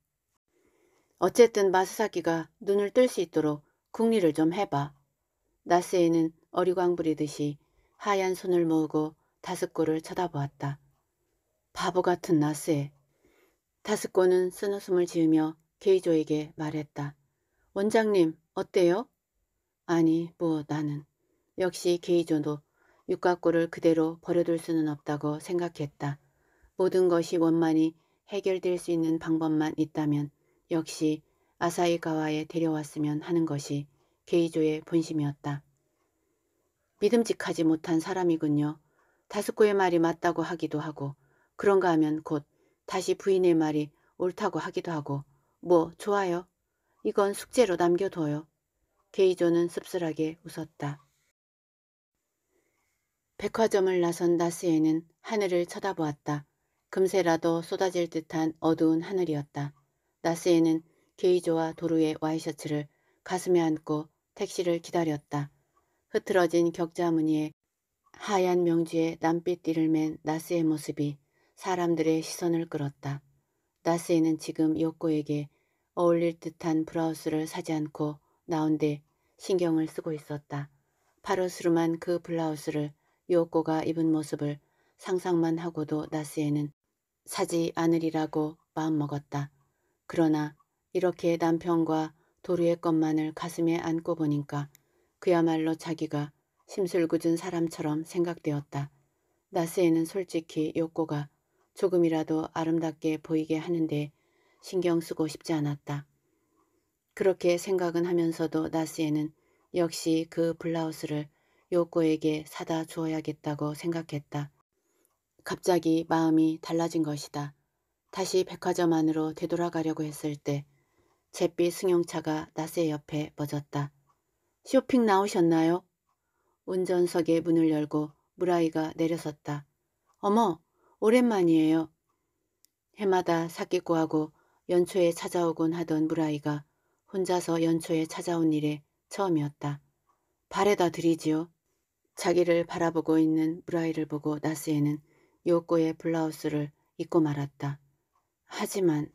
어쨌든 마스사키가 눈을 뜰 수 있도록 궁리를 좀 해봐. 나스에는 어리광 부리듯이 하얀 손을 모으고 다스꼬를 쳐다보았다. 바보 같은 나스에. 다스꼬는 쓴웃음을 지으며 게이조에게 말했다. 원장님 어때요? 아니 뭐 나는. 역시 게이조도 육각고를 그대로 버려둘 수는 없다고 생각했다. 모든 것이 원만히 해결될 수 있는 방법만 있다면 역시 아사히가와에 데려왔으면 하는 것이 게이조의 본심이었다. 믿음직하지 못한 사람이군요. 다스코의 말이 맞다고 하기도 하고 그런가 하면 곧 다시 부인의 말이 옳다고 하기도 하고 뭐 좋아요. 이건 숙제로 남겨둬요. 게이조는 씁쓸하게 웃었다. 백화점을 나선 나스에는 하늘을 쳐다보았다. 금세라도 쏟아질 듯한 어두운 하늘이었다. 나스에는 게이저와 도루의 와이셔츠를 가슴에 안고 택시를 기다렸다. 흐트러진 격자 무늬에 하얀 명지에 남빛 띠를 맨 나스의 모습이 사람들의 시선을 끌었다. 나스에는 지금 요코에게 어울릴 듯한 블라우스를 사지 않고 나온 데 신경을 쓰고 있었다. 파로스름한그 블라우스를 요코가 입은 모습을 상상만 하고도 나스에는 사지 않으리라고 마음먹었다. 그러나 이렇게 남편과 도리의 것만을 가슴에 안고 보니까 그야말로 자기가 심술궂은 사람처럼 생각되었다. 나스에는 솔직히 욕고가 조금이라도 아름답게 보이게 하는데 신경 쓰고 싶지 않았다. 그렇게 생각은 하면서도 나스에는 역시 그 블라우스를 욕코에게 사다 주어야겠다고 생각했다. 갑자기 마음이 달라진 것이다. 다시 백화점 안으로 되돌아가려고 했을 때 잿빛 승용차가 나세 옆에 버졌다 쇼핑 나오셨나요? 운전석에 문을 열고 무라이가 내려섰다. 어머, 오랜만이에요. 해마다 사기고 하고 연초에 찾아오곤 하던 무라이가 혼자서 연초에 찾아온 일에 처음이었다. 발에다 드리지요. 자기를 바라보고 있는 무라이를 보고 나스에는 요코의 블라우스를 입고 말았다. 하지만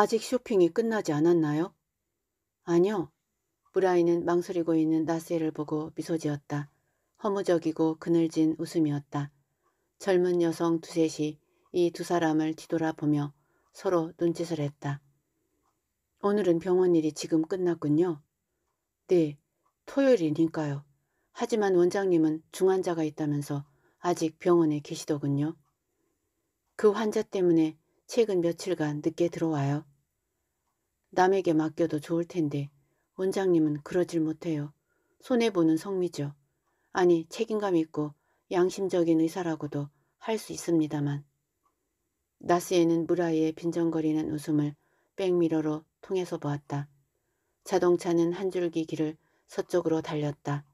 아직 쇼핑이 끝나지 않았나요? 아니요. 브라이는 망설이고 있는 나스에를 보고 미소 지었다. 허무적이고 그늘진 웃음이었다. 젊은 여성 두셋이 이 두 사람을 뒤돌아보며 서로 눈짓을 했다. 오늘은 병원 일이 지금 끝났군요. 네, 토요일이니까요. 하지만 원장님은 중환자가 있다면서 아직 병원에 계시더군요. 그 환자 때문에 최근 며칠간 늦게 들어와요. 남에게 맡겨도 좋을 텐데 원장님은 그러질 못해요. 손해보는 성미죠. 아니 책임감 있고 양심적인 의사라고도 할 수 있습니다만. 나스에는 무라이의 빈정거리는 웃음을 백미러로 통해서 보았다. 자동차는 한 줄기 길을 서쪽으로 달렸다.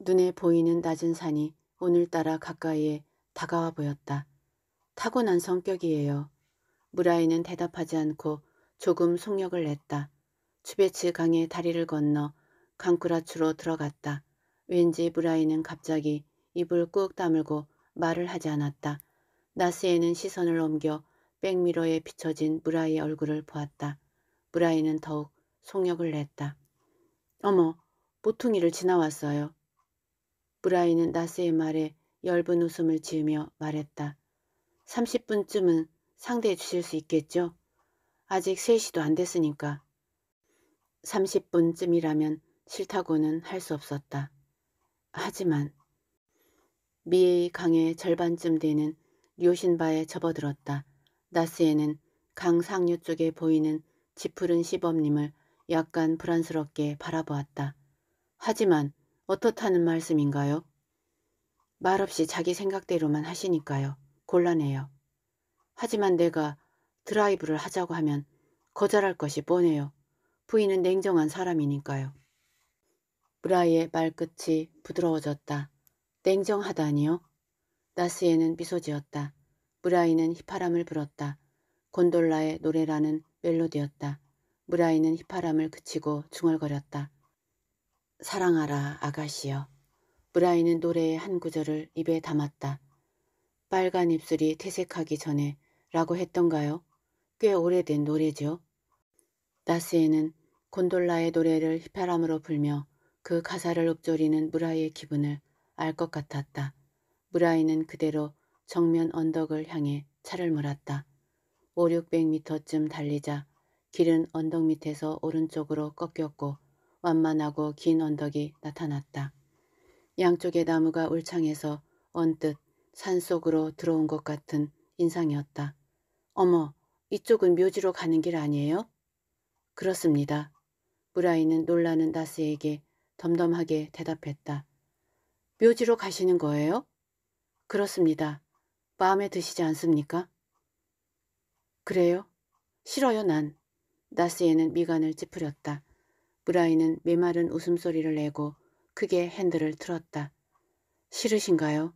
눈에 보이는 낮은 산이 오늘따라 가까이에 다가와 보였다. 타고난 성격이에요. 무라이는 대답하지 않고 조금 속력을 냈다. 추베츠 강의 다리를 건너 강쿠라츠로 들어갔다. 왠지 브라이는 갑자기 입을 꾹 다물고 말을 하지 않았다. 나스에는 시선을 옮겨 백미러에 비춰진 브라이의 얼굴을 보았다. 브라이는 더욱 속력을 냈다. 어머, 보퉁이를 지나왔어요. 브라이는 나스의 말에 엷은 웃음을 지으며 말했다. 30분쯤은 상대해 주실 수 있겠죠? 아직 3시도 안 됐으니까. 30분쯤이라면 싫다고는 할 수 없었다. 하지만 미에이 강의 절반쯤 되는 료신바에 접어들었다. 나스에는 강 상류 쪽에 보이는 지푸른 시범님을 약간 불안스럽게 바라보았다. 하지만 어떻다는 말씀인가요? 말없이 자기 생각대로만 하시니까요. 곤란해요. 하지만 내가 드라이브를 하자고 하면 거절할 것이 뻔해요. 부인은 냉정한 사람이니까요. 브라이의 말끝이 부드러워졌다. 냉정하다니요? 나스에는 미소 지었다. 브라이는 휘파람을 불었다. 곤돌라의 노래라는 멜로디였다. 브라이는 휘파람을 그치고 중얼거렸다. 사랑하라 아가씨여. 브라이는 노래의 한 구절을 입에 담았다. 빨간 입술이 퇴색하기 전에 라고 했던가요? 꽤 오래된 노래죠. 나스에는 곤돌라의 노래를 휘파람으로 불며 그 가사를 읊조리는 무라이의 기분을 알 것 같았다. 무라이는 그대로 정면 언덕을 향해 차를 몰았다. 5, 600m쯤 달리자 길은 언덕 밑에서 오른쪽으로 꺾였고 완만하고 긴 언덕이 나타났다. 양쪽의 나무가 울창해서 언뜻 산속으로 들어온 것 같은 인상이었다. 어머 이쪽은 묘지로 가는 길 아니에요? 그렇습니다. 브라이는 놀라는 나스에게 덤덤하게 대답했다. 묘지로 가시는 거예요? 그렇습니다. 마음에 드시지 않습니까? 그래요? 싫어요 난. 나스에는 미간을 찌푸렸다. 브라이는 메마른 웃음소리를 내고 크게 핸들을 틀었다. 싫으신가요?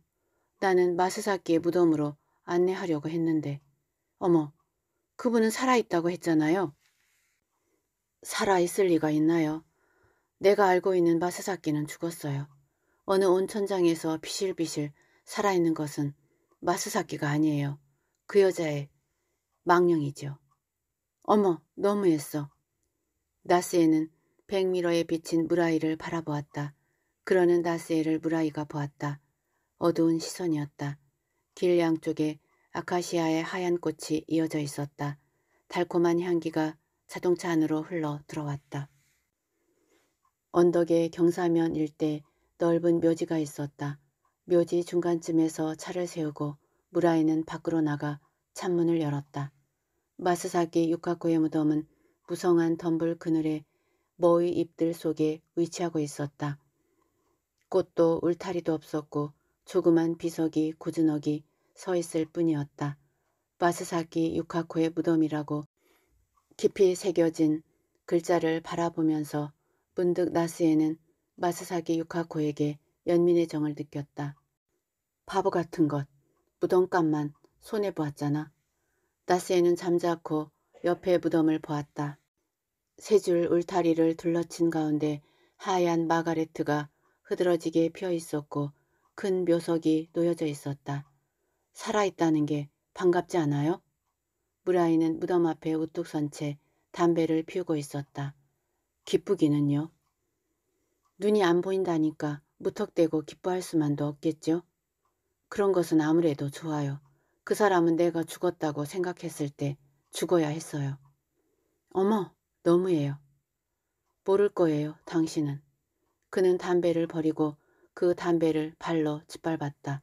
나는 마스사키의 무덤으로 안내하려고 했는데. 어머, 그분은 살아있다고 했잖아요. 살아있을 리가 있나요? 내가 알고 있는 마스사키는 죽었어요. 어느 온천장에서 비실비실 살아있는 것은 마스사키가 아니에요. 그 여자의 망령이죠. 어머, 너무했어. 나스에는 백미러에 비친 무라이를 바라보았다. 그러는 나스에를 무라이가 보았다. 어두운 시선이었다. 길 양쪽에 아카시아의 하얀 꽃이 이어져 있었다. 달콤한 향기가 자동차 안으로 흘러 들어왔다. 언덕에 경사면 일대 넓은 묘지가 있었다. 묘지 중간쯤에서 차를 세우고 무라이는 밖으로 나가 창문을 열었다. 마스사기 육카코의 무덤은 무성한 덤불 그늘에 머위 잎들 속에 위치하고 있었다. 꽃도 울타리도 없었고 조그만 비석이 고즈넉이 서 있을 뿐이었다. 마스사키 유카코의 무덤이라고 깊이 새겨진 글자를 바라보면서 문득 나스에는 마스사키 유카코에게 연민의 정을 느꼈다. 바보 같은 것, 무덤값만 손해보았잖아. 나스에는 잠자코 옆에 무덤을 보았다. 세 줄 울타리를 둘러친 가운데 하얀 마가레트가 흐드러지게 펴 있었고 큰 묘석이 놓여져 있었다. 살아있다는 게 반갑지 않아요? 무라이는 무덤 앞에 우뚝 선 채 담배를 피우고 있었다. 기쁘기는요. 눈이 안 보인다니까 무턱대고 기뻐할 수만도 없겠죠. 그런 것은 아무래도 좋아요. 그 사람은 내가 죽었다고 생각했을 때 죽어야 했어요. 어머, 너무해요. 모를 거예요, 당신은. 그는 담배를 버리고 그 담배를 발로 짓밟았다.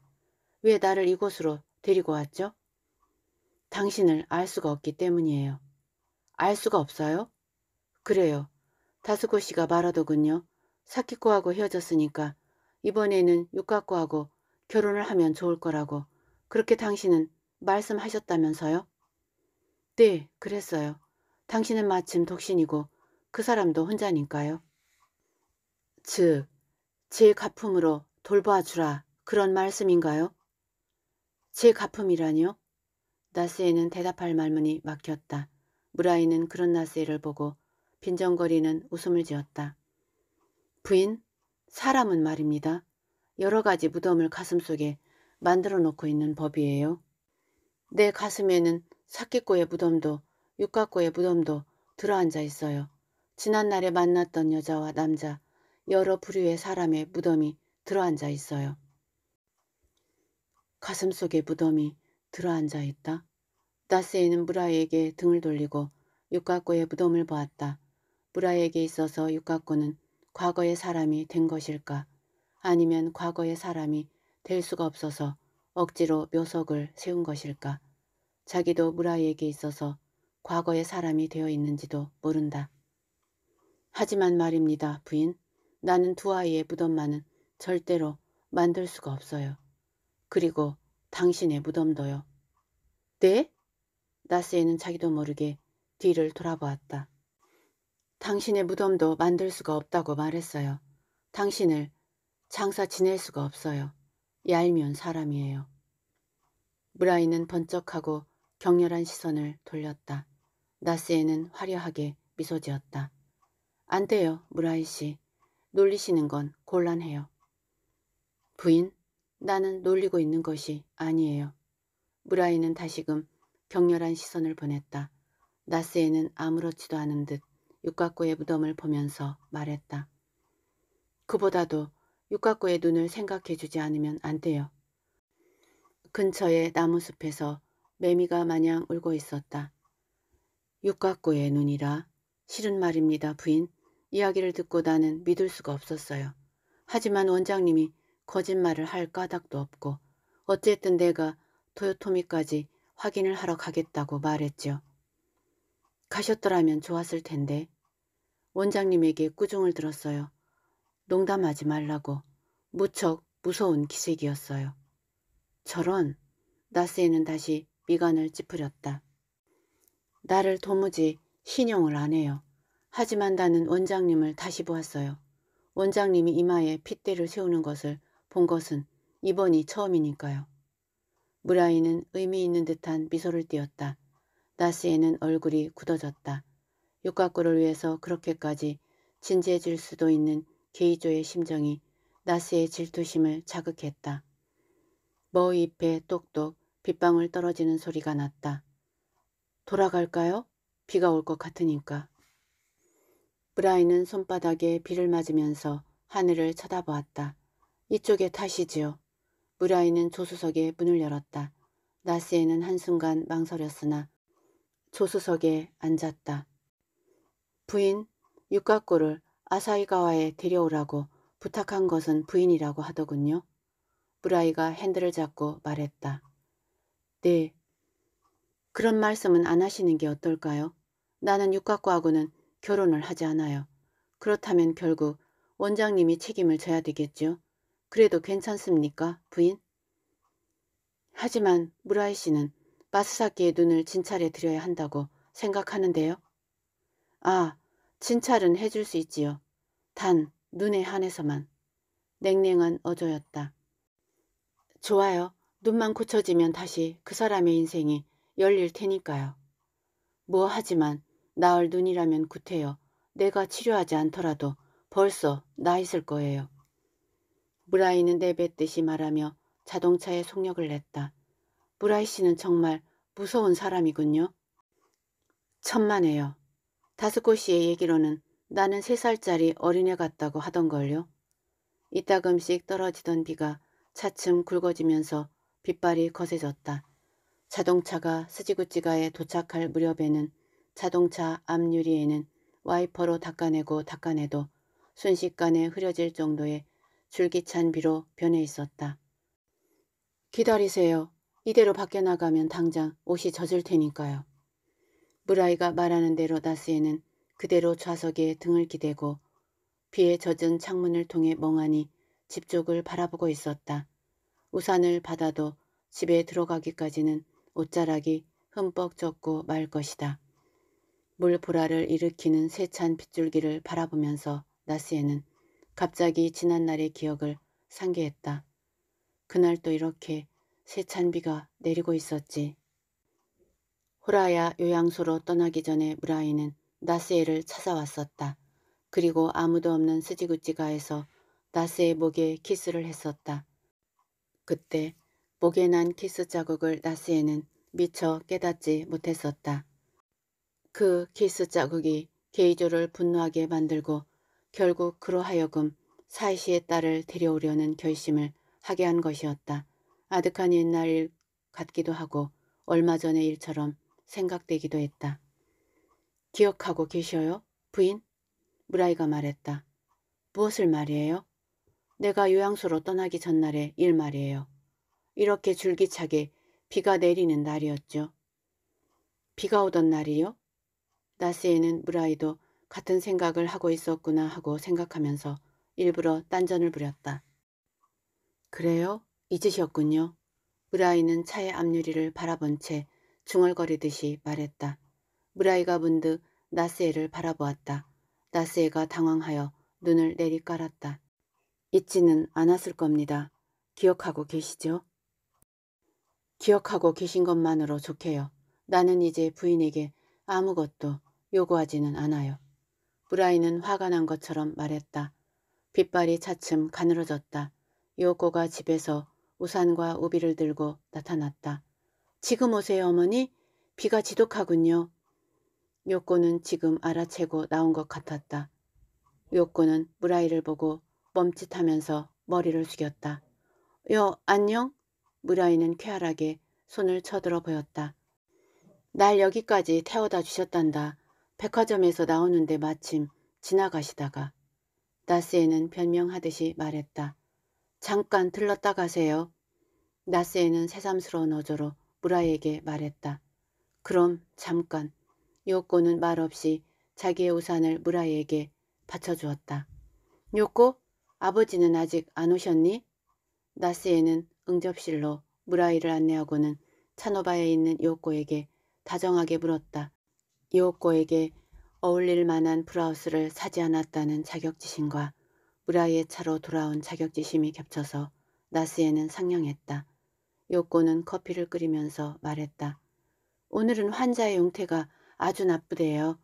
왜 나를 이곳으로 데리고 왔죠? 당신을 알 수가 없기 때문이에요. 알 수가 없어요? 그래요. 다스코 씨가 말하더군요. 사키코하고 헤어졌으니까 이번에는 육각코하고 결혼을 하면 좋을 거라고 그렇게 당신은 말씀하셨다면서요? 네, 그랬어요. 당신은 마침 독신이고 그 사람도 혼자니까요. 즉, 제 가품으로 돌봐주라 그런 말씀인가요? 제 가품이라뇨? 나스에는 대답할 말문이 막혔다. 무라이는 그런 나스에를 보고 빈정거리는 웃음을 지었다. 부인, 사람은 말입니다. 여러 가지 무덤을 가슴속에 만들어 놓고 있는 법이에요. 내 가슴에는 사기꼬의 무덤도 육각고의 무덤도 들어앉아 있어요. 지난날에 만났던 여자와 남자, 여러 부류의 사람의 무덤이 들어앉아 있어요. 가슴 속에 무덤이 들어앉아 있다. 다스에는 무라에게 등을 돌리고 육각고의 무덤을 보았다. 무라에게 있어서 육각고는 과거의 사람이 된 것일까 아니면 과거의 사람이 될 수가 없어서 억지로 묘석을 세운 것일까 자기도 무라에게 있어서 과거의 사람이 되어 있는지도 모른다. 하지만 말입니다 부인 나는 두 아이의 무덤만은 절대로 만들 수가 없어요. 그리고 당신의 무덤도요. 네? 나스에는 자기도 모르게 뒤를 돌아보았다. 당신의 무덤도 만들 수가 없다고 말했어요. 당신을 장사 지낼 수가 없어요. 얄미운 사람이에요. 브라이는 번쩍하고 격렬한 시선을 돌렸다. 나스에는 화려하게 미소 지었다. 안 돼요, 무라이 씨. 놀리시는 건 곤란해요. 부인? 나는 놀리고 있는 것이 아니에요. 브라이는 다시금 격렬한 시선을 보냈다. 나스에는 아무렇지도 않은 듯 육각고의 무덤을 보면서 말했다. 그보다도 육각고의 눈을 생각해주지 않으면 안 돼요. 근처의 나무숲에서 매미가 마냥 울고 있었다. 육각고의 눈이라 싫은 말입니다 부인. 이야기를 듣고 나는 믿을 수가 없었어요. 하지만 원장님이 거짓말을 할 까닭도 없고 어쨌든 내가 토요토미까지 확인을 하러 가겠다고 말했죠. 가셨더라면 좋았을 텐데 원장님에게 꾸중을 들었어요. 농담하지 말라고 무척 무서운 기색이었어요. 저런 나스에는 다시 미간을 찌푸렸다. 나를 도무지 신용을 안 해요. 하지만 나는 원장님을 다시 보았어요. 원장님이 이마에 핏대를 세우는 것을 본 것은 이번이 처음이니까요. 무라이는 의미 있는 듯한 미소를 띄었다. 나스에는 얼굴이 굳어졌다. 육각구를 위해서 그렇게까지 진지해질 수도 있는 게이조의 심정이 나스의 질투심을 자극했다. 머잎에 똑똑 빗방울 떨어지는 소리가 났다. 돌아갈까요? 비가 올 것 같으니까. 브라이는 손바닥에 비를 맞으면서 하늘을 쳐다보았다. 이쪽에 타시지요. 무라인은 조수석에 문을 열었다. 나스에는 한순간 망설였으나 조수석에 앉았다. 부인 육각고를 아사이가와에 데려오라고 부탁한 것은 부인이라고 하더군요. 브라이가 핸들을 잡고 말했다. 네. 그런 말씀은 안 하시는 게 어떨까요? 나는 육각고하고는 결혼을 하지 않아요. 그렇다면 결국 원장님이 책임을 져야 되겠죠. 그래도 괜찮습니까, 부인? 하지만 무라이 씨는 마스사키의 눈을 진찰해 드려야 한다고 생각하는데요. 아, 진찰은 해줄 수 있지요. 단 눈에 한해서만. 냉랭한 어조였다. 좋아요. 눈만 고쳐지면 다시 그 사람의 인생이 열릴 테니까요. 뭐 하지만 나을 눈이라면 구태여 내가 치료하지 않더라도 벌써 나 있을 거예요. 무라이는 내뱉듯이 말하며 자동차에 속력을 냈다. 브라이 씨는 정말 무서운 사람이군요. 천만에요. 다스코 씨의 얘기로는 나는 세살짜리 어린애 같다고 하던걸요. 이따금씩 떨어지던 비가 차츰 굵어지면서 빗발이 거세졌다. 자동차가 스지구찌가에 도착할 무렵에는 자동차 앞유리에는 와이퍼로 닦아내고 닦아내도 순식간에 흐려질 정도의 줄기찬 비로 변해 있었다. 기다리세요. 이대로 밖에 나가면 당장 옷이 젖을 테니까요. 무라이가 말하는 대로 나스에는 그대로 좌석에 등을 기대고 비에 젖은 창문을 통해 멍하니 집 쪽을 바라보고 있었다. 우산을 받아도 집에 들어가기까지는 옷자락이 흠뻑 젖고 말 것이다. 물보라를 일으키는 세찬 빗줄기를 바라보면서 나스에는 갑자기 지난 날의 기억을 상기했다. 그날 도 이렇게 세찬 비가 내리고 있었지. 호라야 요양소로 떠나기 전에 무라이는 나스에를 찾아왔었다. 그리고 아무도 없는 스지구찌가에서 나스의 목에 키스를 했었다. 그때 목에 난 키스 자국을 나스에는 미처 깨닫지 못했었다. 그 키스 자국이 게이조를 분노하게 만들고 결국 그러하여금 사이시의 딸을 데려오려는 결심을 하게 한 것이었다. 아득한 옛날 같기도 하고 얼마 전의 일처럼 생각되기도 했다. 기억하고 계셔요? 부인? 무라이가 말했다. 무엇을 말이에요? 내가 요양소로 떠나기 전날의 일 말이에요. 이렇게 줄기차게 비가 내리는 날이었죠. 비가 오던 날이요? 나스에는 무라이도 같은 생각을 하고 있었구나 하고 생각하면서 일부러 딴전을 부렸다. 그래요? 잊으셨군요. 브라이는 차의 앞유리를 바라본 채 중얼거리듯이 말했다. 브라이가 문득 나스에를 바라보았다. 나스에가 당황하여 눈을 내리깔았다. 잊지는 않았을 겁니다. 기억하고 계시죠? 기억하고 계신 것만으로 좋게요. 나는 이제 부인에게 아무것도 요구하지는 않아요. 브라이는 화가 난 것처럼 말했다. 빗발이 차츰 가늘어졌다. 요코가 집에서 우산과 우비를 들고 나타났다. 지금 오세요 어머니. 비가 지독하군요. 요코는 지금 알아채고 나온 것 같았다. 요코는 무라이를 보고 멈칫하면서 머리를 숙였다. 여 안녕? 무라이는 쾌활하게 손을 쳐들어 보였다. 날 여기까지 태워다 주셨단다. 백화점에서 나오는데 마침 지나가시다가 나스에는 변명하듯이 말했다. 잠깐 들렀다 가세요. 나스에는 새삼스러운 어조로 무라에게 말했다. 그럼 잠깐. 요코는 말없이 자기의 우산을 무라에게 받쳐주었다. 요코, 아버지는 아직 안 오셨니? 나스에는 응접실로 무라이를 안내하고는 차노바에 있는 요코에게 다정하게 물었다. 이오코에게 어울릴 만한 브라우스를 사지 않았다는 자격지심과 무라의 차로 돌아온 자격지심이 겹쳐서 나스에는 상냥했다. 요코는 커피를 끓이면서 말했다. 오늘은 환자의 용태가 아주 나쁘대요.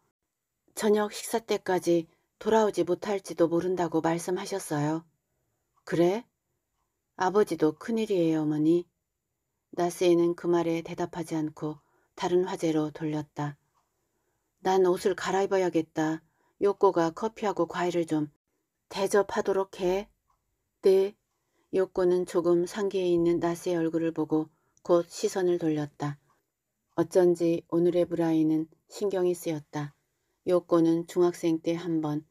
저녁 식사 때까지 돌아오지 못할지도 모른다고 말씀하셨어요. 그래? 아버지도 큰일이에요, 어머니. 나스에는 그 말에 대답하지 않고 다른 화제로 돌렸다. 난 옷을 갈아입어야겠다. 요코가 커피하고 과일을 좀 대접하도록 해. 네. 요코는 조금 상기에 있는 나스의 얼굴을 보고 곧 시선을 돌렸다. 어쩐지 오늘의 브라이는 신경이 쓰였다. 요코는 중학생 때 한 번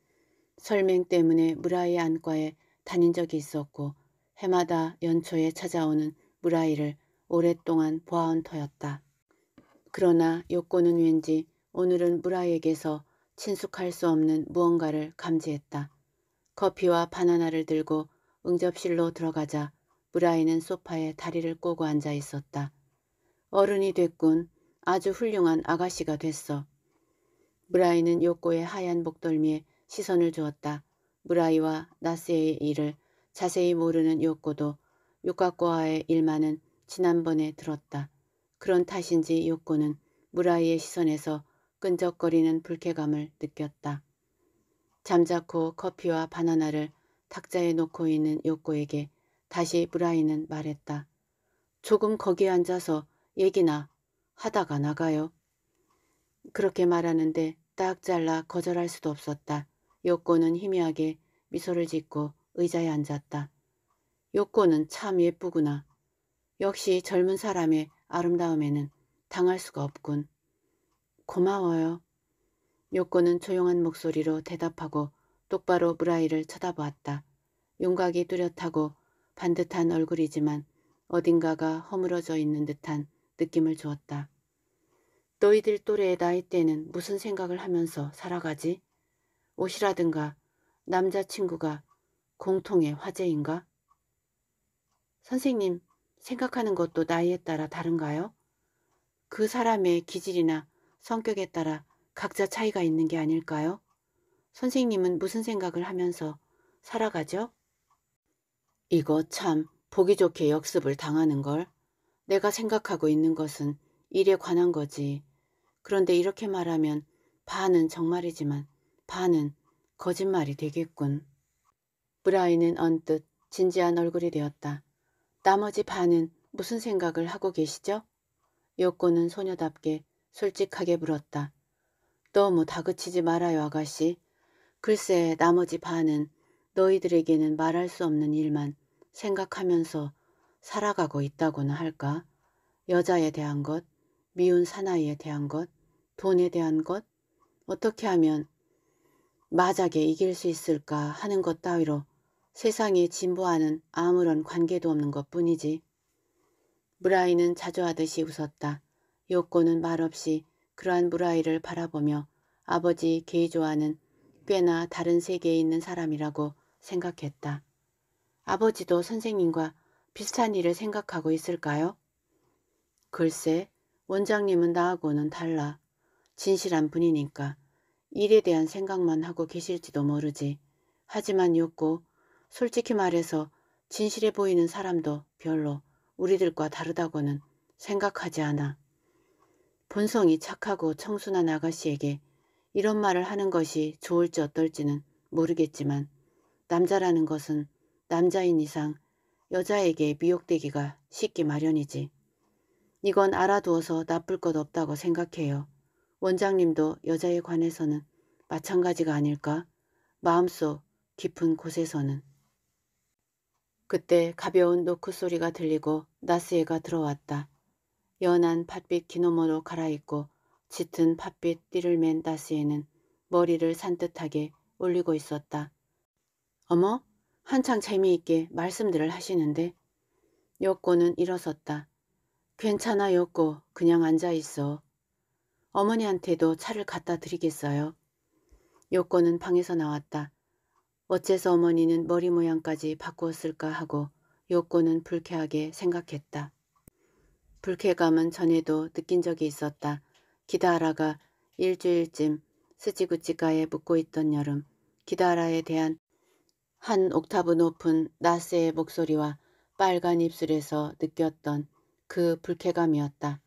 설맹 때문에 브라이 안과에 다닌 적이 있었고 해마다 연초에 찾아오는 브라이를 오랫동안 보아온 터였다. 그러나 요코는 왠지 오늘은 무라에게서 친숙할 수 없는 무언가를 감지했다. 커피와 바나나를 들고 응접실로 들어가자 무라이는 소파에 다리를 꼬고 앉아 있었다. 어른이 됐군. 아주 훌륭한 아가씨가 됐어. 무라이는 욕코의 하얀 목덜미에 시선을 주었다. 무라이와 나스의 일을 자세히 모르는 욕코도육각과의 일만은 지난번에 들었다. 그런 탓인지 욕코는 무라이의 시선에서 끈적거리는 불쾌감을 느꼈다. 잠자코 커피와 바나나를 탁자에 놓고 있는 요코에게 다시 브라이는 말했다. 조금 거기 앉아서 얘기나 하다가 나가요. 그렇게 말하는데 딱 잘라 거절할 수도 없었다. 요코는 희미하게 미소를 짓고 의자에 앉았다. 요코는 참 예쁘구나. 역시 젊은 사람의 아름다움에는 당할 수가 없군. 고마워요. 요코는 조용한 목소리로 대답하고 똑바로 브라이를 쳐다보았다. 윤곽이 뚜렷하고 반듯한 얼굴이지만 어딘가가 허물어져 있는 듯한 느낌을 주었다. 너희들 또래의 나이 때는 무슨 생각을 하면서 살아가지? 옷이라든가 남자친구가 공통의 화제인가? 선생님, 생각하는 것도 나이에 따라 다른가요? 그 사람의 기질이나 성격에 따라 각자 차이가 있는 게 아닐까요? 선생님은 무슨 생각을 하면서 살아가죠? 이거 참 보기 좋게 역습을 당하는 걸. 내가 생각하고 있는 것은 일에 관한 거지. 그런데 이렇게 말하면 반은 정말이지만 반은 거짓말이 되겠군. 브라이는 언뜻 진지한 얼굴이 되었다. 나머지 반은 무슨 생각을 하고 계시죠? 여고은 소녀답게 솔직하게 물었다. 너무 다그치지 말아요 아가씨. 글쎄 나머지 반은 너희들에게는 말할 수 없는 일만 생각하면서 살아가고 있다고나 할까? 여자에 대한 것, 미운 사나이에 대한 것, 돈에 대한 것, 어떻게 하면 맞작게 이길 수 있을까 하는 것 따위로 세상에 진보하는 아무런 관계도 없는 것 뿐이지. 브라이는 자주 하듯이 웃었다. 요코는 말없이 그러한 무라이를 바라보며 아버지 게이조아는 꽤나 다른 세계에 있는 사람이라고 생각했다. 아버지도 선생님과 비슷한 일을 생각하고 있을까요? 글쎄, 원장님은 나하고는 달라. 진실한 분이니까 일에 대한 생각만 하고 계실지도 모르지. 하지만 욕고 솔직히 말해서 진실해 보이는 사람도 별로 우리들과 다르다고는 생각하지 않아. 본성이 착하고 청순한 아가씨에게 이런 말을 하는 것이 좋을지 어떨지는 모르겠지만 남자라는 것은 남자인 이상 여자에게 미혹되기가 쉽기 마련이지. 이건 알아두어서 나쁠 것 없다고 생각해요. 원장님도 여자에 관해서는 마찬가지가 아닐까? 마음속 깊은 곳에서는. 그때 가벼운 노크 소리가 들리고 나스에가 들어왔다. 연한 팥빛 기노모로 갈아입고 짙은 팥빛 띠를 맨 다스에는 머리를 산뜻하게 올리고 있었다. 어머? 한창 재미있게 말씀들을 하시는데 여꼬는 일어섰다. 괜찮아 여꼬 그냥 앉아있어. 어머니한테도 차를 갖다 드리겠어요. 여꼬는 방에서 나왔다. 어째서 어머니는 머리 모양까지 바꾸었을까 하고 여꼬는 불쾌하게 생각했다. 불쾌감은 전에도 느낀 적이 있었다. 기다라가 일주일쯤 스치구치가에 묵고 있던 여름 기다라에 대한 한 옥타브 높은 나스의 목소리와 빨간 입술에서 느꼈던 그 불쾌감이었다.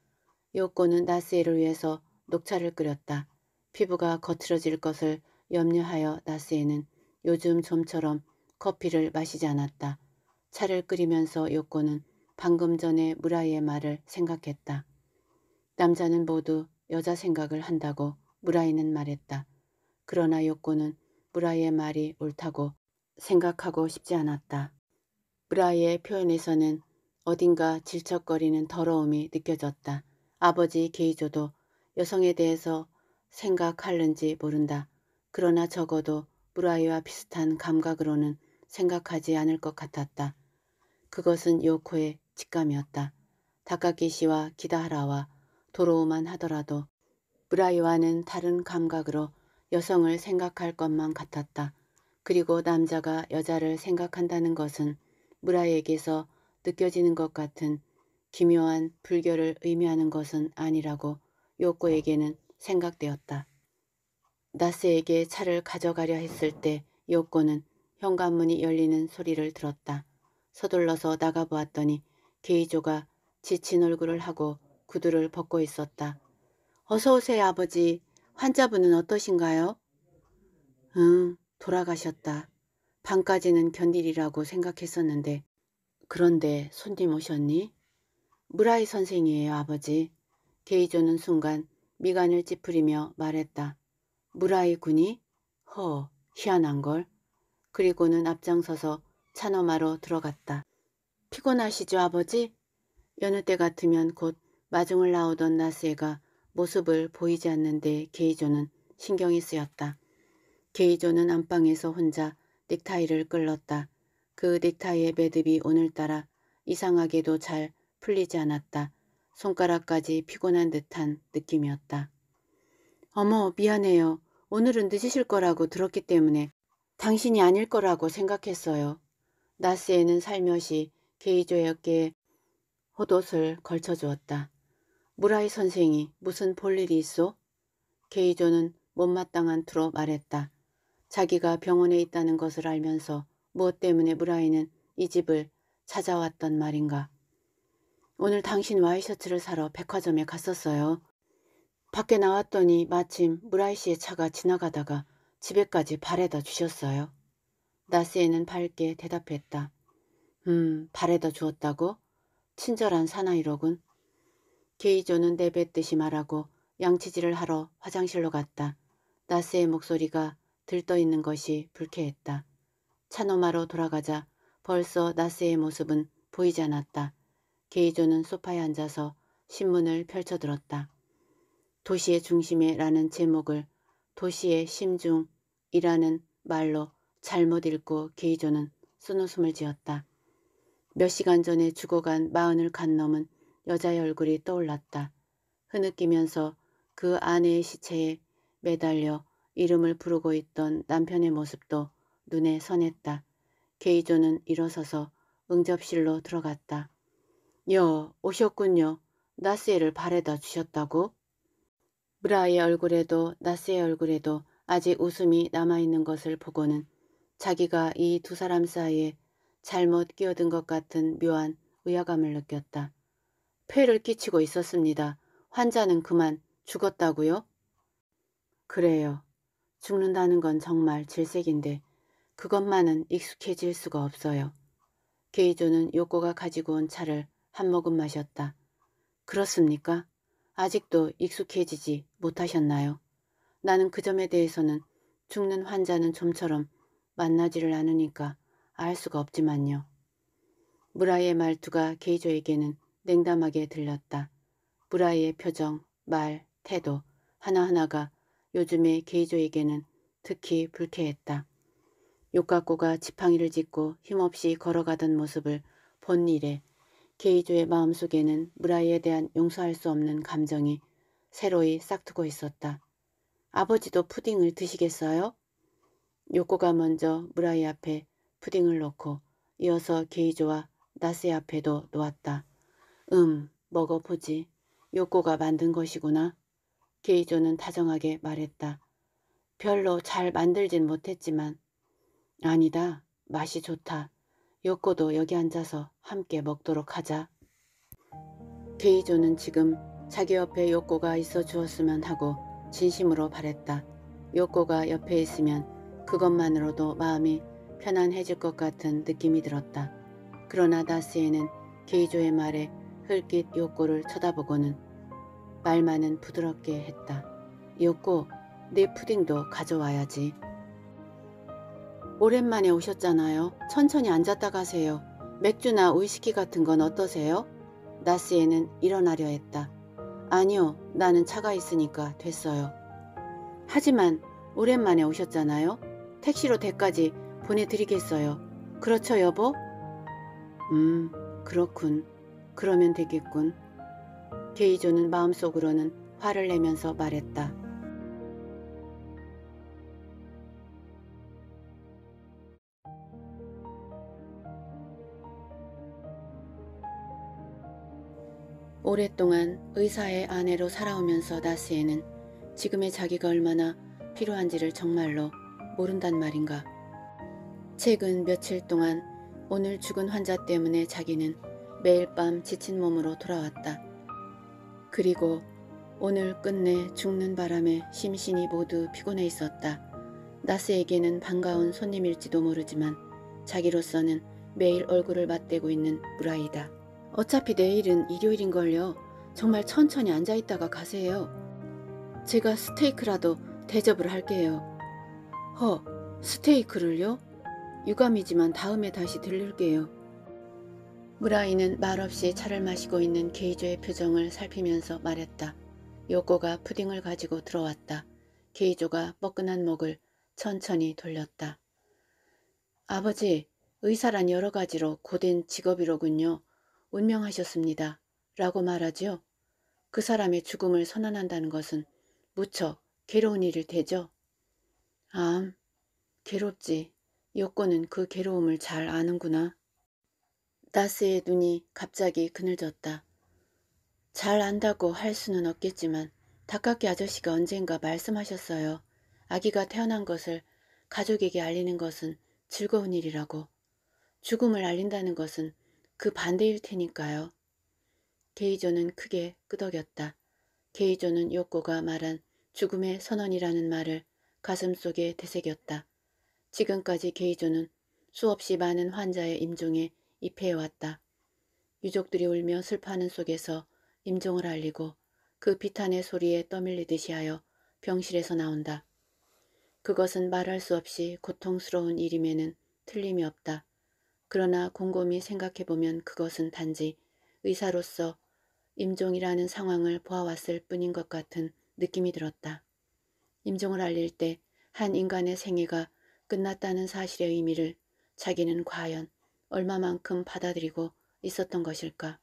요코는 나스에를 위해서 녹차를 끓였다. 피부가 거칠어질 것을 염려하여 나스에는 요즘 좀처럼 커피를 마시지 않았다. 차를 끓이면서 요코는 방금 전에 무라이의 말을 생각했다. 남자는 모두 여자 생각을 한다고 무라이는 말했다. 그러나 요코는 무라이의 말이 옳다고 생각하고 싶지 않았다. 무라이의 표현에서는 어딘가 질척거리는 더러움이 느껴졌다. 아버지 게이조도 여성에 대해서 생각할는지 모른다. 그러나 적어도 무라이와 비슷한 감각으로는 생각하지 않을 것 같았다. 그것은 요코의 직감이었다. 다카키시와 기다하라와 도로우만 하더라도 브라이와는 다른 감각으로 여성을 생각할 것만 같았다. 그리고 남자가 여자를 생각한다는 것은 무라에게서 느껴지는 것 같은 기묘한 불결을 의미하는 것은 아니라고 요코에게는 생각되었다. 나스에게 차를 가져가려 했을 때 요코는 현관문이 열리는 소리를 들었다. 서둘러서 나가보았더니 게이조가 지친 얼굴을 하고 구두를 벗고 있었다. 어서 오세요 아버지. 환자분은 어떠신가요? 응 돌아가셨다. 밤까지는 견디리라고 생각했었는데 그런데 손님 오셨니? 무라이 선생이에요 아버지. 게이조는 순간 미간을 찌푸리며 말했다. 무라이 군이? 허, 희한한 걸. 그리고는 앞장서서 차노마로 들어갔다. 피곤하시죠, 아버지? 여느 때 같으면 곧 마중을 나오던 나스에가 모습을 보이지 않는데 게이조는 신경이 쓰였다. 게이조는 안방에서 혼자 넥타이를 끌렀다. 그 넥타이의 매듭이 오늘따라 이상하게도 잘 풀리지 않았다. 손가락까지 피곤한 듯한 느낌이었다. 어머 미안해요. 오늘은 늦으실 거라고 들었기 때문에 당신이 아닐 거라고 생각했어요. 나스에는 살며시 게이조에게 헛옷을 걸쳐주었다. 무라이 선생이 무슨 볼일이 있어? 게이조는 못마땅한 투로 말했다. 자기가 병원에 있다는 것을 알면서 무엇 때문에 무라이는 이 집을 찾아왔던 말인가. 오늘 당신 와이셔츠를 사러 백화점에 갔었어요. 밖에 나왔더니 마침 무라이 씨의 차가 지나가다가 집에까지 바래다 주셨어요. 나스에는 밝게 대답했다. 음, 발에다 주었다고? 친절한 사나이로군. 게이조는 내뱉듯이 말하고 양치질을 하러 화장실로 갔다. 나스의 목소리가 들떠있는 것이 불쾌했다. 차노마로 돌아가자 벌써 나스의 모습은 보이지 않았다. 게이조는 소파에 앉아서 신문을 펼쳐들었다. 도시의 중심에 라는 제목을 도시의 심중이라는 말로 잘못 읽고 게이조는 쓴웃음을 지었다. 몇 시간 전에 죽어간 마흔을 간 넘은 여자의 얼굴이 떠올랐다. 흐느끼면서 그 아내의 시체에 매달려 이름을 부르고 있던 남편의 모습도 눈에 선했다. 게이조는 일어서서 응접실로 들어갔다. 여, 오셨군요. 나스에를 발에다 주셨다고? 브라의 얼굴에도 나스의 얼굴에도 아직 웃음이 남아있는 것을 보고는 자기가 이 두 사람 사이에 잘못 끼어든 것 같은 묘한 의아감을 느꼈다. 폐를 끼치고 있었습니다. 환자는 그만 죽었다고요? 그래요. 죽는다는 건 정말 질색인데 그것만은 익숙해질 수가 없어요. 게이조는 요코가 가지고 온 차를 한 모금 마셨다. 그렇습니까? 아직도 익숙해지지 못하셨나요? 나는 그 점에 대해서는 죽는 환자는 좀처럼 만나지를 않으니까 알 수가 없지만요. 무라이의 말투가 게이저에게는 냉담하게 들렸다. 무라이의 표정, 말, 태도 하나하나가 요즘의 게이저에게는 특히 불쾌했다. 욕갖고가 지팡이를 짚고 힘없이 걸어가던 모습을 본 일에 게이조의 마음속에는 무라이에 대한 용서할 수 없는 감정이 새로이 싹트고 있었다. 아버지도 푸딩을 드시겠어요? 요코가 먼저 무라이 앞에 푸딩을 넣고 이어서 게이조와 나스 앞에도 놓았다. 음, 먹어보지. 요코가 만든 것이구나. 게이조는 다정하게 말했다. 별로 잘 만들진 못했지만 아니다. 맛이 좋다. 요코도 여기 앉아서 함께 먹도록 하자. 게이조는 지금 자기 옆에 요코가 있어 주었으면 하고 진심으로 바랬다. 요코가 옆에 있으면 그것만으로도 마음이 편안해질 것 같은 느낌이 들었다. 그러나 다스에는 게이조의 말에 흘깃 요코를 쳐다보고는 말만은 부드럽게 했다. 요코, 네 푸딩도 가져와야지. 오랜만에 오셨잖아요. 천천히 앉았다 가세요. 맥주나 우이스키 같은 건 어떠세요? 나스에는 일어나려 했다. 아니요, 나는 차가 있으니까 됐어요. 하지만 오랜만에 오셨잖아요. 택시로 대까지 보내드리겠어요. 그렇죠, 여보? 음, 그렇군. 그러면 되겠군. 게이조는 마음속으로는 화를 내면서 말했다. 오랫동안 의사의 아내로 살아오면서 나스에는 지금의 자기가 얼마나 필요한지를 정말로 모른단 말인가. 최근 며칠 동안 오늘 죽은 환자 때문에 자기는 매일 밤 지친 몸으로 돌아왔다. 그리고 오늘 끝내 죽는 바람에 심신이 모두 피곤해 있었다. 나스에게는 반가운 손님일지도 모르지만 자기로서는 매일 얼굴을 맞대고 있는 브라이다. 어차피 내일은 일요일인걸요. 정말 천천히 앉아있다가 가세요. 제가 스테이크라도 대접을 할게요. 허, 어, 스테이크를요? 유감이지만 다음에 다시 들를게요. 무라이는 말없이 차를 마시고 있는 게이조의 표정을 살피면서 말했다. 요코가 푸딩을 가지고 들어왔다. 게이조가 뻐근한 목을 천천히 돌렸다. 아버지, 의사란 여러 가지로 고된 직업이로군요. 운명하셨습니다. 라고 말하지요. 그 사람의 죽음을 선언한다는 것은 무척 괴로운 일일 테죠. 암, 아, 괴롭지. 요코는 그 괴로움을 잘 아는구나. 나스의 눈이 갑자기 그늘졌다. 잘 안다고 할 수는 없겠지만 닭깎이 아저씨가 언젠가 말씀하셨어요. 아기가 태어난 것을 가족에게 알리는 것은 즐거운 일이라고. 죽음을 알린다는 것은 그 반대일 테니까요. 게이조는 크게 끄덕였다. 게이조는 요코가 말한 죽음의 선언이라는 말을 가슴속에 되새겼다. 지금까지 게이조는 수없이 많은 환자의 임종에 입회해왔다. 유족들이 울며 슬퍼하는 속에서 임종을 알리고 그 비탄의 소리에 떠밀리듯이 하여 병실에서 나온다. 그것은 말할 수 없이 고통스러운 일임에는 틀림이 없다. 그러나 곰곰이 생각해보면 그것은 단지 의사로서 임종이라는 상황을 보아왔을 뿐인 것 같은 느낌이 들었다. 임종을 알릴 때 한 인간의 생애가 끝났다는 사실의 의미를 자기는 과연 얼마만큼 받아들이고 있었던 것일까.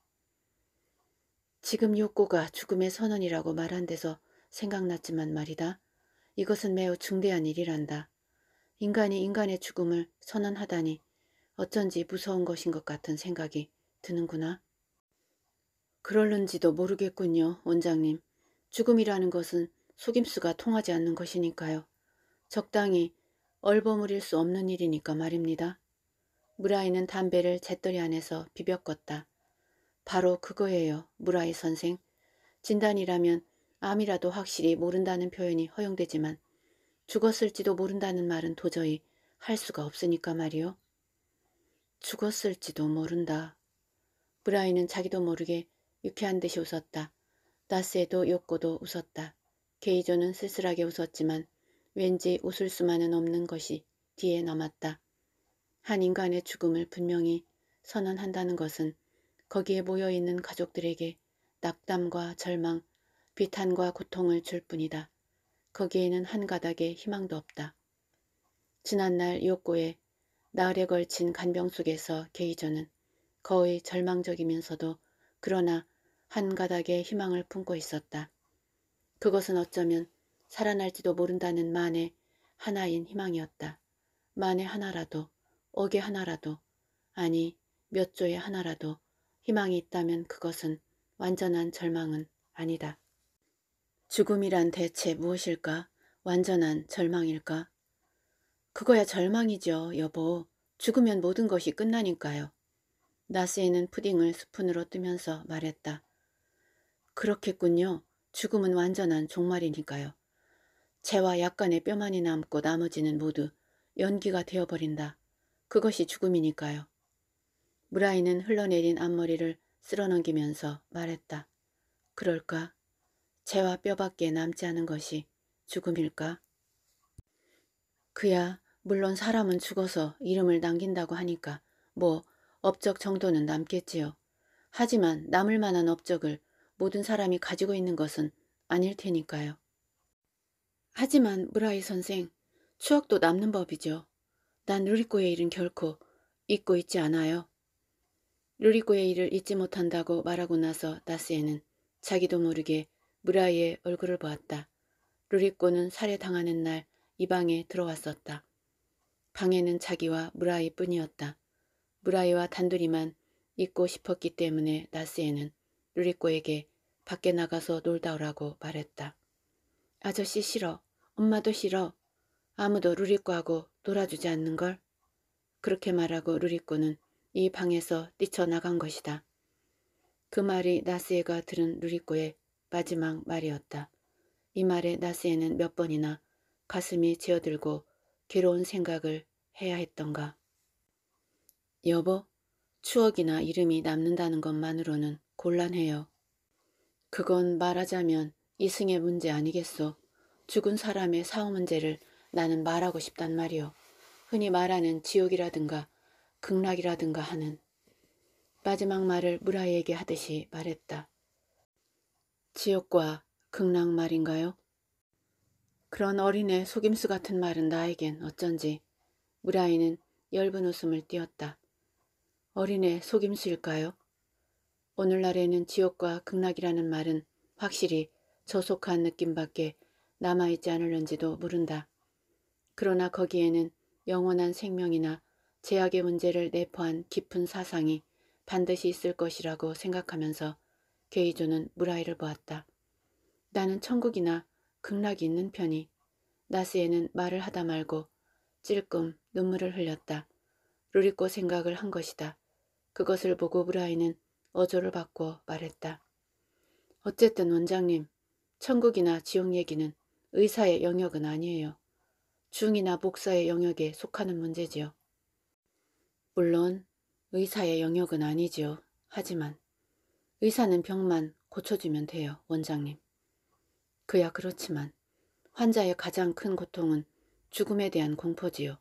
지금 욕구가 죽음의 선언이라고 말한 데서 생각났지만 말이다. 이것은 매우 중대한 일이란다. 인간이 인간의 죽음을 선언하다니 어쩐지 무서운 것인 것 같은 생각이 드는구나. 그럴는지도 모르겠군요, 원장님. 죽음이라는 것은 속임수가 통하지 않는 것이니까요. 적당히 얼버무릴 수 없는 일이니까 말입니다. 무라이는 담배를 잿더리 안에서 비벼껐다. 바로 그거예요, 무라이 선생. 진단이라면 암이라도 확실히 모른다는 표현이 허용되지만 죽었을지도 모른다는 말은 도저히 할 수가 없으니까 말이요. 죽었을지도 모른다. 브라이는 자기도 모르게 유쾌한 듯이 웃었다. 나스에도 욕고도 웃었다. 게이조는 쓸쓸하게 웃었지만 왠지 웃을 수만은 없는 것이 뒤에 남았다. 한 인간의 죽음을 분명히 선언한다는 것은 거기에 모여있는 가족들에게 낙담과 절망, 비탄과 고통을 줄 뿐이다. 거기에는 한 가닥의 희망도 없다. 지난날 요코에 나흘에 걸친 간병 속에서 게이저는 거의 절망적이면서도 그러나 한 가닥의 희망을 품고 있었다. 그것은 어쩌면 살아날지도 모른다는 만에 하나인 희망이었다. 만에 하나라도, 억의 하나라도, 아니 몇 조의 하나라도 희망이 있다면 그것은 완전한 절망은 아니다. 죽음이란 대체 무엇일까? 완전한 절망일까? 그거야 절망이죠, 여보. 죽으면 모든 것이 끝나니까요. 나스에는 푸딩을 스푼으로 뜨면서 말했다. 그렇겠군요. 죽음은 완전한 종말이니까요. 채와 약간의 뼈만이 남고 나머지는 모두 연기가 되어버린다. 그것이 죽음이니까요. 무라이는 흘러내린 앞머리를 쓸어넘기면서 말했다. 그럴까? 채와 뼈밖에 남지 않은 것이 죽음일까? 그야 물론 사람은 죽어서 이름을 남긴다고 하니까 뭐 업적 정도는 남겠지요. 하지만 남을 만한 업적을 모든 사람이 가지고 있는 것은 아닐 테니까요. 하지만 무라이 선생, 추억도 남는 법이죠. 난 루리코의 일은 결코 잊고 있지 않아요. 루리코의 일을 잊지 못한다고 말하고 나서 나스에는 자기도 모르게 무라이의 얼굴을 보았다. 루리코는 살해당하는 날 이 방에 들어왔었다. 방에는 자기와 무라이뿐이었다. 무라이와 단둘이만 잊고 싶었기 때문에 나스에는 루리코에게 밖에 나가서 놀다 오라고 말했다. 아저씨 싫어. 엄마도 싫어. 아무도 루리코하고 놀아주지 않는걸. 그렇게 말하고 루리코는이 방에서 뛰쳐나간 것이다. 그 말이 나스에가 들은 루리코의 마지막 말이었다. 이 말에 나스에는 몇 번이나 가슴이 치어들고 괴로운 생각을 해야 했던가. 여보, 추억이나 이름이 남는다는 것만으로는 곤란해요. 그건 말하자면 이승의 문제 아니겠소. 죽은 사람의 사후 문제를 나는 말하고 싶단 말이요. 흔히 말하는 지옥이라든가 극락이라든가 하는 마지막 말을 무라이에게 하듯이 말했다. 지옥과 극락 말인가요? 그런 어린애 속임수 같은 말은 나에겐 어쩐지 무라이는 열분 웃음을 띄었다. 어린애 속임수일까요? 오늘날에는 지옥과 극락이라는 말은 확실히 저속한 느낌밖에 남아있지 않을는지도 모른다. 그러나 거기에는 영원한 생명이나 제약의 문제를 내포한 깊은 사상이 반드시 있을 것이라고 생각하면서 게이조는 무라이를 보았다. 나는 천국이나 극락이 있는 편이 나스에는 말을 하다 말고 찔끔 눈물을 흘렸다. 루리코 생각을 한 것이다. 그것을 보고 브라이는 어조를 받고 말했다. 어쨌든 원장님, 천국이나 지옥 얘기는 의사의 영역은 아니에요. 중이나 목사의 영역에 속하는 문제지요. 물론 의사의 영역은 아니지요. 하지만 의사는 병만 고쳐주면 돼요, 원장님. 그야 그렇지만 환자의 가장 큰 고통은 죽음에 대한 공포지요.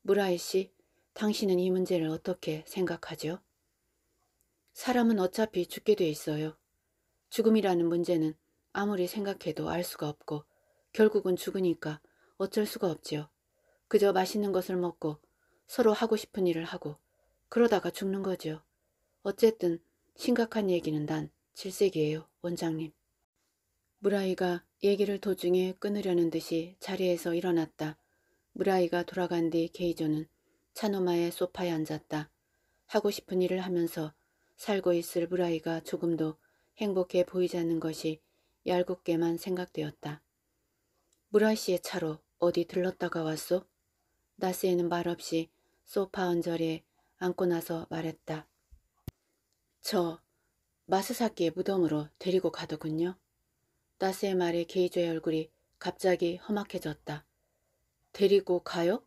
무라이 씨, 당신은 이 문제를 어떻게 생각하죠 사람은 어차피 죽게 돼 있어요. 죽음이라는 문제는 아무리 생각해도 알 수가 없고 결국은 죽으니까 어쩔 수가 없지요. 그저 맛있는 것을 먹고 서로 하고 싶은 일을 하고 그러다가 죽는 거지요. 어쨌든 심각한 얘기는 난 질색이에요, 원장님. 무라이가 얘기를 도중에 끊으려는 듯이 자리에서 일어났다. 무라이가 돌아간 뒤 게이조는 차노마의 소파에 앉았다. 하고 싶은 일을 하면서 살고 있을 무라이가 조금도 행복해 보이지 않는 것이 얄궂게만 생각되었다. 무라 씨의 차로 어디 들렀다가 왔소? 나스에는 말없이 소파 언저리에 앉고 나서 말했다. 저 마스사키의 무덤으로 데리고 가더군요. 나스의 말에 게이조의 얼굴이 갑자기 험악해졌다. 데리고 가요?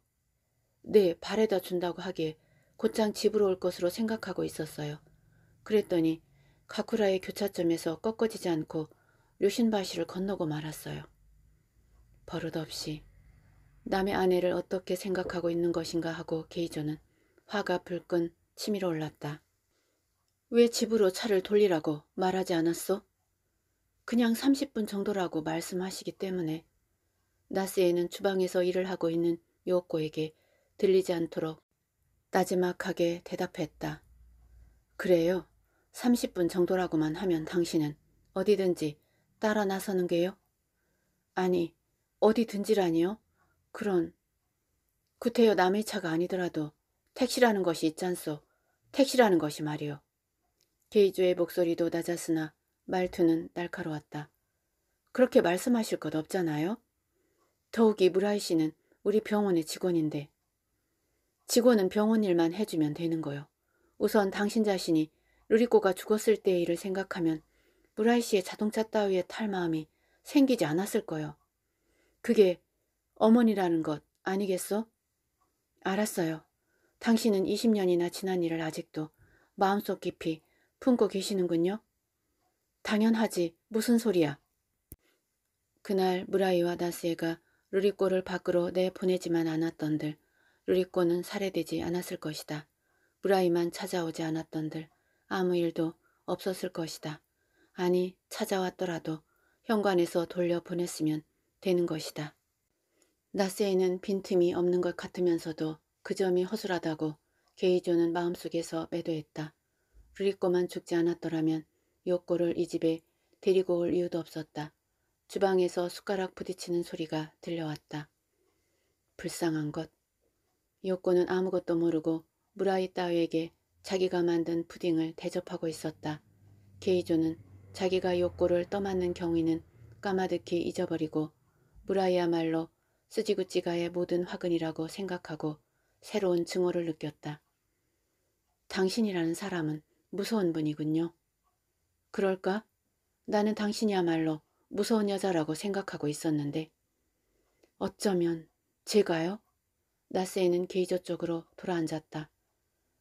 네, 발에다 준다고 하기에 곧장 집으로 올 것으로 생각하고 있었어요. 그랬더니 가쿠라의 교차점에서 꺾어지지 않고 료신바시를 건너고 말았어요. 버릇없이 남의 아내를 어떻게 생각하고 있는 것인가 하고 게이조는 화가 불끈 치밀어 올랐다. 왜 집으로 차를 돌리라고 말하지 않았소? 그냥 30분 정도라고 말씀하시기 때문에 나스에는 주방에서 일을 하고 있는 요코에게 들리지 않도록 따지막하게 대답했다. 그래요. 30분 정도라고만 하면 당신은 어디든지 따라 나서는 게요? 아니, 어디 든지라니요? 그런. 구태여 남의 차가 아니더라도 택시라는 것이 있잖소. 택시라는 것이 말이오게이조의 목소리도 낮았으나 말투는 날카로웠다. 그렇게 말씀하실 것 없잖아요? 더욱이 무라이 씨는 우리 병원의 직원인데 직원은 병원 일만 해주면 되는 거요. 우선 당신 자신이 루리코가 죽었을 때의 일을 생각하면 무라이 씨의 자동차 따위에 탈 마음이 생기지 않았을 거요. 그게 어머니라는 것 아니겠어? 알았어요. 당신은 20년이나 지난 일을 아직도 마음속 깊이 품고 계시는군요. 당연하지. 무슨 소리야. 그날 무라이와 나스에가 루리꼬를 밖으로 내보내지만 않았던들 루리꼬는 살해되지 않았을 것이다. 무라이만 찾아오지 않았던들 아무 일도 없었을 것이다. 아니 찾아왔더라도 현관에서 돌려보냈으면 되는 것이다. 나스에는 빈틈이 없는 것 같으면서도 그 점이 허술하다고 게이조는 마음속에서 매도했다. 루리꼬만 죽지 않았더라면 요꼬를 이 집에 데리고 올 이유도 없었다. 주방에서 숟가락 부딪히는 소리가 들려왔다. 불쌍한 것. 요코는 아무것도 모르고 무라이 따위에게 자기가 만든 푸딩을 대접하고 있었다. 게이조는 자기가 요코를 떠맞는 경위는 까마득히 잊어버리고 브라이야말로 스지구찌가의 모든 화근이라고 생각하고 새로운 증오를 느꼈다. 당신이라는 사람은 무서운 분이군요. 그럴까? 나는 당신이야말로 무서운 여자라고 생각하고 있었는데 어쩌면 제가요? 나세이는 게이저 쪽으로 돌아앉았다.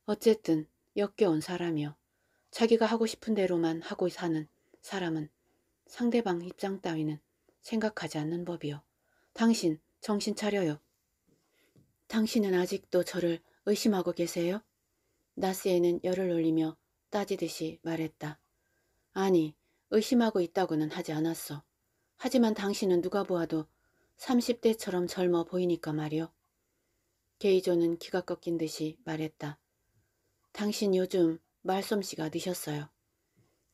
어쨌든 역겨운 사람이요. 자기가 하고 싶은 대로만 하고 사는 사람은 상대방 입장 따위는 생각하지 않는 법이요. 당신 정신 차려요. 당신은 아직도 저를 의심하고 계세요? 나스에는 열을 올리며 따지듯이 말했다. 아니, 의심하고 있다고는 하지 않았어. 하지만 당신은 누가 보아도 30대처럼 젊어 보이니까 말이요. 게이조는 기가 꺾인 듯이 말했다. 당신 요즘 말솜씨가 느셨어요.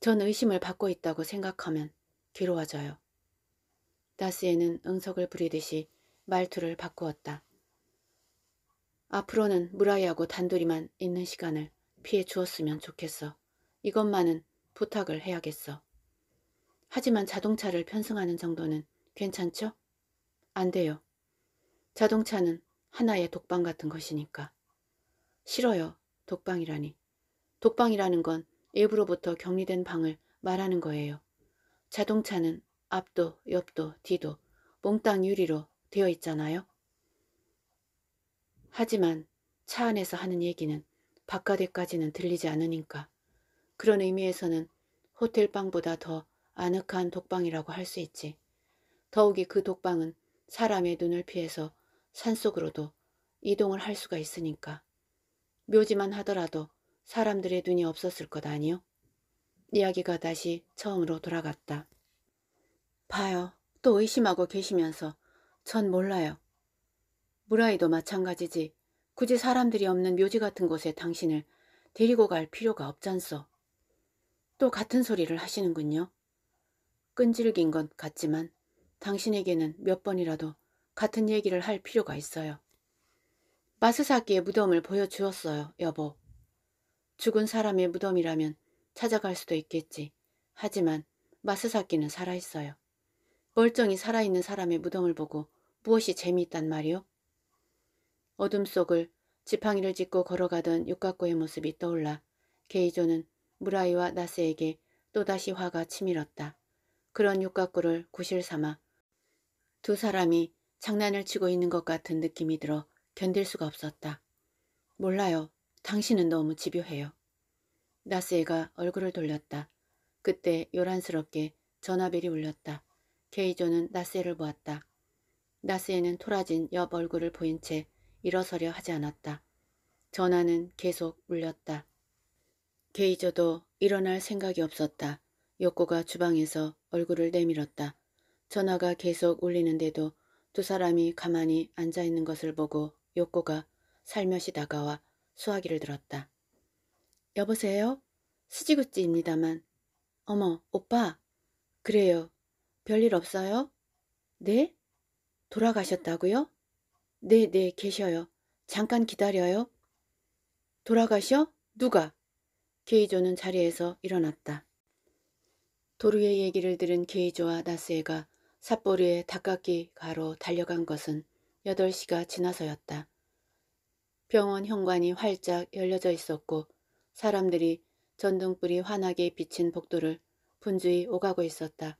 전 의심을 받고 있다고 생각하면 괴로워져요. 다스에는 응석을 부리듯이 말투를 바꾸었다. 앞으로는 무라이하고 단둘이만 있는 시간을 피해 주었으면 좋겠어. 이것만은 부탁을 해야겠어. 하지만 자동차를 편승하는 정도는 괜찮죠? 안 돼요. 자동차는 하나의 독방 같은 것이니까. 싫어요. 독방이라니. 독방이라는 건 일부로부터 격리된 방을 말하는 거예요. 자동차는 앞도 옆도 뒤도 몽땅 유리로 되어 있잖아요. 하지만 차 안에서 하는 얘기는 바깥에까지는 들리지 않으니까 그런 의미에서는 호텔방보다 더 아늑한 독방이라고 할 수 있지. 더욱이 그 독방은 사람의 눈을 피해서 산속으로도 이동을 할 수가 있으니까. 묘지만 하더라도 사람들의 눈이 없었을 것 아니요? 이야기가 다시 처음으로 돌아갔다. 봐요. 또 의심하고 계시면서 전 몰라요. 무라이도 마찬가지지. 굳이 사람들이 없는 묘지 같은 곳에 당신을 데리고 갈 필요가 없잖소. 또 같은 소리를 하시는군요. 끈질긴 것 같지만 당신에게는 몇 번이라도 같은 얘기를 할 필요가 있어요. 마스사키의 무덤을 보여주었어요, 여보. 죽은 사람의 무덤이라면 찾아갈 수도 있겠지. 하지만 마스사키는 살아있어요. 멀쩡히 살아있는 사람의 무덤을 보고 무엇이 재미있단 말이오? 어둠 속을 지팡이를 짚고 걸어가던 육각고의 모습이 떠올라 게이조는 무라이와 나스에게 또다시 화가 치밀었다. 그런 육각고를 구실 삼아 두 사람이 장난을 치고 있는 것 같은 느낌이 들어 견딜 수가 없었다. 몰라요. 당신은 너무 집요해요. 나스에가 얼굴을 돌렸다. 그때 요란스럽게 전화벨이 울렸다. 케이조는 나스에를 보았다. 나스에는 토라진 옆 얼굴을 보인 채 일어서려 하지 않았다. 전화는 계속 울렸다. 게이저도 일어날 생각이 없었다. 요코가 주방에서 얼굴을 내밀었다. 전화가 계속 울리는데도 두 사람이 가만히 앉아있는 것을 보고 요코가 살며시 다가와 수화기를 들었다. 여보세요? 스지구찌입니다만. 어머, 오빠. 그래요. 별일 없어요? 네? 돌아가셨다고요? 네, 네, 계셔요. 잠깐 기다려요. 돌아가셔? 누가? 케이조는 자리에서 일어났다. 도루의 얘기를 들은 케이조와 나스에가 삿포리에 닭깎이 가로 달려간 것은 8시가 지나서였다. 병원 현관이 활짝 열려져 있었고 사람들이 전등불이 환하게 비친 복도를 분주히 오가고 있었다.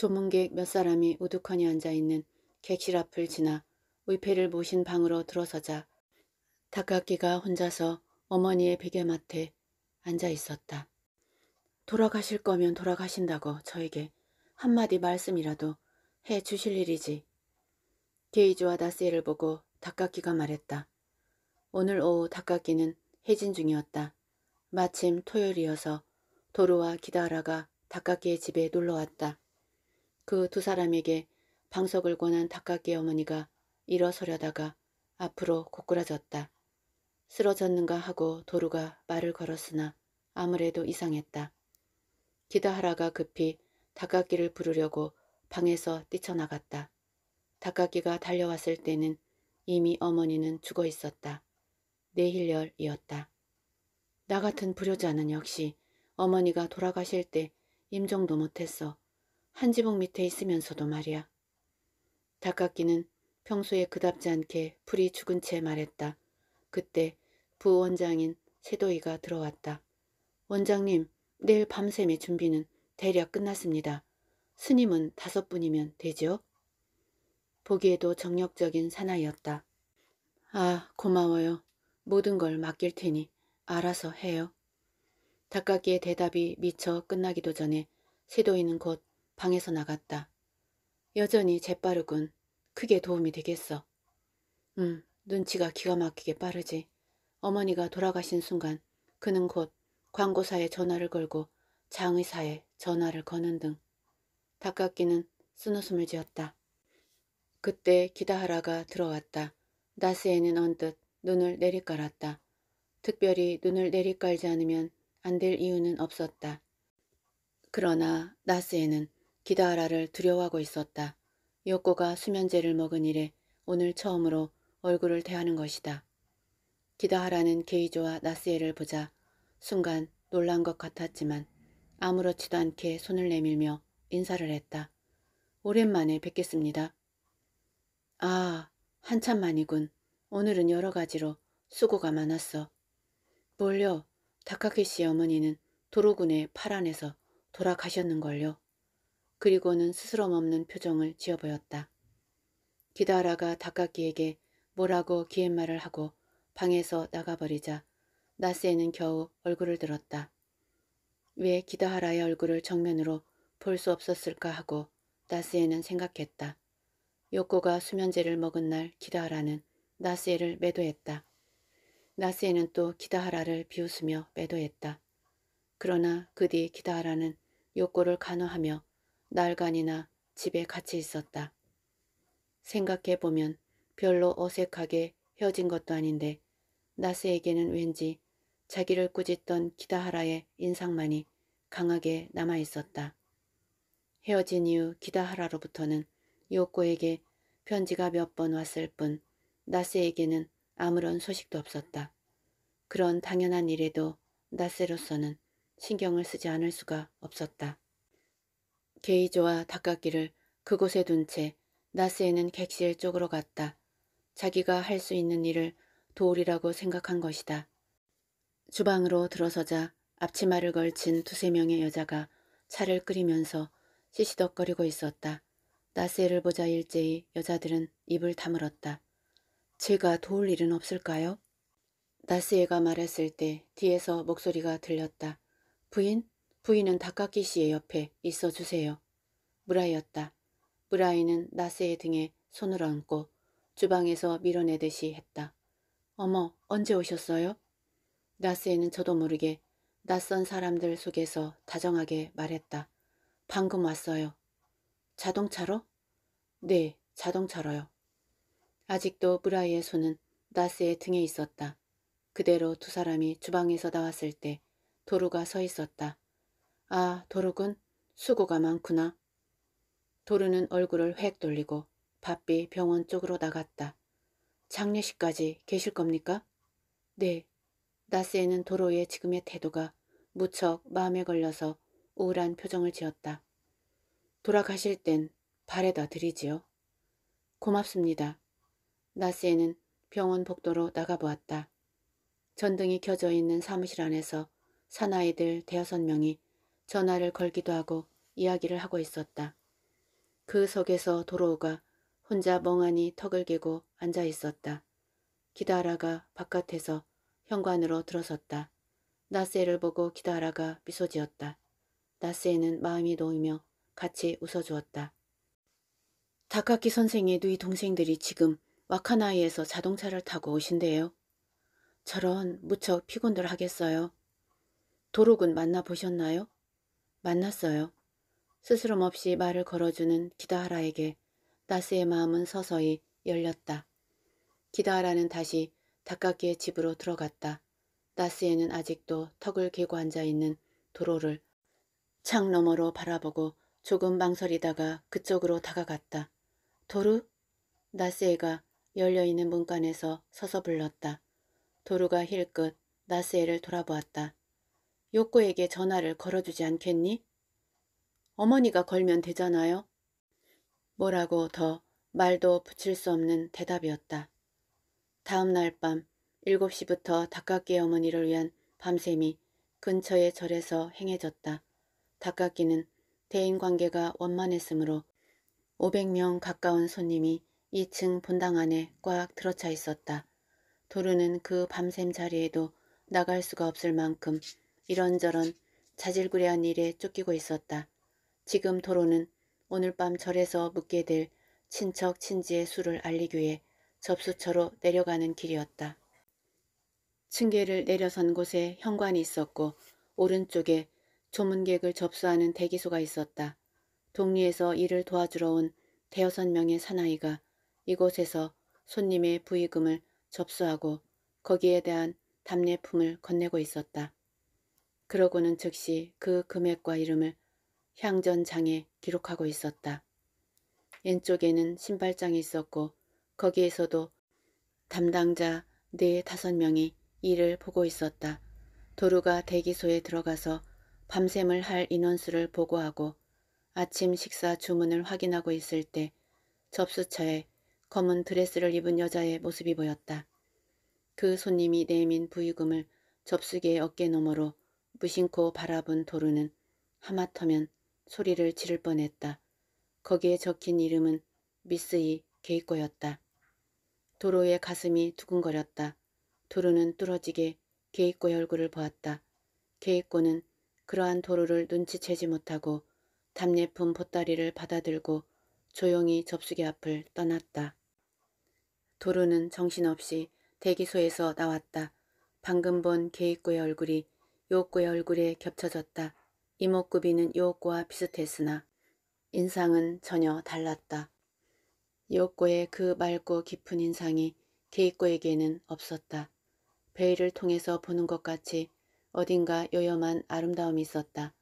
조문객 몇 사람이 우두커니 앉아있는 객실 앞을 지나 의패를 모신 방으로 들어서자 닭각기가 혼자서 어머니의 베개맡에 앉아있었다. 돌아가실 거면 돌아가신다고 저에게 한마디 말씀이라도 해 주실 일이지. 게이지와 다세를 보고 닭각기가 말했다. 오늘 오후 닭각기는 해진 중이었다. 마침 토요일이어서 도로와 기다라가 닭각기의 집에 놀러왔다. 그두 사람에게 방석을 권한 닭깎이 어머니가 일어서려다가 앞으로 고꾸라졌다. 쓰러졌는가 하고 도루가 말을 걸었으나 아무래도 이상했다. 기다하라가 급히 닭깎기를 부르려고 방에서 뛰쳐나갔다. 닭깎기가 달려왔을 때는 이미 어머니는 죽어 있었다. 내힐열이었다. 나 같은 불효자는 역시 어머니가 돌아가실 때 임종도 못했어. 한 지붕 밑에 있으면서도 말이야. 닭깎기는 평소에 그답지 않게 풀이 죽은 채 말했다. 그때 부원장인 세도이가 들어왔다. 원장님, 내일 밤샘의 준비는 대략 끝났습니다. 스님은 다섯 분이면 되죠 보기에도 정력적인 사나이였다. 아, 고마워요. 모든 걸 맡길 테니 알아서 해요. 닭가기의 대답이 미처 끝나기도 전에 세도이는 곧 방에서 나갔다. 여전히 재빠르군. 크게 도움이 되겠어. 음, 눈치가 기가 막히게 빠르지. 어머니가 돌아가신 순간 그는 곧 광고사에 전화를 걸고 장의사에 전화를 거는 등 닭깎이는 쓴웃음을 지었다. 그때 기다하라가 들어왔다. 나스에는 언뜻 눈을 내리깔았다. 특별히 눈을 내리깔지 않으면 안 될 이유는 없었다. 그러나 나스에는 기다하라를 두려워하고 있었다. 요코가 수면제를 먹은 이래 오늘 처음으로 얼굴을 대하는 것이다. 기다하라는 게이조와 나스에를 보자 순간 놀란 것 같았지만 아무렇지도 않게 손을 내밀며 인사를 했다. 오랜만에 뵙겠습니다. 아, 한참 만이군. 오늘은 여러 가지로 수고가 많았어. 몰려, 다카케 씨 어머니는 도로군의 파란에서 돌아가셨는걸요. 그리고는 스스럼 없는 표정을 지어보였다. 기다라가 다카키에게 뭐라고 기행말을 하고 방에서 나가버리자 나스에는 겨우 얼굴을 들었다. 왜 기다하라의 얼굴을 정면으로 볼 수 없었을까 하고 나스에는 생각했다. 요코가 수면제를 먹은 날 기다하라는 나스에를 매도했다. 나스에는 또 기다하라를 비웃으며 매도했다. 그러나 그 뒤 기다하라는 요코를 간호하며 날간이나 집에 같이 있었다. 생각해보면 별로 어색하게 헤어진 것도 아닌데 나스에게는 왠지 자기를 꾸짖던 기다하라의 인상만이 강하게 남아있었다. 헤어진 이후 기다하라로부터는 요코에게 편지가 몇 번 왔을 뿐 나스에게는 아무런 소식도 없었다. 그런 당연한 일에도 나스로서는 신경을 쓰지 않을 수가 없었다. 게이지와 닭가기를 그곳에 둔 채 나스에는 객실 쪽으로 갔다. 자기가 할 수 있는 일을 도울이라고 생각한 것이다. 주방으로 들어서자 앞치마를 걸친 두세 명의 여자가 차를 끓이면서 시시덕거리고 있었다. 나스에를 보자 일제히 여자들은 입을 다물었다. 제가 도울 일은 없을까요? 나스에가 말했을 때 뒤에서 목소리가 들렸다. 부인, 부인은 다카키 씨의 옆에 있어 주세요. 무라이였다. 무라이는 나스의 등에 손을 얹고 주방에서 밀어내듯이 했다. 어머, 언제 오셨어요? 나스에는 저도 모르게 낯선 사람들 속에서 다정하게 말했다. 방금 왔어요. 자동차로? 네, 자동차로요. 아직도 브라이의 손은 나스의 등에 있었다. 그대로 두 사람이 주방에서 나왔을 때 도루가 서 있었다. 아, 도로군 수고가 많구나. 도르는 얼굴을 획 돌리고 바삐 병원 쪽으로 나갔다. 장례식까지 계실 겁니까? 네. 나스에는 도로의 지금의 태도가 무척 마음에 걸려서 우울한 표정을 지었다. 돌아가실 땐 발에다 드리지요. 고맙습니다. 나스에는 병원 복도로 나가보았다. 전등이 켜져 있는 사무실 안에서 사나이들 대여섯 명이 전화를 걸기도 하고 이야기를 하고 있었다. 그속에서 도로우가 혼자 멍하니 턱을 개고 앉아 있었다. 기다라가 바깥에서 현관으로 들어섰다. 나세를 보고 기다라가 미소 지었다. 나세는 마음이 놓이며 같이 웃어주었다. 다카키 선생의 누이 동생들이 지금 와카나이에서 자동차를 타고 오신대요. 저런 무척 피곤들 하겠어요. 도로군 만나보셨나요? 만났어요. 스스럼 없이 말을 걸어주는 기다하라에게 나스의 마음은 서서히 열렸다. 기다하라는 다시 닭가기의 집으로 들어갔다. 나스에는 아직도 턱을 개고 앉아있는 도로를 창 너머로 바라보고 조금 망설이다가 그쪽으로 다가갔다. 도루? 나스에가 열려있는 문간에서 서서 불렀다. 도루가 힐끗 나스에를 돌아보았다. 요코에게 전화를 걸어주지 않겠니? 어머니가 걸면 되잖아요. 뭐라고 더 말도 붙일 수 없는 대답이었다. 다음 날 밤 7시부터 닭깎이 어머니를 위한 밤샘이 근처의 절에서 행해졌다. 닭깎이는 대인관계가 원만했으므로 500명 가까운 손님이 2층 본당 안에 꽉 들어차 있었다. 도루는 그 밤샘 자리에도 나갈 수가 없을 만큼 이런저런 자질구레한 일에 쫓기고 있었다. 지금 도로는 오늘 밤 절에서 묵게 될 친척 친지의 수를 알리기 위해 접수처로 내려가는 길이었다. 층계를 내려선 곳에 현관이 있었고 오른쪽에 조문객을 접수하는 대기소가 있었다. 동리에서 일을 도와주러 온 대여섯 명의 사나이가 이곳에서 손님의 부의금을 접수하고 거기에 대한 답례품을 건네고 있었다. 그러고는 즉시 그 금액과 이름을 향전장에 기록하고 있었다. 왼쪽에는 신발장이 있었고 거기에서도 담당자 네 다섯 명이 일을 보고 있었다. 도루가 대기소에 들어가서 밤샘을 할 인원수를 보고하고 아침 식사 주문을 확인하고 있을 때 접수처에 검은 드레스를 입은 여자의 모습이 보였다. 그 손님이 내민 부유금을 접수기의 어깨 너머로 무심코 바라본 도루는 하마터면 소리를 지를 뻔했다. 거기에 적힌 이름은 미스이 게이코였다 도로의 가슴이 두근거렸다. 도루는 뚫어지게 게이코의 얼굴을 보았다. 게이코는 그러한 도루를 눈치채지 못하고 담례품 보따리를 받아들고 조용히 접수기 앞을 떠났다. 도루는 정신없이 대기소에서 나왔다. 방금 본게이코의 얼굴이 요옥의얼굴에 겹쳐졌다. 이목구비는 요옥와 비슷했으나 인상은 전혀 달랐다. 요옥의그 맑고 깊은 인상이 케이코에게는 없었다. 베일을 통해서 보는 것 같이 어딘가 요염한 아름다움이 있었다.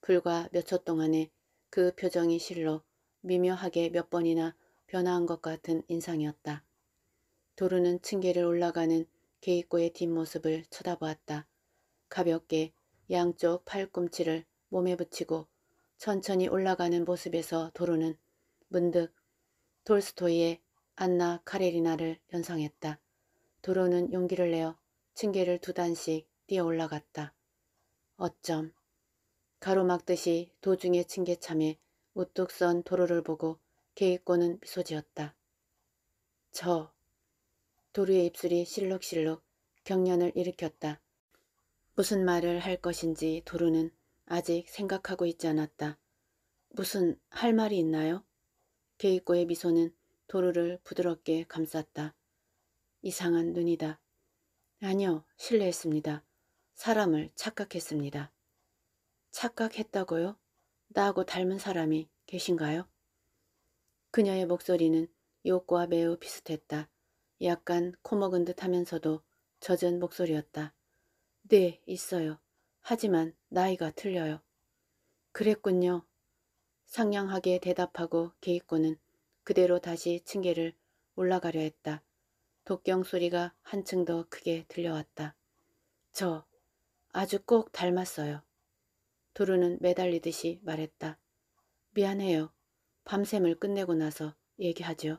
불과 몇 초 동안에 그 표정이 실로 미묘하게 몇 번이나 변화한 것 같은 인상이었다. 도르는 층계를 올라가는 게이코의 뒷모습을 쳐다보았다. 가볍게 양쪽 팔꿈치를 몸에 붙이고 천천히 올라가는 모습에서 도로는 문득 돌스토이의 안나 카레리나를 연상했다. 도로는 용기를 내어 층계를 두 단씩 뛰어 올라갔다. 어쩜 가로막듯이 도중에 층계참에 우뚝 선 도로를 보고 개입고는 미소 지었다. 저 도루의 입술이 실룩실룩 경련을 일으켰다. 무슨 말을 할 것인지 도루는 아직 생각하고 있지 않았다. 무슨 할 말이 있나요? 케이코의 미소는 도루를 부드럽게 감쌌다. 이상한 눈이다. 아니요, 실례했습니다. 사람을 착각했습니다. 착각했다고요? 나하고 닮은 사람이 계신가요? 그녀의 목소리는 요코와 매우 비슷했다. 약간 코먹은 듯 하면서도 젖은 목소리였다. 네, 있어요. 하지만 나이가 틀려요. 그랬군요. 상냥하게 대답하고 개이고는 그대로 다시 층계를 올라가려 했다. 독경 소리가 한층 더 크게 들려왔다. 저 아주 꼭 닮았어요. 도루는 매달리듯이 말했다. 미안해요. 밤샘을 끝내고 나서 얘기하죠.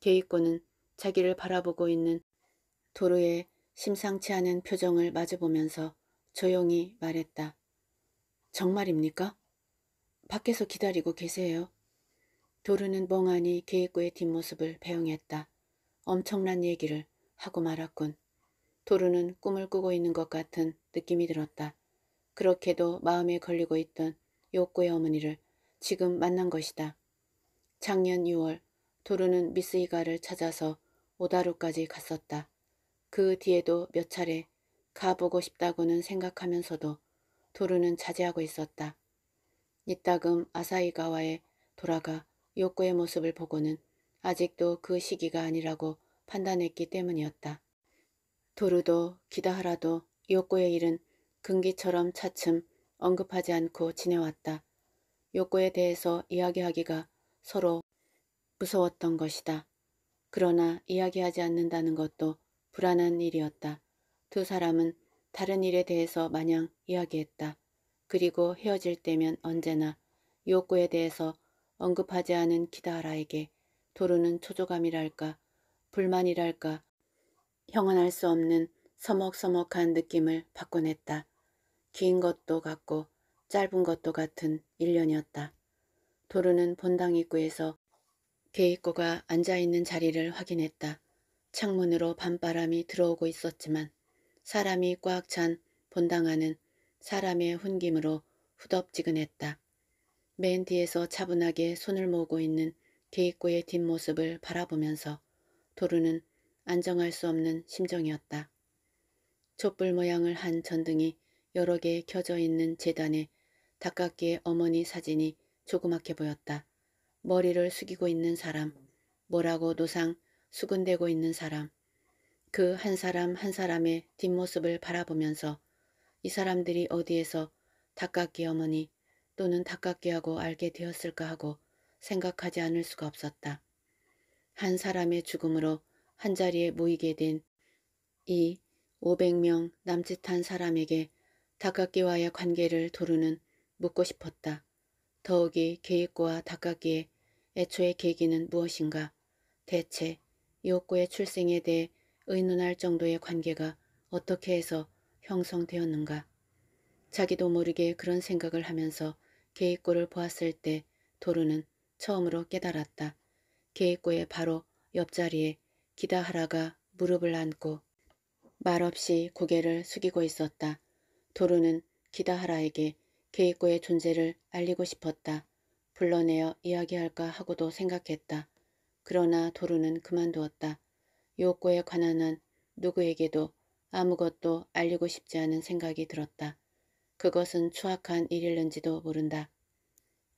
개이고는 자기를 바라보고 있는 도루의 심상치 않은 표정을 마주보면서 조용히 말했다. 정말입니까? 밖에서 기다리고 계세요. 도르는 멍하니 계획구의 뒷모습을 배웅했다. 엄청난 얘기를 하고 말았군. 도르는 꿈을 꾸고 있는 것 같은 느낌이 들었다. 그렇게도 마음에 걸리고 있던 욕구의 어머니를 지금 만난 것이다. 작년 6월 도르는 미스 이가를 찾아서 오다루까지 갔었다. 그 뒤에도 몇 차례 가보고 싶다고는 생각하면서도 도루는 자제하고 있었다. 이따금 아사이가와에 돌아가 욕구의 모습을 보고는 아직도 그 시기가 아니라고 판단했기 때문이었다. 도루도 기다하라도 욕구의 일은 금기처럼 차츰 언급하지 않고 지내왔다. 욕구에 대해서 이야기하기가 서로 무서웠던 것이다. 그러나 이야기하지 않는다는 것도 불안한 일이었다. 두 사람은 다른 일에 대해서 마냥 이야기했다. 그리고 헤어질 때면 언제나 요코에 대해서 언급하지 않은 기다라에게 도루는 초조감이랄까 불만이랄까 형언할 수 없는 서먹서먹한 느낌을 받곤 했다긴 것도 같고 짧은 것도 같은 일년이었다 도루는 본당 입구에서 게이코가 앉아있는 자리를 확인했다. 창문으로 밤바람이 들어오고 있었지만 사람이 꽉 찬본당하는 사람의 훈김으로 후덥지근했다. 맨 뒤에서 차분하게 손을 모으고 있는 개입구의 뒷모습을 바라보면서 도루는 안정할 수 없는 심정이었다. 촛불 모양을 한 전등이 여러 개 켜져 있는 재단에 닭깎이의 어머니 사진이 조그맣게 보였다. 머리를 숙이고 있는 사람, 뭐라고 노상 수근대고 있는 사람, 그 한 사람 한 사람의 뒷모습을 바라보면서 이 사람들이 어디에서 닭깎기 어머니 또는 닭깎기하고 알게 되었을까 하고 생각하지 않을 수가 없었다. 한 사람의 죽음으로 한자리에 모이게 된 이 500명 남짓한 사람에게 닭깎기와의 관계를 도루는 묻고 싶었다. 더욱이 계획과 닭깎기에 애초의 계기는 무엇인가? 대체 이옥고의 출생에 대해 의논할 정도의 관계가 어떻게 해서 형성되었는가. 자기도 모르게 그런 생각을 하면서 개입고를 보았을 때 도루는 처음으로 깨달았다. 개입고의 바로 옆자리에 기다하라가 무릎을 안고 말없이 고개를 숙이고 있었다. 도루는 기다하라에게 개입고의 존재를 알리고 싶었다. 불러내어 이야기할까 하고도 생각했다. 그러나 도루는 그만두었다. 요코에 관한 한 누구에게도 아무것도 알리고 싶지 않은 생각이 들었다. 그것은 추악한 일일는지도 모른다.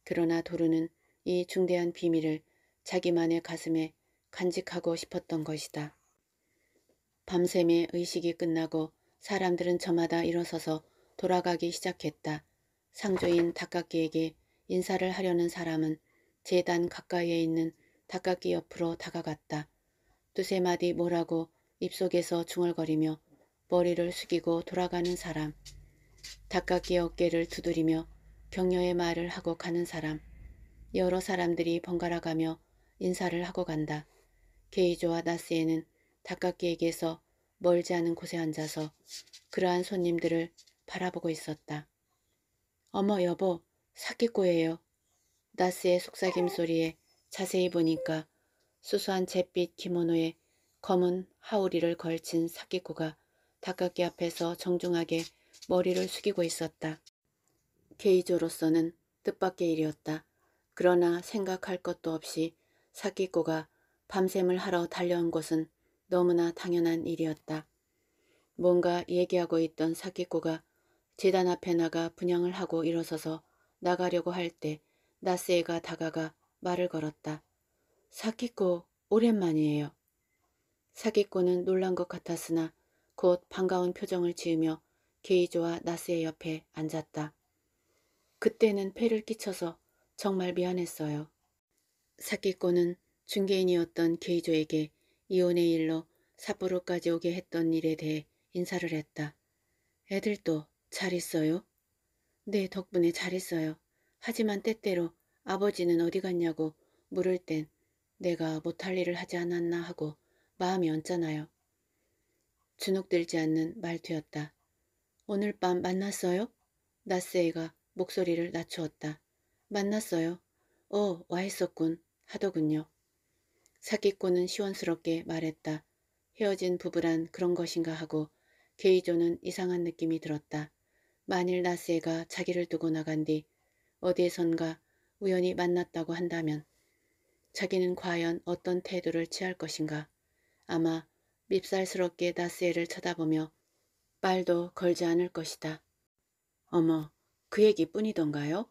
그러나 도루는 이 중대한 비밀을 자기만의 가슴에 간직하고 싶었던 것이다. 밤샘에 의식이 끝나고 사람들은 저마다 일어서서 돌아가기 시작했다. 상조인 닭깎이에게 인사를 하려는 사람은 재단 가까이에 있는 닭깎이 옆으로 다가갔다. 두세 마디 뭐라고 입속에서 중얼거리며 머리를 숙이고 돌아가는 사람. 닭깎이 어깨를 두드리며 격려의 말을 하고 가는 사람. 여러 사람들이 번갈아 가며 인사를 하고 간다. 게이조와 나스에는 닭깎이에게서 멀지 않은 곳에 앉아서 그러한 손님들을 바라보고 있었다. 어머 여보, 사기꼬예요. 나스의 속삭임 소리에 자세히 보니까 수수한 잿빛 기모노에 검은 하우리를 걸친 사기코가 다가기 앞에서 정중하게 머리를 숙이고 있었다. 게이조로서는 뜻밖의 일이었다. 그러나 생각할 것도 없이 사기코가 밤샘을 하러 달려온 것은 너무나 당연한 일이었다. 뭔가 얘기하고 있던 사기코가 재단 앞에 나가 분양을 하고 일어서서 나가려고 할 때 나스에가 다가가 말을 걸었다. 사키코 오랜만이에요. 사기꾼은 놀란 것 같았으나 곧 반가운 표정을 지으며 게이조와 나스의 옆에 앉았다. 그때는 폐를 끼쳐서 정말 미안했어요. 사기꾼은 중개인이었던 게이조에게 이혼의 일로 삿포로까지 오게 했던 일에 대해 인사를 했다. 애들도 잘 있어요? 네, 덕분에 잘 있어요. 하지만 때때로 아버지는 어디 갔냐고 물을 땐 내가 못할 일을 하지 않았나 하고 마음이 얹잖아요. 주눅들지 않는 말투였다. 오늘 밤 만났어요? 나스에가 목소리를 낮추었다. 만났어요. 어, 와 있었군. 하더군요. 사기꾼은 시원스럽게 말했다. 헤어진 부부란 그런 것인가 하고 게이조는 이상한 느낌이 들었다. 만일 나스에가 자기를 두고 나간 뒤 어디에선가 우연히 만났다고 한다면 자기는 과연 어떤 태도를 취할 것인가 아마 밉살스럽게 나스에를 쳐다보며 말도 걸지 않을 것이다. 어머, 그 얘기뿐이던가요?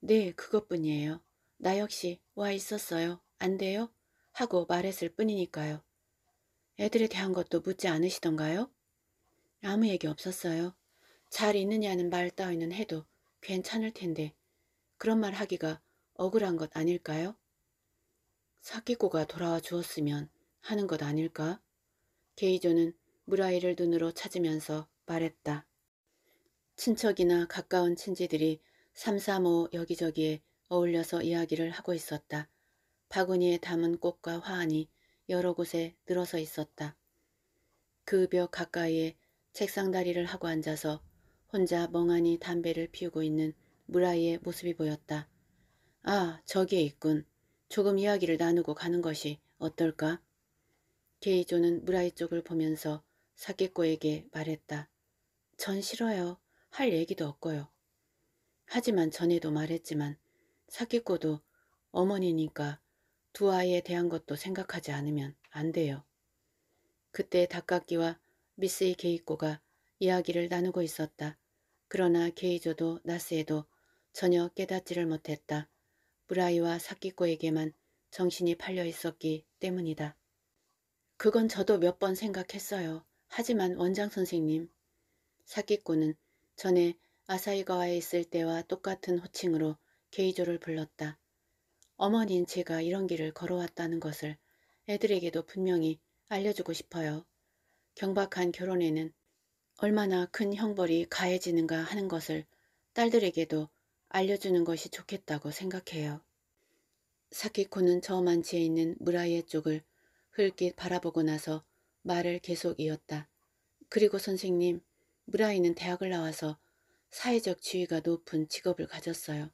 네, 그것뿐이에요. 나 역시 와 있었어요. 안 돼요? 하고 말했을 뿐이니까요. 애들에 대한 것도 묻지 않으시던가요? 아무 얘기 없었어요. 잘 있느냐는 말 따위는 해도 괜찮을 텐데 그런 말 하기가 억울한 것 아닐까요? 사기고가 돌아와 주었으면 하는 것 아닐까? 게이조는 무라이를 눈으로 찾으면서 말했다. 친척이나 가까운 친지들이 삼삼오 여기저기에 어울려서 이야기를 하고 있었다. 바구니에 담은 꽃과 화환이 여러 곳에 늘어서 있었다. 그 벽 가까이에 책상 다리를 하고 앉아서 혼자 멍하니 담배를 피우고 있는 무라이의 모습이 보였다. 아, 저기에 있군. 조금 이야기를 나누고 가는 것이 어떨까? 게이조는 무라이 쪽을 보면서 사기코에게 말했다. 전 싫어요. 할 얘기도 없고요. 하지만 전에도 말했지만 사기코도 어머니니까 두 아이에 대한 것도 생각하지 않으면 안 돼요. 그때 닭깎이와 미스의 게이코가 이야기를 나누고 있었다. 그러나 게이조도 나스에도 전혀 깨닫지를 못했다. 브라이와 사키코에게만 정신이 팔려 있었기 때문이다. 그건 저도 몇 번 생각했어요. 하지만 원장 선생님, 사키코는 전에 아사이가와에 있을 때와 똑같은 호칭으로 게이조를 불렀다. 어머니인 제가 이런 길을 걸어왔다는 것을 애들에게도 분명히 알려주고 싶어요. 경박한 결혼에는 얼마나 큰 형벌이 가해지는가 하는 것을 딸들에게도 알려주는 것이 좋겠다고 생각해요. 사키코는 저 만치에 있는 무라이의 쪽을 흘낏 바라보고 나서 말을 계속 이었다. 그리고 선생님, 무라이는 대학을 나와서 사회적 지위가 높은 직업을 가졌어요.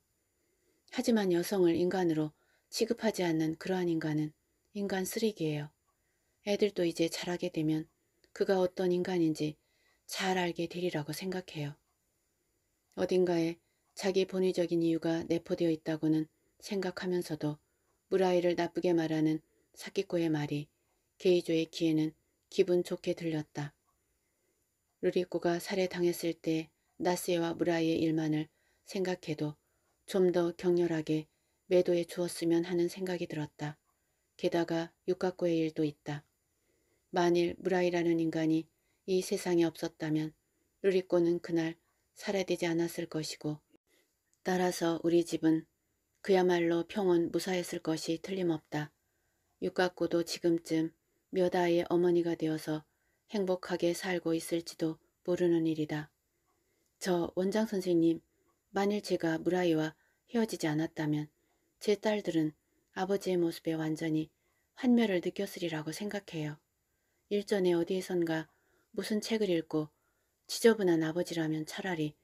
하지만 여성을 인간으로 취급하지 않는 그러한 인간은 인간 쓰레기예요. 애들도 이제 자라게 되면 그가 어떤 인간인지 잘 알게 되리라고 생각해요. 어딘가에 자기 본의적인 이유가 내포되어 있다고는 생각하면서도 무라이를 나쁘게 말하는 사키코의 말이 게이조의 귀에는 기분 좋게 들렸다. 루리코가 살해당했을 때 나스에와 무라이의 일만을 생각해도 좀 더 격렬하게 매도해 주었으면 하는 생각이 들었다. 게다가 육각고의 일도 있다. 만일 무라이라는 인간이 이 세상에 없었다면 루리코는 그날 살해되지 않았을 것이고 따라서 우리 집은 그야말로 평온 무사했을 것이 틀림없다. 육각고도 지금쯤 몇 아이의 어머니가 되어서 행복하게 살고 있을지도 모르는 일이다. 저 원장 선생님, 만일 제가 무라이와 헤어지지 않았다면 제 딸들은 아버지의 모습에 완전히 환멸을 느꼈으리라고 생각해요. 일전에 어디에선가 무슨 책을 읽고 지저분한 아버지라면 차라리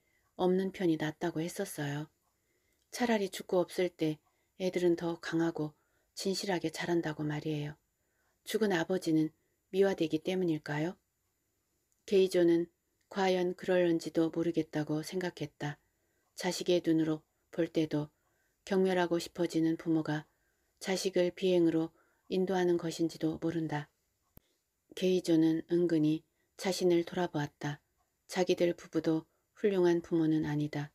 없는 편이 낫다고 했었어요. 차라리 죽고 없을 때 애들은 더 강하고 진실하게 자란다고 말이에요. 죽은 아버지는 미화되기 때문일까요? 게이조는 과연 그럴런지도 모르겠다고 생각했다. 자식의 눈으로 볼 때도 경멸하고 싶어지는 부모가 자식을 비행으로 인도하는 것인지도 모른다. 게이조는 은근히 자신을 돌아보았다. 자기들 부부도 훌륭한 부모는 아니다.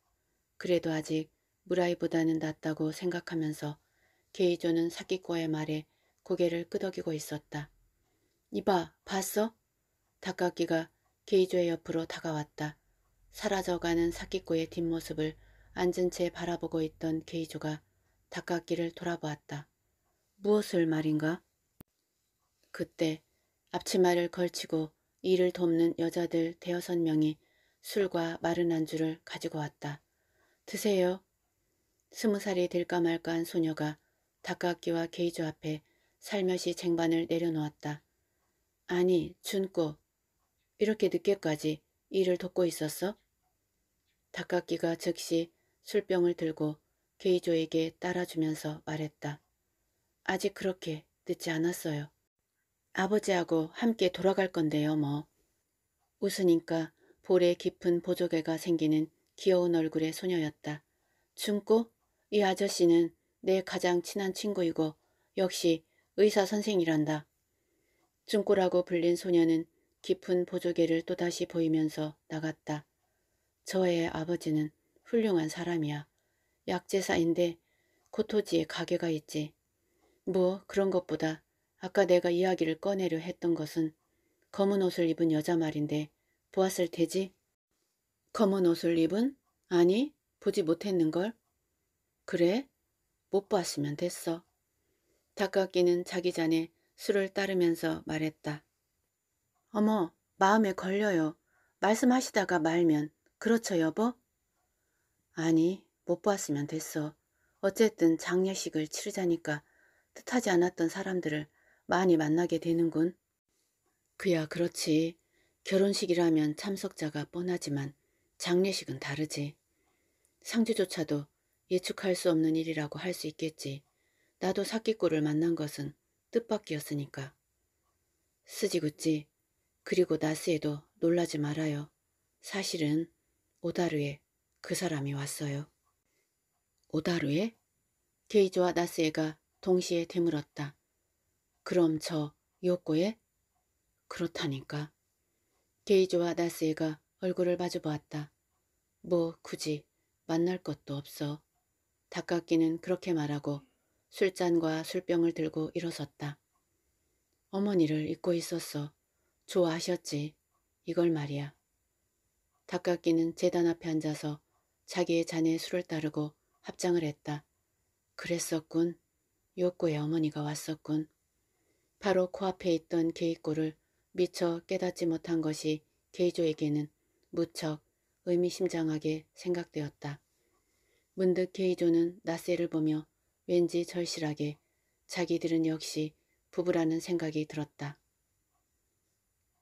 그래도 아직 무라이보다는 낫다고 생각하면서 게이조는 사기과의 말에 고개를 끄덕이고 있었다. 이봐, 봤어? 닭가기가 게이조의 옆으로 다가왔다. 사라져가는 사기꼬의 뒷모습을 앉은 채 바라보고 있던 게이조가 닭가기를 돌아보았다. 무엇을 말인가? 그때 앞치마를 걸치고 이를 돕는 여자들 대여섯 명이 술과 마른 안주를 가지고 왔다. 드세요. 스무 살이 될까 말까 한 소녀가 닭깍기와 게이주 앞에 살며시 쟁반을 내려놓았다. 아니, 준꼬. 이렇게 늦게까지 일을 돕고 있었어? 닭깍기가 즉시 술병을 들고 게이조에게 따라주면서 말했다. 아직 그렇게 늦지 않았어요. 아버지하고 함께 돌아갈 건데요, 뭐. 웃으니까 볼에 깊은 보조개가 생기는 귀여운 얼굴의 소녀였다. 준꼬, 이 아저씨는 내 가장 친한 친구이고 역시 의사 선생이란다. 준꼬라고 불린 소녀는 깊은 보조개를 또다시 보이면서 나갔다. 저의 아버지는 훌륭한 사람이야. 약제사인데 코토지에 가게가 있지. 뭐 그런 것보다 아까 내가 이야기를 꺼내려 했던 것은 검은 옷을 입은 여자 말인데 보았을 테지. 검은 옷을 입은? 아니, 보지 못했는걸. 그래? 못 보았으면 됐어. 닭깎이는 자기 잔에 술을 따르면서 말했다. 어머, 마음에 걸려요. 말씀하시다가 말면. 그렇죠, 여보? 아니, 못 보았으면 됐어. 어쨌든 장례식을 치르자니까 뜻하지 않았던 사람들을 많이 만나게 되는군. 그야 그렇지. 결혼식이라면 참석자가 뻔하지만 장례식은 다르지. 상주조차도 예측할 수 없는 일이라고 할 수 있겠지. 나도 사기꾼을 만난 것은 뜻밖이었으니까. 스지구찌 그리고 나스에도 놀라지 말아요. 사실은 오다루에 그 사람이 왔어요. 오다루에? 게이즈와 나스에가 동시에 되물었다. 그럼 저 요코에? 그렇다니까. 케이지와 나스이가 얼굴을 마주보았다. 뭐 굳이 만날 것도 없어. 닭깎기는 그렇게 말하고 술잔과 술병을 들고 일어섰다. 어머니를 잊고 있었어. 좋아하셨지. 이걸 말이야. 닭깎기는 재단 앞에 앉아서 자기의 잔에 술을 따르고 합장을 했다. 그랬었군. 욕구의 어머니가 왔었군. 바로 코앞에 있던 게이꼬를 미처 깨닫지 못한 것이 케이조에게는 무척 의미심장하게 생각되었다. 문득 케이조는 나세를 보며 왠지 절실하게 자기들은 역시 부부라는 생각이 들었다.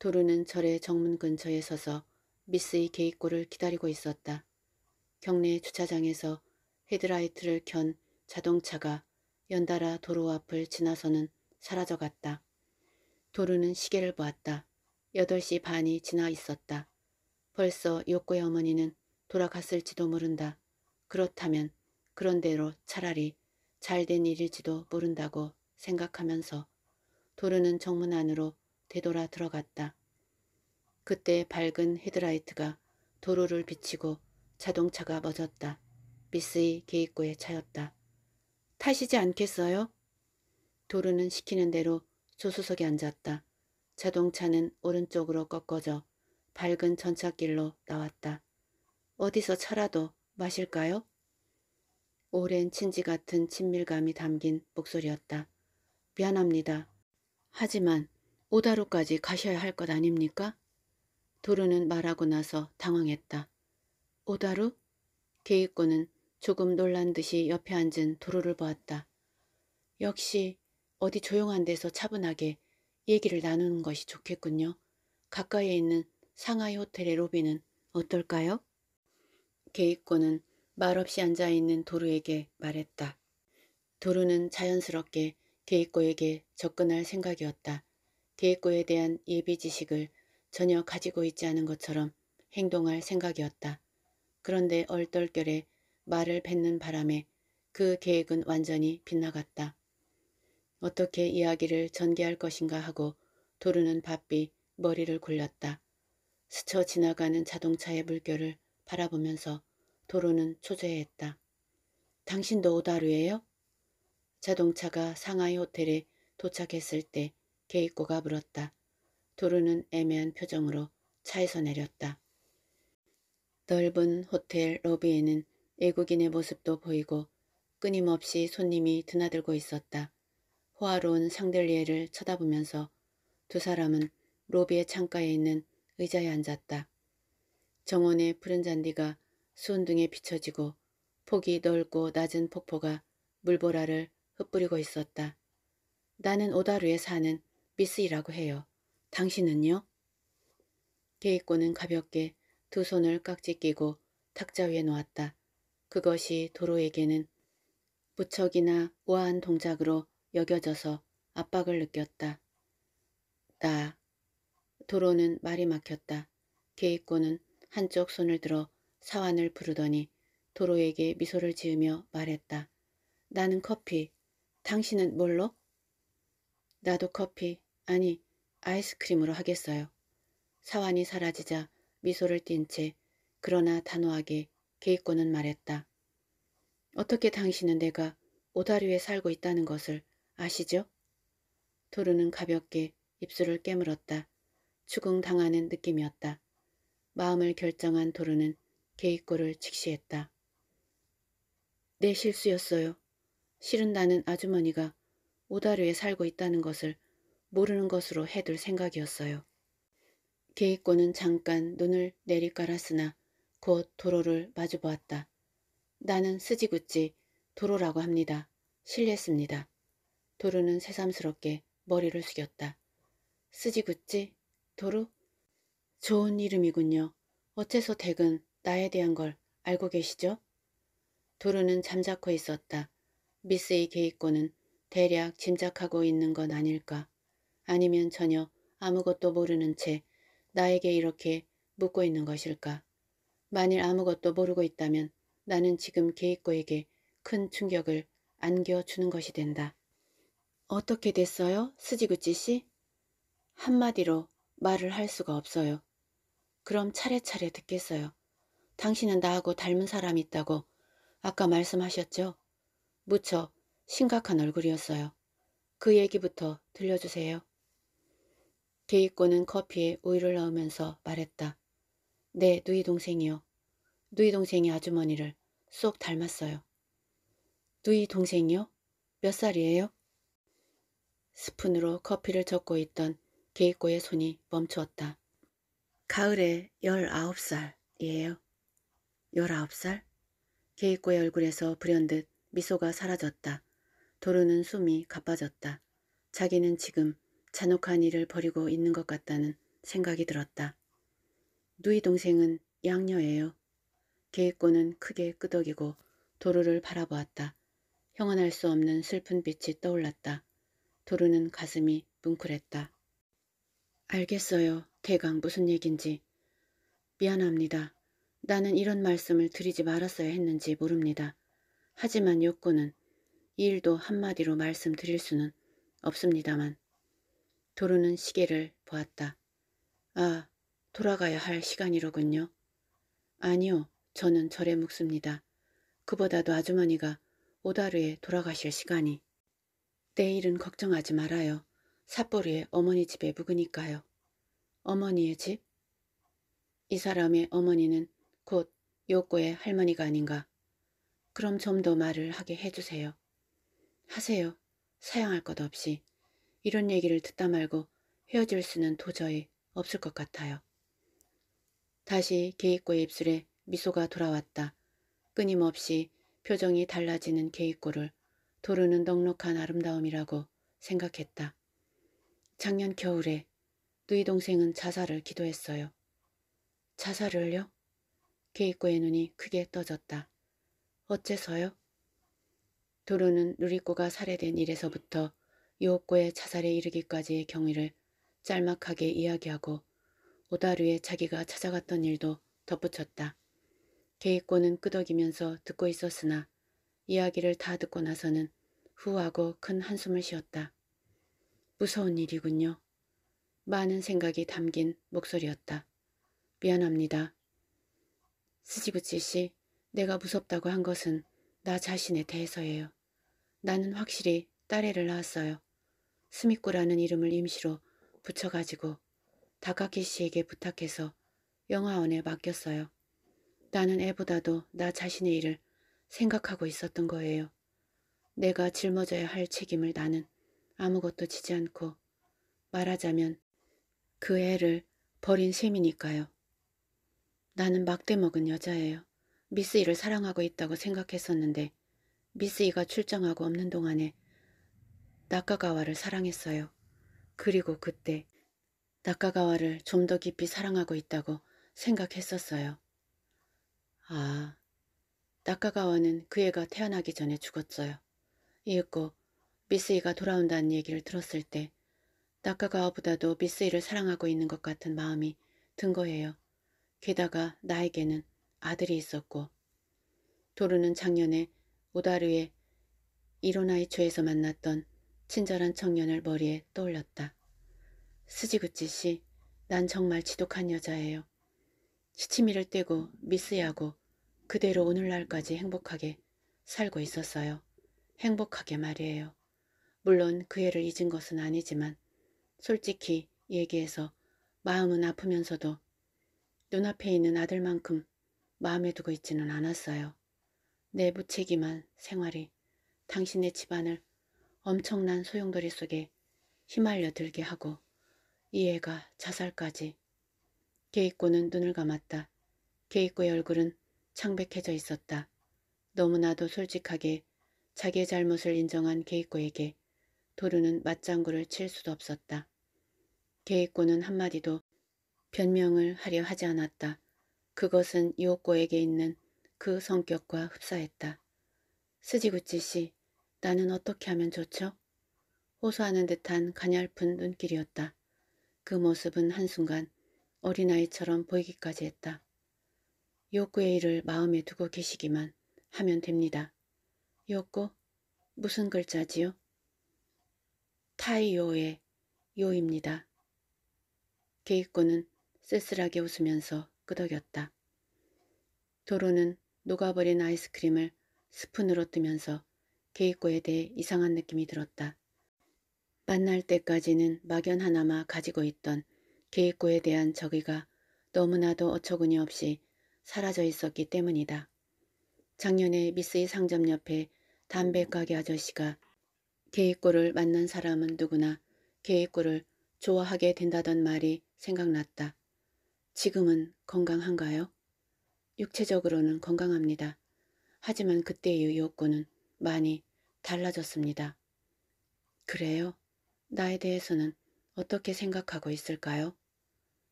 도루는 절의 정문 근처에 서서 미스의 개입골을 기다리고 있었다. 경내 주차장에서 헤드라이트를 켠 자동차가 연달아 도로 앞을 지나서는 사라져갔다. 도루는 시계를 보았다. 8시 반이 지나 있었다. 벌써 욕구의 어머니는 돌아갔을지도 모른다. 그렇다면 그런대로 차라리 잘된 일일지도 모른다고 생각하면서 도루는 정문 안으로 되돌아 들어갔다. 그때 밝은 헤드라이트가 도로를 비치고 자동차가 멎었다. 미스의 계획구에 차였다. 타시지 않겠어요? 도루는 시키는 대로 조수석에 앉았다. 자동차는 오른쪽으로 꺾어져 밝은 전차길로 나왔다. 어디서 차라도 마실까요? 오랜 친지 같은 친밀감이 담긴 목소리였다. 미안합니다. 하지만 오다루까지 가셔야 할 것 아닙니까? 도루는 말하고 나서 당황했다. 오다루? 개입꾼은 조금 놀란 듯이 옆에 앉은 도루를 보았다. 역시 어디 조용한 데서 차분하게 얘기를 나누는 것이 좋겠군요. 가까이에 있는 상하이 호텔의 로비는 어떨까요? 게이코는 말없이 앉아있는 도루에게 말했다. 도루는 자연스럽게 게이코에게 접근할 생각이었다. 게이코에 대한 예비 지식을 전혀 가지고 있지 않은 것처럼 행동할 생각이었다. 그런데 얼떨결에 말을 뱉는 바람에 그 계획은 완전히 빗나갔다. 어떻게 이야기를 전개할 것인가 하고 도르는 바삐 머리를 굴렸다. 스쳐 지나가는 자동차의 물결을 바라보면서 도로는 초조해했다. 당신도 오다루예요? 자동차가 상하이 호텔에 도착했을 때 게이코가 물었다. 도로는 애매한 표정으로 차에서 내렸다. 넓은 호텔 로비에는 외국인의 모습도 보이고 끊임없이 손님이 드나들고 있었다. 호화로운 상델리에를 쳐다보면서 두 사람은 로비의 창가에 있는 의자에 앉았다. 정원의 푸른 잔디가 수은등에 비춰지고 폭이 넓고 낮은 폭포가 물보라를 흩뿌리고 있었다. 나는 오다루에 사는 미스이라고 해요. 당신은요? 게이꼬는 가볍게 두 손을 깍지 끼고 탁자 위에 놓았다. 그것이 도로에게는 무척이나 우아한 동작으로 여겨져서 압박을 느꼈다. 나. 도로는 말이 막혔다. 게이코는 한쪽 손을 들어 사환을 부르더니 도로에게 미소를 지으며 말했다. 나는 커피. 당신은 뭘로? 나도 커피. 아니, 아이스크림으로 하겠어요. 사환이 사라지자 미소를 띤 채 그러나 단호하게 게이코는 말했다. 어떻게 당신은 내가 오다류에 살고 있다는 것을 아시죠? 도르는 가볍게 입술을 깨물었다. 추궁당하는 느낌이었다. 마음을 결정한 도르는 게이꼬를 직시했다. 내 실수였어요. 싫은 나는 아주머니가 오다르에 살고 있다는 것을 모르는 것으로 해둘 생각이었어요. 게이꼬는 잠깐 눈을 내리깔았으나 곧 도로를 마주보았다. 나는 스지구찌 도로라고 합니다. 실례했습니다. 도루는 새삼스럽게 머리를 숙였다. 쓰지굳지 도루? 좋은 이름이군요. 어째서 댁은 나에 대한 걸 알고 계시죠? 도루는 잠자코 있었다. 미스의 개입고는 대략 짐작하고 있는 건 아닐까. 아니면 전혀 아무것도 모르는 채 나에게 이렇게 묻고 있는 것일까. 만일 아무것도 모르고 있다면 나는 지금 개이코에게큰 충격을 안겨주는 것이 된다. 어떻게 됐어요? 스지구찌 씨? 한마디로 말을 할 수가 없어요. 그럼 차례차례 듣겠어요. 당신은 나하고 닮은 사람이 있다고 아까 말씀하셨죠? 무척 심각한 얼굴이었어요. 그 얘기부터 들려주세요. 개이고는 커피에 우유를 넣으면서 말했다. 네, 누이 동생이요. 누이 동생이 아주머니를 쏙 닮았어요. 누이 동생이요? 몇 살이에요? 스푼으로 커피를 적고 있던 게이코의 손이 멈추었다. 가을에 19살이에요. 19살? 게이코의 얼굴에서 불현듯 미소가 사라졌다. 도르는 숨이 가빠졌다. 자기는 지금 잔혹한 일을 벌이고 있는 것 같다는 생각이 들었다. 누이 동생은 양녀예요. 게이코는 크게 끄덕이고 도르를 바라보았다. 형언할 수 없는 슬픈 빛이 떠올랐다. 도르는 가슴이 뭉클했다. 알겠어요. 대강 무슨 얘긴지. 미안합니다. 나는 이런 말씀을 드리지 말았어야 했는지 모릅니다. 하지만 욕구는 이 일도 한마디로 말씀드릴 수는 없습니다만. 도르는 시계를 보았다. 아, 돌아가야 할 시간이로군요. 아니요, 저는 절에 묵습니다. 그보다도 아주머니가 오다르에 돌아가실 시간이. 내일은 걱정하지 말아요. 삿포리에 어머니 집에 묵으니까요. 어머니의 집? 이 사람의 어머니는 곧 요코의 할머니가 아닌가. 그럼 좀 더 말을 하게 해주세요. 하세요. 사양할 것 없이. 이런 얘기를 듣다 말고 헤어질 수는 도저히 없을 것 같아요. 다시 개이꼬의 입술에 미소가 돌아왔다. 끊임없이 표정이 달라지는 개이꼬를 도르는 넉넉한 아름다움이라고 생각했다. 작년 겨울에 누이 동생은 자살을 기도했어요. 자살을요? 케이코의 눈이 크게 떠졌다. 어째서요? 도르는 누리꼬가 살해된 일에서부터 요꼬의 자살에 이르기까지의 경위를 짤막하게 이야기하고 오다루의 자기가 찾아갔던 일도 덧붙였다. 케이꼬는 끄덕이면서 듣고 있었으나 이야기를 다 듣고 나서는 후하고 큰 한숨을 쉬었다. 무서운 일이군요. 많은 생각이 담긴 목소리였다. 미안합니다. 스지구치 씨, 내가 무섭다고 한 것은 나 자신에 대해서예요. 나는 확실히 딸애를 낳았어요. 스미꾸라는 이름을 임시로 붙여가지고 다카키 씨에게 부탁해서 영화원에 맡겼어요. 나는 애보다도 나 자신의 일을 생각하고 있었던 거예요. 내가 짊어져야 할 책임을 나는 아무것도 지지 않고 말하자면 그 애를 버린 셈이니까요. 나는 막대 먹은 여자예요. 미스 이를 사랑하고 있다고 생각했었는데 미스 이가 출장하고 없는 동안에 낙가가와를 사랑했어요. 그리고 그때 낙가가와를좀 더 깊이 사랑하고 있다고 생각했었어요. 아, 나카가와는 그 애가 태어나기 전에 죽었어요. 이윽고 미쓰이가 돌아온다는 얘기를 들었을 때 나카가와보다도 미쓰이를 사랑하고 있는 것 같은 마음이 든 거예요. 게다가 나에게는 아들이 있었고 도루는 작년에 오다르의 이로나이초에서 만났던 친절한 청년을 머리에 떠올렸다. 스지구치 씨, 난 정말 지독한 여자예요. 시치미를 떼고 미쓰이하고 그대로 오늘날까지 행복하게 살고 있었어요. 행복하게 말이에요. 물론 그 애를 잊은 것은 아니지만 솔직히 얘기해서 마음은 아프면서도 눈앞에 있는 아들만큼 마음에 두고 있지는 않았어요. 내 무책임한 생활이 당신의 집안을 엄청난 소용돌이 속에 휘말려 들게 하고 이 애가 자살까지. 개입구는 눈을 감았다. 개입구의 얼굴은 창백해져 있었다. 너무나도 솔직하게 자기의 잘못을 인정한 게이코에게 도루는 맞장구를 칠 수도 없었다. 게이코는 한마디도 변명을 하려 하지 않았다. 그것은 요코에게 있는 그 성격과 흡사했다. 스지구치 씨, 나는 어떻게 하면 좋죠? 호소하는 듯한 가냘픈 눈길이었다. 그 모습은 한순간 어린아이처럼 보이기까지 했다. 요구의 일을 마음에 두고 계시기만 하면 됩니다. 요구 무슨 글자지요? 타이요의 요입니다. 게이코는 쓸쓸하게 웃으면서 끄덕였다. 도로는 녹아버린 아이스크림을 스푼으로 뜨면서 게이코에 대해 이상한 느낌이 들었다. 만날 때까지는 막연 하나마 가지고 있던 게이코에 대한 저기가 너무나도 어처구니없이 사라져 있었기 때문이다. 작년에 미스의 상점 옆에 담배가게 아저씨가 개이꼬를 만난 사람은 누구나 개이꼬를 좋아하게 된다던 말이 생각났다. 지금은 건강한가요? 육체적으로는 건강합니다. 하지만 그때의 욕구는 많이 달라졌습니다. 그래요? 나에 대해서는 어떻게 생각하고 있을까요?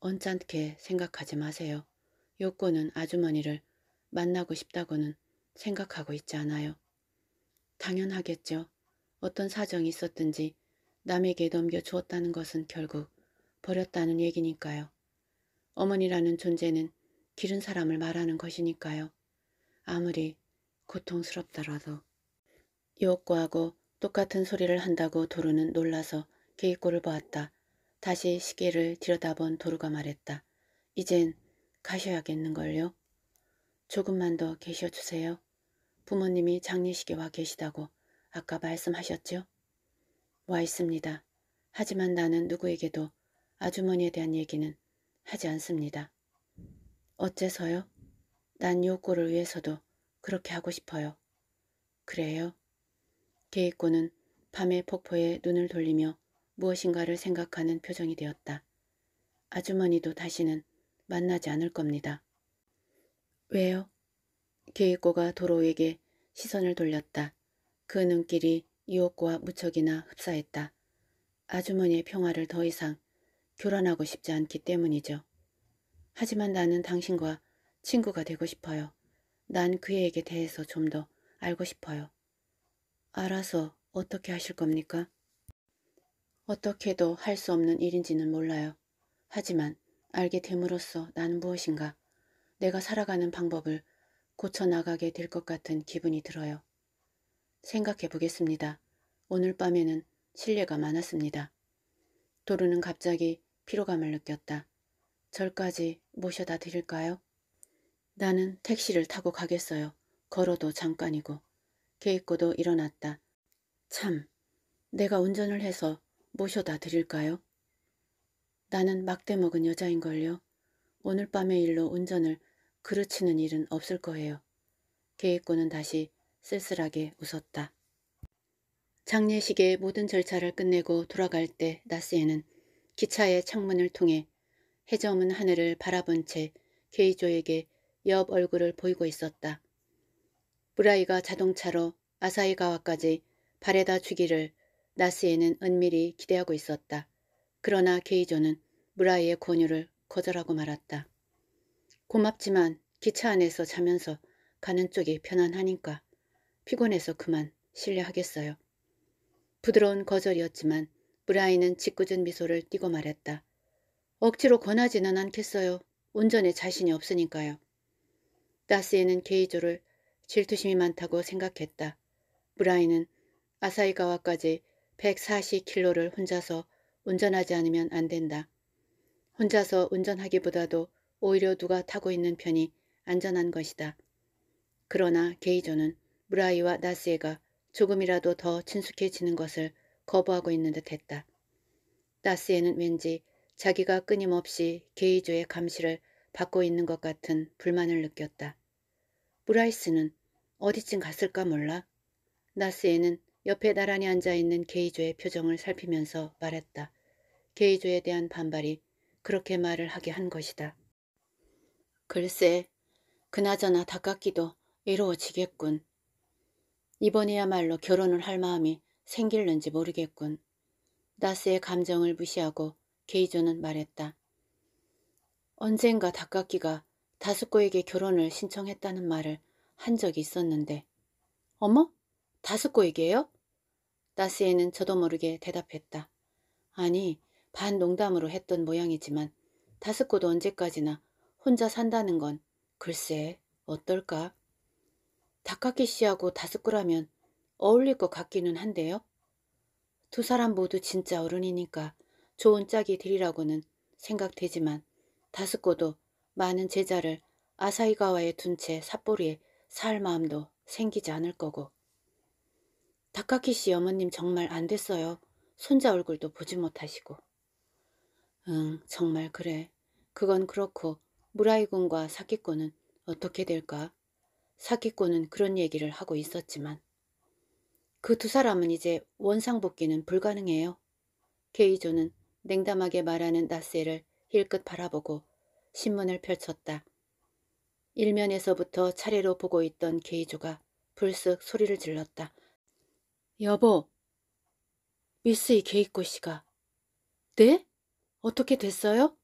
언짢게 생각하지 마세요. 요코는 아주머니를 만나고 싶다고는 생각하고 있지 않아요. 당연하겠죠. 어떤 사정이 있었든지 남에게 넘겨주었다는 것은 결국 버렸다는 얘기니까요. 어머니라는 존재는 기른 사람을 말하는 것이니까요. 아무리 고통스럽더라도. 요코하고 똑같은 소리를 한다고 도루는 놀라서 개입골을 보았다. 다시 시계를 들여다본 도루가 말했다. 이젠 가셔야겠는걸요. 조금만 더 계셔주세요. 부모님이 장례식에 와 계시다고 아까 말씀하셨죠? 와 있습니다. 하지만 나는 누구에게도 아주머니에 대한 얘기는 하지 않습니다. 어째서요? 난 요꼬를 위해서도 그렇게 하고 싶어요. 그래요? 개이고는 밤의 폭포에 눈을 돌리며 무엇인가를 생각하는 표정이 되었다. 아주머니도 다시는 만나지 않을 겁니다. 왜요? 케이코가 도로에게 시선을 돌렸다. 그 눈길이 이옥과 무척이나 흡사했다. 아주머니의 평화를 더 이상 교란하고 싶지 않기 때문이죠. 하지만 나는 당신과 친구가 되고 싶어요. 난그에게 대해서 좀 더 알고 싶어요. 알아서 어떻게 하실 겁니까? 어떻게도 할 수 없는 일인지는 몰라요. 하지만 알게 됨으로써 난 무엇인가 내가 살아가는 방법을 고쳐나가게 될 것 같은 기분이 들어요. 생각해 보겠습니다. 오늘 밤에는 실례가 많았습니다. 도루는 갑자기 피로감을 느꼈다. 절까지 모셔다 드릴까요? 나는 택시를 타고 가겠어요. 걸어도 잠깐이고. 개입고도 일어났다. 참, 내가 운전을 해서 모셔다 드릴까요? 나는 막대 먹은 여자인걸요. 오늘 밤의 일로 운전을 그르치는 일은 없을 거예요. 계획꾼은 다시 쓸쓸하게 웃었다. 장례식의 모든 절차를 끝내고 돌아갈 때 나스에는 기차의 창문을 통해 해저문 하늘을 바라본 채 게이조에게 옆 얼굴을 보이고 있었다. 브라이가 자동차로 아사히가와까지 바레다 주기를 나스에는 은밀히 기대하고 있었다. 그러나 게이조는 무라이의 권유를 거절하고 말았다. 고맙지만 기차 안에서 자면서 가는 쪽이 편안하니까 피곤해서 그만 실례하겠어요. 부드러운 거절이었지만 브라이는 짓궂은 미소를 띠고 말했다. 억지로 권하지는 않겠어요. 운전에 자신이 없으니까요. 다스에는 게이조를 질투심이 많다고 생각했다. 브라이는 아사이가와까지 1 4 0킬로를 혼자서 운전하지 않으면 안 된다. 혼자서 운전하기보다도 오히려 누가 타고 있는 편이 안전한 것이다. 그러나 게이조는 무라이와 나스에가 조금이라도 더 친숙해지는 것을 거부하고 있는 듯했다. 나스에는 왠지 자기가 끊임없이 게이조의 감시를 받고 있는 것 같은 불만을 느꼈다. 브라이스는 어디쯤 갔을까 몰라. 나스에는 옆에 나란히 앉아있는 게이조의 표정을 살피면서 말했다. 게이조에 대한 반발이 그렇게 말을 하게 한 것이다. 글쎄, 그나저나 닭깝기도 이루어지겠군. 이번에야말로 결혼을 할 마음이 생길는지 모르겠군. 나스의 감정을 무시하고 게이조는 말했다. 언젠가 닭깝기가 다스코에게 결혼을 신청했다는 말을 한 적이 있었는데 어머? 다섯 고이게요? 나스에는 저도 모르게 대답했다. 아니 반 농담으로 했던 모양이지만 다섯 고도 언제까지나 혼자 산다는 건 글쎄 어떨까? 다카키 씨하고 다섯 고라면 어울릴 것 같기는 한데요. 두 사람 모두 진짜 어른이니까 좋은 짝이 되리라고는 생각되지만 다섯코도 많은 제자를 아사이가와에 둔 채 삿포리에 살 마음도 생기지 않을 거고 다카키 씨 어머님 정말 안 됐어요. 손자 얼굴도 보지 못하시고. 응, 정말 그래. 그건 그렇고 무라이군과 사키꾼은 어떻게 될까? 사키꾼은 그런 얘기를 하고 있었지만 그 두 사람은 이제 원상복귀는 불가능해요. 케이조는 냉담하게 말하는 나세를 힐끗 바라보고 신문을 펼쳤다. 일면에서부터 차례로 보고 있던 게이조가 불쑥 소리를 질렀다. 여보, 미스 이게이코 씨가. 네? 어떻게 됐어요?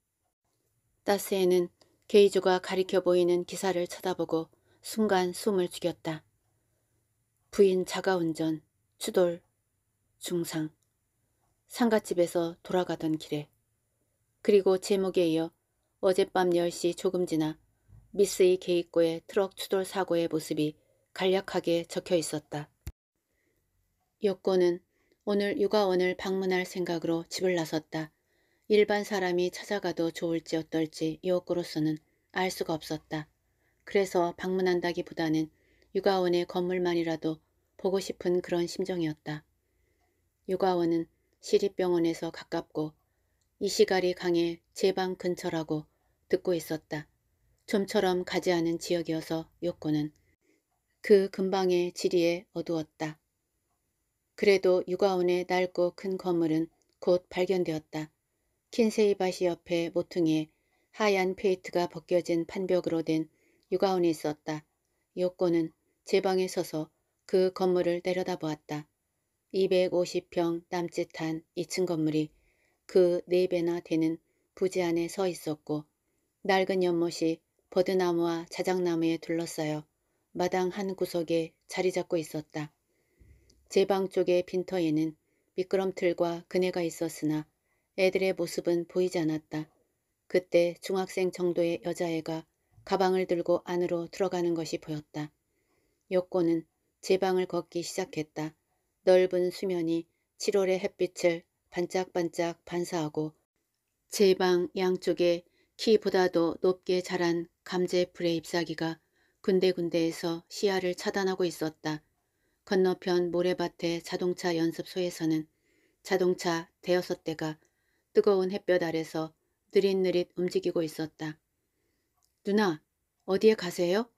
따스에는 게이조가 가리켜 보이는 기사를 쳐다보고 순간 숨을 죽였다. 부인 자가운전, 추돌, 중상. 상가집에서 돌아가던 길에. 그리고 제목에 이어 어젯밤 10시 조금 지나 미스이 게이코의 트럭 추돌 사고의 모습이 간략하게 적혀 있었다. 요코는 오늘 육아원을 방문할 생각으로 집을 나섰다. 일반 사람이 찾아가도 좋을지 어떨지 요코로서는 알 수가 없었다. 그래서 방문한다기보다는 육아원의 건물만이라도 보고 싶은 그런 심정이었다. 육아원은 시립병원에서 가깝고 이시가리 강의 제방 근처라고 듣고 있었다. 좀처럼 가지 않은 지역이어서 요코는 그 근방의 지리에 어두웠다. 그래도 육아원의 낡고 큰 건물은 곧 발견되었다. 킨세이바시 옆에 모퉁이에 하얀 페이트가 벗겨진 판벽으로 된 육아원이 있었다. 요코는 제 방에 서서 그 건물을 내려다보았다. 250평 남짓한 2층 건물이 그 4배나 되는 부지 안에 서 있었고 낡은 연못이 버드나무와 자작나무에 둘러싸여 마당 한 구석에 자리 잡고 있었다. 제방 쪽의 빈터에는 미끄럼틀과 그네가 있었으나 애들의 모습은 보이지 않았다. 그때 중학생 정도의 여자애가 가방을 들고 안으로 들어가는 것이 보였다. 여권은 제 방을 걷기 시작했다. 넓은 수면이 7월의 햇빛을 반짝반짝 반사하고 제 방 양쪽에 키보다도 높게 자란 감재풀의 잎사귀가 군데군데에서 시야를 차단하고 있었다. 건너편 모래밭의 자동차 연습소에서는 자동차 대여섯 대가 뜨거운 햇볕 아래서 느릿느릿 움직이고 있었다. 누나, 어디에 가세요?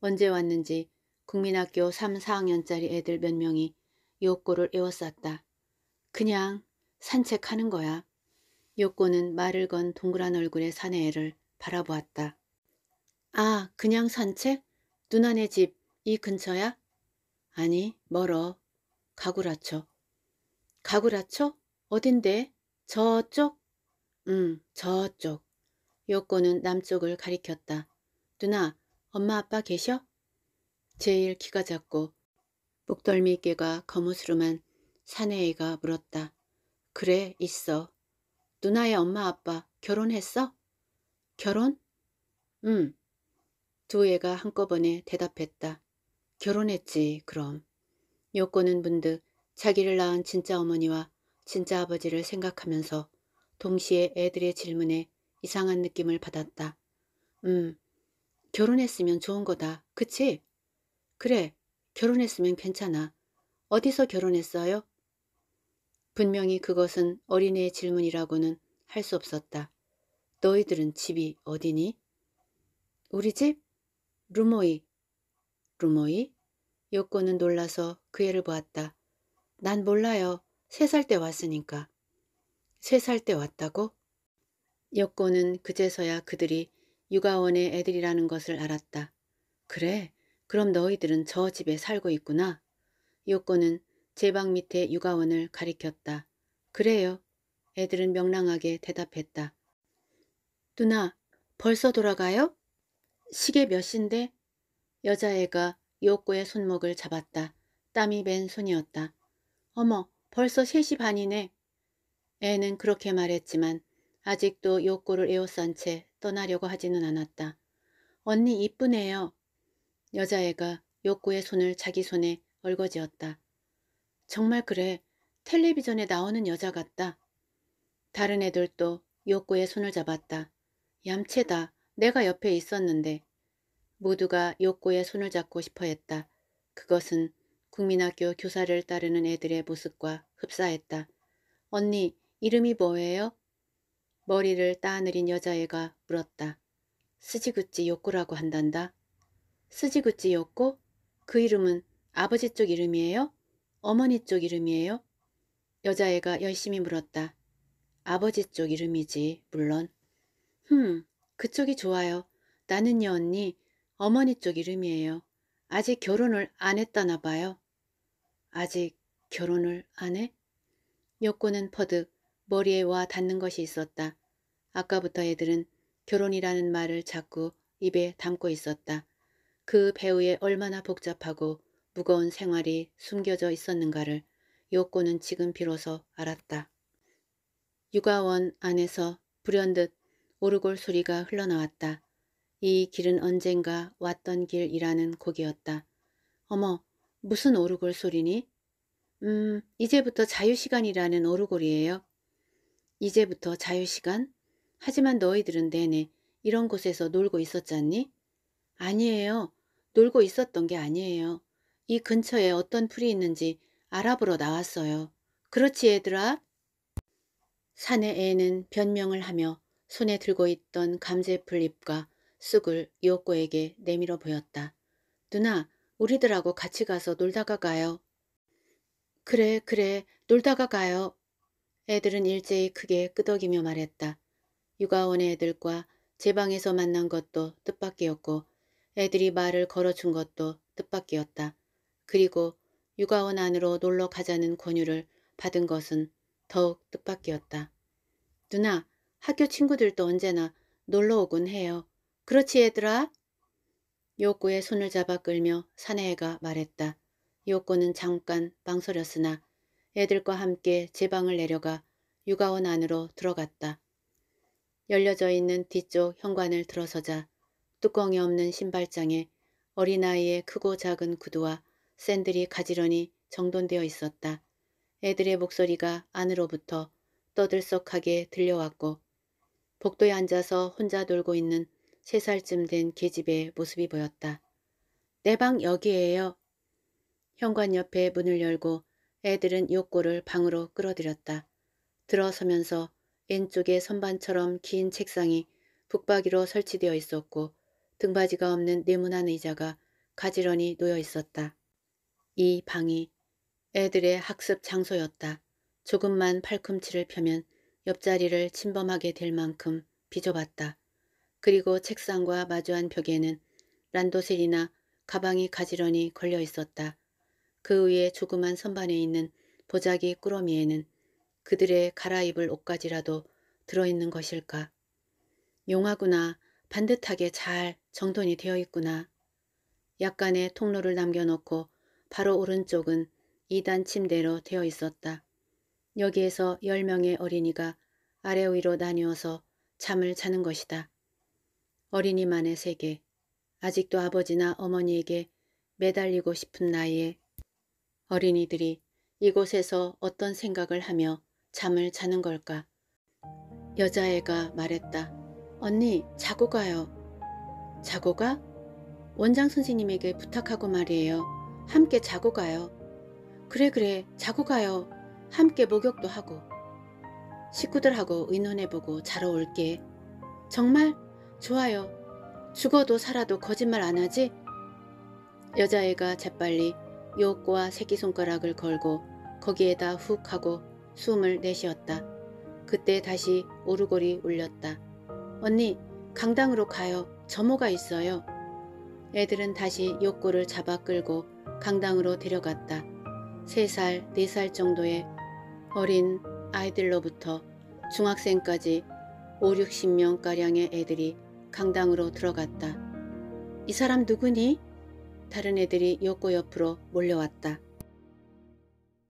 언제 왔는지 국민학교 3, 4학년짜리 애들 몇 명이 욕꼬를 에워쌌다. 그냥 산책하는 거야. 욕꼬는 말을 건 동그란 얼굴의 사내애를 바라보았다. 아, 그냥 산책? 누나네 집 이 근처야? 아니 멀어. 가구라쳐. 가구라쳐? 어딘데? 저쪽? 응 저쪽. 요권은 남쪽을 가리켰다. 누나 엄마 아빠 계셔? 제일 키가 작고 목덜미깨가 거무스름한 사내애가 물었다. 그래 있어. 누나의 엄마 아빠 결혼했어? 결혼? 응. 두 애가 한꺼번에 대답했다. 결혼했지 그럼. 요코는 문득 자기를 낳은 진짜 어머니와 진짜 아버지를 생각하면서 동시에 애들의 질문에 이상한 느낌을 받았다. 음, 결혼했으면 좋은 거다. 그치? 그래, 결혼했으면 괜찮아. 어디서 결혼했어요? 분명히 그것은 어린애의 질문이라고는 할 수 없었다. 너희들은 집이 어디니? 우리 집? 루모이, 루모이? 요코는 놀라서 그 애를 보았다. 난 몰라요. 세 살 때 왔으니까. 세 살 때 왔다고? 요코는 그제서야 그들이 육아원의 애들이라는 것을 알았다. 그래, 그럼 너희들은 저 집에 살고 있구나. 요코는 제 방 밑에 육아원을 가리켰다. 그래요. 애들은 명랑하게 대답했다. 누나, 벌써 돌아가요? 시계 몇신데 여자애가 요코의 손목을 잡았다. 땀이 맨 손이었다. 어머 벌써 3시 반이네. 애는 그렇게 말했지만 아직도 요코를 에워싼 채 떠나려고 하지는 않았다. 언니 이쁘네요. 여자애가 요코의 손을 자기 손에 얼거지었다. 정말 그래. 텔레비전에 나오는 여자 같다. 다른 애들도 요코의 손을 잡았다. 얌체다. 내가 옆에 있었는데. 모두가 욕구의 손을 잡고 싶어 했다. 그것은 국민학교 교사를 따르는 애들의 모습과 흡사했다. 언니, 이름이 뭐예요? 머리를 따느린 여자애가 물었다. 스지구찌 욕구라고 한단다. 스지구찌 욕구? 그 이름은 아버지 쪽 이름이에요? 어머니 쪽 이름이에요? 여자애가 열심히 물었다. 아버지 쪽 이름이지, 물론. 흠, 그쪽이 좋아요. 나는요, 언니, 어머니 쪽 이름이에요. 아직 결혼을 안 했다나 봐요. 아직 결혼을 안 해? 여권는 퍼득 머리에 와 닿는 것이 있었다. 아까부터 애들은 결혼이라는 말을 자꾸 입에 담고 있었다. 그배우에 얼마나 복잡하고 무거운 생활이 숨겨져 있었는가를 요코는 지금 비로소 알았다. 육아원 안에서 불현듯 오르골 소리가 흘러나왔다. 이 길은 언젠가 왔던 길이라는 곡이었다. 어머, 무슨 오르골 소리니? 음, 이제부터 자유시간이라는 오르골이에요. 이제부터 자유시간? 하지만 너희들은 내내 이런 곳에서 놀고 있었잖니? 아니에요. 놀고 있었던 게 아니에요. 이 근처에 어떤 풀이 있는지 알아보러 나왔어요. 그렇지 얘들아? 사내 애는 변명을 하며 손에 들고 있던 감재풀잎과 쑥을 이옥고에게 내밀어 보였다. 누나, 우리들하고 같이 가서 놀다가 가요. 그래, 그래, 놀다가 가요. 애들은 일제히 크게 끄덕이며 말했다. 육아원의 애들과 제 방에서 만난 것도 뜻밖이었고 애들이 말을 걸어준 것도 뜻밖이었다. 그리고 육아원 안으로 놀러 가자는 권유를 받은 것은 더욱 뜻밖이었다. 누나, 학교 친구들도 언제나 놀러 오곤 해요. 그렇지 얘들아. 요꾸의 손을 잡아 끌며 사내애가 말했다. 요꾸는 잠깐 망설였으나 애들과 함께 제 방을 내려가 육아원 안으로 들어갔다. 열려져 있는 뒤쪽 현관을 들어서자 뚜껑이 없는 신발장에 어린아이의 크고 작은 구두와 샌들이 가지런히 정돈되어 있었다. 애들의 목소리가 안으로부터 떠들썩하게 들려왔고 복도에 앉아서 혼자 놀고 있는 세살쯤된 계집의 모습이 보였다. 내 방 여기에요. 현관 옆에 문을 열고 애들은 욕골를 방으로 끌어들였다. 들어서면서 왼쪽에 선반처럼 긴 책상이 북박이로 설치되어 있었고 등받이가 없는 네모난 의자가 가지런히 놓여 있었다. 이 방이 애들의 학습 장소였다. 조금만 팔꿈치를 펴면 옆자리를 침범하게 될 만큼 비좁았다. 그리고 책상과 마주한 벽에는 란도셀이나 가방이 가지런히 걸려 있었다. 그 위에 조그만 선반에 있는 보자기 꾸러미에는 그들의 갈아입을 옷까지라도 들어있는 것일까. 용하구나. 반듯하게 잘 정돈이 되어 있구나. 약간의 통로를 남겨놓고 바로 오른쪽은 2단 침대로 되어 있었다. 여기에서 10명의 어린이가 아래 위로 나뉘어서 잠을 자는 것이다. 어린이만의 세계, 아직도 아버지나 어머니에게 매달리고 싶은 나이에 어린이들이 이곳에서 어떤 생각을 하며 잠을 자는 걸까? 여자애가 말했다. 언니, 자고 가요. 자고 가? 원장 선생님에게 부탁하고 말이에요. 함께 자고 가요. 그래 그래 자고 가요. 함께 목욕도 하고. 식구들하고 의논해보고 자러 올게. 정말? 좋아요. 죽어도 살아도 거짓말 안 하지? 여자애가 재빨리 요옥와 새끼손가락을 걸고 거기에다 훅 하고 숨을 내쉬었다. 그때 다시 오르골이 울렸다. 언니 강당으로 가요. 점호가 있어요. 애들은 다시 욕구를 잡아 끌고 강당으로 데려갔다. 세 살 네 살 정도의 어린 아이들로부터 중학생까지 5, 60명가량의 애들이 강당으로 들어갔다. 이 사람 누구니? 다른 애들이 욕고 옆으로 몰려왔다.